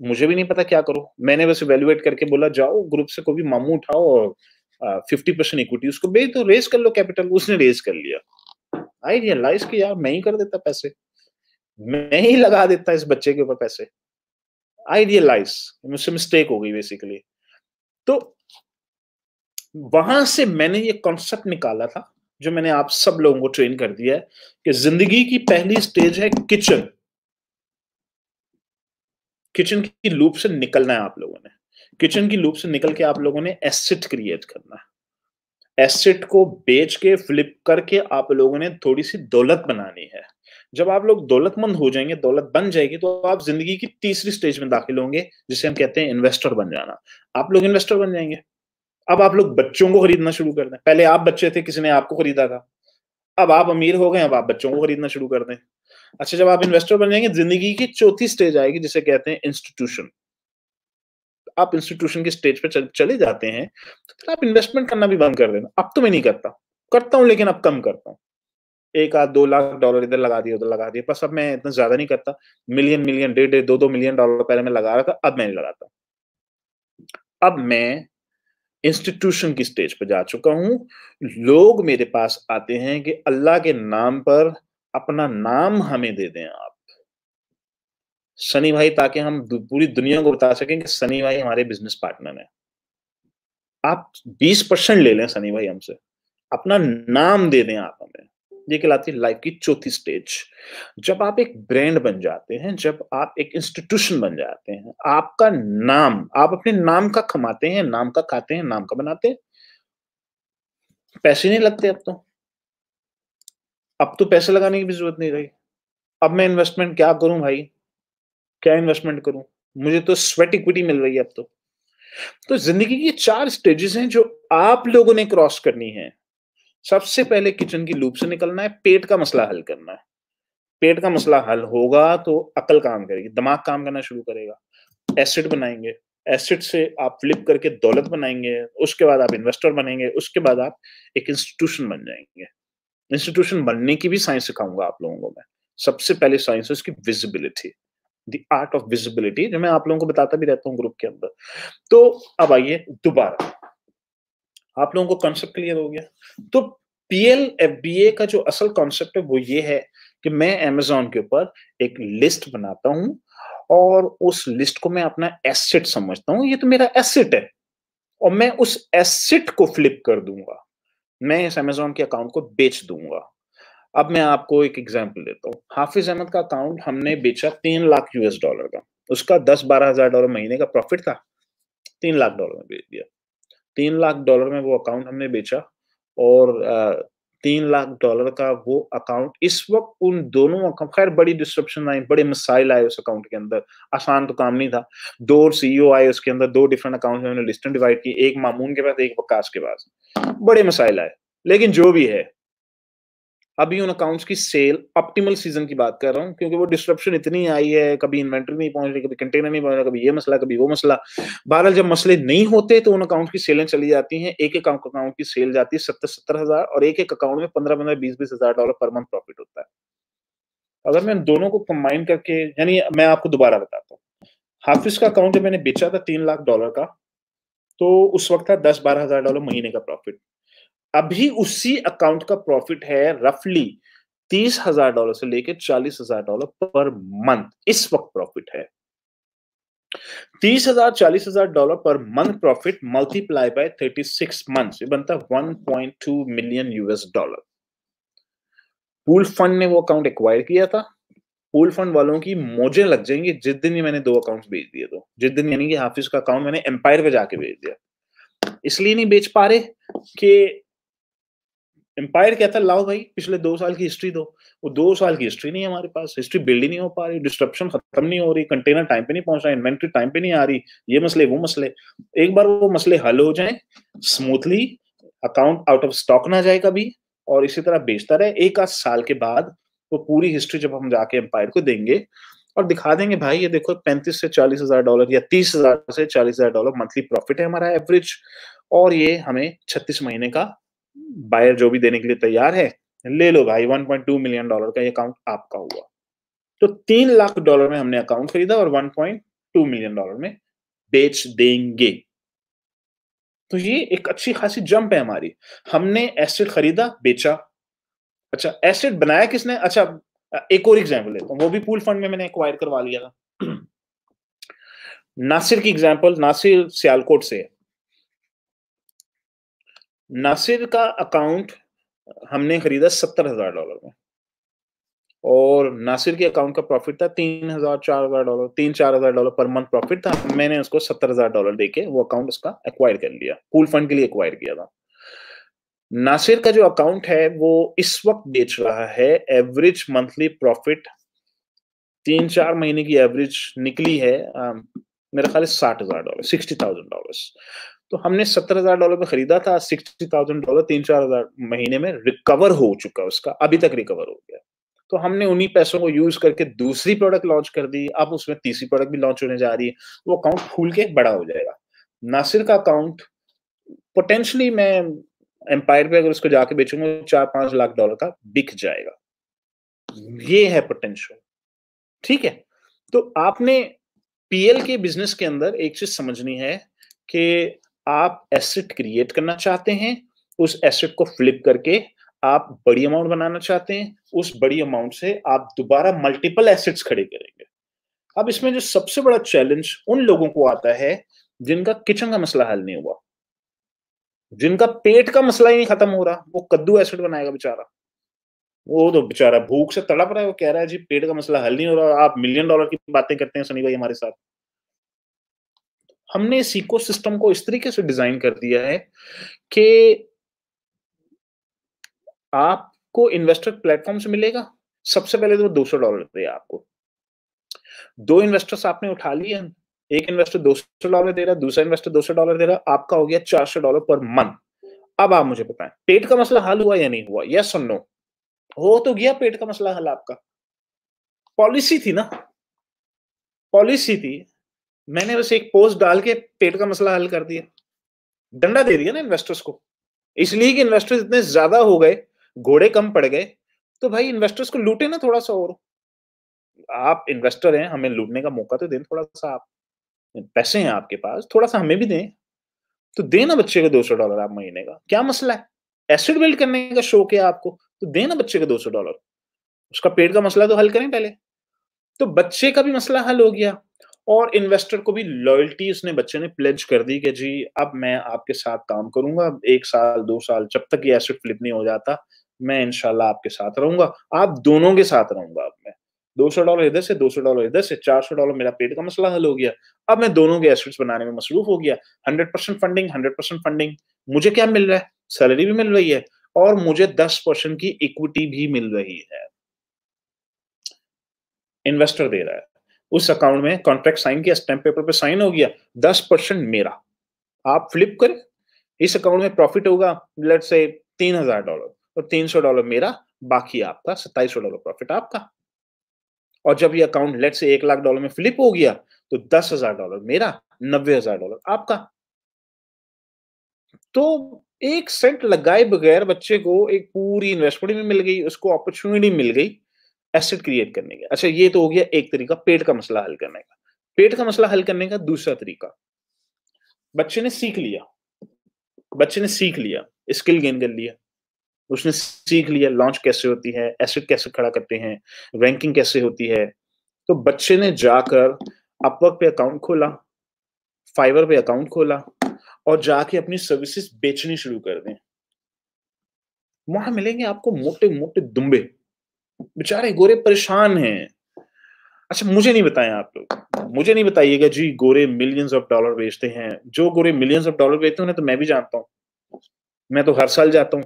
Speaker 1: मुझे भी नहीं पता क्या करो मैंने बस इवेल्युएट करके बोला जाओ ग्रुप से कोई मामू उठाओ और फिफ्टी परसेंट इक्विटी उसको भेज दो रेज कर लो कैपिटल उसने रेज कर लिया आई रियलाइज कि यार मैं ही कर देता पैसे मैं ही लगा देता इस बच्चे के ऊपर पैसे आइडियलाइज मुझसे मिस्टेक हो गई बेसिकली तो वहां से मैंने ये कॉन्सेप्ट निकाला था जो मैंने आप सब लोगों को ट्रेन कर दिया है कि जिंदगी की पहली स्टेज है किचन किचन की लूप से निकलना है आप लोगों ने किचन की लूप से निकल के आप लोगों ने एसिड क्रिएट करना है एसिड को बेच के फ्लिप करके आप लोगों ने थोड़ी सी दौलत बनानी है जब आप लोग दौलतमंद हो जाएंगे दौलत बन जाएगी तो आप जिंदगी की तीसरी स्टेज में दाखिल होंगे जिसे हम कहते हैं इन्वेस्टर बन जाना आप लोग इन्वेस्टर बन जाएंगे अब आप लोग बच्चों को खरीदना शुरू कर दें पहले आप बच्चे थे किसी ने आपको खरीदा था अब आप अमीर हो गए अब आप बच्चों को खरीदना शुरू कर दें अच्छा जब आप इन्वेस्टर बन जाएंगे जिंदगी की चौथी स्टेज आएगी जिसे कहते हैं इंस्टीट्यूशन आप इंस्टीट्यूशन के स्टेज पर चले जाते हैं तो फिर आप इन्वेस्टमेंट करना भी बंद कर देना अब तो मैं नहीं करता करता हूँ लेकिन अब कम करता हूँ एक आध दो लाख डॉलर इधर लगा दिए उधर लगा दिए बस अब मैं इतना ज्यादा नहीं करता मिलियन मिलियन डेढ़ डेढ़ दो दो मिलियन डॉलर पहले मैं लगा रहा था अब मैं नहीं लगाता अब मैं इंस्टीट्यूशन की स्टेज पर जा चुका हूं लोग मेरे पास आते हैं कि अल्लाह के नाम पर अपना नाम हमें दे दें आप सनी भाई ताकि हम पूरी दुनिया को बता सकें कि सनी भाई हमारे बिजनेस पार्टनर है आप 20 परसेंट ले लें सनी भाई हमसे अपना नाम दे दें आप हमें ये कहलाती है लाइफ की चौथी स्टेज जब आप एक ब्रांड बन जाते हैं जब आप एक इंस्टीट्यूशन बन जाते हैं आपका नाम आप अपने नाम का कमाते हैं नाम का खाते हैं नाम का बनाते हैं पैसे नहीं लगते अब तो अब तो पैसे लगाने की भी जरूरत नहीं रही अब मैं इन्वेस्टमेंट क्या करूं भाई क्या इन्वेस्टमेंट करूं मुझे तो स्वेट इक्विटी मिल रही है अब तो तो जिंदगी की चार स्टेजेस हैं जो आप लोगों ने क्रॉस करनी है सबसे पहले किचन की लूप से निकलना है पेट का मसला हल करना है पेट का मसला हल होगा तो अकल काम करेगी दिमाग काम करना शुरू करेगा एसिड बनाएंगे एसिड से आप फ्लिप करके दौलत बनाएंगे उसके बाद आप इन्वेस्टर बनेंगे उसके बाद आप एक इंस्टीट्यूशन बन जाएंगे इंस्टीट्यूशन बनने की भी साइंस सिखाऊंगा आप लोगों को मैं सबसे पहले साइंस है उसकी visibility the art of visibility जो मैं आप लोगों को बताता भी रहता हूँ ग्रुप के अंदर तो अब आइए दोबारा आप लोगों को कॉन्सेप्ट क्लियर हो गया तो पीएल ए का जो असल कॉन्सेप्ट है वो ये है कि मैं एमेजोन के ऊपर एक लिस्ट बनाता हूँ और उस लिस्ट को मैं अपना एसेट समझता हूं ये तो मेरा एसेट है और मैं उस एसेट को फ्लिप कर दूंगा मैं इस अमेजोन के अकाउंट को बेच दूंगा अब मैं आपको एक एग्जाम्पल देता हूँ हाफिज अहमद का अकाउंट हमने बेचा तीन लाख यूएस डॉलर का उसका दस बारह हजार डॉलर महीने का प्रॉफिट था तीन लाख डॉलर में बेच दिया तीन लाख डॉलर में वो अकाउंट हमने बेचा और तीन लाख डॉलर का वो अकाउंट इस वक्त उन दोनों अकाउंट खैर बड़ी डिस्ट्रप्शन आई बड़े मिसाइल आए उस अकाउंट के अंदर आसान तो काम नहीं था दो सीईओ e आए उसके अंदर दो डिफरेंट अकाउंट में डिवाइड की एक मामून के पास एक बकाश के पास बड़े मिसाइल आए लेकिन जो भी है अभी उन अकाउंट्स की सेल ऑप्टिमल सीजन की बात कर रहा हूँ क्योंकि वो डिस्ट्रप्शन इतनी आई है कभी इन्वेंट्री नहीं पहुंच रही कभी कंटेनर नहीं पहुंच रहा कभी ये मसला कभी वो मसला बहरहाल जब मसले नहीं होते तो उन अकाउंट की सेलें चली जाती हैं एक एक अकाउंट की सेल जाती है सत्तर सत्तर हजार और एक एक अकाउंट में पंद्रह पंद्रह बीस बीस हजार डॉलर पर मंथ प्रॉफिट होता है अगर मैं दोनों को कंबाइन करके यानी मैं आपको दोबारा बताता हूँ हाफिज का अकाउंट जब मैंने बेचा था तीन लाख डॉलर का तो उस वक्त था दस बारह हजार डॉलर महीने का प्रॉफिट अभी उसी अकाउंट का प्रॉफिट है रफली तीस हजार डॉलर से लेकर चालीस हजार डॉलर पर मंथ इस वक्त प्रॉफिट है तीस हजार चालीस हजार dollar per month profit multiply by thirty six month ये बनता है one point two million US dollar pool fund ने वो अकाउंट एक्वायर किया था पूल फंड वालों की मोजे लग जाएंगी जिस दिन ही मैंने दो अकाउंट बेच दिए तो जिस दिन यानी कि हाफिज का अकाउंट मैंने एम्पायर पे जाके बेच दिया इसलिए नहीं बेच पा रहे कि एम्पायर कहता था लाओ भाई पिछले दो साल की हिस्ट्री दो वो दो साल की हिस्ट्री नहीं है हमारे पास हिस्ट्री बिल्ड ही नहीं हो पा रही डिस्ट्रप्शन खत्म नहीं हो रही कंटेनर टाइम पे नहीं पहुंच रहा इन्वेंट्री टाइम पे नहीं आ रही ये मसले वो मसले एक बार वो मसले हल हो जाए smoothly account out of stock ना जाए कभी और इसी तरह बेचता रहे एक आध साल के बाद वो पूरी हिस्ट्री जब हम जाके एम्पायर को देंगे और दिखा देंगे भाई ये देखो पैंतीस से चालीस हजार डॉलर या तीस हजार से चालीस हजार डॉलर मंथली प्रॉफिट है हमारा एवरेज और ये हमें छत्तीस महीने का बायर जो भी देने के लिए तैयार है ले लो भाई 1.2 मिलियन डॉलर का ये अकाउंट आपका हुआ तो तीन लाख डॉलर में हमने अकाउंट खरीदा और 1.2 मिलियन डॉलर में बेच देंगे तो ये एक अच्छी खासी जंप है हमारी हमने एसेट खरीदा बेचा अच्छा एसेट बनाया किसने अच्छा एक और एग्जाम्पल लेता हूँ वो भी पूल फंड में मैंने एक्वायर करवा लिया था <clears throat> नासिर की एग्जाम्पल नासिर सियालकोट से है नासिर का अकाउंट हमने खरीदा सत्तर हजार डॉलर में और नासिर के अकाउंट का प्रॉफिट था तीन हजार चार हजार डॉलर तीन चार हजार डॉलर पर मंथ प्रॉफिट था मैंने उसको सत्तर हजार डॉलर देके वो अकाउंट उसका एक्वायर कर लिया कूल फंड के लिए एक्वायर किया था नासिर का जो अकाउंट है वो इस वक्त बेच रहा है एवरेज मंथली प्रॉफिट तीन चार महीने की एवरेज निकली है आ, मेरे ख्याल साठ हजार डॉलर सिक्सटी थाउजेंड डॉलर तो हमने सत्तर हजार डॉलर में खरीदा था सिक्सटी थाउजेंड डॉलर तीन चार हजार महीने में रिकवर हो चुका उसका अभी तक रिकवर हो गया तो हमने उन्हीं पैसों को यूज करके दूसरी प्रोडक्ट लॉन्च कर दी अब उसमें तीसरी प्रोडक्ट भी लॉन्च होने जा रही है वो अकाउंट खुल के बड़ा हो जाएगा नासिर का अकाउंट पोटेंशली मैं एम्पायर पे अगर उसको जाके बेचूंगा चार पांच लाख डॉलर का बिक जाएगा ये है पोटेंशियल ठीक है तो आपने पीएल के बिजनेस के अंदर एक चीज समझनी है कि आप एसेट क्रिएट करना चाहते हैं उस एसेट को फ्लिप करके आप बड़ी अमाउंट बनाना चाहते हैं उस बड़ी अमाउंट से आप दोबारा मल्टीपल एसेट्स खड़े करेंगे अब इसमें जो सबसे बड़ा चैलेंज उन लोगों को आता है जिनका किचन का मसला हल नहीं हुआ जिनका पेट का मसला ही नहीं खत्म हो रहा वो कद्दू एसिड बनाएगा बेचारा वो तो बेचारा भूख से तड़प रहा है वो कह रहा है जी पेट का मसला हल नहीं हो रहा आप मिलियन डॉलर की बातें करते हैं सनी भाई हमारे साथ हमने इस इको सिस्टम को इस तरीके से डिजाइन कर दिया है कि आपको इन्वेस्टर प्लेटफॉर्म से मिलेगा सबसे पहले तो दो सौ डॉलर दे आपको दो इन्वेस्टर्स आपने उठा लिए एक इन्वेस्टर दो सौ डॉलर दे रहा दूसरा इन्वेस्टर दो सौ डॉलर दे रहा आपका हो गया चार सौ डॉलर पर मंथ अब आप मुझे बताएं पेट का मसला हल हुआ या नहीं हुआ यस और नो हो तो गया पेट का मसला हल आपका पॉलिसी थी ना पॉलिसी थी मैंने बस एक पोस्ट डाल के पेट का मसला हल कर दिया डंडा दे दिया ना इन्वेस्टर्स को इसलिए कि इन्वेस्टर्स इतने ज्यादा हो गए घोड़े कम पड़ गए तो भाई इन्वेस्टर्स को लूटे ना थोड़ा सा और आप इन्वेस्टर हैं हमें लूटने का मौका तो दें थोड़ा सा आप पैसे हैं आपके पास थोड़ा सा हमें भी दें तो देना बच्चे को दो सौ डॉलर आप महीने का क्या मसला है एसिड बिल्ड करने का शौक है आपको तो देना बच्चे का दो सौ डॉलर उसका पेट का मसला तो हल करें पहले तो बच्चे का भी मसला हल हो गया और इन्वेस्टर को भी लॉयल्टी उसने बच्चे ने प्लेज कर दी कि जी अब मैं आपके साथ काम करूंगा एक साल दो साल जब तक ये एसेट फ्लिप नहीं हो जाता मैं इनशाला आपके साथ रहूंगा आप दोनों के साथ रहूंगा अब मैं दो सौ डॉलर इधर से दो सौ डॉलर इधर से चार सौ डॉलर मेरा पेट का मसला हल हो गया अब मैं दोनों के एसेट्स बनाने में मसरूफ हो गया hundred percent funding hundred percent funding मुझे क्या मिल रहा है सैलरी भी मिल रही है और मुझे दस परसेंट की इक्विटी भी मिल रही है इन्वेस्टर दे रहा है उस अकाउंट में कॉन्ट्रैक्ट साइन किया स्टैंप पेपर पे साइन हो गया दस परसेंट मेरा आप फ्लिप करें इस अकाउंट में प्रॉफिट होगा लेट से तीन हजार डॉलर और तीन सौ डॉलर मेरा बाकी आपका सत्ताईस डॉलर प्रॉफिट आपका और जब ये अकाउंट लेट से एक लाख डॉलर में फ्लिप हो गया तो दस हजार डॉलर मेरा नब्बे हजार डॉलर आपका तो एक सेंट लगाए बगैर बच्चे को एक पूरी इन्वेस्टमेंट भी मिल गई उसको अपॉर्चुनिटी मिल गई एसिड क्रिएट करने का अच्छा ये तो हो गया एक तरीका पेट का मसला हल करने का पेट का मसला हल करने का दूसरा तरीका बच्चे ने सीख लिया बच्चे ने सीख लिया स्किल गेन कर लिया उसने सीख लिया लॉन्च कैसे होती है एसिड कैसे खड़ा करते हैं रैंकिंग कैसे होती है तो बच्चे ने जाकर अपवर्क पे अकाउंट खोला फाइवर पे अकाउंट खोला और जाके अपनी सर्विसेज बेचनी शुरू कर दें वहां मिलेंगे आपको मोटे मोटे दुम्बे बेचारे गोरे परेशान हैं अच्छा मुझे नहीं बताएं आप लोग मुझे नहीं बताइएगा जी गोरे मिलियंस ऑफ डॉलर बेचते हैं जो गोरे मिलियंस ऑफ डॉलर बेचते हैं उन्हें तो मैं भी जानता हूँ मैं तो हर साल जाता हूँ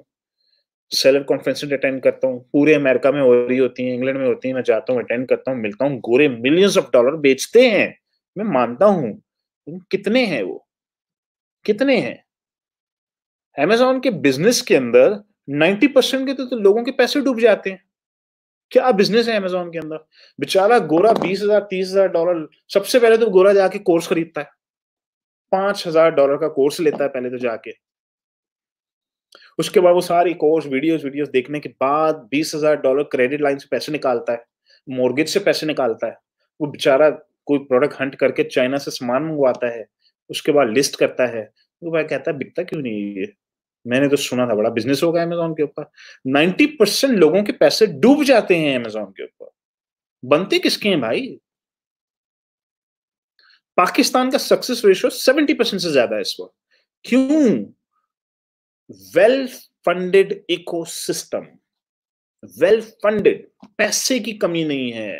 Speaker 1: सेलर कॉन्फ्रेंस अटेंड करता हूँ पूरे अमेरिका में हो रही होती है इंग्लैंड में होती है मैं जाता हूँ अटेंड करता हूँ मिलता हूँ गोरे मिलियंस ऑफ डॉलर बेचते हैं मैं मानता हूँ कितने हैं वो कितने हैं अमेजोन के बिजनेस के अंदर 90 परसेंट के तो, तो लोगों के पैसे डूब जाते हैं क्या बिजनेस है अमेजोन के अंदर बेचारा गोरा बीस हजार तीस हजार डॉलर सबसे पहले तो गोरा जाके कोर्स खरीदता है पांच हजार डॉलर का कोर्स लेता है पहले तो जाके उसके बाद वो सारी कोर्स वीडियोस वीडियोस देखने के बाद बीस हजार डॉलर क्रेडिट लाइन से पैसे निकालता है मोर्गेज से पैसे निकालता है वो बेचारा कोई प्रोडक्ट हंट करके चाइना से सामान मंगवाता है उसके बाद लिस्ट करता है वो भाई कहता है बिकता क्यों नहीं ये मैंने तो सुना था बड़ा बिजनेस होगा अमेजोन के ऊपर नाइन्टी परसेंट लोगों के पैसे डूब जाते हैं अमेजोन के ऊपर बनते किसके हैं भाई पाकिस्तान का सक्सेस रेशियो सेवेंटी परसेंट से ज्यादा है इस वक्त क्यों well funded system well funded पैसे की कमी नहीं है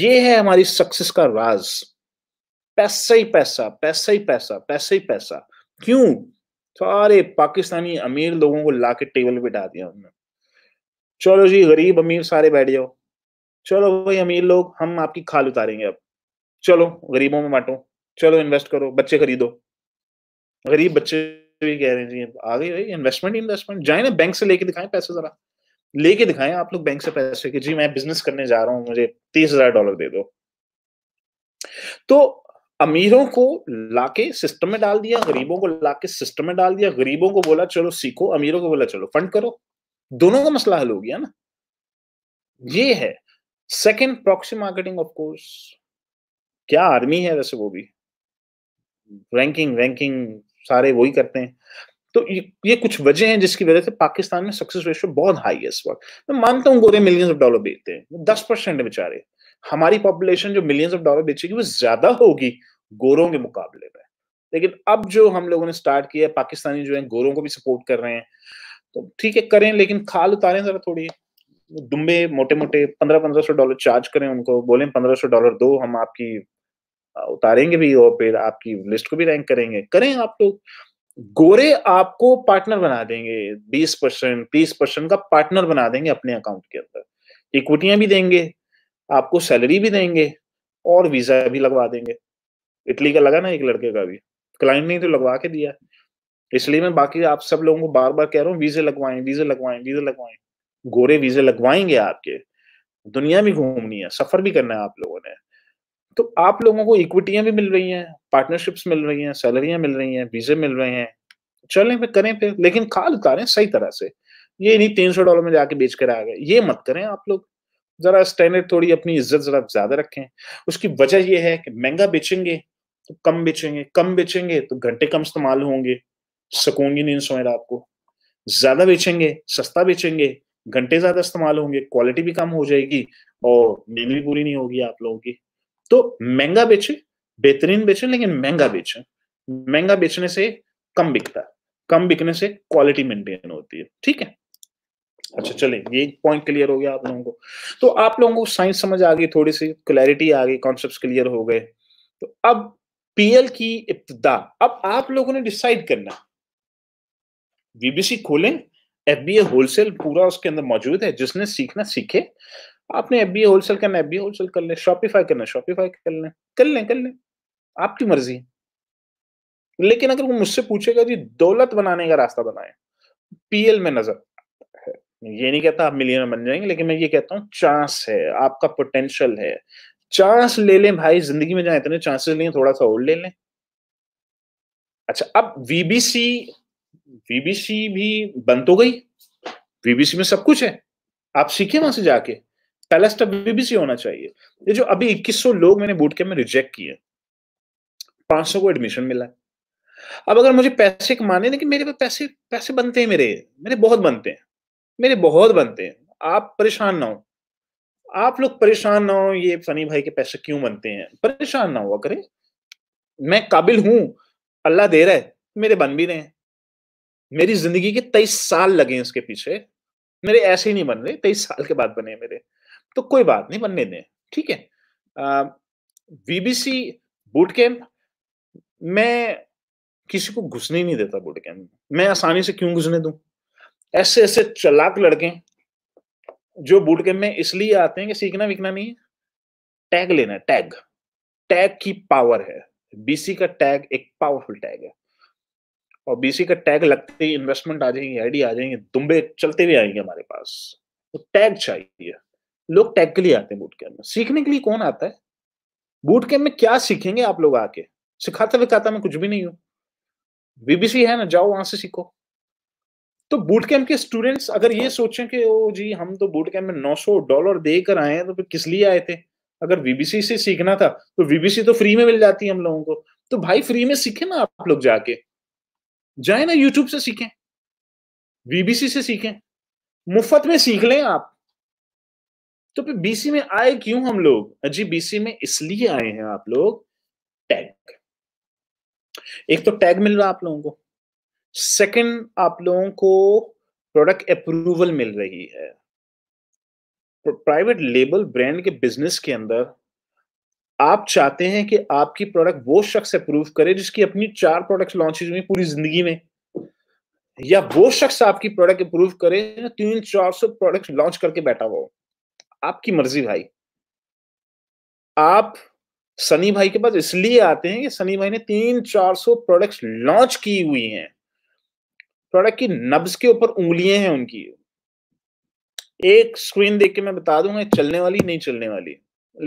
Speaker 1: ये है हमारी सक्सेस का राज पैसा ही पैसा पैसा ही पैसा पैसा ही पैसा क्यों सारे पाकिस्तानी अमीर लोगों को ला के टेबल पे डाल दिया उन्होंने चलो जी गरीब अमीर सारे बैठ जाओ चलो भाई अमीर लोग हम आपकी खाल उतारेंगे अब चलो गरीबों में बांटो चलो इन्वेस्ट करो बच्चे खरीदो गरीब बच्चे भी कह रहे हैं आ गए भाई इन्वेस्टमेंट इन्वेस्टमेंट जाए ना बैंक से लेके दिखाएं पैसे जरा लेके दिखाएं आप लोग बैंक से पैसे कि जी मैं बिजनेस करने जा रहा हूँ मुझे तीस हजार डॉलर दे दो तो अमीरों को लाके सिस्टम में डाल दिया गरीबों को लाके सिस्टम में डाल दिया गरीबों को बोला चलो सीखो अमीरों को बोला चलो फंड करो दोनों का मसला हल हो गया ना ये है second proxy marketing of course क्या आर्मी है वैसे वो भी रैंकिंग रैंकिंग सारे वही करते हैं तो ये, ये कुछ वजह हैं जिसकी वजह से पाकिस्तान में सक्सेस रेशियो बहुत हाई है इस वक्त मैं मानता हूँ गोरे मिलियंस ऑफ डॉलर बेचते हैं दस परसेंट बेचारे हमारी पॉपुलेशन जो मिलियंस ऑफ डॉलर बेचेगी वो ज्यादा होगी गोरों के मुकाबले में लेकिन अब जो हम लोगों ने स्टार्ट किया है पाकिस्तानी जो है गोरों को भी सपोर्ट कर रहे हैं तो ठीक है करें लेकिन खाल उतारें जरा थोड़ी दुम्बे मोटे मोटे पंद्रह पंद्रह सौ डॉलर चार्ज करें उनको बोले पंद्रह सौ डॉलर दो हम आपकी उतारेंगे भी और फिर आपकी लिस्ट को भी रैंक करेंगे करें आप लोग गोरे आपको पार्टनर बना देंगे बीस परसेंट तीस परसेंट का पार्टनर बना देंगे अपने अकाउंट के अंदर इक्विटियां भी देंगे आपको सैलरी भी देंगे और वीजा भी लगवा देंगे इटली का लगा ना एक लड़के का भी क्लाइंट ने तो लगवा के दिया इसलिए मैं बाकी आप सब लोगों को बार बार कह रहा हूँ वीजे लगवाएं वीजे लगवाएं वीजे लगवाएं गोरे वीजे लगवाएंगे आपके दुनिया भी घूमनी है सफर भी करना है आप लोगों ने तो आप लोगों को इक्विटियां भी मिल रही हैं पार्टनरशिप्स मिल रही हैं सैलरियां मिल रही हैं वीजे मिल रहे हैं चलें फिर करें फिर लेकिन खाद उतारें सही तरह से ये नहीं तीन सौ डॉलर में जाके बेच कर आ गए ये मत करें आप लोग ज़रा स्टैंडर्ड थोड़ी अपनी इज्जत ज़रा ज़्यादा रखें उसकी वजह यह है कि महंगा बेचेंगे तो कम बेचेंगे कम बेचेंगे तो घंटे कम इस्तेमाल होंगे सुकून ही नहीं सोए रात को ज़्यादा बेचेंगे सस्ता बेचेंगे घंटे ज़्यादा इस्तेमाल होंगे क्वालिटी भी कम हो जाएगी और नींद भी पूरी नहीं होगी आप लोगों की तो महंगा बेचे बेहतरीन बेचे लेकिन महंगा बेचे महंगा बेचने से कम बिकता है कम बिकने से क्वालिटी मेंटेन होती है ठीक है अच्छा चले ये पॉइंट क्लियर हो गया आप लोगों को तो आप लोगों को साइंस समझ आ गई थोड़ी सी क्लैरिटी आ गई कॉन्सेप्ट क्लियर हो गए तो अब पीएल की इब्तदा अब आप लोगों ने डिसाइड करना बीबीसी खोलें एफबीए होलसेल पूरा उसके अंदर मौजूद है जिसने सीखना सीखे आपने एफबीए होलसेल करना एफबीए होलसेल कर लें शॉपिफाई करना शॉपिफाई कर लें कर लें कर लें आपकी मर्जी है लेकिन अगर वो मुझसे पूछेगा जी दौलत बनाने का रास्ता बनाए पीएल में नजर ये नहीं कहता आप मिलियनर बन जाएंगे लेकिन मैं ये कहता हूँ चांस है आपका पोटेंशियल है चांस ले लें भाई जिंदगी में जहां इतने चांसेस लें थोड़ा सा और ले लें अच्छा अब वीबीसी वीबीसी भी बन तो गई वीबीसी में सब कुछ है आप सीखे वहां से जाके पहला स्टेप वीबीसी होना चाहिए ये जो अभी 2100 लोग मैंने बूट कैंप में रिजेक्ट किए 500 को एडमिशन मिला अब अगर मुझे पैसे कमाने लेकिन मेरे पास पैसे पैसे बनते हैं मेरे मेरे बहुत बनते हैं मेरे बहुत बनते हैं आप परेशान ना हो आप लोग परेशान ना हो ये सनी भाई के पैसे क्यों बनते हैं परेशान ना हुआ करे मैं काबिल हूं अल्लाह दे रहा है मेरे बन भी रहे हैं मेरी जिंदगी के तेईस साल लगे उसके पीछे मेरे ऐसे ही नहीं बन रहे तेईस साल के बाद बने मेरे तो कोई बात नहीं बनने दें ठीक है बीबीसी बूट कैंप मैं किसी को घुसने ही नहीं देता बूट कैंप मैं आसानी से क्यों घुसने दूं ऐसे ऐसे चलाक लड़के जो बूट के में इसलिए आते हैं कि सीखना विकना नहीं है टैग लेना है टैग टैग की पावर है बीसी का टैग एक पावरफुल टैग है और बीसी का टैग लगते ही इन्वेस्टमेंट आ जाएंगे आईडी आ जाएंगे दुम्बे चलते हुए आएंगे हमारे पास तो टैग चाहिए लोग टैग के लिए आते हैं बूट कैंप में सीखने के लिए कौन आता है बूट कैंप में क्या सीखेंगे आप लोग आके सिखाता विखाता मैं कुछ भी नहीं हूँ बीबीसी है ना जाओ वहां से सीखो तो बूट कैंप के स्टूडेंट्स अगर ये सोचें कि ओ जी हम तो बूट कैंप में 900 डॉलर देकर आए हैं तो फिर किस लिए आए थे अगर बीबीसी से सीखना था तो बीबीसी तो फ्री में मिल जाती है हम लोगों को तो भाई फ्री में सीखे ना आप लोग जाके जाए ना यूट्यूब से सीखें बीबीसी से सीखें मुफ्त में सीख लें आप तो फिर बीसी में आए क्यों हम लोग जी बीसी में इसलिए आए हैं आप लोग टैग एक तो टैग मिल रहा आप लोगों को सेकंड आप लोगों को प्रोडक्ट अप्रूवल मिल रही है प्राइवेट लेबल ब्रांड के बिजनेस के अंदर आप चाहते हैं कि आपकी प्रोडक्ट वो शख्स अप्रूव करे जिसकी अपनी चार प्रोडक्ट लॉन्च हुई पूरी जिंदगी में या वो शख्स आपकी प्रोडक्ट अप्रूव करे तीन चार सौ प्रोडक्ट लॉन्च करके बैठा हुआ आपकी मर्जी भाई आप सनी भाई के पास इसलिए आते हैं कि सनी भाई ने तीन चार सौ प्रोडक्ट लॉन्च की हुई हैं प्रोडक्ट की नब्स के ऊपर उंगलियां हैं उनकी एक स्क्रीन देख के मैं बता दूंगा चलने वाली नहीं चलने वाली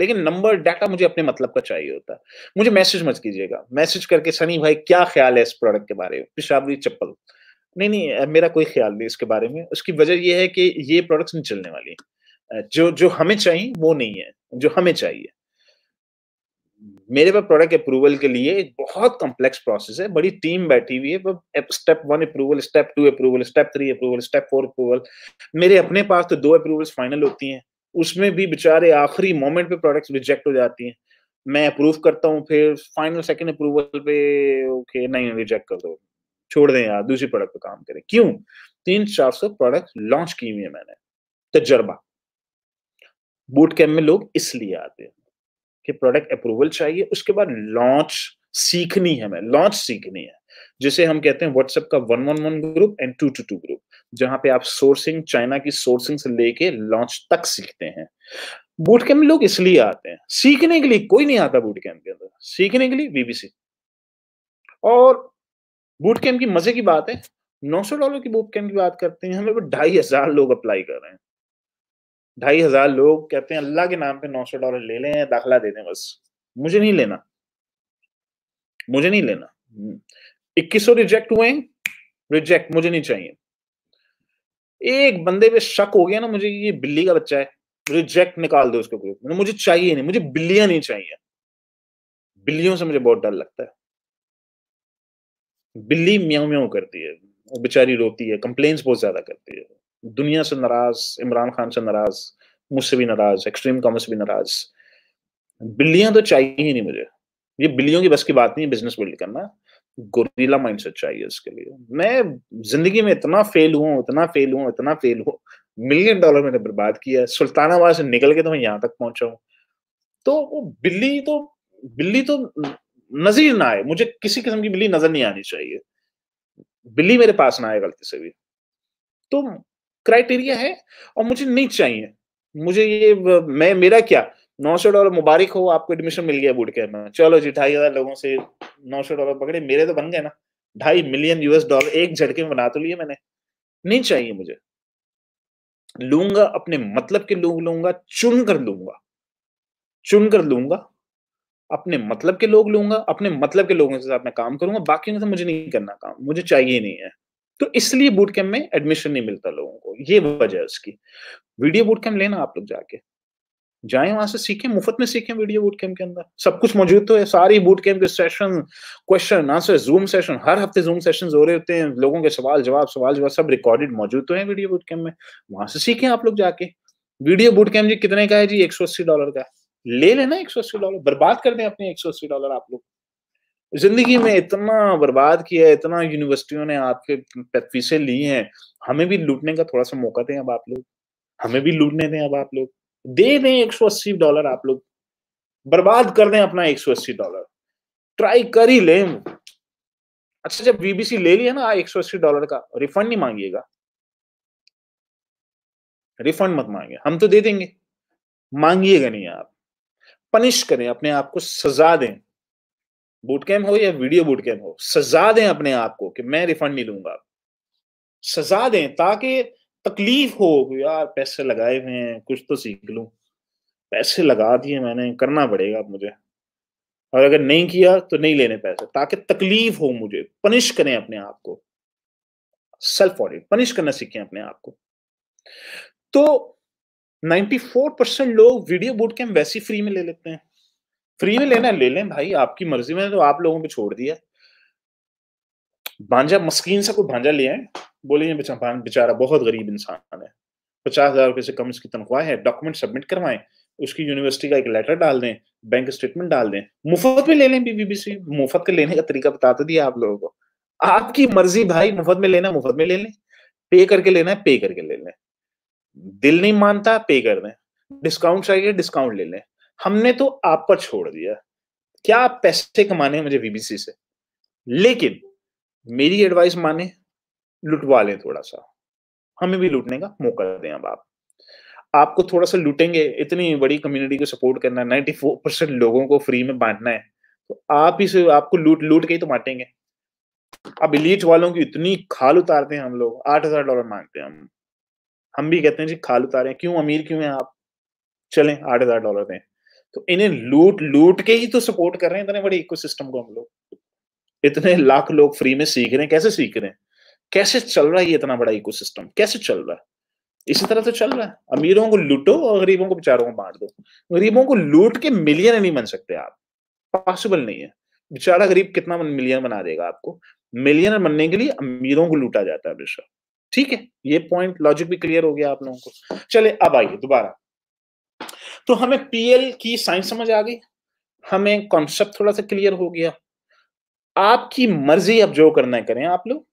Speaker 1: लेकिन नंबर डाटा मुझे अपने मतलब का चाहिए होता मुझे मैसेज मत कीजिएगा मैसेज करके सनी भाई क्या ख्याल है इस प्रोडक्ट के बारे में पिशाबरी चप्पल नहीं नहीं मेरा कोई ख्याल नहीं इसके बारे में उसकी वजह यह है कि ये प्रोडक्ट्स नहीं चलने वाली जो जो हमें चाहिए वो नहीं है जो हमें चाहिए मेरे पास प्रोडक्ट अप्रूवल के लिए एक बहुत कॉम्प्लेक्स प्रोसेस है बड़ी टीम बैठी हुई है step one approval step two approval step three approval step four approval मेरे अपने पास तो दो अप्रूवल्स फाइनल होती हैं उसमें भी बेचारे आखिरी मोमेंट पे प्रोडक्ट्स रिजेक्ट हो जाती हैं मैं अप्रूव करता हूँ फिर फाइनल सेकेंड अप्रूवल पे ओके नहीं रिजेक्ट कर दो छोड़ दें यार दूसरी प्रोडक्ट पे काम करें क्यों तीन चार सौ प्रोडक्ट लॉन्च की हुई है मैंने तजर्बा बूट कैम्प में लोग इसलिए आते हैं कि प्रोडक्ट अप्रूवल चाहिए उसके बाद लॉन्च सीखनी है हमें लॉन्च सीखनी है जिसे हम कहते हैं व्हाट्सएप का one one one group and two two two group जहां पे आप सोर्सिंग चाइना की सोर्सिंग से लेके लॉन्च तक सीखते हैं बूट कैंप लोग इसलिए आते हैं सीखने के लिए कोई नहीं आता बूट कैंप के अंदर सीखने के लिए बीबीसी और बूट कैंप की मजे की बात है नौ सौ डॉलर की बूट कैंप की बात करते हैं हमें ढाई हजार लोग अप्लाई कर रहे हैं ढाई हजार लोग कहते हैं अल्लाह के नाम पे नौ सौ डॉलर ले लें दाखिला दे दें बस मुझे नहीं लेना मुझे नहीं लेना इक्कीस सौ रिजेक्ट हुए रिजेक्ट मुझे नहीं चाहिए एक बंदे पे शक हो गया ना मुझे ये बिल्ली का बच्चा है रिजेक्ट निकाल दो उसके ग्रुप मुझे चाहिए नहीं मुझे बिल्लियां नहीं चाहिए बिल्लियों से मुझे बहुत डर लगता है बिल्ली म्याऊ म्याऊ करती है बेचारी रोती है कंप्लेन्स बहुत ज्यादा करती है दुनिया से नाराज इमरान खान से नाराज मुझसे भी नाराज एक्सट्रीम कॉमर्स से भी नाराज बिल्लियां तो चाहिए ही नहीं मुझे ये बिल्लियों की बस की बात नहीं है बिजनेस बिल्ड करना गोरीला माइंडसेट चाहिए इसके लिए मैं जिंदगी में इतना फेल हूँ इतना फेल हूँ इतना फेल हूँ मिलियन डॉलर मैंने बर्बाद किया सुल्तानाबाद से निकल के तो मैं यहां तक पहुंचा हूं तो वो बिल्ली तो बिल्ली तो नजर ना आए मुझे किसी किस्म की बिल्ली नजर नहीं आनी चाहिए बिल्ली मेरे पास ना आए गलती से भी तो क्राइटेरिया है और मुझे नहीं चाहिए मुझे ये मैं मेरा क्या नौ सौ डॉलर मुबारक हो आपको एडमिशन मिल गया बूट के में चलो जी ढाई हजार लोगों से नौ सौ डॉलर पकड़े मेरे तो बन गए ना ढाई मिलियन यूएस डॉलर एक झटके में बना तो लिए मैंने नहीं चाहिए मुझे लूंगा अपने मतलब के लोग लूंगा चुन कर लूंगा चुन कर लूंगा अपने मतलब के लोग लूंगा अपने मतलब के लोगों के साथ मैं काम करूंगा बाकी मुझे नहीं करना काम मुझे चाहिए नहीं है तो इसलिए बूट कैंप में एडमिशन नहीं मिलता लोगों को ये वजह है उसकी वीडियो बूट कैंप लेना आप लोग जाके जाए वहां से सीखें मुफ्त में सीखें वीडियो बूट कैंप के अंदर सब कुछ मौजूद तो है सारी बूट कैंप के session question answer Zoom session हर हफ्ते जूम सेशन हो रहे होते हैं लोगों के सवाल जवाब सवाल जवाब सब रिकॉर्डेड मौजूद तो है वीडियो बूट कैंप में वहां से सीखें आप लोग जाके वीडियो बूट कैंप जी कितने का है जी एक डॉलर का ले लेना एक डॉलर बर्बाद कर दें अपने एक डॉलर आप लोग जिंदगी में इतना बर्बाद किया है इतना यूनिवर्सिटियों ने आपके फीसें ली हैं हमें भी लूटने का थोड़ा सा मौका दें अब आप लोग हमें भी लूटने दें अब आप लोग दे दें एक सौ अस्सी डॉलर आप लोग बर्बाद कर दें अपना एक सौ अस्सी डॉलर ट्राई कर ही लें अच्छा जब बीबीसी ले लिया ना हाँ, एक सौ अस्सी डॉलर का रिफंड नहीं मांगिएगा रिफंड मत मांगे हम तो दे देंगे मांगिएगा नहीं आप पनिश करें अपने आप को सजा दें बूट कैम्प हो या वीडियो बूट कैम्प हो सजा दें अपने आप को कि मैं रिफंड नहीं लूंगा सजा दें ताकि तकलीफ हो यार पैसे लगाए हुए हैं कुछ तो सीख लूं पैसे लगा दिए मैंने करना पड़ेगा अब मुझे और अगर नहीं किया तो नहीं लेने पैसे ताकि तकलीफ हो मुझे पनिश करें अपने आप को सेल्फ ऑडिट पनिश करना सीखें अपने आप को तो 94 परसेंट लोग वीडियो बोर्ड कैम्प वैसे फ्री में ले लेते हैं फ्री में लेना ले लें भाई आपकी मर्जी में तो आप लोगों को छोड़ दिया भांजा मस्कीन से कोई भांजा ले आए बोले बेचारा बहुत गरीब इंसान है पचास हजार रुपए से कम इसकी तनख्वाह है डॉक्यूमेंट सबमिट करवाएं उसकी यूनिवर्सिटी का एक लेटर डाल दें बैंक स्टेटमेंट डाल दें मुफ्त में ले लें बीबीबीसी मुफ्त का लेने का तरीका बता तो दिया आप लोगों को आपकी मर्जी भाई मुफ्त में लेना मुफ्त में ले लें पे करके लेना है पे करके ले लें दिल नहीं मानता पे कर दें डिस्काउंट चाहिए डिस्काउंट ले लें हमने तो आप पर छोड़ दिया क्या आप पैसे कमाने मुझे बीबीसी से लेकिन मेरी एडवाइस माने लुटवा लें थोड़ा सा हमें भी लूटने का मौका दें अब आप आपको थोड़ा सा लूटेंगे इतनी बड़ी कम्युनिटी को सपोर्ट करना है नाइन्टी फोर परसेंट लोगों को फ्री में बांटना है तो आप ही से आपको लूट लूट के ही तो बांटेंगे अब इलीट वालों की इतनी खाल उतारते हैं हम लोग आठ हजार डॉलर मांगते हैं हम हम भी कहते हैं जी खाल उतारे क्यों अमीर क्यों है आप चलें आठ हजार डॉलर दें तो इन्हें लूट लूट के ही तो सपोर्ट कर रहे हैं इतने बड़े इकोसिस्टम को हम लोग इतने लाख लोग फ्री में सीख रहे हैं कैसे सीख रहे हैं कैसे चल रहा है ये इतना बड़ा इकोसिस्टम कैसे चल रहा है इसी तरह तो चल रहा है अमीरों को लूटो और गरीबों को बेचारों को बांट दो गरीबों को लूट के मिलियन नहीं बन सकते आप पॉसिबल नहीं है बेचारा गरीब कितना मिलियन बना देगा आपको मिलियनर बनने के लिए अमीरों को लूटा जाता है हमेशा ठीक है ये पॉइंट लॉजिक भी क्लियर हो गया आप लोगों को चले अब आइए दोबारा तो हमें पीएल की साइंस समझ आ गई हमें कॉन्सेप्ट थोड़ा सा क्लियर हो गया आपकी मर्जी अब जो करना है करें आप लोग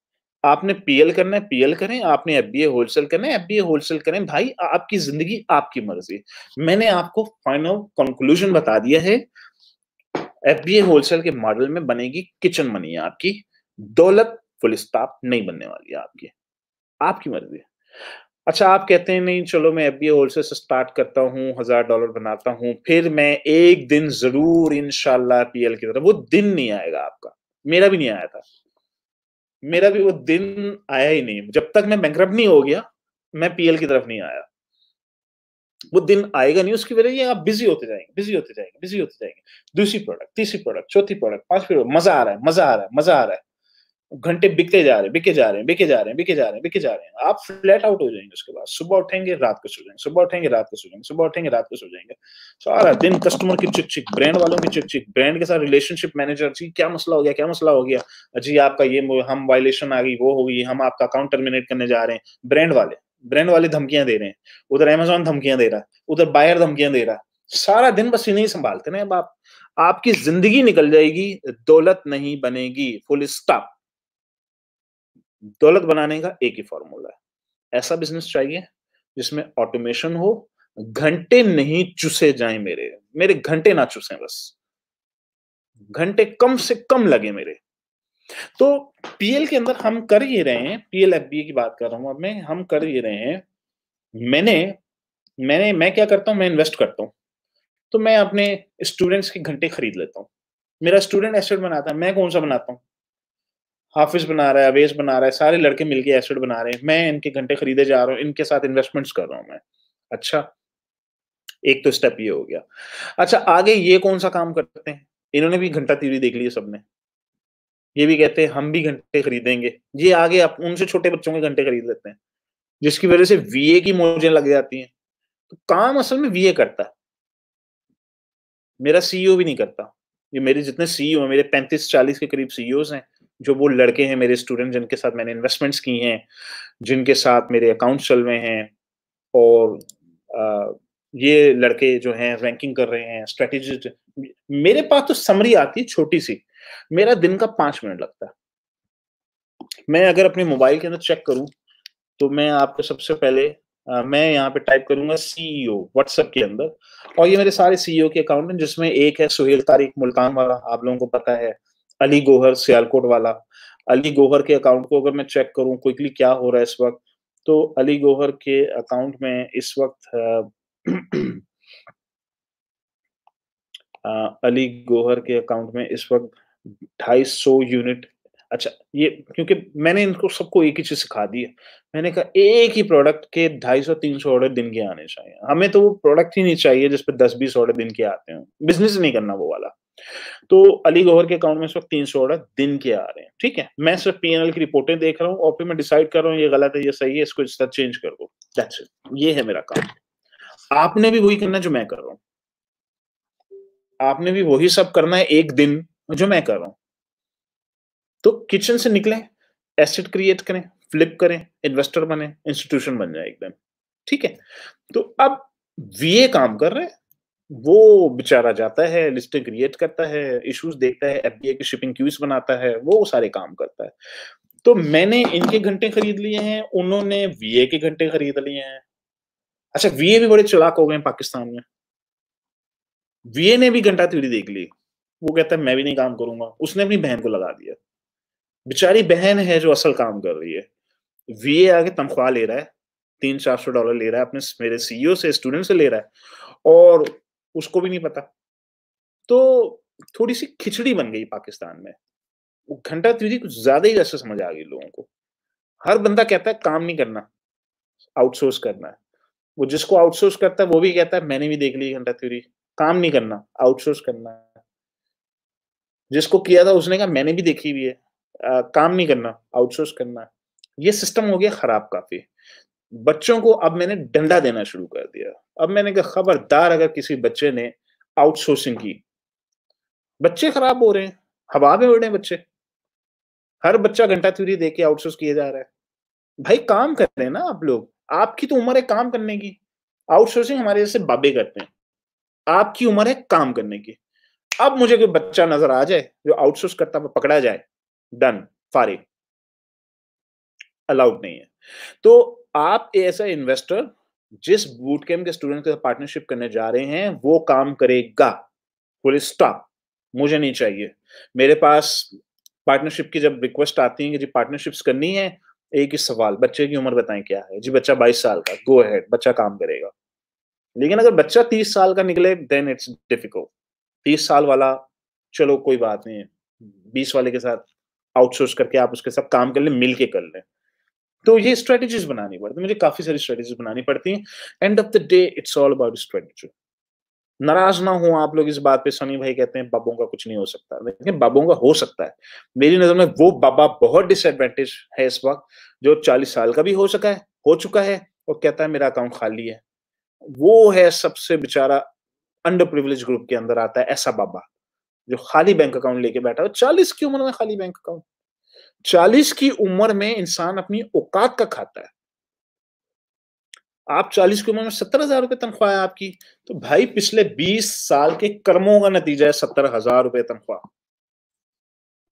Speaker 1: आपने पीएल करना है पीएल करें आपने एफ बी ए होलसेल करना है एफ बी ए होलसेल करें भाई आपकी जिंदगी आपकी मर्जी मैंने आपको फाइनल कंक्लूजन बता दिया है एफ बी ए होलसेल के मॉडल में बनेगी किचन मनी आपकी दौलत फुल स्टॉप नहीं बनने वाली आपकी आपकी मर्जी अच्छा आप कहते हैं नहीं चलो मैं एफ बी होलसेल से स्टार्ट करता हूँ हजार डॉलर बनाता हूँ फिर मैं एक दिन जरूर इनशाला पी की तरफ वो दिन नहीं आएगा आपका मेरा भी नहीं आया था मेरा भी वो दिन आया ही नहीं जब तक मैं बैंक नहीं हो गया मैं पीएल की तरफ नहीं आया वो दिन आएगा नहीं उसकी वजह ये आप बिजी होते जाएंगे बिजी होते जाएंगे बिजी होते जाएंगे दूसरी प्रोडक्ट तीसरी प्रोडक्ट चौथी प्रोडक्ट पांचवी प्रोडक्ट मजा आ रहा है मजा आ रहा है मजा आ रहा है घंटे बिकते जा रहे हैं बिके जा रहे हैं बिके जा रहे हैं बिके जा रहे हैं बिके जा रहे हैं आप फ्लैट आउट हो जाएंगे उसके बाद सुबह उठेंगे रात को सो जाएंगे सुबह उठेंगे रात को सो जाएंगे सुबह उठेंगे रात को सो जाएंगे सारा दिन कस्टमर की चिक चिक ब्रांड वालों की चिक चिक ब्रांड के साथ रिलेशनशिप मैनेजर जी क्या मसला हो गया क्या मसला हो गया जी आपका ये हम वायलेशन आ गई वो हो गई हम आपका अकाउंट टर्मिनेट करने जा रहे हैं ब्रांड वाले ब्रांड वाले धमकियां दे रहे हैं उधर एमेजोन धमकियां दे रहा है उधर बायर धमकियां दे रहा है सारा दिन बस इन्हें संभालते ना आप आपकी जिंदगी निकल जाएगी दौलत नहीं बनेगी फुल स्टॉप दौलत बनाने का एक ही फॉर्मूला है ऐसा बिजनेस चाहिए जिसमें ऑटोमेशन हो घंटे नहीं चुसे जाए मेरे मेरे घंटे ना चुसे बस घंटे कम से कम लगे मेरे तो पीएल के अंदर हम कर ही रहे हैं पीएल एफ की बात कर रहा हूं अब मैं हम कर ये रहे हैं मैंने मैंने मैं क्या करता हूं मैं इन्वेस्ट करता हूं तो मैं अपने स्टूडेंट्स के घंटे खरीद लेता हूं मेरा स्टूडेंट एसेट बनाता है मैं कौन सा बनाता हूं हाफिज बना रहा है अवेज बना रहा है सारे लड़के मिलके एसेट बना रहे हैं मैं इनके घंटे खरीदे जा रहा हूँ इनके साथ इन्वेस्टमेंट्स कर रहा हूँ मैं अच्छा एक तो स्टेप ये हो गया अच्छा आगे ये कौन सा काम करते हैं इन्होंने भी घंटा तीवरी देख ली है सबने ये भी कहते हैं हम भी घंटे खरीदेंगे ये आगे आप उनसे छोटे बच्चों के घंटे खरीद लेते हैं जिसकी वजह से वीए की मोजें लग जाती हैं तो काम असल में वीए करता है मेरा सीईओ e भी नहीं करता ये मेरे जितने सीईओ e मेरे पैंतीस चालीस के करीब सीईओ e हैं जो वो लड़के हैं मेरे स्टूडेंट जिनके साथ मैंने इन्वेस्टमेंट्स की हैं जिनके साथ मेरे अकाउंट्स चल रहे हैं और आ, ये लड़के जो हैं रैंकिंग कर रहे हैं स्ट्रेटेजिस्ट मेरे पास तो समरी आती है छोटी सी मेरा दिन का पांच मिनट लगता है मैं अगर अपने मोबाइल के अंदर चेक करूं तो मैं आपको सबसे पहले आ, मैं यहाँ पे टाइप करूंगा सीईओ व्हाट्सएप e के अंदर और ये मेरे सारे सीईओ e के अकाउंट हैं जिसमें एक है सुहेल तारिक मुल्तान वाला आप लोगों को पता है अली गोहर सियालकोट वाला अली गोहर के अकाउंट को अगर मैं चेक करूं क्विकली क्या हो रहा है इस वक्त तो अली गोहर के अकाउंट में इस वक्त <clears throat> अली गोहर के अकाउंट में इस वक्त ढाई सौ यूनिट अच्छा ये क्योंकि मैंने इनको सबको एक ही चीज सिखा दी है मैंने कहा एक ही प्रोडक्ट के ढाई सौ तीन सौ ऑर्डर दिन के आने चाहिए हमें तो वो प्रोडक्ट ही नहीं चाहिए जिसपे दस बीस ऑर्डर दिन के आते हैं बिजनेस नहीं करना वो वाला तो अली गोहर के अकाउंट में इस वक्त तीन सौ ऑर्डर दिन के आ रहे हैं ठीक है मैं सिर्फ पी एन एल की रिपोर्टें देख रहा हूँ और फिर मैं डिसाइड कर रहा हूँ ये गलत है ये सही है इसको इस तरह चेंज कर दो दैट्स इट ये है मेरा काम आपने भी वही करना जो मैं कर रहा हूँ आपने भी वही सब करना है एक दिन जो मैं कर रहा हूँ तो किचन से निकले एसेट क्रिएट करें फ्लिप करें इन्वेस्टर बने इंस्टीट्यूशन बन जाए एकदम ठीक है तो अब वीए काम कर रहे हैं वो बेचारा जाता है लिस्टें क्रिएट करता है इश्यूज देखता है एफबीए की शिपिंग क्यूज बनाता है वो सारे काम करता है तो मैंने इनके घंटे खरीद लिए हैं उन्होंने वीए के घंटे खरीद लिए हैं अच्छा वीए भी बड़े चलाक हो गए पाकिस्तान में वीए ने भी घंटा थ्योरी देख ली वो कहता है मैं भी नहीं काम करूंगा उसने अपनी बहन को लगा दिया बेचारी बहन है जो असल काम कर रही है वीए आगे तनख्वाह ले रहा है तीन चार सौ डॉलर ले रहा है अपने मेरे सीईओ e से स्टूडेंट से ले रहा है और उसको भी नहीं पता तो थोड़ी सी खिचड़ी बन गई पाकिस्तान में वो घंटा त्रिवेदी कुछ ज्यादा ही जैसे समझ आ गई लोगों को हर बंदा कहता है काम नहीं करना आउटसोर्स करना है वो जिसको आउटसोर्स करता है वो भी कहता है मैंने भी देख ली घंटा थ्योरी काम नहीं करना आउटसोर्स करना है जिसको किया था उसने कहा मैंने भी देखी हुई है आ, काम नहीं करना आउटसोर्स करना है ये सिस्टम हो गया खराब काफी बच्चों को अब मैंने डंडा देना शुरू कर दिया अब मैंने कहा खबरदार अगर किसी बच्चे ने आउटसोर्सिंग की बच्चे खराब हो रहे हैं हवा में उड़ रहे हैं बच्चे हर बच्चा घंटा थ्यूरी दे के आउटसोर्स किया जा रहा है भाई काम कर रहे हैं ना आप लोग आपकी तो उम्र है काम करने की आउटसोर्सिंग हमारे जैसे बाबे करते हैं आपकी उम्र है काम करने की अब मुझे कोई बच्चा नजर आ जाए जो आउटसोर्स करता पकड़ा जाए डन फारे अलाउड नहीं है तो आप ऐसा इन्वेस्टर जिस बूट कैम्प के स्टूडेंट के साथ पार्टनरशिप करने जा रहे हैं वो काम करेगा फुल स्टॉप मुझे नहीं चाहिए मेरे पास पार्टनरशिप की जब रिक्वेस्ट आती है कि जी पार्टनरशिप्स करनी है एक ही सवाल बच्चे की उम्र बताएं क्या है जी बच्चा 22 साल का गो हैड बच्चा काम करेगा लेकिन अगर बच्चा 30 साल का निकले देन इट्स डिफिकल्ट 30 साल वाला चलो कोई बात नहीं बीस वाले के साथ आउटसोर्स करके आप उसके साथ काम कर लें मिल के कर लें तो ये स्ट्रेटेजीज बनानी पड़ती मुझे काफी सारी स्ट्रेटेजीज बनानी पड़ती हैं end of the day it's all about strategy नाराज ना हो आप लोग इस बात पे सनी भाई कहते हैं बाबों का कुछ नहीं हो सकता लेकिन बाबों का हो सकता है मेरी नजर में वो बाबा बहुत डिसएडवांटेज है इस वक्त जो चालीस साल का भी हो सका है हो चुका है और कहता है मेरा अकाउंट खाली है वो है सबसे बेचारा अंडर प्रिविलेज ग्रुप के अंदर आता है ऐसा बाबा जो खाली बैंक अकाउंट लेके बैठा हो चालीस की उम्र में खाली बैंक अकाउंट चालीस की उम्र में इंसान अपनी औकात का खाता है आप चालीस की उम्र में सत्तर हजार रुपये तनख्वाह है आपकी तो भाई पिछले बीस साल के कर्मों का नतीजा है सत्तर हजार रुपये तनख्वाह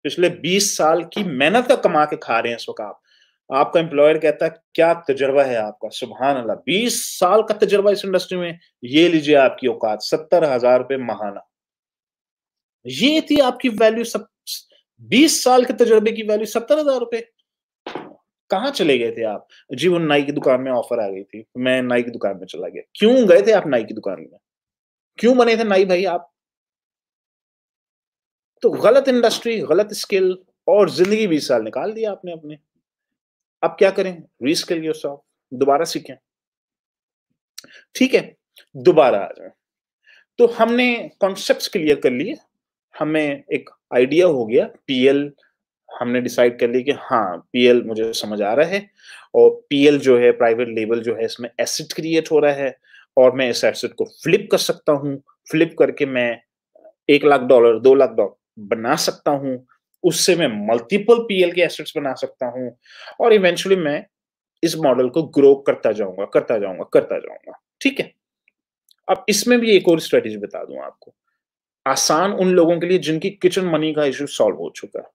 Speaker 1: पिछले बीस साल की मेहनत का कमा के खा रहे हैं इस वक्त आप आपका एम्प्लॉयर कहता है क्या तजर्बा है आपका सुबहान अल्लाह बीस साल का तजर्बा इस इंडस्ट्री में ये लीजिए आपकी औकात सत्तर हजार रुपये महाना ये थी आपकी वैल्यू सब बीस साल के तजर्बे की वैल्यू सत्तर हजार रुपए कहाँ चले गए थे आप जी वो नाई की दुकान में ऑफर आ गई थी मैं नाई की दुकान में चला गया क्यों गए थे आप नाई की दुकान में क्यों बने थे नाई भाई आप तो गलत इंडस्ट्री गलत स्किल और जिंदगी बीस साल निकाल दिया आपने अपने अब क्या करें रीस्किल सॉफ दोबारा सीखें ठीक है दोबारा आ जाए तो हमने कॉन्सेप्ट क्लियर कर लिए हमें एक आइडिया हो गया पीएल हमने डिसाइड कर लिया कि हाँ पीएल मुझे समझ आ रहा है और पीएल जो है प्राइवेट लेबल जो है इसमें एसेट क्रिएट हो रहा है और मैं इस एसेट को फ्लिप कर सकता हूँ फ्लिप करके मैं एक लाख डॉलर दो लाख डॉलर बना सकता हूँ उससे मैं मल्टीपल पीएल के एसेट्स बना सकता हूँ और इवेंचुअली मैं इस मॉडल को ग्रो करता जाऊंगा करता जाऊंगा करता जाऊंगा ठीक है अब इसमें भी एक और स्ट्रेटेजी बता दूं आपको आसान उन लोगों के लिए जिनकी किचन मनी का इशू सॉल्व हो चुका है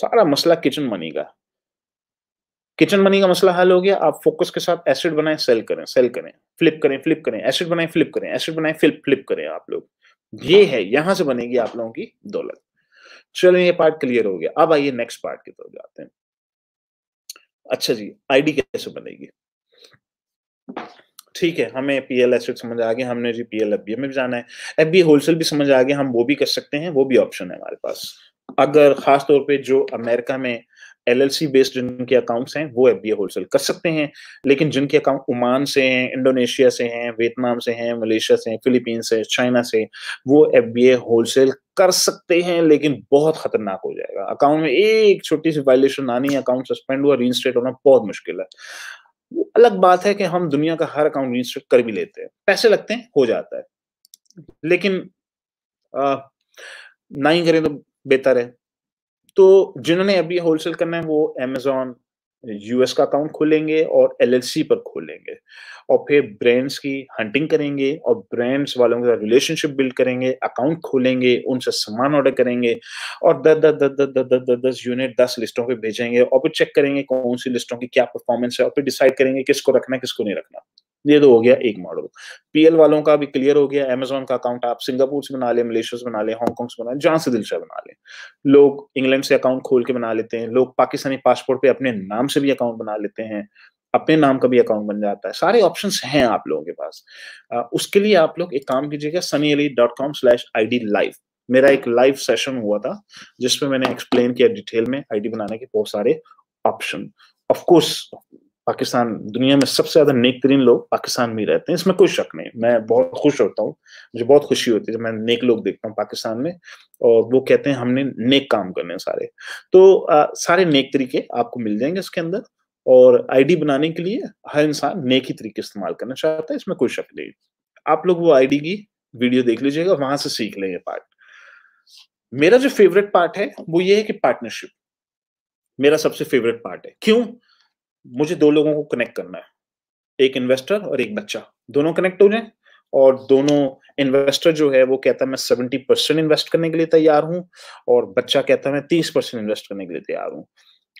Speaker 1: सारा मसला किचन मनी का किचन मनी का मसला हल हो गया आप फोकस के साथ एसिड बनाए सेल करें सेल करें फ्लिप करें फ्लिप करें एसिड बनाए फ्लिप करें एसिड बनाए फ्लिप फ्लिप करें आप लोग ये है यहां से बनेगी आप लोगों की दौलत चलो ये पार्ट क्लियर हो गया अब आइए नेक्स्ट पार्ट की तरफ जाते हैं अच्छा जी आईडी कैसे बनेगी ठीक है हमें पी एल एसेट समझ आ गया हमने G P L F B में भी जाना है एफ बी होलसेल भी समझ आ गया हम वो भी कर सकते हैं वो भी ऑप्शन है हमारे पास अगर खास तौर पे जो अमेरिका में एल एल सी बेस्ड जिनके अकाउंट्स हैं वो एफ बी होलसेल कर सकते हैं लेकिन जिनके अकाउंट ओमान से हैं इंडोनेशिया से हैं वियतनाम से हैं मलेशिया से हैं फिलीपीन से चाइना से वो एफ बी होलसेल कर सकते हैं लेकिन बहुत खतरनाक हो जाएगा अकाउंट में एक छोटी सी वायलेशन आनी अकाउंट सस्पेंड हुआ रीस्टेट होना बहुत मुश्किल है अलग बात है कि हम दुनिया का हर अकाउंट रजिस्टर कर भी लेते हैं पैसे लगते हैं हो जाता है लेकिन आ, ना ही करें तो बेहतर है तो जिन्होंने अभी होलसेल करना है वो अमेजोन यूएस का अकाउंट खोलेंगे और एलएलसी पर खोलेंगे और फिर ब्रांड्स की हंटिंग करेंगे और ब्रांड्स वालों के साथ रिलेशनशिप बिल्ड करेंगे अकाउंट खोलेंगे उनसे सामान ऑर्डर करेंगे और दस दस दस दस दस दस दस दस यूनिट दस लिस्टों पे भेजेंगे और फिर चेक करेंगे कौन सी लिस्टों की क्या परफॉर्मेंस है और फिर डिसाइड करेंगे किसको रखना किसको नहीं रखना ये तो हो गया एक मॉडल पीएल वालों का भी क्लियर हो गया अमेजोन का अकाउंट आप सिंगापुर से बना ले मलेशिया से बना ले हांगकॉन्ग से बना ले जहां से दिल से बना ले लोग इंग्लैंड से अकाउंट खोल के बना लेते हैं लोग पाकिस्तानी पासपोर्ट पे अपने नाम से भी अकाउंट बना लेते हैं अपने नाम का भी अकाउंट बन जाता है सारे ऑप्शन हैं आप लोगों के पास आ, उसके लिए आप लोग एक काम कीजिएगा Sunny Ali dot com slash I D live मेरा एक लाइव सेशन हुआ था जिसमें मैंने एक्सप्लेन किया डिटेल में आईडी बनाने के बहुत सारे ऑप्शन ऑफ कोर्स पाकिस्तान दुनिया में सबसे ज्यादा नेक तरीन लोग पाकिस्तान में ही रहते हैं इसमें कोई शक नहीं मैं बहुत खुश होता हूँ मुझे बहुत खुशी होती है जब मैं नेक लोग देखता हूँ पाकिस्तान में और वो कहते हैं हमने नेक काम करने हैं सारे तो आ, सारे नेक तरीके आपको मिल जाएंगे उसके अंदर और आईडी बनाने के लिए हर इंसान नेक ही तरीके इस्तेमाल करना चाहता है इसमें कोई शक नहीं आप लोग वो आईडी की वीडियो देख लीजिएगा वहां से सीख लेंगे पार्ट मेरा जो फेवरेट पार्ट है वो ये है कि पार्टनरशिप मेरा सबसे फेवरेट पार्ट है क्यों मुझे दो लोगों को कनेक्ट करना है एक इन्वेस्टर और एक बच्चा दोनों कनेक्ट हो जाए और दोनों इन्वेस्टर जो है वो कहता है मैं सेवेंटी परसेंट इन्वेस्ट करने के लिए तैयार हूँ और बच्चा कहता है मैं तीस परसेंट इन्वेस्ट करने के लिए तैयार हूँ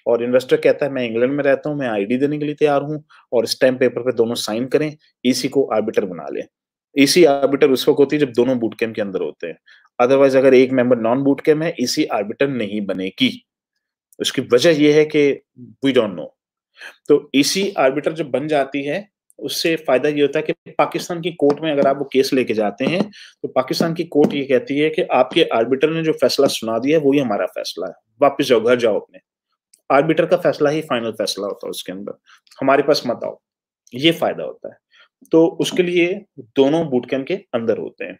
Speaker 1: और इन्वेस्टर कहता है मैं इंग्लैंड में रहता हूँ मैं आईडी देने के लिए तैयार हूँ और स्टैम्प पेपर पे दोनों साइन करें इसी को आर्बिटर बना लें इसी आर्बिटर उस वक्त होती है जब दोनों बूट के अंदर होते हैं अदरवाइज अगर एक मेंबर नॉन बूट कैम्प है इसी आर्बिटर नहीं बनेगी उसकी वजह यह है कि वी डोंट नो तो इसी आर्बिटर जब बन जाती है उससे फायदा ये होता है कि पाकिस्तान की कोर्ट में अगर आप वो केस लेके जाते हैं तो पाकिस्तान की कोर्ट ये कहती है कि आपके आर्बिटर ने जो फैसला सुना दिया है वही हमारा फैसला है वापस जाओ घर जाओ अपने आर्बिटर का फैसला ही फाइनल फैसला होता है उसके अंदर हमारे पास मत आओ ये फायदा होता है तो उसके लिए दोनों बूट के अंदर होते हैं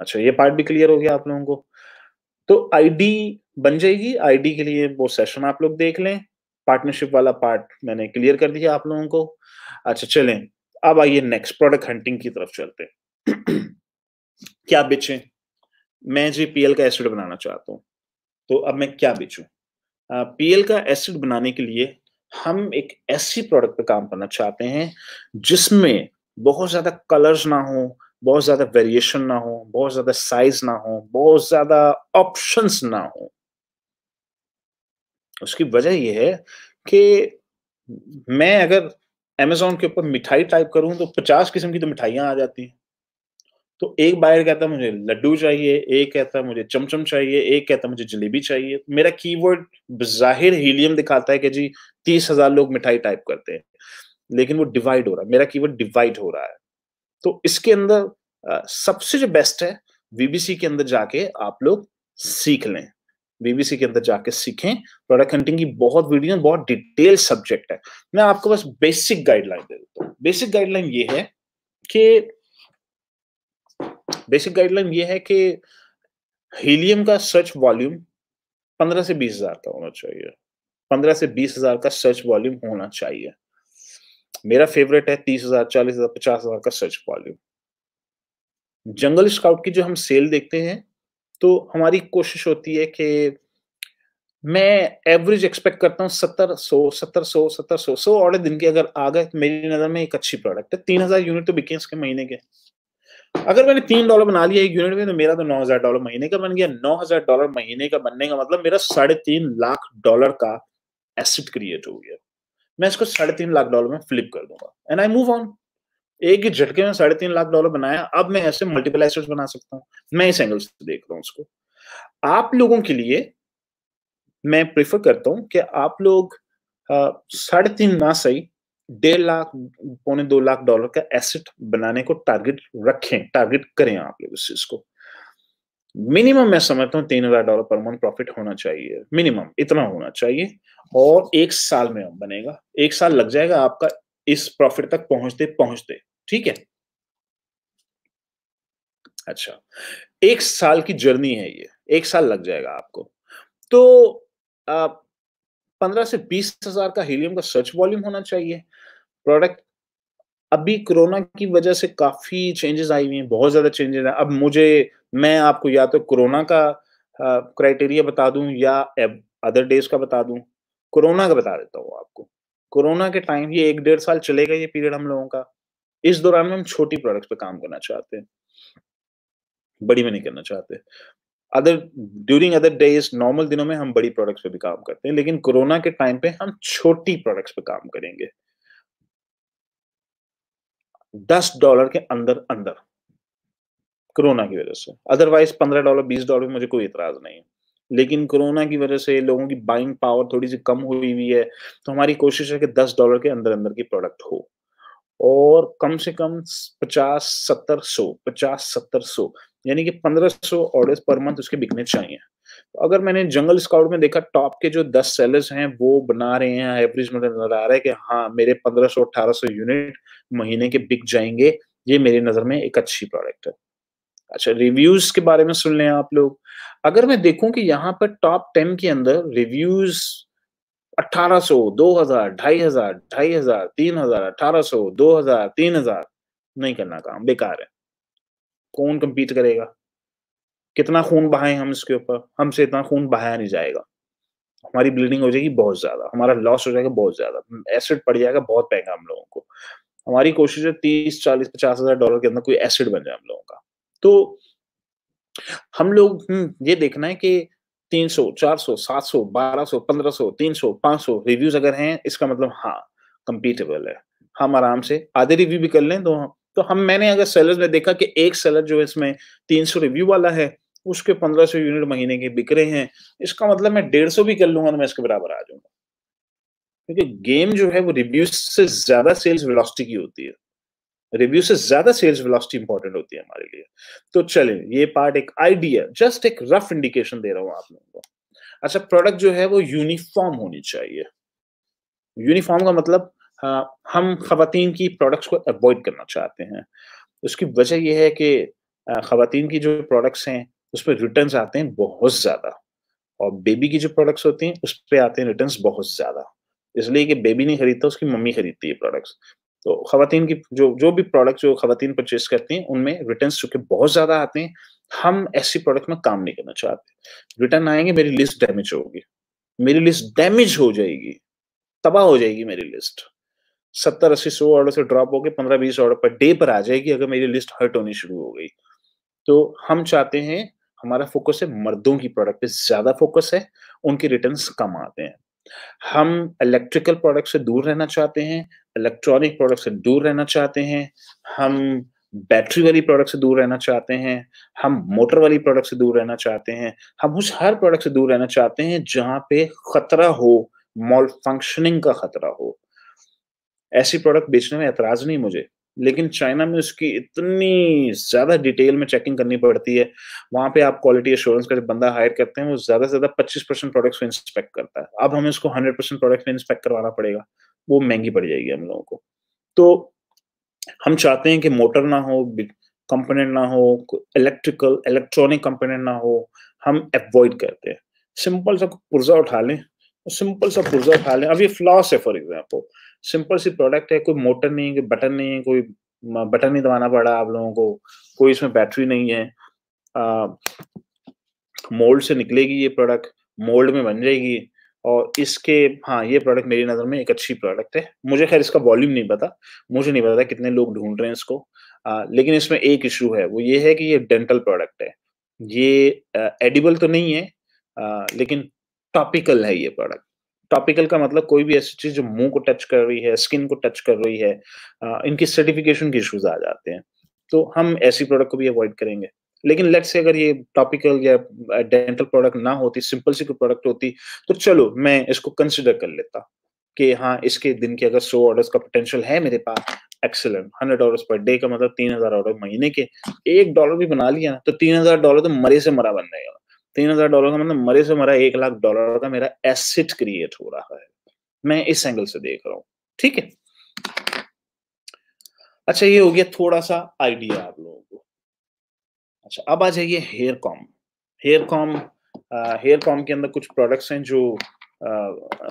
Speaker 1: अच्छा ये पार्ट भी क्लियर हो गया आप लोगों को तो आईडी बन जाएगी आईडी के लिए वो सेशन आप लोग देख लें पार्टनरशिप वाला पार्ट मैंने क्लियर कर दिया आप लोगों को अच्छा चलें अब आइए नेक्स्ट प्रोडक्ट हंटिंग की तरफ चलते हैं <clears throat> क्या बेचे मैं जी पीएल का एसिड बनाना चाहता हूँ तो अब मैं क्या बेचू पीएल का एसिड बनाने के लिए हम एक ऐसी प्रोडक्ट पर काम करना चाहते हैं जिसमें बहुत ज्यादा कलर्स ना हो बहुत ज्यादा वेरिएशन ना हो बहुत ज्यादा साइज ना हो बहुत ज्यादा ऑप्शंस ना हो उसकी वजह यह है कि मैं अगर अमेजोन के ऊपर मिठाई टाइप करूं तो पचास किस्म की तो मिठाइयां आ जाती हैं तो एक बायर कहता है मुझे लड्डू चाहिए एक कहता है मुझे चमचम चाहिए एक कहता है मुझे जलेबी चाहिए तो मेरा कीवर्ड जाहिर हीलियम दिखाता है कि जी तीस हजार लोग मिठाई टाइप करते हैं लेकिन वो डिवाइड हो रहा है मेरा कीवर्ड डिवाइड हो रहा है तो इसके अंदर सबसे जो बेस्ट है वीबीसी के अंदर जाके आप लोग सीख लें बीबीसी के अंदर जाके सीखें प्रोडक्ट हंटिंग की बहुत वीडियो बहुत डिटेल सब्जेक्ट है मैं आपको बस बेसिक गाइडलाइन दे देता हूँ बेसिक गाइडलाइन ये है कि बेसिक गाइडलाइन ये है कि हीलियम का सर्च वॉल्यूम पंद्रह से बीस हजार का होना चाहिए पंद्रह से बीस हजार का सर्च वॉल्यूम होना चाहिए मेरा फेवरेट है तीस हजार चालीस हजार पचास हजार का सर्च वॉल्यूम जंगल स्काउट की जो हम सेल देखते हैं तो हमारी कोशिश होती है कि मैं एवरेज एक्सपेक्ट करता हूँ सत्तर सौ सत्तर सौ सत्तर सौ सौ ऑर्डर दिन के अगर आ गए तो मेरी नज़र में एक अच्छी प्रोडक्ट है तीन हज़ार यूनिट तो बिके इसके महीने के अगर मैंने तीन डॉलर बना लिया एक यूनिट में तो मेरा तो नौ हज़ार डॉलर महीने का बन गया नौ हज़ार डॉलर महीने का बनने का मतलब मेरा साढ़े तीन लाख डॉलर का एसिड क्रिएट हो गया मैं इसको साढ़े तीन लाख डॉलर में फ्लिप कर दूंगा एंड आई मूव ऑन एक ही झटके में साढ़े तीन लाख डॉलर बनाया अब मैं ऐसे मल्टीपल एसेट्स बना सकता हूं मैं इस एंगल से देख रहा हूं उसको आप लोगों के लिए मैं प्रेफर करता हूं कि आप लोग साढ़े तीन से सही डेढ़ लाख पौने दो लाख डॉलर का एसेट बनाने को टारगेट रखें टारगेट करें आप लोग इस चीज को मिनिमम मैं समझता हूँ तीन हजार डॉलर पर मंथ प्रॉफिट होना चाहिए मिनिमम इतना होना चाहिए और एक साल में बनेगा एक साल लग जाएगा आपका इस प्रॉफिट तक पहुंचते पहुंचते ठीक है अच्छा एक साल की जर्नी है ये एक साल लग जाएगा आपको तो आप पंद्रह से बीस हजार का हीलियम का सर्च वॉल्यूम होना चाहिए प्रोडक्ट अभी कोरोना की वजह से काफी चेंजेस आई हुई हैं बहुत ज्यादा चेंजेस हैं अब मुझे मैं आपको या तो कोरोना का क्राइटेरिया बता दूं या अदर डेज का बता दूं कोरोना का बता देता हूँ आपको कोरोना के टाइम ये एक डेढ़ साल चलेगा ये पीरियड हम लोगों का इस दौरान में हम छोटी प्रोडक्ट्स पे काम करना चाहते हैं बड़ी में नहीं करना चाहते other during other days normal दिनों में हम बड़ी प्रोडक्ट्स पे भी काम करते हैं लेकिन कोरोना के टाइम पे हम छोटी प्रोडक्ट्स पे काम करेंगे दस डॉलर के अंदर अंदर कोरोना की वजह से अदरवाइज पंद्रह डॉलर बीस डॉलर में मुझे कोई इतराज नहीं है लेकिन कोरोना की वजह से लोगों की बाइंग पावर थोड़ी सी कम हुई हुई है तो हमारी कोशिश है कि दस डॉलर के अंदर अंदर की प्रोडक्ट हो और कम से कम पचास सत्तर सौ पचास सत्तर सौ यानी कि पंद्रह सौ ऑर्डर पर मंथ उसके बिकने चाहिए तो अगर मैंने जंगल स्काउट में देखा टॉप के जो दस सेलर्स हैं वो बना रहे हैं एवरेज में मतलब नजर आ रहा है कि हाँ मेरे पंद्रह सौ अठारह सौ यूनिट महीने के बिक जाएंगे ये मेरी नजर में एक अच्छी प्रोडक्ट है अच्छा रिव्यूज के बारे में सुन लें आप लोग अगर मैं देखूं कि यहाँ पर टॉप टेन के अंदर रिव्यूज अठारह सौ दो हजार ढाई हजार ढाई हजार तीन हजार अठारह सौ दो हजार तीन हजार नहीं करना काम बेकार है कौन कंपीट करेगा कितना खून बहाएं हम इसके ऊपर हमसे इतना खून बहाया नहीं जाएगा हमारी ब्लीडिंग हो जाएगी बहुत ज्यादा हमारा लॉस हो जाएगा बहुत ज्यादा एसिड पड़ जाएगा बहुत पहंगा हम लोगों को हमारी कोशिश है तीस चालीस पचास हजार डॉलर के अंदर कोई एसिड बन जाए हम लोगों का तो हम लोग हम्म, ये देखना है कि तीन सौ सौ सौ चार सात बारह सौ पंद्रह सौ तीन सौ पांच सौ रिव्यूज अगर हैं इसका मतलब हाँ कंपीटेबल है हम आराम से आधे रिव्यू भी कर लें तो तो हम मैंने अगर सेलर में देखा कि एक सेलर जो है इसमें सौ रिव्यू वाला है उसके पंद्रह सौ यूनिट महीने के बिक रहे हैं इसका मतलब मैं डेढ़ सौ भी कर लूंगा तो मैं इसके बराबर आ जाऊंगा क्योंकि गेम जो है वो रिव्यूज से ज्यादा सेल्स वेलोसिटी की होती है रिव्यू से ज्यादा सेल्स वेलोसिटी इंपॉर्टेंट होती है हमारे लिए तो चलिए ये पार्ट एक आइडिया जस्ट एक रफ इंडिकेशन दे रहा हूं आप लोगों को अच्छा प्रोडक्ट जो है वो यूनिफॉर्म होनी चाहिए यूनिफॉर्म का मतलब आ, हाँ, हम खातन की प्रोडक्ट्स को अवॉइड करना चाहते हैं उसकी वजह यह है कि खातन की जो प्रोडक्ट्स हैं उस पर रिटर्न आते हैं बहुत ज़्यादा और बेबी की जो प्रोडक्ट्स होती हैं उस पर आते हैं रिटर्न बहुत ज़्यादा इसलिए कि बेबी नहीं खरीदता उसकी मम्मी खरीदती है प्रोडक्ट्स तो खातन की जो जो भी प्रोडक्ट जो खातन परचेज करती हैं उनमें रिटर्न चूंकि बहुत ज्यादा आते हैं हम ऐसी प्रोडक्ट में काम नहीं करना चाहते रिटर्न आएंगे मेरी लिस्ट डैमेज होगी मेरी लिस्ट डैमेज हो जाएगी तबाह हो जाएगी मेरी लिस्ट सत्तर अस्सी सौ ऑर्डर से ड्रॉप हो गए पंद्रह बीस ऑर्डर पर डे पर आ जाएगी अगर मेरी लिस्ट हर्ट होनी शुरू हो गई तो हम चाहते हैं हमारा फोकस है मर्दों की प्रोडक्ट पे ज्यादा फोकस है उनके रिटर्न कम आते हैं हम इलेक्ट्रिकल प्रोडक्ट से दूर रहना चाहते हैं इलेक्ट्रॉनिक प्रोडक्ट से दूर रहना चाहते हैं हम बैटरी वाली प्रोडक्ट से दूर रहना चाहते हैं हम मोटर वाली प्रोडक्ट से दूर रहना चाहते हैं हम उस हर प्रोडक्ट से दूर रहना चाहते हैं जहां पे खतरा हो मॉल फंक्शनिंग का खतरा हो ऐसी प्रोडक्ट बेचने में एतराज नहीं मुझे लेकिन चाइना में उसकी इतनी ज्यादा डिटेल में चेकिंग करनी पड़ती है वहां पे आप क्वालिटी एश्योरेंस का जब बंदा हायर करते हैं वो ज्यादा से ज्यादा पच्चीस परसेंट प्रोडक्ट्स को इंस्पेक्ट करता है अब हमें उसको हंड्रेड परसेंट प्रोडक्ट में इंस्पेक्ट करवाना पड़ेगा वो महंगी पड़ जाएगी हम लोगों को तो हम चाहते हैं कि मोटर ना हो कंपोनेंट ना हो इलेक्ट्रिकल इलेक्ट्रॉनिक कंपोनेंट ना हो हम अवॉइड करते हैं सिंपल सा पुर्जा उठा लें तो सिंपल सा पुर्जा उठा लें अभी फ्लॉस है फॉर एग्जाम्पल सिंपल सी प्रोडक्ट है कोई मोटर नहीं है कोई बटन नहीं है कोई बटन नहीं दबाना पड़ा आप लोगों को कोई इसमें बैटरी नहीं है मोल्ड से निकलेगी ये प्रोडक्ट मोल्ड में बन जाएगी और इसके हाँ ये प्रोडक्ट मेरी नज़र में एक अच्छी प्रोडक्ट है मुझे खैर इसका वॉल्यूम नहीं पता मुझे नहीं पता कितने लोग ढूंढ रहे हैं इसको आ, लेकिन इसमें एक इशू है वो ये है कि ये डेंटल प्रोडक्ट है ये एडिबल तो नहीं है आ, लेकिन टॉपिकल है ये प्रोडक्ट टॉपिकल का मतलब कोई भी ऐसी चीज जो मुंह को टच कर रही है स्किन को टच कर रही है इनकी सर्टिफिकेशन के इश्यूज आ जाते हैं तो हम ऐसी प्रोडक्ट को भी अवॉइड करेंगे लेकिन लेट से अगर ये टॉपिकल या डेंटल प्रोडक्ट ना होती सिंपल सी कोई प्रोडक्ट होती तो चलो मैं इसको कंसिडर कर लेता कि हाँ इसके दिन के अगर सौ ऑर्डर्स का पोटेंशियल है मेरे पास excellent hundred order per day का मतलब तीन हजार ऑर्डर महीने के एक डॉलर भी बना लिया ना तो तीन हजार डॉलर तो मरे से मरा बन जाएगा तीन हजार डॉलर का मतलब मरे से मरा एक लाख डॉलर का मेरा एसिड क्रिएट हो रहा है मैं इस एंगल से देख रहा हूं ठीक है अच्छा ये हो गया थोड़ा सा आइडिया आप लोगों को अच्छा अब आ जाइए hair com hair com hair com के अंदर कुछ प्रोडक्ट्स हैं जो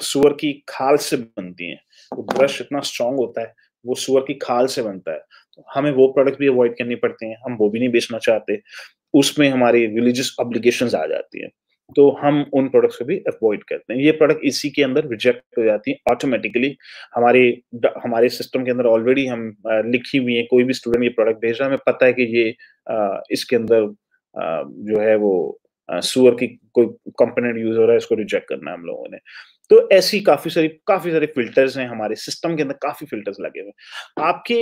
Speaker 1: सुअर की खाल से बनती हैं वो ब्रश इतना स्ट्रांग होता है वो सुअर की खाल से बनता है तो हमें वो प्रोडक्ट भी अवॉइड करनी पड़ते हैं हम वो भी नहीं बेचना चाहते उसमें हमारी रिलीजियस ऑब्लिगेशन आ जाती है तो हम उन प्रोडक्ट्स को भी अवॉइड करते हैं ये प्रोडक्ट इसी के अंदर रिजेक्ट हो जाती है ऑटोमेटिकली हमारे हमारे सिस्टम के अंदर ऑलरेडी हम लिखी हुई है कोई भी स्टूडेंट ये प्रोडक्ट भेज रहा है हमें पता है कि ये इसके अंदर जो है वो सुअर की कोई कंपोनेंट यूज हो रहा है इसको रिजेक्ट करना है हम लोगों ने तो ऐसी काफी सारी काफी सारे फिल्टर्स हैं हमारे सिस्टम के अंदर काफी फिल्टर्स लगे हुए आपके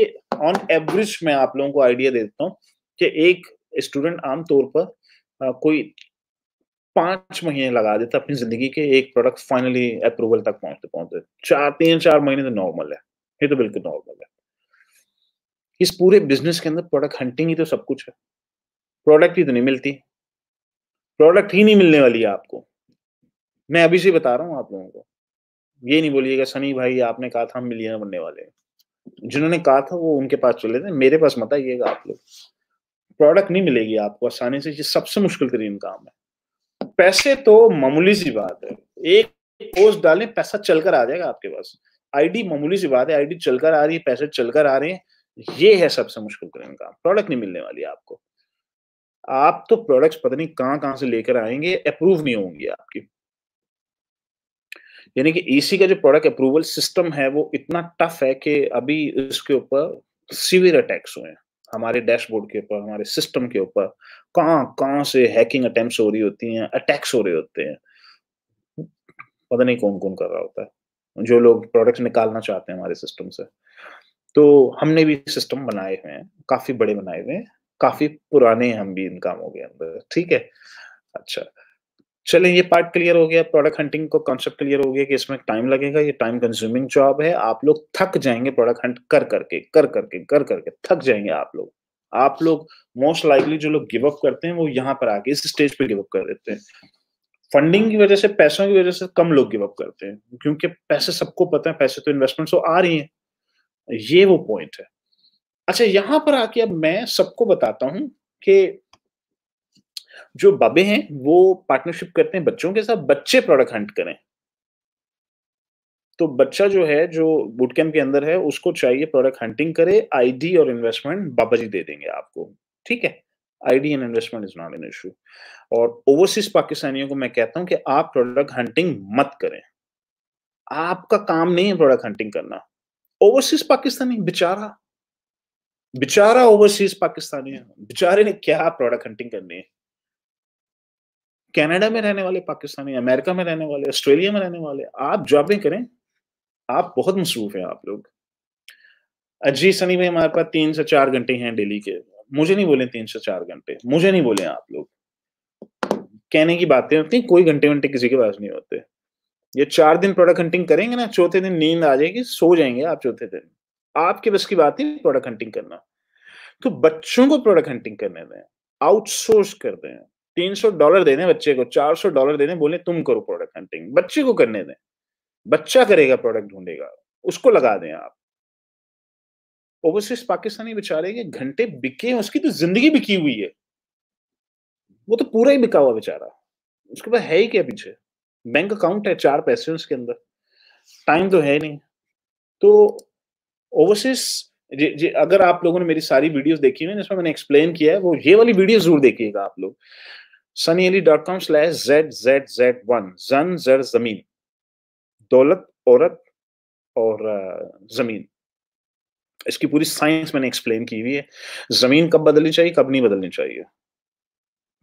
Speaker 1: ऑन एवरेज मैं आप लोगों को आइडिया दे देता हूँ कि एक स्टूडेंट आमतौर पर कोई पांच महीने लगा देता अपनी जिंदगी के एक प्रोडक्ट फाइनली अप्रूवल तक पहुंचते पहुंचते चार तीन चार महीने तो नॉर्मल है ये तो बिल्कुल नॉर्मल है इस पूरे बिजनेस के अंदर प्रोडक्ट हंटिंग ही तो सब कुछ है प्रोडक्ट ही तो नहीं मिलती प्रोडक्ट ही नहीं मिलने वाली है आपको मैं अभी से बता रहा हूँ आप लोगों को ये नहीं बोलिएगा सनी भाई आपने कहा था हम मिलियन बनने वाले जिन्होंने कहा था वो उनके पास चले थे मेरे पास मत आइएगा आप लोग प्रोडक्ट नहीं मिलेगी आपको आसानी से ये सबसे मुश्किल तरीन काम है पैसे तो मामूली सी बात है एक पोस्ट डालें पैसा चलकर आ जाएगा आपके पास आईडी मामूली सी बात है आईडी चलकर आ रही है पैसे चलकर आ रहे हैं ये है सबसे मुश्किल तरीन काम प्रोडक्ट नहीं मिलने वाली आपको आप तो प्रोडक्ट्स पता नहीं कहाँ कहाँ से लेकर आएंगे अप्रूव नहीं होंगी आपकी यानी कि ईसी e का जो प्रोडक्ट अप्रूवल सिस्टम है वो इतना टफ है कि अभी इसके ऊपर सीवियर अटैक्स हुए हैं हमारे डैशबोर्ड के ऊपर हमारे सिस्टम के ऊपर कहाँ कहाँ से हैकिंग अटेम्प्ट हो रही होती हैं अटैक्स हो रहे होते हैं पता नहीं कौन कौन कर रहा होता है जो लोग प्रोडक्ट निकालना चाहते हैं हमारे सिस्टम से तो हमने भी सिस्टम बनाए हुए हैं काफी बड़े बनाए हुए हैं काफी पुराने हम भी इन कामों के अंदर ठीक है अच्छा चलें ये पार्ट क्लियर हो गया प्रोडक्ट हंटिंग को कॉन्सेप्ट क्लियर हो गया कि इसमें टाइम लगेगा ये टाइम कंज्यूमिंग जॉब है आप लोग थक जाएंगे प्रोडक्ट हंट कर करके कर करके कर करके थक जाएंगे आप लोग आप लोग मोस्ट लाइकली जो लोग गिव अप करते हैं वो यहाँ पर आके इस स्टेज पे गिव अप कर देते हैं फंडिंग की वजह से पैसों की वजह से कम लोग गिव अप करते हैं क्योंकि पैसे सबको पता है पैसे तो इन्वेस्टमेंट तो आ रही है ये वो पॉइंट है अच्छा यहाँ पर आके अब मैं सबको बताता हूँ कि जो बाबे हैं वो पार्टनरशिप करते हैं बच्चों के साथ बच्चे प्रोडक्ट हंट करें तो बच्चा जो है जो बुट कैंप के अंदर है उसको चाहिए प्रोडक्ट हंटिंग करे आईडी और इन्वेस्टमेंट बाबा जी दे देंगे आपको ठीक है ID and investment is not an issue और ओवरसीज पाकिस्तानियों को मैं कहता हूं कि आप प्रोडक्ट हंटिंग मत करें आपका काम नहीं है प्रोडक्ट हंटिंग करना ओवरसीज पाकिस्तानी बेचारा बेचारा ओवरसीज पाकिस्तानी बेचारे ने क्या प्रोडक्ट हंटिंग करनी है कनाडा में रहने वाले पाकिस्तानी अमेरिका में रहने वाले ऑस्ट्रेलिया में रहने वाले आप जॉबें करें आप बहुत मसरूफ हैं आप लोग अजी सनी में हमारे पास तीन से चार घंटे हैं डेली के मुझे नहीं बोले तीन से चार घंटे मुझे नहीं बोले आप लोग कहने की बातें होती कोई घंटे वंटे किसी के पास नहीं होते ये चार दिन प्रोडक्ट हंटिंग करेंगे ना चौथे दिन नींद आ जाएगी सो जाएंगे आप चौथे दिन आपके बस की बात ही प्रोडक्ट हंटिंग करना तो बच्चों को प्रोडक्ट हंटिंग करने दें आउटसोर्स कर दें तीन सौ डॉलर दे दें बच्चे को चार सौ डॉलर दे दें बोले तुम करो प्रोडक्ट हंटिंग बच्चे को करने दें बच्चा करेगा प्रोडक्ट ढूंढेगा उसको लगा दें आप ओवरसीज पाकिस्तानी बेचारे के घंटे बिके हैं उसकी तो जिंदगी बिकी हुई है वो तो पूरा ही बिका हुआ बेचारा उसके पास है ही क्या पीछे बैंक अकाउंट है चार पैसे उसके अंदर टाइम तो है नहीं तो ओवरसीज जी जी अगर आप लोगों ने मेरी सारी वीडियोस देखी हुई जिसमें मैंने एक्सप्लेन किया है वो ये वाली वीडियो जरूर देखिएगा आप लोग Sunny dot com slash Z Z Z one जन जर जमीन दौलत औरत और जमीन uh, इसकी पूरी साइंस मैंने एक्सप्लेन की हुई है जमीन कब बदलनी चाहिए कब नहीं बदलनी चाहिए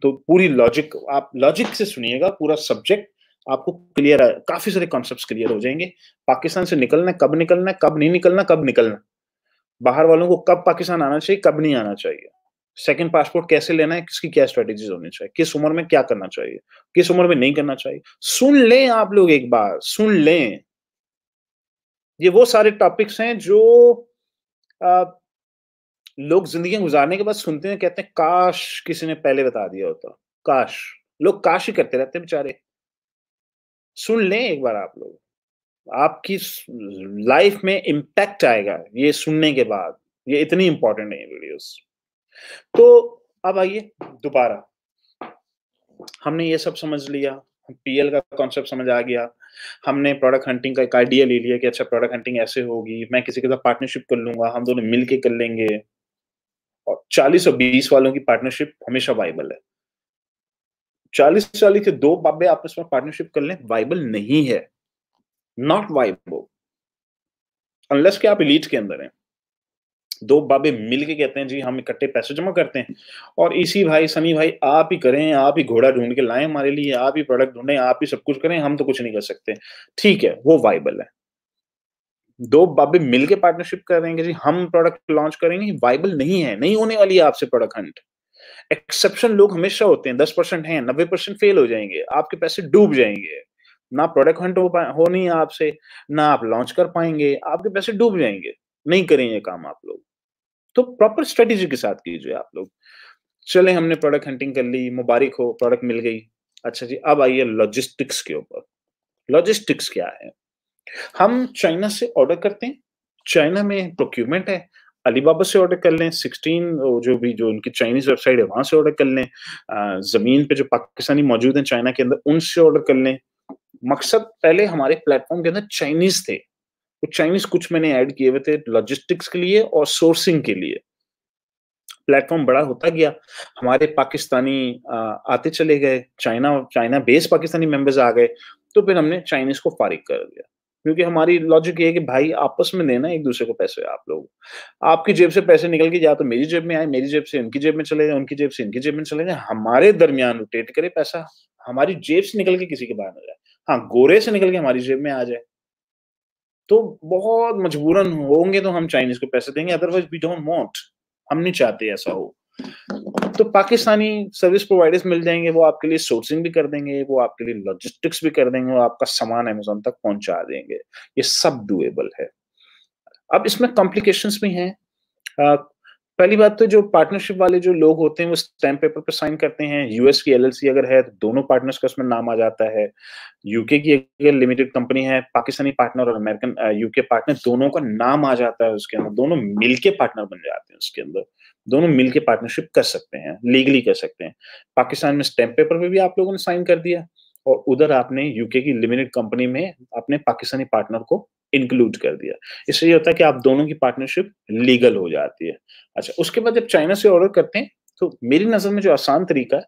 Speaker 1: तो पूरी लॉजिक आप लॉजिक से सुनिएगा पूरा सब्जेक्ट आपको क्लियर है काफी सारे कॉन्सेप्ट क्लियर हो जाएंगे पाकिस्तान से निकलना है कब निकलना है कब नहीं निकलना कब निकलना बाहर वालों को कब पाकिस्तान आना चाहिए कब नहीं आना चाहिए सेकेंड पासपोर्ट कैसे लेना है किसकी क्या स्ट्रेटेजीज होनी चाहिए किस उम्र में क्या करना चाहिए किस उम्र में नहीं करना चाहिए सुन लें आप लोग एक बार सुन लें ये वो सारे टॉपिक्स हैं जो आ, लोग जिंदगी गुजारने के बाद सुनते हैं कहते हैं काश किसी ने पहले बता दिया होता काश लोग काश ही करते रहते हैं बेचारे सुन लें एक बार आप लोग आपकी लाइफ में इम्पैक्ट आएगा ये सुनने के बाद ये इतनी इंपॉर्टेंट है वीडियोस तो अब आइए दोबारा हमने ये सब समझ लिया पीएल का कॉन्सेप्ट समझ आ गया हमने प्रोडक्ट हंटिंग का एक आइडिया ले लिया कि अच्छा प्रोडक्ट हंटिंग ऐसे होगी मैं किसी के साथ पार्टनरशिप कर लूंगा हम दोनों मिलके कर लेंगे और 40 और 20 वालों की पार्टनरशिप हमेशा वाइबल है 40 चालीस के दो बाबे आपस में पार्टनरशिप कर लें वाइबल नहीं है नॉट वाइबल अनलेस के आप इलीट के अंदर हैं दो बाबे मिल के कहते हैं जी हम इकट्ठे पैसे जमा करते हैं और इसी भाई सनी भाई आप ही करें आप ही घोड़ा ढूंढ के लाएं हमारे लिए आप ही प्रोडक्ट ढूंढें आप ही सब कुछ करें हम तो कुछ नहीं कर सकते ठीक है वो वाइबल है दो बाबे मिल के पार्टनरशिप करेंगे जी हम प्रोडक्ट लॉन्च करेंगे वाइबल नहीं है नहीं होने वाली है आपसे प्रोडक्ट हंट एक्सेप्शन लोग हमेशा होते हैं दस परसेंट है नब्बे परसेंट फेल हो जाएंगे आपके पैसे डूब जाएंगे ना प्रोडक्ट हंट हो हो नहीं आपसे ना आप लॉन्च कर पाएंगे आपके पैसे डूब जाएंगे नहीं करेंगे काम आप लोग तो प्रॉपर स्ट्रेटेजी के साथ कीजिए आप लोग चले हमने प्रोडक्ट हंटिंग कर ली मुबारक हो प्रोडक्ट मिल गई अच्छा जी अब आइए लॉजिस्टिक्स के ऊपर लॉजिस्टिक्स क्या है हम चाइना से ऑर्डर करते हैं चाइना में प्रोक्यूमेंट है अलीबाबा से ऑर्डर कर लें सिक्सटीन जो भी जो उनकी चाइनीज वेबसाइट है वहां से ऑर्डर कर लें जमीन पे जो पाकिस्तानी मौजूद हैं चाइना के अंदर उनसे ऑर्डर कर लें मकसद पहले हमारे प्लेटफॉर्म के अंदर चाइनीज थे तो चाइनीज कुछ मैंने ऐड किए हुए थे लॉजिस्टिक्स के लिए और सोर्सिंग के लिए प्लेटफॉर्म बड़ा होता गया हमारे पाकिस्तानी आते चले गए China China based Pakistani members आ गए तो फिर हमने चाइनीज को फारिग कर दिया क्योंकि हमारी लॉजिक ये है कि भाई आपस में देना एक दूसरे को पैसे आप लोग आपकी जेब से पैसे निकल के या तो मेरी जेब में आए मेरी जेब से उनकी जेब में चले जाए उनकी जेब से इनकी जेब में चले जाए हमारे दरमियान रोटेट करे पैसा हमारी जेब से निकल के किसी के बाहर न जाए हाँ गोरे से निकल के हमारी जेब में आ जाए तो बहुत मजबूरन होंगे तो हम चाइनीज को पैसे देंगे अदरवाइज वी डोंट वांट हम नहीं चाहते ऐसा हो तो पाकिस्तानी सर्विस प्रोवाइडर्स मिल जाएंगे वो आपके लिए सोर्सिंग भी कर देंगे वो आपके लिए लॉजिस्टिक्स भी कर देंगे वो आपका सामान अमेजोन तक पहुंचा देंगे ये सब डुएबल है अब इसमें कॉम्प्लिकेशन भी हैं पहली बात तो जो पार्टनरशिप वाले जो लोग होते हैं वो स्टैम्प पेपर पर साइन करते हैं यूएस की एलएलसी अगर है तो दोनों पार्टनर्स का उसमें नाम आ जाता है यूके की अगर लिमिटेड कंपनी है पाकिस्तानी पार्टनर और अमेरिकन यूके पार्टनर दोनों का नाम आ जाता है उसके अंदर दोनों मिलके पार्टनर बन जाते हैं उसके अंदर दोनों मिलके पार्टनरशिप कर सकते हैं लीगली कर सकते हैं पाकिस्तान में स्टैम्प पेपर पे भी आप लोगों ने साइन कर दिया और उधर आपने यूके की लिमिटेड कंपनी में अपने पाकिस्तानी पार्टनर को इंक्लूड कर दिया इससे ये होता है कि आप दोनों की पार्टनरशिप लीगल हो जाती है अच्छा उसके बाद जब चाइना से ऑर्डर करते हैं तो मेरी नज़र में जो आसान तरीका है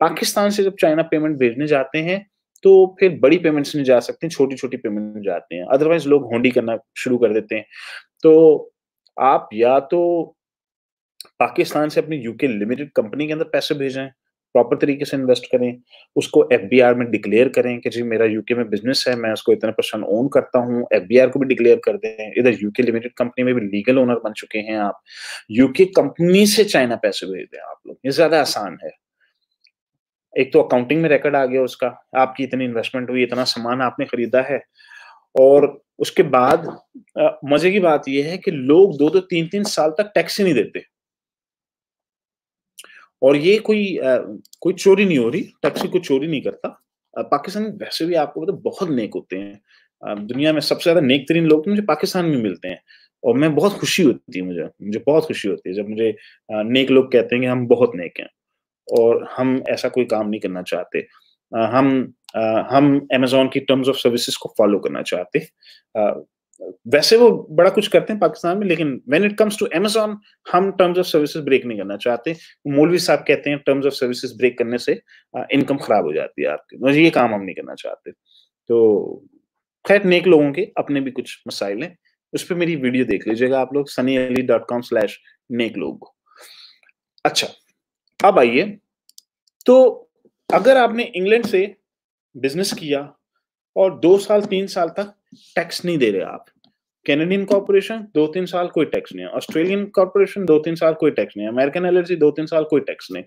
Speaker 1: पाकिस्तान से जब चाइना पेमेंट भेजने जाते हैं तो फिर बड़ी पेमेंट्स नहीं जा सकते छोटी छोटी पेमेंट में जाते हैं अदरवाइज लोग होंडी करना शुरू कर देते हैं तो आप या तो पाकिस्तान से अपनी यूके लिमिटेड कंपनी के अंदर पैसे भेजें प्रॉपर तरीके से इन्वेस्ट करें उसको एफ में डिक्लेयर करें कि जी मेरा यूके में बिजनेस है मैं उसको इतना परसेंट ओन करता हूँ एफ को भी डिक्लेयर कर दें इधर यूके लिमिटेड कंपनी में भी लीगल ओनर बन चुके हैं आप यूके कंपनी से चाइना पैसे भेज दें आप लोग ये ज्यादा आसान है एक तो अकाउंटिंग में रिकॉर्ड आ गया उसका आपकी इतनी इन्वेस्टमेंट हुई इतना सामान आपने खरीदा है और उसके बाद मजे की बात यह है कि लोग दो दो तीन तीन साल तक टैक्स ही नहीं देते और ये कोई आ, कोई चोरी नहीं हो रही टैक्सी को चोरी नहीं करता पाकिस्तान वैसे भी आपको पता बहुत नेक होते हैं दुनिया में सबसे ज्यादा नेक तरीन लोग तो मुझे पाकिस्तान में मिलते हैं और मैं बहुत खुशी होती है मुझे मुझे बहुत खुशी होती है जब मुझे नेक लोग कहते हैं कि हम बहुत नेक हैं और हम ऐसा कोई काम नहीं करना चाहते हम हम अमेजोन की टर्म्स ऑफ सर्विसेज को फॉलो करना चाहते वैसे वो बड़ा कुछ करते हैं पाकिस्तान में लेकिन when it comes to Amazon हम टर्म्स ऑफ सर्विसेज ब्रेक नहीं करना चाहते मौलवी साहब कहते हैं टर्म्स ऑफ सर्विसेज ब्रेक करने से इनकम खराब हो जाती है आपकी ये काम हम नहीं करना चाहते तो खैर नेक लोगों के अपने भी कुछ मसाइल हैं उस पर मेरी वीडियो देख लीजिएगा आप लोग Sunny Ali dot com slash neck लोग अच्छा अब आइए तो अगर आपने इंग्लैंड से बिजनेस किया और दो साल तीन साल तक टैक्स नहीं दे रहे आप कैनेडियन कॉर्पोरेशन दो तीन साल कोई टैक्स नहीं है ऑस्ट्रेलियन कॉर्पोरेशन दो तीन साल कोई टैक्स नहीं है अमेरिकन एलएलसी दो तीन साल कोई टैक्स नहीं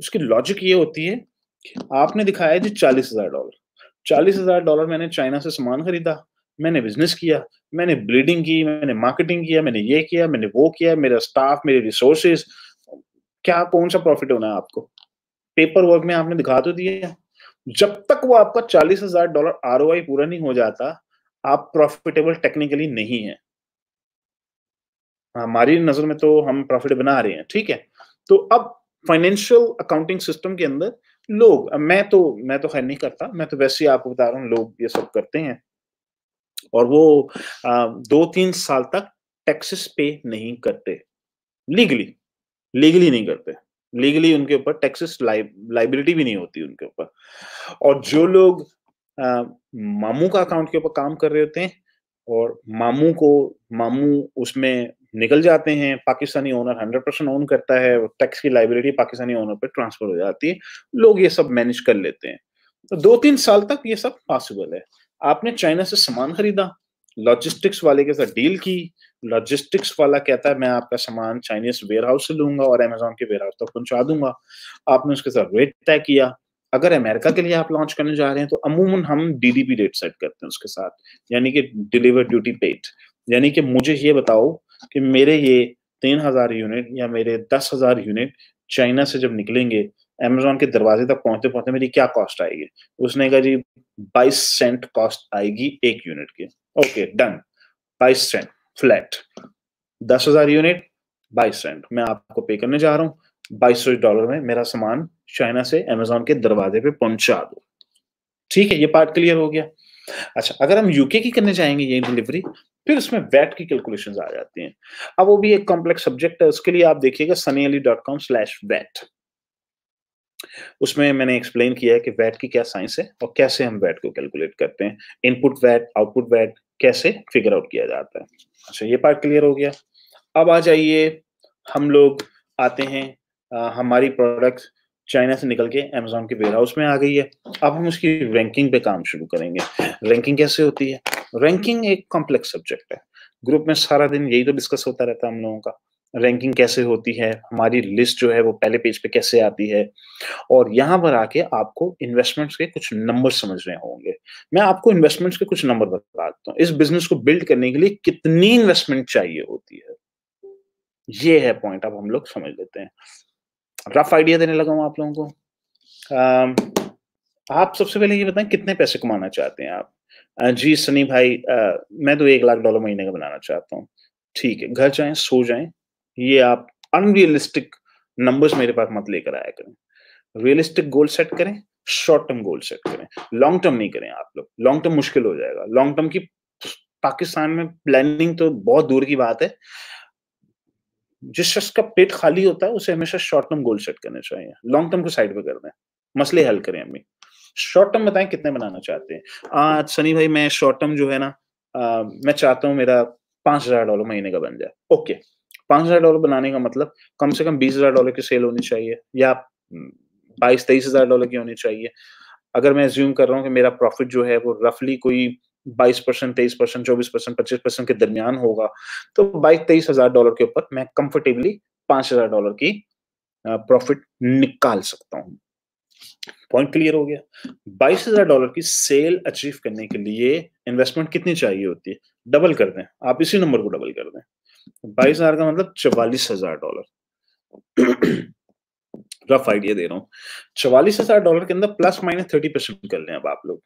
Speaker 1: उसकी लॉजिक ये होती है कि आपने दिखाया जी चालीस हजार डॉलर चालीस हजार डॉलर मैंने चाइना से सामान खरीदा मैंने बिजनेस किया मैंने ब्लीडिंग की मैंने मार्केटिंग किया मैंने ये किया मैंने वो किया मेरा स्टाफ मेरे रिसोर्सेज क्या कौन सा प्रॉफिट होना है आपको पेपर वर्क में आपने दिखा तो दिया जब तक वो आपका चालीस हजार डॉलर आर पूरा नहीं हो जाता आप प्रॉफिटेबल टेक्निकली नहीं है हमारी नजर में तो हम प्रॉफिट बना रहे हैं ठीक है तो अब फाइनेंशियल अकाउंटिंग सिस्टम के अंदर लोग मैं तो मैं तो खैर नहीं करता मैं तो वैसे ही आपको बता रहा हूँ लोग ये सब करते हैं और वो आ, दो तीन साल तक टैक्सेस पे नहीं करते लीगली लीगली नहीं करते लीगली उनके ऊपर टैक्सेस लाइबिलिटी भी नहीं होती उनके ऊपर और जो लोग मामू का अकाउंट के ऊपर काम कर रहे होते हैं और मामू को मामू उसमें निकल जाते हैं Pakistani owner hundred percent own करता है टैक्स की लाइबिलिटी पाकिस्तानी ओनर पर ट्रांसफर हो जाती है लोग ये सब मैनेज कर लेते हैं तो दो तीन साल तक ये सब पॉसिबल है आपने चाइना से सामान खरीदा लॉजिस्टिक्स वाले के साथ डील की लॉजिस्टिक्स वाला कहता है मैं आपका सामान चाइनीज वेयर हाउस से लूंगा और अमेजोन के वेयर हाउस तक पहुंचा दूंगा आपने उसके साथ रेट तय किया अगर अमेरिका के लिए आप लॉन्च करने जा रहे हैं तो अमूमन हम डीडीपी रेट सेट करते हैं उसके साथ यानी कि डिलीवर ड्यूटी पेड यानी कि मुझे ये बताओ कि मेरे ये तीन हजार यूनिट या मेरे दस हजार यूनिट चाइना से जब निकलेंगे अमेजोन के दरवाजे तक पहुंचते पहुंचते मेरी क्या कॉस्ट आएगी उसने कहा जी बाईस सेंट कॉस्ट आएगी एक यूनिट की ओके डन बाईस सेंट फ्लैट दस हजार यूनिट बाईस सेंट मैं आपको पे करने जा रहा हूँ बाईस सौ डॉलर में मेरा सामान चाइना से अमेजोन के दरवाजे पे पहुंचा दो ठीक है ये पार्ट क्लियर हो गया अच्छा अगर हम यूके की करने जाएंगे ये डिलीवरी फिर उसमें वैट की कैलकुलेशन आ जाती हैं अब वो भी एक कॉम्प्लेक्स सब्जेक्ट है उसके लिए आप देखिएगा Sunny Ali dot com slash VAT उसमें मैंने एक्सप्लेन किया है कि वैट की क्या साइंस है और कैसे हम वैट को कैलकुलेट करते हैं इनपुट वैट आउटपुट वैट कैसे फिगर आउट किया जाता है अच्छा ये पार्ट क्लियर हो गया अब आ जाइए हम लोग आते हैं आ, हमारी प्रोडक्ट चाइना से निकल के अमेजोन के वेयर हाउस में आ गई है अब हम उसकी रैंकिंग पे काम शुरू करेंगे रैंकिंग कैसे होती है रैंकिंग एक कॉम्प्लेक्स सब्जेक्ट है ग्रुप में सारा दिन यही तो डिस्कस होता रहता है हम लोगों का रैंकिंग कैसे होती है हमारी लिस्ट जो है वो पहले पेज पे कैसे आती है और यहाँ पर आके आपको इन्वेस्टमेंट्स के कुछ नंबर समझने होंगे मैं आपको इन्वेस्टमेंट्स के कुछ नंबर बता देता हूँ इस बिजनेस को बिल्ड करने के लिए कितनी इन्वेस्टमेंट चाहिए होती है ये है पॉइंट अब हम लोग समझ लेते हैं रफ आइडिया देने लगा हूँ आप लोगों को um, आप सबसे पहले ये बताएं कितने पैसे कमाना चाहते हैं आप uh, जी सनी भाई आ, uh, मैं तो एक लाख डॉलर महीने का बनाना चाहता हूँ ठीक है घर जाएं सो जाएं ये आप अनरियलिस्टिक नंबर्स मेरे पास मत लेकर आया करें रियलिस्टिक गोल सेट करें शॉर्ट टर्म गोल सेट करें लॉन्ग टर्म नहीं करें आप लोग लॉन्ग टर्म मुश्किल हो जाएगा लॉन्ग टर्म की पाकिस्तान में प्लानिंग तो बहुत दूर की बात है जिस शख्स का पेट खाली होता है उसे हमेशा शॉर्ट टर्म गोल सेट करने चाहिए लॉन्ग टर्म को साइड पे कर दें मसले हल करें अम्मी शॉर्ट टर्म बताएं कितने बनाना चाहते हैं आज सनी भाई मैं शॉर्ट टर्म जो है ना आ, मैं चाहता हूँ मेरा पांच हजार डॉलर महीने का बन जाए ओके पांच हजार डॉलर बनाने का मतलब कम से कम बीस हजार डॉलर की सेल होनी चाहिए या बाईस तेईस हजार डॉलर की होनी चाहिए अगर मैं ज्यूम कर रहा हूँ कि मेरा प्रॉफिट जो है वो रफली कोई बाईस परसेंट तेईस परसेंट चौबीस परसेंट पच्चीस परसेंट के दरमियान होगा तो बाईस तेईस हजार डॉलर के ऊपर मैं कंफर्टेबली पांच हजार डॉलर की प्रॉफिट निकाल सकता हूं पॉइंट क्लियर हो गया बाईस हजार डॉलर की सेल अचीव करने के लिए इन्वेस्टमेंट कितनी चाहिए होती है डबल कर दें आप इसी नंबर को डबल कर दें बाईस हजार का मतलब चवालीस हजार डॉलर रफ <clears throat> आइडिया दे रहा हूं चवालीस हजार डॉलर के अंदर प्लस माइनस थर्टी परसेंट कर लें अब आप लोग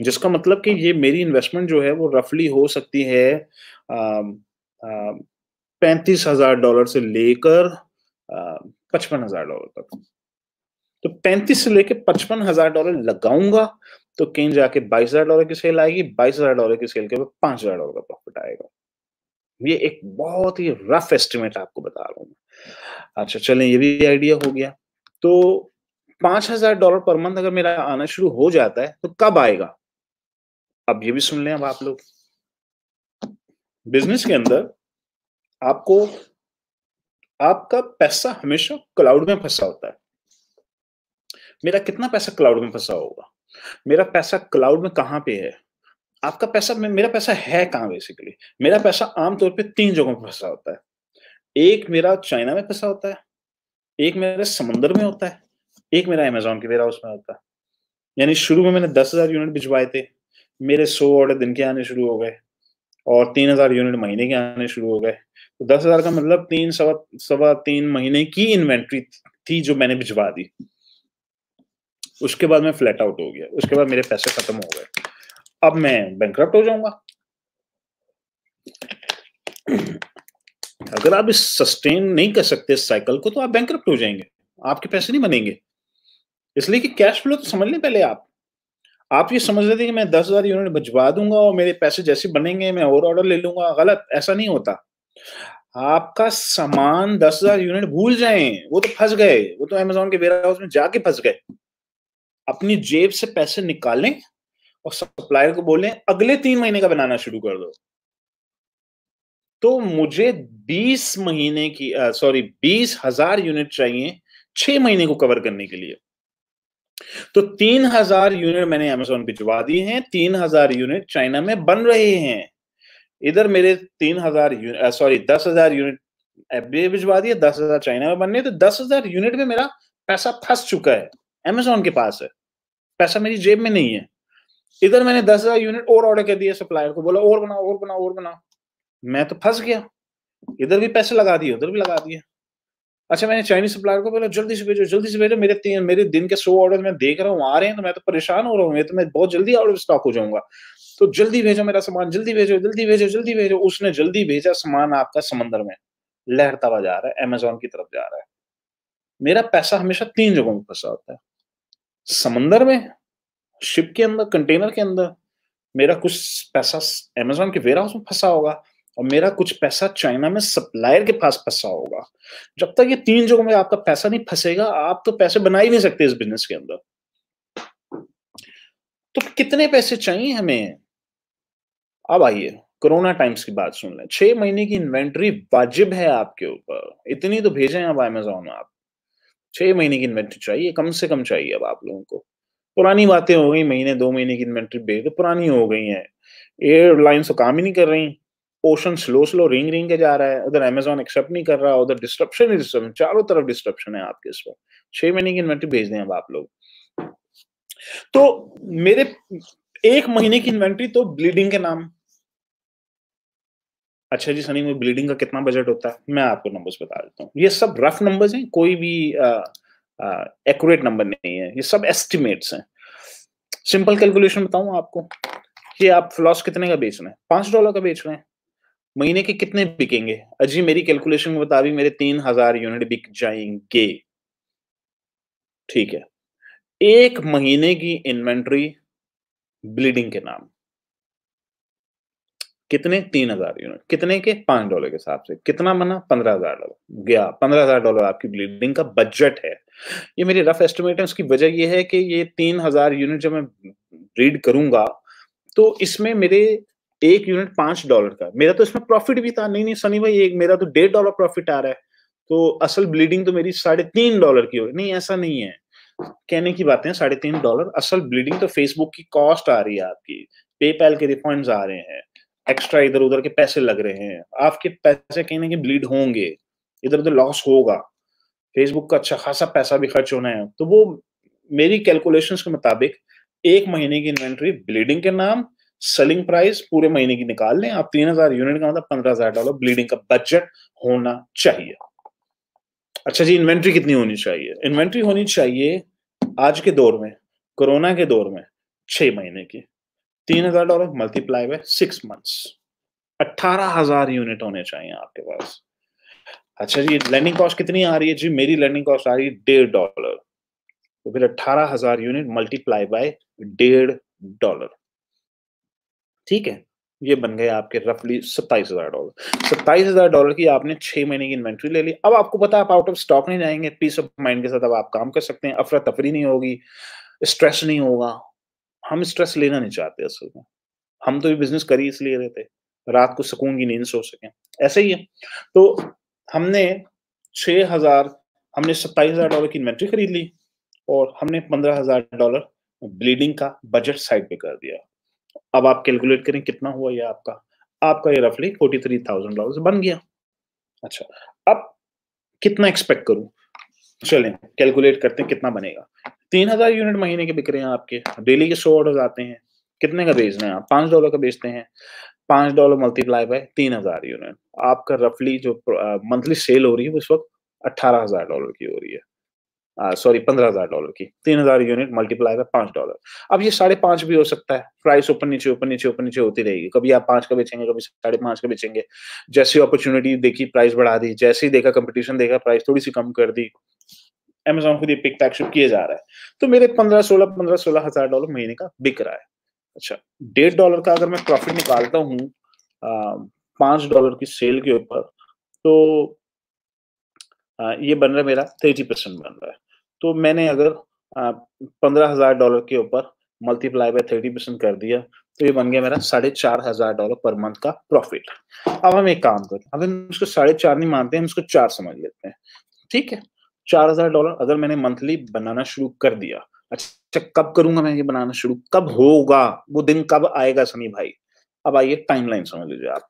Speaker 1: जिसका मतलब कि ये मेरी इन्वेस्टमेंट जो है वो रफली हो सकती है पैंतीस हजार डॉलर से लेकर पचपन हजार डॉलर तक तो पैंतीस से लेकर पचपन हजार डॉलर लगाऊंगा तो कहीं जाके बाईस हजार डॉलर की सेल आएगी बाईस हजार डॉलर की सेल के बाद पांच हजार डॉलर का प्रॉफिट आएगा ये एक बहुत ही रफ एस्टिमेट आपको बता रहा हूँ अच्छा चलें ये भी आइडिया हो गया तो पांच हजार डॉलर पर मंथ अगर मेरा आना शुरू हो जाता है तो कब आएगा अब ये भी सुन लें अब आप लोग बिजनेस के अंदर आपको आपका पैसा हमेशा क्लाउड में फंसा होता है मेरा कितना पैसा क्लाउड में फंसा होगा मेरा पैसा क्लाउड में कहां पे है आपका पैसा मेरा पैसा है कहां बेसिकली मेरा पैसा आमतौर पे तीन जगहों पर फंसा होता है एक मेरा चाइना में फंसा होता है एक मेरे समंदर में होता है एक मेरा अमेजोन के वेयर हाउस में होता है यानी शुरू में मैंने दस हजार यूनिट भिजवाए थे मेरे सौ ऑर्डर दिन के आने शुरू हो गए और तीन हजार यूनिट महीने के आने शुरू हो गए तो दस हजार का मतलब तीन सवा सवा तीन महीने की इन्वेंट्री थी जो मैंने भिजवा दी उसके बाद मैं फ्लैट आउट हो गया उसके बाद मेरे पैसे खत्म हो गए अब मैं बैंक हो जाऊंगा अगर आप इस सस्टेन नहीं कर सकते इस साइकिल को तो आप बैंक हो जाएंगे आपके पैसे नहीं बनेंगे इसलिए कि कैश फ्लो तो समझ लें पहले आप आप ये समझ रहे थे कि मैं दस हजार यूनिट भिजवा दूंगा और मेरे पैसे जैसे बनेंगे मैं और ऑर्डर ले लूंगा गलत ऐसा नहीं होता आपका सामान दस हजार यूनिट भूल जाए वो तो फंस गए वो तो अमेजोन के वेयर हाउस में जाके फंस गए अपनी जेब से पैसे निकालें और सप्लायर को बोले अगले तीन महीने का बनाना शुरू कर दो तो मुझे बीस महीने की सॉरी बीस हजार यूनिट चाहिए छह महीने को कवर करने के लिए तो तीन हजार यूनिट मैंने अमेजोन भिजवा दी हैं तीन हजार यूनिट चाइना में बन रहे हैं इधर मेरे तीन हजार सॉरी दस हजार यूनिट एफबीआई भिजवा दिए दस हजार चाइना में बनने तो दस हजार यूनिट में मेरा पैसा फंस चुका है अमेजोन के पास है पैसा मेरी जेब में नहीं है इधर मैंने दस हजार यूनिट और ऑर्डर कर दिया सप्लायर को बोला और बनाओ और बनाओ और बनाओ मैं तो फंस गया इधर भी पैसे लगा दिए उधर भी लगा दिया अच्छा मैंने चाइनीज सप्लायर को बोला जल्दी से भेजो जल्दी से भेजो मेरे मेरे दिन के सौ ऑर्डर मैं देख रहा हूँ आ रहे हैं तो मैं तो परेशान हो रहा हूँ तो मैं बहुत जल्दी आउट ऑफ स्टॉक हो जाऊंगा तो जल्दी भेजो मेरा सामान जल्दी भेजो जल्दी भेजो जल्दी भेजो उसने जल्दी भेजा सामान आपका समंदर में लहरता हुआ जा रहा है अमेजोन की तरफ जा रहा है मेरा पैसा हमेशा तीन जगहों में फंसा होता है समंदर में शिप के अंदर कंटेनर के अंदर मेरा कुछ पैसा अमेजोन के वेयर हाउस में फंसा होगा और मेरा कुछ पैसा चाइना में सप्लायर के पास फंसा होगा जब तक ये तीन जगहों में आपका पैसा नहीं फंसेगा आप तो पैसे बना ही नहीं सकते इस बिजनेस के अंदर तो कितने पैसे चाहिए हमें अब आइए कोरोना टाइम्स की बात सुन लें छह महीने की इन्वेंट्री वाजिब है आपके ऊपर इतनी तो भेजें अब अमेजोन आप छह महीने की इन्वेंट्री चाहिए कम से कम चाहिए अब आप लोगों को पुरानी बातें हो गई महीने दो महीने की इन्वेंट्री भेज दो पुरानी हो गई है एयरलाइंस तो काम ही नहीं कर रही ocean slow slow ring ring के जा रहा है उधर अमेजोन एक्सेप्ट नहीं कर रहा उधर डिस्ट्रप्शन ही डिस्ट्रप्शन चारों तरफ डिस्ट्रप्शन है आपके इस वक्त छह महीने की इन्वेंट्री भेज दें अब आप लोग तो मेरे एक महीने की इन्वेंट्री तो ब्लीडिंग के नाम अच्छा जी सनी में ब्लीडिंग का कितना बजट होता है मैं आपको नंबर्स बता देता हूँ ये सब रफ नंबर्स हैं कोई भी एक्यूरेट नंबर नहीं है ये सब एस्टिमेट्स हैं सिंपल कैलकुलेशन बताऊं आपको कि आप फ्लॉस कितने का बेच रहे हैं पांच डॉलर का बेच रहे हैं महीने के कितने बिकेंगे अजी मेरी कैलकुलेशन के मुताबिक मेरे तीन हजार यूनिट बिक जाएंगे ठीक है एक महीने की इन्वेंट्री ब्लीडिंग के नाम कितने तीन हजार यूनिट कितने के पांच डॉलर के हिसाब से कितना बना पंद्रह हजार डॉलर गया पंद्रह हजार डॉलर आपकी ब्लीडिंग का बजट है ये मेरी रफ एस्टिमेट है उसकी वजह यह है कि ये तीन हजार यूनिट जब मैं ब्रीड करूंगा तो इसमें मेरे एक यूनिट पांच डॉलर का मेरा तो इसमें प्रॉफिट भी था नहीं नहीं सनी भाई एक मेरा तो डेढ़ डॉलर प्रॉफिट आ रहा है तो असल ब्लीडिंग तो मेरी साढ़े तीन डॉलर की हो नहीं ऐसा नहीं है कहने की बातें साढ़े तीन डॉलर असल ब्लीडिंग तो फेसबुक की कॉस्ट आ रही है आपकी पेपैल के रिफंड आ रहे हैं एक्स्ट्रा इधर उधर के पैसे लग रहे हैं आपके पैसे कहने के ब्लीड होंगे इधर उधर लॉस होगा फेसबुक का अच्छा खासा पैसा भी खर्च होना है तो वो मेरी कैलकुलेशंस के मुताबिक एक महीने की इन्वेंट्री ब्लीडिंग के नाम सेलिंग प्राइस पूरे महीने की निकाल लें आप तीन हजार यूनिट का मतलब पंद्रह हजार डॉलर ब्लीडिंग का बजट होना चाहिए अच्छा जी इन्वेंट्री कितनी होनी चाहिए इन्वेंट्री होनी चाहिए आज के दौर में कोरोना के दौर में छह महीने की तीन हजार dollar multiply by six months अट्ठारह हजार यूनिट होने चाहिए आपके पास अच्छा जी लर्निंग कॉस्ट कितनी आ रही है जी मेरी लर्निंग कॉस्ट आ रही है डेढ़ डॉलर तो फिर अट्ठारह हजार यूनिट मल्टीप्लाई बाय डेढ़ डॉलर ठीक है ये बन गए आपके रफली सत्ताईस हजार डॉलर सत्ताईस हजार डॉलर की आपने छह महीने की इन्वेंट्री ले ली अब आपको पता आप आउट ऑफ स्टॉक नहीं जाएंगे पीस ऑफ माइंड के साथ अब आप काम कर सकते हैं अफरा तफरी नहीं होगी स्ट्रेस नहीं होगा हम स्ट्रेस लेना नहीं चाहते असल में हम तो ये बिजनेस कर ही इसलिए रहते रात को सुकून की नींद सो सके ऐसे ही है तो हमने छ हजार हमने सत्ताईस हजार डॉलर की इन्वेंट्री खरीद ली और हमने पंद्रह हजार डॉलर ब्लीडिंग का बजट साइड पे कर दिया अब आप कैलकुलेट करें कितना हुआ ये आपका आपका ये रफली फोर्टी थ्री थाउजेंड डॉलर बन गया अच्छा अब कितना एक्सपेक्ट करूं चलें कैलकुलेट करते हैं कितना बनेगा तीन हजार यूनिट महीने के बिक रहे हैं आपके डेली के सौ ऑर्डर आते हैं कितने का बेच रहे हैं आप पांच डॉलर का बेचते हैं पांच डॉलर मल्टीप्लाई बाय तीन हजार यूनिट आपका रफली जो मंथली सेल हो रही है उस वक्त अट्ठारह हजार डॉलर की हो रही है सॉरी पंद्रह हजार डॉलर की तीन हजार यूनिट मल्टीप्लाई बाय पांच डॉलर अब ये साढ़े पांच भी हो सकता है प्राइस ऊपर नीचे ऊपर नीचे ऊपर नीचे होती रहेगी कभी आप पांच का बेचेंगे कभी साढ़े पांच का बेचेंगे जैसी अपॉर्चुनिटी देखी प्राइस बढ़ा दी जैसे ही देखा कंपटीशन देखा प्राइस थोड़ी सी कम कर दी अमेजोन खुद ये पिक पैक शुरू किए जा रहा है तो मेरे पंद्रह सोलह पंद्रह सोलह हजार डॉलर महीने का बिक रहा है अच्छा डेढ़ डॉलर का अगर मैं प्रॉफिट निकालता हूँ पांच डॉलर की सेल के ऊपर तो ये बन रहा है मेरा थर्टी परसेंट बन रहा है तो मैंने अगर पंद्रह हजार डॉलर के ऊपर मल्टीप्लाई बाय थर्टी परसेंट कर दिया तो ये बन गया मेरा साढ़े चार हजार डॉलर पर मंथ का प्रॉफिट अब हम एक काम करते हैं अब हम उसको साढ़े चार नहीं मानते हैं हम उसको चार समझ लेते हैं ठीक है चार हजार डॉलर अगर मैंने मंथली बनाना शुरू कर दिया अच्छा कब करूंगा मैं ये बनाना शुरू कब होगा वो दिन कब आएगा सनी भाई अब आइए टाइमलाइन समझ लीजिए आप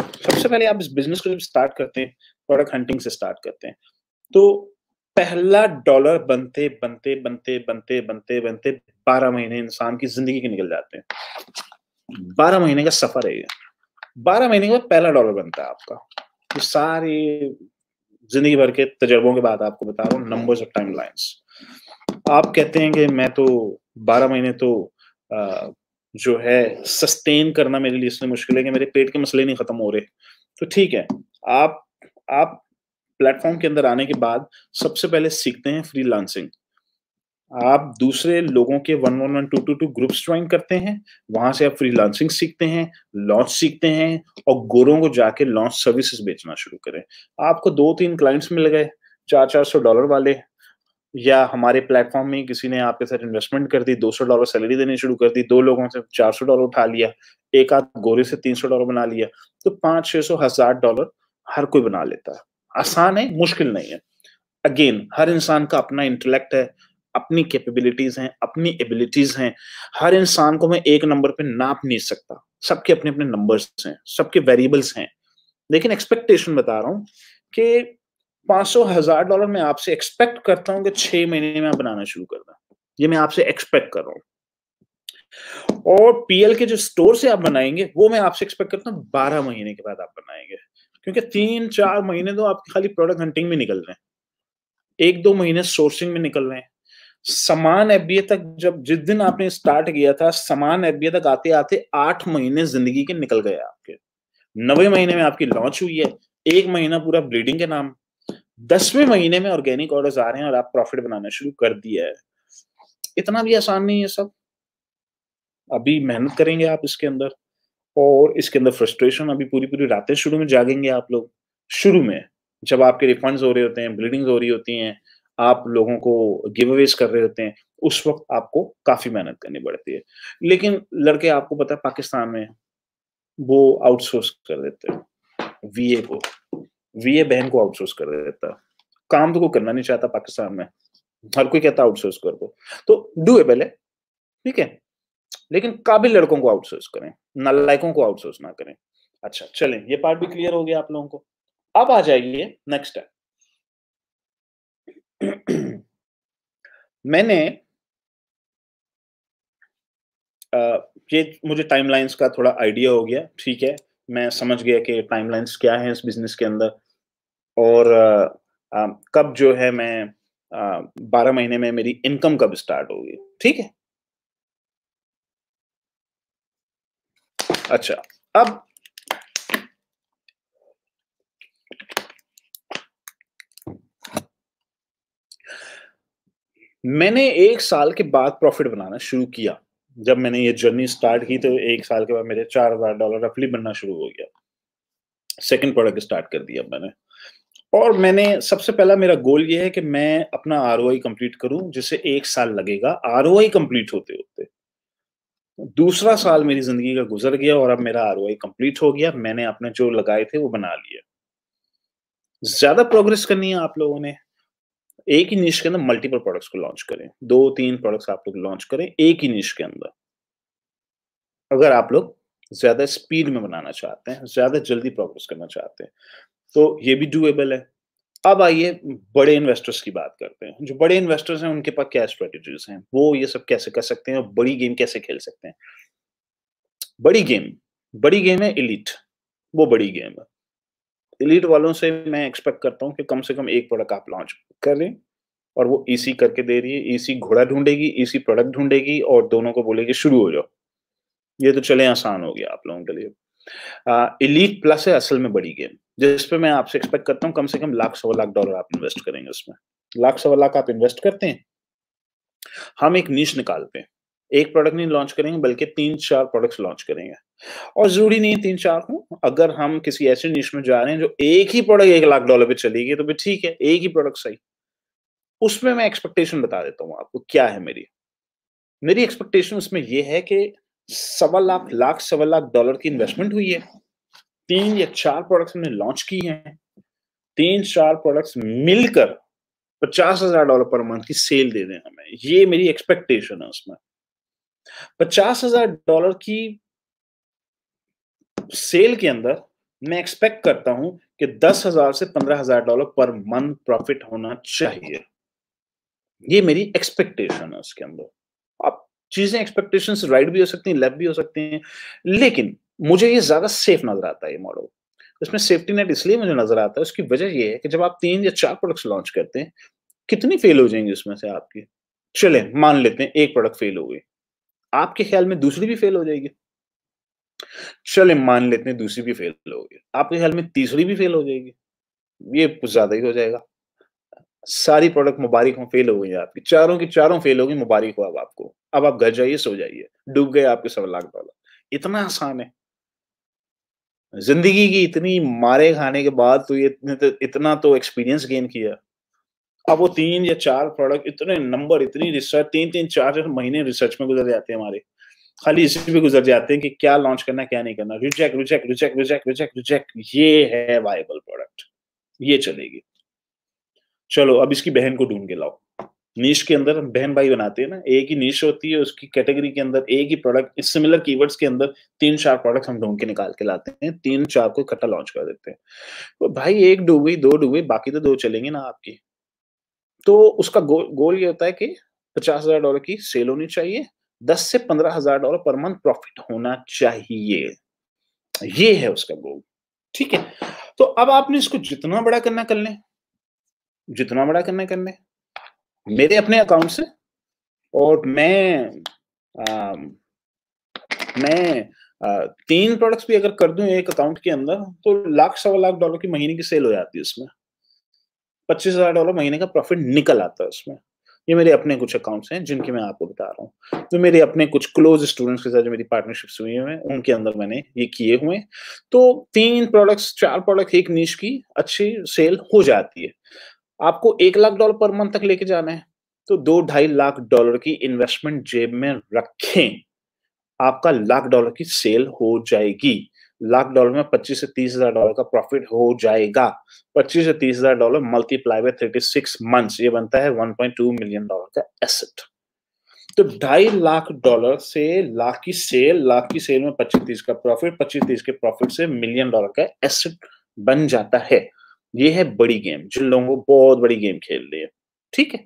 Speaker 1: सबसे पहले आप इस बिजनेस को जब स्टार्ट करते हैं प्रोडक्ट हंटिंग से स्टार्ट करते हैं तो पहला डॉलर बनते बनते बनते बनते बनते बनते बारह महीने इंसान की जिंदगी के निकल जाते हैं बारह महीने का सफर है ये बारह महीने का पहला डॉलर बनता है आपका ये सारे जिंदगी भर के तजर्बों के बाद आपको बता रहा हूँ नंबर ऑफ टाइम लाइन्स आप कहते हैं कि मैं तो बारह महीने तो आ, जो है सस्टेन करना मेरे लिए इसलिए मुश्किल है कि मेरे पेट के मसले नहीं खत्म हो रहे तो ठीक है आप आप प्लेटफॉर्म के अंदर आने के बाद सबसे पहले सीखते हैं फ्री आप दूसरे लोगों के one one one two two two groups join करते हैं वहां से आप फ्रीलांसिंग सीखते हैं लॉन्च सीखते हैं और गोरों को जाके लॉन्च सर्विसेज बेचना शुरू करें आपको दो तीन क्लाइंट्स मिल गए चार चार सौ डॉलर वाले या हमारे प्लेटफॉर्म में किसी ने आपके साथ इन्वेस्टमेंट कर दी दो सौ डॉलर सैलरी देनी शुरू कर दी दो लोगों से चार सौ डॉलर उठा लिया एक आध गोरे से तीन सौ डॉलर बना लिया तो पांच छह सौ हजार डॉलर हर कोई बना लेता है आसान है मुश्किल नहीं है अगेन हर इंसान का अपना इंटेलेक्ट है अपनी कैपेबिलिटीज हैं अपनी एबिलिटीज हैं हर इंसान को मैं एक नंबर पे नाप नहीं सकता सबके अपने अपने नंबर्स हैं सबके वेरिएबल्स हैं लेकिन एक्सपेक्टेशन बता रहा हूँ कि पाँच सौ हजार डॉलर मैं आपसे एक्सपेक्ट करता हूँ कि छह महीने में आप बनाना शुरू कर दें ये मैं आपसे एक्सपेक्ट कर रहा हूँ और पीएल के जो स्टोर से आप बनाएंगे वो मैं आपसे एक्सपेक्ट करता हूँ बारह महीने के बाद आप बनाएंगे क्योंकि तीन चार महीने तो आपके खाली प्रोडक्ट हंटिंग में निकल रहे हैं एक दो महीने सोर्सिंग में निकल रहे हैं समान एफबीए तक जब जिस दिन आपने स्टार्ट किया था समान एफबीए तक आते आते आठ महीने जिंदगी के निकल गए आपके नवे महीने में आपकी लॉन्च हुई है एक महीना पूरा ब्लीडिंग के नाम दसवें महीने में ऑर्गेनिक ऑर्डर्स आ रहे हैं और आप प्रॉफिट बनाना शुरू कर दिया है इतना भी आसान नहीं है सब अभी मेहनत करेंगे आप इसके अंदर और इसके अंदर फ्रस्ट्रेशन अभी पूरी पूरी रातें शुरू में जागेंगे आप लोग शुरू में जब आपके रिफंड्स हो रहे होते हैं ब्लीडिंग्स हो रही होती हैं आप लोगों को गिव अवेज कर रहे होते हैं उस वक्त आपको काफी मेहनत करनी पड़ती है लेकिन लड़के आपको पता है पाकिस्तान में वो आउटसोर्स कर देते हैं वीए को वीए बहन को आउटसोर्स कर देता काम तो कोई करना नहीं चाहता पाकिस्तान में हर कोई कहता आउटसोर्स कर दो तो डू है पहले ठीक है लेकिन काबिल लड़कों को आउटसोर्स करें नलायकों को आउटसोर्स ना करें अच्छा चलें ये पार्ट भी क्लियर हो गया आप लोगों को अब आ जाइए नेक्स्ट है मैंने आ, ये मुझे टाइमलाइंस का थोड़ा आइडिया हो गया ठीक है मैं समझ गया कि टाइमलाइंस क्या है इस बिजनेस के अंदर और आ, आ, कब जो है मैं बारह महीने में मेरी इनकम कब स्टार्ट होगी ठीक है अच्छा अब मैंने एक साल के बाद प्रॉफिट बनाना शुरू किया जब मैंने ये जर्नी स्टार्ट की तो एक साल के बाद मेरे चार हजार डॉलर रफली बनना शुरू हो गया सेकंड प्रोडक्ट स्टार्ट कर दिया मैंने और मैंने सबसे पहला मेरा गोल ये है कि मैं अपना आर कंप्लीट करूं जिसे एक साल लगेगा आर कंप्लीट होते होते दूसरा साल मेरी जिंदगी का गुजर गया और अब मेरा आर कंप्लीट हो गया मैंने अपने जो लगाए थे वो बना लिया ज्यादा प्रोग्रेस करनी है आप लोगों ने एक ही निश के अंदर मल्टीपल प्रोडक्ट्स को लॉन्च करें दो तीन प्रोडक्ट्स आप लोग लॉन्च करें एक ही निश के अंदर अगर आप लोग ज्यादा स्पीड में बनाना चाहते हैं ज्यादा जल्दी प्रोग्रेस करना चाहते हैं तो ये भी डूएबल है अब आइए बड़े इन्वेस्टर्स की बात करते हैं जो बड़े इन्वेस्टर्स हैं उनके पास क्या स्ट्रेटेजीज हैं वो ये सब कैसे कर सकते हैं और बड़ी गेम कैसे खेल सकते हैं बड़ी गेम बड़ी गेम है इलीट वो बड़ी गेम है इलीट वालों से मैं एक्सपेक्ट करता हूं कि कम से कम एक प्रोडक्ट आप लॉन्च करें और वो ईसी करके दे रही है ईसी घोड़ा ढूंढेगी ईसी प्रोडक्ट ढूंढेगी और दोनों को बोलेगी शुरू हो जाओ ये तो चले आसान हो गया आप लोगों के लिए इलीट प्लस है असल में बड़ी गेम जिस पे मैं आपसे एक्सपेक्ट करता हूँ कम से कम लाख सवा लाख डॉलर आप इन्वेस्ट करेंगे उसमें लाख सवा लाख आप इन्वेस्ट करते हैं हम एक नीच निकालते हैं एक प्रोडक्ट नहीं लॉन्च करेंगे बल्कि तीन चार प्रोडक्ट्स लॉन्च करेंगे और जरूरी नहीं तीन चार हो अगर हम किसी ऐसे नीच में जा रहे हैं जो एक ही प्रोडक्ट एक लाख डॉलर पे चली गई तो भी ठीक है एक ही प्रोडक्ट सही उसमें मैं एक्सपेक्टेशन बता देता हूँ आपको क्या है मेरी मेरी एक्सपेक्टेशन उसमें यह है कि सवा लाख लाख सवा लाख डॉलर की इन्वेस्टमेंट हुई है तीन या चार प्रोडक्ट्स हमने लॉन्च की हैं तीन चार प्रोडक्ट्स मिलकर पचास हजार डॉलर पर मंथ की सेल दे दें हमें ये मेरी एक्सपेक्टेशन है उसमें पचास हजार डॉलर की सेल के अंदर मैं एक्सपेक्ट करता हूं कि दस हजार से पंद्रह हजार डॉलर पर मंथ प्रॉफिट होना चाहिए ये मेरी एक्सपेक्टेशन है उसके अंदर चीजें एक्सपेक्टेशन राइट भी हो सकती हैं लेफ्ट भी हो सकती हैं लेकिन मुझे ये ज्यादा सेफ नजर आता है ये मॉडल इसमें सेफ्टी नेट इसलिए मुझे नजर आता है उसकी वजह ये है कि जब आप तीन या चार प्रोडक्ट्स लॉन्च करते हैं कितनी फेल हो जाएंगी उसमें से आपकी चले मान लेते हैं एक प्रोडक्ट फेल हो गई आपके ख्याल में दूसरी भी फेल हो जाएगी चले मान लेते हैं दूसरी भी फेल हो गई आपके ख्याल में तीसरी भी फेल हो जाएगी ये कुछ ज्यादा ही हो जाएगा सारी प्रोडक्ट मुबारक हो फेल हो गई आपकी चारों की चारों फेल हो गई मुबारक हो अब आपको अब आप घर जाइए सो जाइए डूब गए आपके सवा लाख डॉलर इतना आसान है जिंदगी की इतनी मारे खाने के बाद तो ये तो, इतना तो एक्सपीरियंस गेन किया अब वो तीन या चार प्रोडक्ट इतने नंबर इतनी रिसर्च तीन तीन चार चार महीने रिसर्च में गुजर जाते हैं हमारे खाली इसी भी गुजर जाते हैं कि क्या लॉन्च करना क्या नहीं करना reject reject reject reject reject reject ये है वायबल प्रोडक्ट ये चलेगी चलो अब इसकी बहन को ढूंढ के लाओ नीश के अंदर हम बहन भाई बनाते हैं ना एक ही नीश होती है उसकी कैटेगरी के अंदर एक ही प्रोडक्ट इस सिमिलर कीवर्ड्स के अंदर तीन चार प्रोडक्ट हम ढूंढ के निकाल के लाते हैं तीन चार को इकट्ठा लॉन्च कर देते हैं तो भाई एक डूब गई दो डूब गई बाकी तो दो चलेंगे ना आपकी तो उसका गो, गोल ये होता है कि पचास हजार डॉलर की सेल होनी चाहिए दस से पंद्रह हजार डॉलर पर मंथ प्रॉफिट होना चाहिए ये है उसका गोल ठीक है तो अब आपने इसको जितना बड़ा करना कर लें जितना बड़ा करना करने मेरे अपने अकाउंट से और मैं आ, मैं आ, तीन प्रोडक्ट्स भी अगर कर दूं एक अकाउंट के अंदर तो लाख सवा लाख डॉलर की महीने की सेल हो जाती है उसमें पच्चीस हजार डॉलर महीने का प्रॉफिट निकल आता है उसमें ये मेरे अपने कुछ अकाउंट्स हैं जिनके मैं आपको बता रहा हूँ तो मेरे अपने कुछ क्लोज स्टूडेंट्स के साथ जो मेरी पार्टनरशिप्स हुई हैं उनके अंदर मैंने ये किए हुए तो तीन प्रोडक्ट्स चार प्रोडक्ट एक नीच की अच्छी सेल हो जाती है आपको एक लाख डॉलर पर मंथ तक लेके जाना है तो दो ढाई लाख डॉलर की इन्वेस्टमेंट जेब में रखें आपका लाख डॉलर की सेल हो जाएगी लाख डॉलर में पच्चीस से तीस हजार डॉलर का प्रॉफिट हो जाएगा पच्चीस से तीस हजार dollar multiply by thirty six months ये बनता है one point two million dollar का एसेट तो ढाई लाख डॉलर से लाख की सेल लाख की सेल में पच्चीस तीस का प्रॉफिट पच्चीस तीस के प्रॉफिट से मिलियन डॉलर का एसेट बन जाता है ये है बड़ी गेम जिन लोगों को बहुत बड़ी गेम खेल रही है ठीक है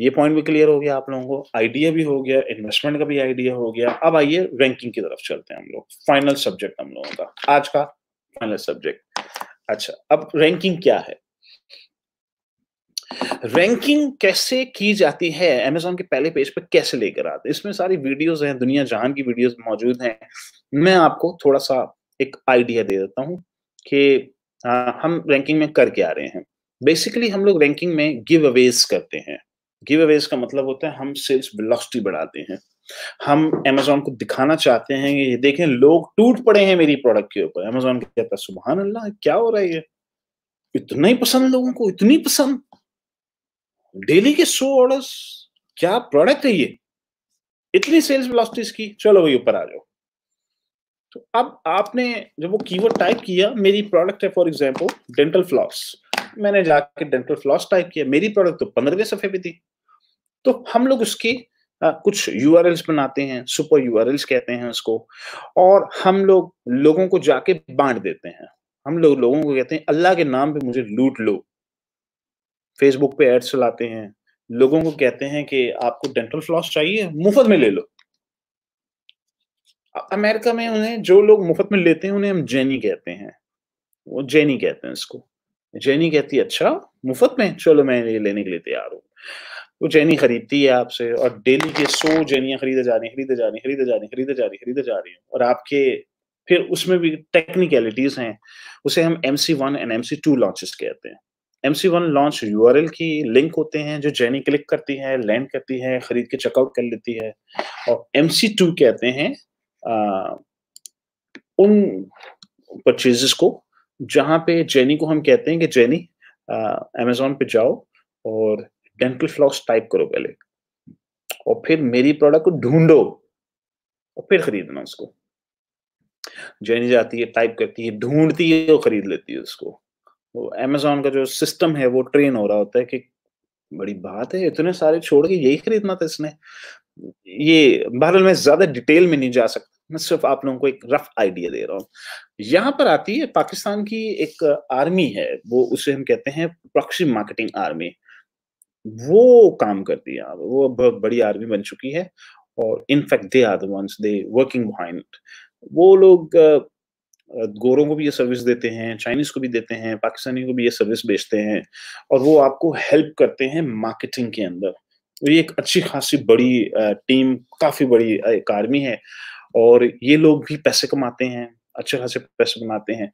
Speaker 1: ये पॉइंट भी क्लियर हो गया आप लोगों को आइडिया भी हो गया इन्वेस्टमेंट का भी आइडिया हो गया अब आइए रैंकिंग की तरफ चलते हैं हम लोग फाइनल सब्जेक्ट हम लोगों का आज का फाइनल सब्जेक्ट अच्छा अब रैंकिंग क्या है रैंकिंग कैसे की जाती है अमेजोन के पहले पेज पर कैसे लेकर आते हैं इसमें सारी वीडियोस हैं दुनिया जहान की वीडियोस मौजूद हैं मैं आपको थोड़ा सा एक आइडिया दे देता हूं कि आ, हम रैंकिंग में करके आ रहे हैं बेसिकली हम लोग रैंकिंग में गिव अवेज करते हैं गिव अवेज का मतलब होता है हम सेल्स वेलोसिटी बढ़ाते हैं हम अमेजोन को दिखाना चाहते हैं ये देखें लोग टूट पड़े हैं मेरी प्रोडक्ट के ऊपर अमेजोन कहता है सुबह अल्लाह क्या हो रहा है ये इतना ही पसंद लोगों को इतनी पसंद डेली के सो ऑर्डर्स क्या प्रोडक्ट है ये इतनी सेल्स वेलोसिटीज की चलो भाई ऊपर आ जाओ तो अब आपने जब वो कीवर्ड टाइप किया मेरी प्रोडक्ट है फॉर एग्जाम्पल डेंटल फ्लॉस मैंने जाके डेंटल फ्लॉस टाइप किया मेरी प्रोडक्ट तो पंद्रहवें सफे पे थी तो हम लोग उसके आ, कुछ यू बनाते हैं सुपर यू कहते हैं उसको और हम लोग लोगों को जाके बांट देते हैं हम लोग लोगों को कहते हैं अल्लाह के नाम पे मुझे लूट लो फेसबुक पे एड्स चलाते हैं लोगों को कहते हैं कि आपको डेंटल फ्लॉस चाहिए मुफ्त में ले लो अमेरिका में उन्हें जो लोग मुफ्त में लेते हैं उन्हें हम जेनी कहते हैं वो जेनी कहते हैं इसको जेनी कहती है अच्छा मुफ्त में चलो मैं ये लेने के लिए तैयार हूँ वो जेनी खरीदती है आपसे और डेली के सौ जेनिया खरीदे जा रही खरीदे जा रही खरीदे जा रही खरीदे जा रही खरीदे जा रही और आपके फिर उसमें भी टेक्निकलिटीज हैं उसे हम M C one and M C two launches कहते हैं M C one launch U R L की लिंक होते हैं जो जेनी क्लिक करती है लैंड करती है खरीद के चेकआउट कर लेती है और एम सी टू कहते हैं उन परचेजेस को जहां पे जेनी को हम कहते हैं कि जेनी अमेजोन पे जाओ और डेंटल फ्लॉक्स टाइप करो पहले और फिर मेरी प्रोडक्ट को ढूंढो और फिर खरीदना उसको जेनी जाती है टाइप करती है ढूंढती है और खरीद लेती है उसको अमेजोन का जो सिस्टम है वो ट्रेन हो रहा होता है कि बड़ी बात है इतने सारे छोड़ के यही खरीदना था इसने ये बहरहाल मैं ज्यादा डिटेल में नहीं जा सकता मैं सिर्फ आप लोगों को एक रफ आइडिया दे रहा हूँ यहाँ पर आती है पाकिस्तान की एक आर्मी है वो उसे हम कहते हैं प्रॉक्सी मार्केटिंग आर्मी वो काम करती है वो बहुत बड़ी आर्मी बन चुकी है और in fact they are ones they working behind वो लोग गोरों को भी ये सर्विस देते हैं चाइनीज को भी देते हैं पाकिस्तानी को भी ये सर्विस बेचते हैं और वो आपको हेल्प करते हैं मार्केटिंग के अंदर तो ये एक अच्छी खासी बड़ी टीम काफी बड़ी एक आर्मी है और ये लोग भी पैसे कमाते हैं अच्छे खासे पैसे बनाते हैं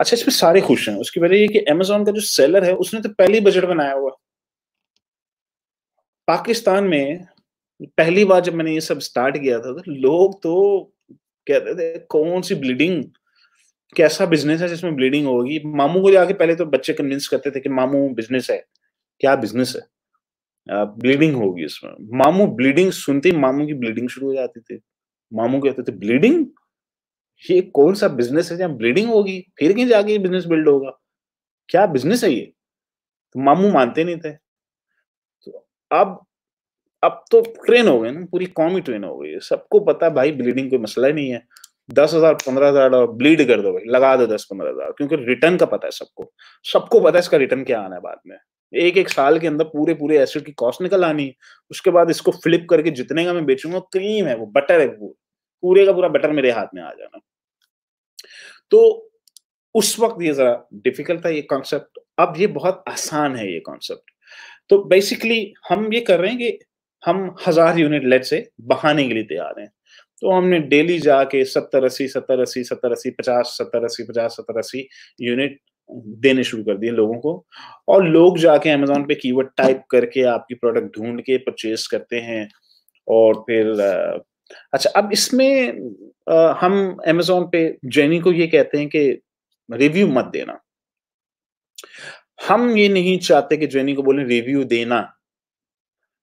Speaker 1: अच्छा इसमें सारे खुश हैं उसकी वजह ये कि अमेजोन का जो सेलर है उसने तो पहले ही बजट बनाया हुआ पाकिस्तान में पहली बार जब मैंने ये सब स्टार्ट किया था तो लोग तो कहते थे कौन सी ब्लीडिंग कैसा बिजनेस है जिसमें ब्लीडिंग होगी मामू को जाके पहले तो बच्चे कन्विंस करते थे कि मामू बिजनेस है क्या बिजनेस है ब्लीडिंग होगी उसमें मामू ब्लीडिंग सुनते ही मामू की ब्लीडिंग शुरू हो जाती थी मामू कहते थे ब्लीडिंग ये कौन सा बिजनेस है जहाँ ब्लीडिंग होगी फिर कहीं जाके बिजनेस बिल्ड होगा क्या बिजनेस है ये तो मामू मानते नहीं थे तो अब अब तो ट्रेन हो गए ना पूरी कॉमी ट्रेन हो गई सबको पता भाई ब्लीडिंग कोई मसला नहीं है दस हजार पंद्रह हजार डॉलर ब्लीड कर दो भाई लगा दो दस पंद्रह हजार क्योंकि रिटर्न का पता है सबको सबको पता है इसका रिटर्न क्या आना है बाद में एक एक साल के अंदर पूरे पूरे एसिड की कॉस्ट निकल आनी है उसके बाद इसको फ्लिप करके जितने का मैं बेचूंगा क्रीम है वो बटर है वो पूरे का पूरा बटर मेरे हाथ में आ जाना तो उस वक्त ये जरा डिफिकल्ट था ये कॉन्सेप्ट अब ये बहुत आसान है ये कॉन्सेप्ट तो बेसिकली हम ये कर रहे हैं कि हम हजार यूनिट लेट से बहाने के लिए तैयार हैं तो हमने डेली जाके सत्तर अस्सी सत्तर अस्सी सत्तर अस्सी पचास सत्तर अस्सी पचास सत्तर अस्सी यूनिट देने शुरू कर दिए लोगों को और लोग जाके अमेजोन पे कीवर्ड टाइप करके आपकी प्रोडक्ट ढूंढ के परचेज करते हैं और फिर अच्छा अब इसमें हम अमेजोन पे जेनी को ये कहते हैं कि रिव्यू मत देना हम ये नहीं चाहते कि जेनी को बोले रिव्यू देना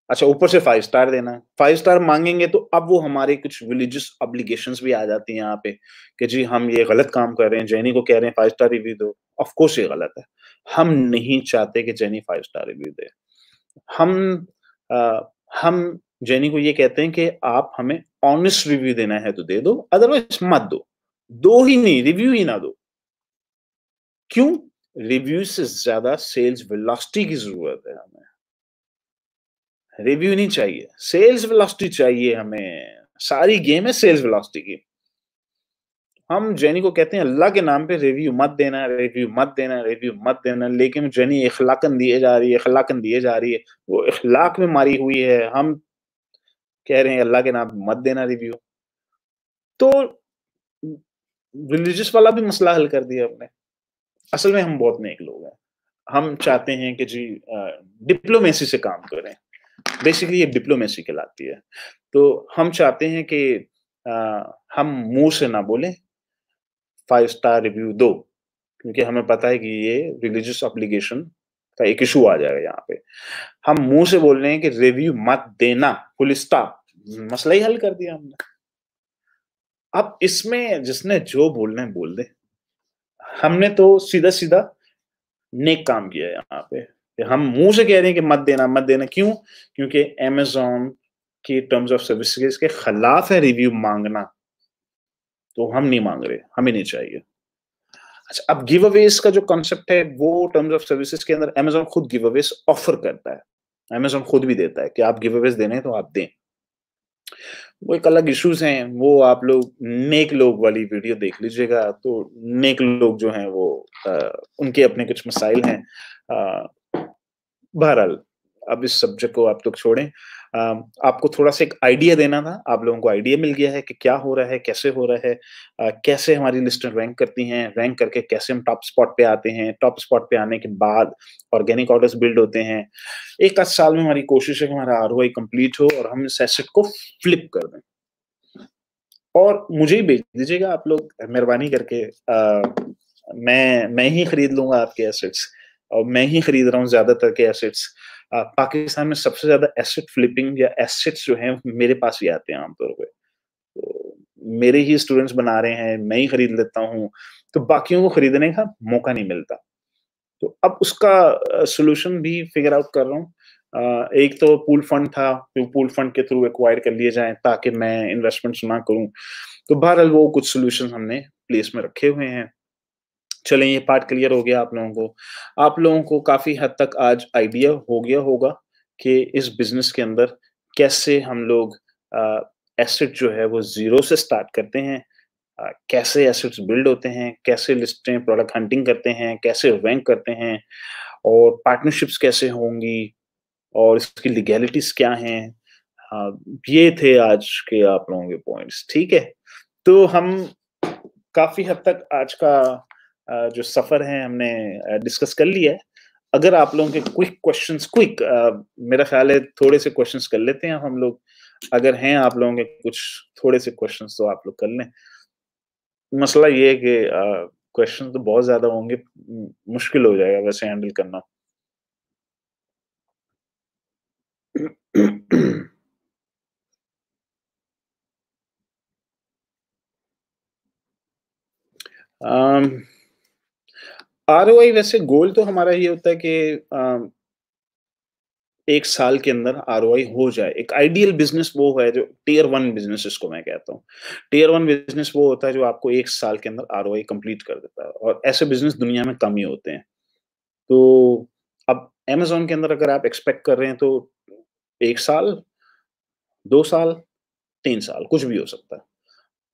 Speaker 1: अच्छा ऊपर से फाइव स्टार देना है फाइव स्टार मांगेंगे तो अब वो हमारे कुछ रिलीजियस ऑब्लिगेशन भी आ जाती है यहाँ पे कि जी हम ये गलत काम कर रहे हैं जैनी को कह रहे हैं फाइव स्टार रिव्यू दो ऑफकोर्स ये गलत है हम नहीं चाहते कि जैनी फाइव स्टार रिव्यू दे हम आ, हम जैनी को ये कहते हैं कि आप हमें ऑनेस्ट रिव्यू देना है तो दे दो अदरवाइज मत दो दो ही नहीं रिव्यू ही ना दो क्यों रिव्यू से ज्यादा सेल्स वेलोसिटी की जरूरत है हमें रिव्यू नहीं चाहिए सेल्स वेलोसिटी चाहिए हमें सारी गेम है सेल्स वेलोसिटी की हम जेनी को कहते हैं अल्लाह के नाम पे रिव्यू मत देना रिव्यू मत देना रिव्यू मत देना लेकिन जेनी इखलाकन दिए जा रही है इखलाकन दिए जा रही है वो इखलाक में मारी हुई है हम कह रहे हैं अल्लाह के नाम मत देना रिव्यू तो रिलीजियस वाला भी मसला हल कर दिया हमने असल में हम बहुत नेक लोग हैं हम चाहते हैं कि जी डिप्लोमेसी से काम करें बेसिकली ये डिप्लोमेसी कहलाती है तो हम चाहते हैं कि आ, हम मुंह से ना बोले फाइव स्टार रिव्यू दो क्योंकि हमें पता है कि ये रिलीजियस अप्लीकेशन का एक इशू आ जाएगा यहाँ पे हम मुंह से बोल रहे हैं कि रिव्यू मत देना पुलिसता मसला ही हल कर दिया हमने अब इसमें जिसने जो बोलने बोल दे हमने तो सीधा सीधा नेक काम किया यहाँ पे हम मुंह से कह रहे हैं कि मत देना मत देना क्यों क्योंकि एमेजोन की टर्म्स ऑफ सर्विस के खिलाफ है रिव्यू मांगना तो हम नहीं मांग रहे हमें नहीं चाहिए अच्छा अब गिव अवेज का जो कॉन्सेप्ट है वो टर्म्स ऑफ सर्विसेज के अंदर अमेजोन खुद गिव अवेज ऑफर करता है अमेजोन खुद भी देता है कि आप गिव अवेज देने तो आप दें वो एक अलग इश्यूज हैं वो आप लोग नेक लोग वाली वीडियो देख लीजिएगा तो नेक लोग जो हैं वो आ, उनके अपने कुछ मसाइल हैं आ, बहरहाल अब इस सब्जेक्ट को आप लोग तो छोड़ें आपको थोड़ा सा एक आइडिया देना था आप लोगों को आइडिया मिल गया है कि क्या हो रहा है कैसे हो रहा है कैसे हमारी लिस्टें रैंक करती हैं रैंक करके कैसे हम टॉप स्पॉट पे आते हैं टॉप स्पॉट पे आने के बाद ऑर्गेनिक ऑर्डर्स बिल्ड होते हैं एक आध साल में हमारी कोशिश है कि हमारा आर कंप्लीट हो और हम इस एसेट को फ्लिप कर दें और मुझे ही भेज दीजिएगा आप लोग मेहरबानी करके आ, मैं मैं ही खरीद लूंगा आपके एसेट्स और मैं ही खरीद रहा हूँ ज्यादातर के एसेट्स पाकिस्तान में सबसे ज्यादा एसेट फ्लिपिंग या एसेट्स जो है मेरे पास ही आते हैं आमतौर पर तो मेरे ही स्टूडेंट्स बना रहे हैं मैं ही खरीद लेता हूँ तो बाकियों को खरीदने का मौका नहीं मिलता तो अब उसका सोल्यूशन भी फिगर आउट कर रहा हूँ एक तो पूल फंड था तो पूल फंड के थ्रू एक्वायर कर लिए जाए ताकि मैं इन्वेस्टमेंट्स ना करूँ तो बहरहाल वो कुछ सोल्यूशन हमने प्लेस में रखे हुए हैं चलें ये पार्ट क्लियर हो गया आप लोगों को आप लोगों को काफ़ी हद तक आज आइडिया हो गया होगा कि इस बिज़नेस के अंदर कैसे हम लोग एसेट जो है वो ज़ीरो से स्टार्ट करते हैं आ, कैसे एसेट्स बिल्ड होते हैं कैसे लिस्टें प्रोडक्ट हंटिंग करते हैं कैसे रैंक करते हैं और पार्टनरशिप्स कैसे होंगी और इसकी लीगैलिटीज़ क्या हैं ये थे आज के आप लोगों के पॉइंट्स ठीक है तो हम काफ़ी हद तक आज का जो सफर है हमने डिस्कस कर लिया है अगर आप लोगों के क्विक क्वेश्चंस क्विक मेरा ख्याल है थोड़े से क्वेश्चंस कर लेते हैं हम लोग अगर हैं आप लोगों के कुछ थोड़े से क्वेश्चंस तो आप लोग कर लें मसला ये है कि क्वेश्चन तो बहुत ज्यादा होंगे मुश्किल हो जाएगा वैसे हैंडल करना um <clears throat> आर वैसे गोल तो हमारा ये होता है कि एक साल के अंदर आर हो जाए एक आइडियल बिजनेस वो है जो टीयर वन बिजनेस जिसको मैं कहता हूँ टीयर वन बिजनेस वो होता है जो आपको एक साल के अंदर आर कंप्लीट कर देता है और ऐसे बिजनेस दुनिया में कम ही होते हैं तो अब एमेजोन के अंदर अगर आप एक्सपेक्ट कर रहे हैं तो एक साल दो साल तीन साल कुछ भी हो सकता है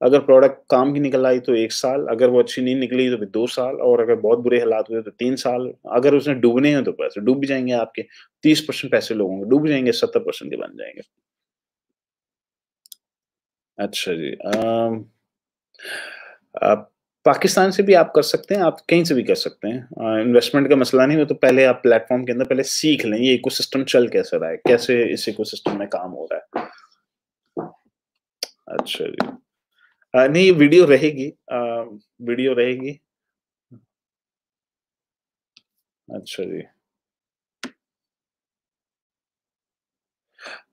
Speaker 1: अगर प्रोडक्ट काम की निकल आई तो एक साल अगर वो अच्छी नहीं निकली तो दो साल और अगर बहुत बुरे हालात हुए तो तीन साल अगर उसने डूबने हैं तो पैसे डूब भी जाएंगे आपके तीस परसेंट पैसे लोगों के डूब जाएंगे सत्तर परसेंट के बन जाएंगे अच्छा जी आप पाकिस्तान से भी आप कर सकते हैं आप कहीं से भी कर सकते हैं इन्वेस्टमेंट का मसला नहीं हो तो पहले आप प्लेटफॉर्म के अंदर पहले सीख लें ये इको चल कैसे रहा है कैसे इस इको में काम हो रहा है अच्छा जी नहीं वीडियो रहेगी आ, वीडियो रहेगी अच्छा जी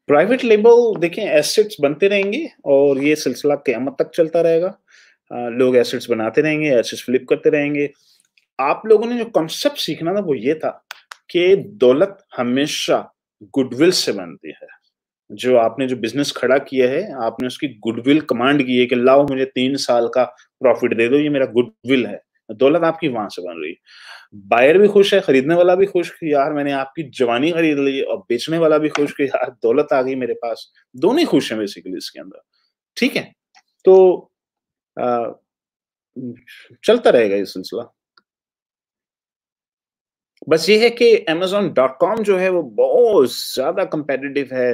Speaker 1: प्राइवेट लेबल देखें एसेट्स बनते रहेंगे और ये सिलसिला क्या तक चलता रहेगा आ, लोग एसेट्स बनाते रहेंगे एसेट्स फ्लिप करते रहेंगे आप लोगों ने जो कॉन्सेप्ट सीखना था वो ये था कि दौलत हमेशा गुडविल से बनती है जो आपने जो बिजनेस खड़ा किया है आपने उसकी गुडविल कमांड की है कि लाओ मुझे तीन साल का प्रॉफिट दे दो ये मेरा गुडविल है दौलत आपकी वहां से बन रही है बायर भी खुश है खरीदने वाला भी खुश कि यार मैंने आपकी जवानी खरीद ली और बेचने वाला भी खुश कि यार दौलत आ गई मेरे पास दोनों ही खुश है बेसिकली इसके अंदर ठीक है तो आ, चलता रहेगा ये सिलसिला बस ये है कि अमेजोन डॉट कॉम जो है वो बहुत ज्यादा कंपेटिटिव है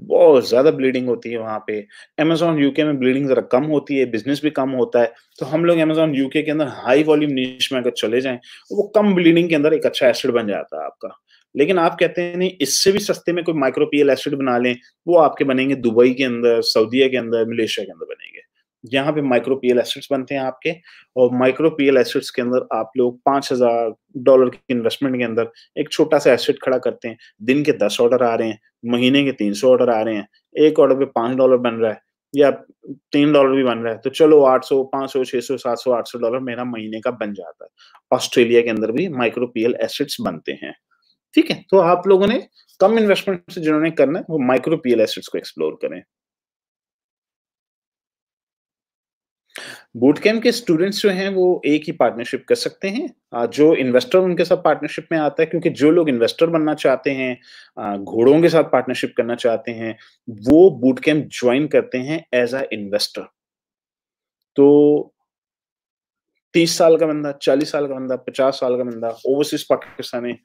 Speaker 1: बहुत ज्यादा ब्लीडिंग होती है वहां पे अमेजोन यूके में ब्लीडिंग जरा कम होती है बिजनेस भी कम होता है तो हम लोग अमेजोन यूके के अंदर हाई वॉल्यूम नीच में अगर चले जाएं वो कम ब्लीडिंग के अंदर एक अच्छा एसिड बन जाता है आपका लेकिन आप कहते हैं नहीं इससे भी सस्ते में कोई माइक्रोपियल एसिड बना लें वो आपके बनेंगे दुबई के अंदर सऊदीया के अंदर मलेशिया के अंदर बनेंगे यहाँ पे माइक्रो पीएल एसेट्स बनते हैं आपके और माइक्रो पीएल एसेट्स के अंदर आप लोग पांच हजार डॉलर के इन्वेस्टमेंट के अंदर एक छोटा सा एसेट खड़ा करते हैं दिन के दस ऑर्डर आ रहे हैं महीने के तीन सौ ऑर्डर आ रहे हैं एक ऑर्डर पे पांच डॉलर बन रहा है या तीन डॉलर भी बन रहा है तो चलो आठ सौ पांच सौ छह सौ सात सौ आठ सौ डॉलर मेरा महीने का बन जाता है ऑस्ट्रेलिया के अंदर भी माइक्रो पीएल एसेट्स बनते हैं ठीक है तो आप लोगों ने कम इन्वेस्टमेंट से जिन्होंने करना है वो माइक्रो पीएल एसेट्स को एक्सप्लोर करें बूट कैम्प के स्टूडेंट्स जो हैं वो एक ही पार्टनरशिप कर सकते हैं जो इन्वेस्टर उनके साथ पार्टनरशिप में आता है क्योंकि जो लोग इन्वेस्टर बनना चाहते हैं घोड़ों के साथ पार्टनरशिप करना चाहते हैं वो बूट कैम्प ज्वाइन करते हैं एज अ इन्वेस्टर तो तीस साल का बंदा चालीस साल का बंदा पचास साल का बंदा ओवरसीज पाकिस्तानी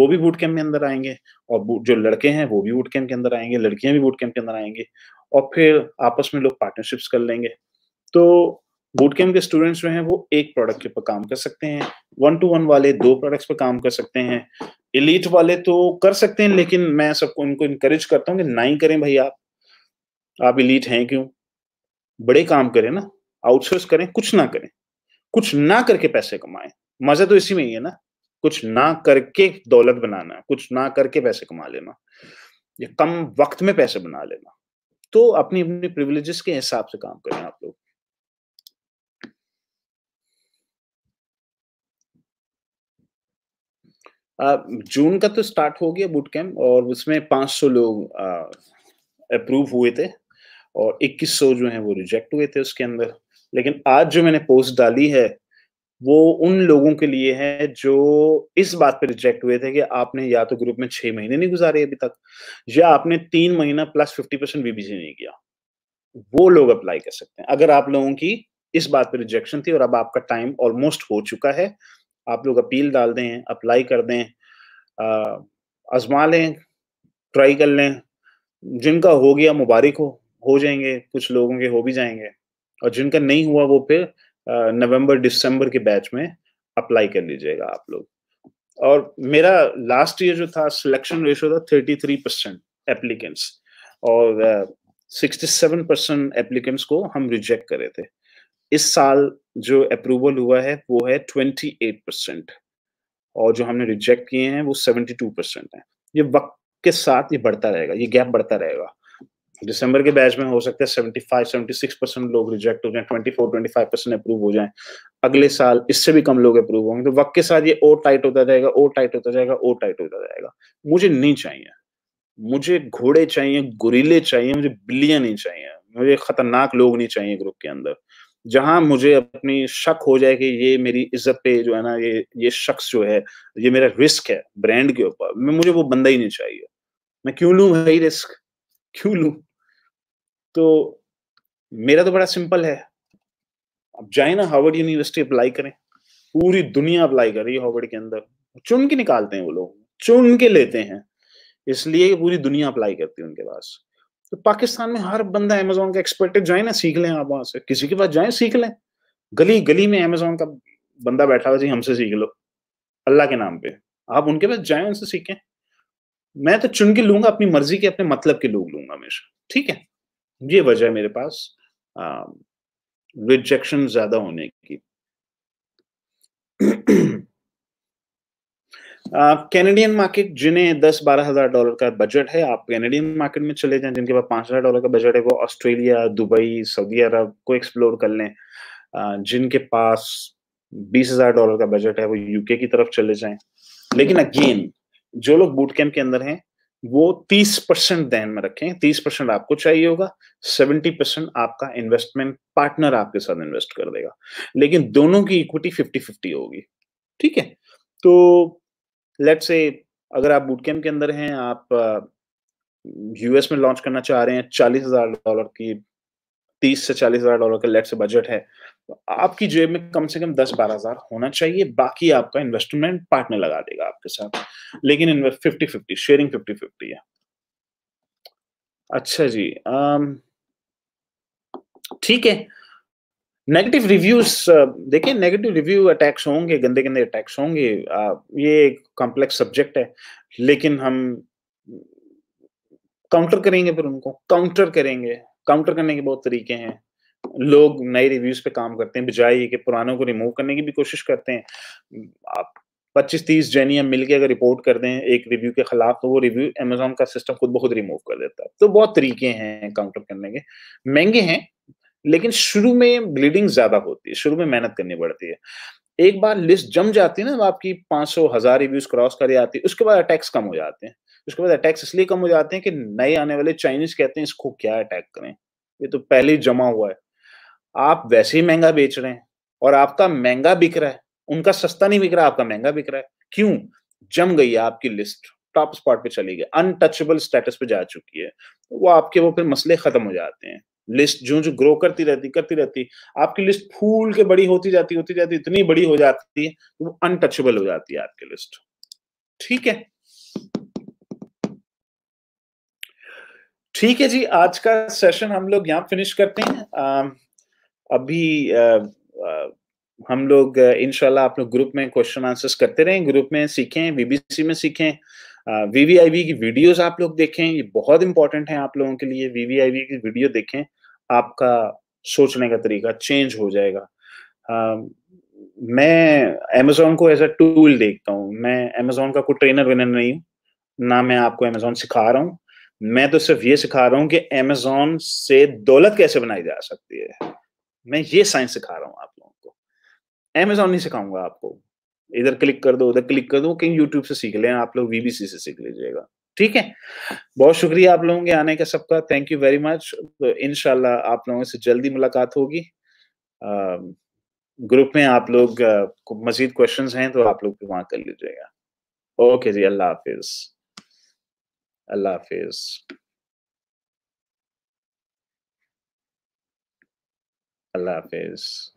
Speaker 1: वो भी बूट कैंप में अंदर आएंगे और जो लड़के हैं वो भी बूट कैंप के अंदर आएंगे लड़कियां भी बूट कैंप के अंदर आएंगे और फिर आपस में लोग पार्टनरशिप्स कर लेंगे तो बूट कैम्प के स्टूडेंट्स जो हैं वो एक प्रोडक्ट के ऊपर काम कर सकते हैं वन टू वन वाले दो प्रोडक्ट्स पर काम कर सकते हैं इलीट वाले तो कर सकते हैं लेकिन मैं सबको उनको इनकरेज करता हूँ कि ना ही करें भाई आप आप इलीट हैं क्यों बड़े काम करें ना आउटसोर्स करें कुछ ना करें कुछ ना करके पैसे कमाएं मजा तो इसी में ही है ना कुछ ना करके दौलत बनाना कुछ ना करके पैसे कमा लेना या कम वक्त में पैसे बना लेना तो अपनी अपनी प्रिविलेजेस के हिसाब से काम करें आप लोग जून का तो स्टार्ट हो गया बुट कैम्प और उसमें 500 लोग अप्रूव हुए थे और 2100 जो है वो रिजेक्ट हुए थे उसके अंदर लेकिन आज जो मैंने पोस्ट डाली है वो उन लोगों के लिए है जो इस बात पे रिजेक्ट हुए थे कि आपने या तो ग्रुप में छह महीने नहीं गुजारे अभी तक या आपने तीन महीना प्लस फिफ्टी परसेंट बीबीसी नहीं किया वो लोग अप्लाई कर सकते हैं अगर आप लोगों की इस बात पे रिजेक्शन थी और अब आपका टाइम ऑलमोस्ट हो चुका है आप लोग अपील डाल दें अप्लाई कर दें आजमा लें ट्राई कर लें जिनका हो गया मुबारक हो हो जाएंगे कुछ लोगों के हो भी जाएंगे और जिनका नहीं हुआ वो फिर नवंबर दिसंबर के बैच में अप्लाई कर लीजिएगा आप लोग और मेरा लास्ट ईयर जो था सिलेक्शन रेशो था थर्टी थ्री परसेंट एप्लीकेंट्स और सिक्सटी सेवन परसेंट एप्लीकेंट्स को हम रिजेक्ट करे थे इस साल जो अप्रूवल हुआ है वो है 28 परसेंट और जो हमने रिजेक्ट किए हैं वो 72 परसेंट है ये वक्त के साथ ये बढ़ता रहेगा ये गैप बढ़ता रहेगा दिसंबर के बैच में हो सकता है 75 76 परसेंट लोग रिजेक्ट हो जाए 24 25 परसेंट अप्रूव हो जाए अगले साल इससे भी कम लोग अप्रूव होंगे तो वक्त के साथ ये और टाइट होता जाएगा और टाइट होता जाएगा और टाइट होता जाएगा मुझे नहीं चाहिए मुझे घोड़े चाहिए गुरीले चाहिए मुझे बिल्लियां नहीं चाहिए मुझे खतरनाक लोग नहीं चाहिए ग्रुप के अंदर जहां मुझे अपनी शक हो जाए कि ये मेरी इज्जत पे जो है ना ये ये शख्स जो है ये मेरा रिस्क है ब्रांड के ऊपर मुझे वो बंदा ही नहीं चाहिए मैं क्यों लू भाई रिस्क क्यों लू तो मेरा तो बड़ा सिंपल है अब जाए ना हार्वर्ड यूनिवर्सिटी अप्लाई करें पूरी दुनिया अप्लाई कर रही है हार्वर्ड के अंदर चुन के निकालते हैं वो लोग चुन के लेते हैं इसलिए पूरी दुनिया अप्लाई करती है उनके पास तो पाकिस्तान में हर बंदा अमेजोन का एक्सपर्ट है जाए ना सीख लें आप वहां से किसी के पास जाए सीख लें गली गली में अमेजोन का बंदा बैठा हुआ जी हमसे सीख लो अल्लाह के नाम पे आप उनके पास जाए उनसे सीखें मैं तो चुन के लूंगा अपनी मर्जी के अपने मतलब के लोग लूंगा हमेशा ठीक है ये वजह है मेरे पास रिजेक्शन ज्यादा होने की <clears throat> कैनेडियन मार्केट जिन्हें दस बारह हजार डॉलर का बजट है आप कैनेडियन मार्केट में चले जाएं जिनके पास पांच हजार डॉलर का बजट है वो ऑस्ट्रेलिया दुबई सऊदी अरब को एक्सप्लोर कर लें जिनके पास बीस हजार डॉलर का बजट है वो यूके की तरफ चले जाएं लेकिन अगेन जो लोग बूट कैंप के अंदर हैं वो तीस परसेंट ध्यान में रखें तीस परसेंट आपको चाहिए होगा सेवेंटी परसेंट आपका इन्वेस्टमेंट पार्टनर आपके साथ इन्वेस्ट कर देगा लेकिन दोनों की इक्विटी फिफ्टी फिफ्टी होगी ठीक है तो लेट से अगर आप बूट कैम्प के अंदर हैं आप यूएस में लॉन्च करना चाह रहे हैं चालीस हजार डॉलर की तीस से चालीस हजार डॉलर का लेट से बजट है तो आपकी जेब में कम से कम दस बारह हजार होना चाहिए बाकी आपका इन्वेस्टमेंट पार्टनर लगा देगा आपके साथ लेकिन fifty fifty sharing fifty fifty है अच्छा जी ठीक है नेगेटिव रिव्यूज uh, देखिए नेगेटिव रिव्यू अटैक्स होंगे गंदे गंदे अटैक्स होंगे ये एक कॉम्प्लेक्स सब्जेक्ट है लेकिन हम काउंटर करेंगे फिर उनको काउंटर करेंगे काउंटर करने के बहुत तरीके हैं लोग नए रिव्यूज पे काम करते हैं बजाय कि पुरानों को रिमूव करने की भी कोशिश करते हैं आप पच्चीस तीस जेनियम मिलके अगर रिपोर्ट कर दें एक रिव्यू के खिलाफ तो वो रिव्यू अमेजोन का सिस्टम खुद बहुत रिमूव कर देता है तो बहुत तरीके हैं काउंटर करने के महंगे हैं लेकिन शुरू में ब्लीडिंग ज्यादा होती है शुरू में मेहनत करनी पड़ती है एक बार लिस्ट जम जाती है ना आपकी पांच सौ हजार रिव्यूज क्रॉस कर जाती है उसके बाद अटैक्स कम हो जाते हैं उसके बाद अटैक्स इसलिए कम हो जाते हैं कि नए आने वाले चाइनीज कहते हैं इसको क्या अटैक करें ये तो पहले ही जमा हुआ है आप वैसे ही महंगा बेच रहे हैं और आपका महंगा बिक रहा है उनका सस्ता नहीं बिक रहा आपका महंगा बिक रहा है क्यों जम गई है आपकी लिस्ट टॉप स्पॉट पे चली गई अनटचेबल स्टेटस पे जा चुकी है वो आपके वो फिर मसले खत्म हो जाते हैं लिस्ट जो जो ग्रो करती रहती करती रहती आपकी लिस्ट फूल के बड़ी होती जाती होती जाती इतनी बड़ी हो जाती है तो वो अनटचेबल हो जाती है आपकी लिस्ट ठीक है ठीक है जी आज का सेशन हम लोग यहाँ फिनिश करते हैं आ, अभी आ, आ, हम लोग इनशाला आप लोग ग्रुप में क्वेश्चन आंसर्स करते रहें ग्रुप में सीखें बीबीसी में सीखें वीवीआईवी की वीडियोस आप लोग देखें ये बहुत इंपॉर्टेंट है आप लोगों के लिए वीवीआईवी की वीडियो देखें आपका सोचने का तरीका चेंज हो जाएगा मैं अमेजोन को एज अ टूल देखता हूँ मैं अमेजोन का कोई ट्रेनर वेनर नहीं हूँ ना मैं आपको अमेजोन सिखा रहा हूँ मैं तो सिर्फ ये सिखा रहा हूँ कि अमेजोन से दौलत कैसे बनाई जा सकती है मैं ये साइंस सिखा रहा हूँ आप लोगों को अमेजोन नहीं सिखाऊंगा आपको इधर क्लिक कर दो उधर क्लिक कर दो कहीं यूट्यूब से सीख लें आप लोग बीबीसी से सीख लीजिएगा ठीक है बहुत शुक्रिया आप लोगों के आने का सबका थैंक यू वेरी मच तो इनशाला आप लोगों से जल्दी मुलाकात होगी ग्रुप में आप लोग मजीद क्वेश्चंस हैं तो आप लोग वहां कर लीजिएगा ओके जी अल्लाह हाफिज अल्लाह हाफिज
Speaker 2: अल्लाह हाफिज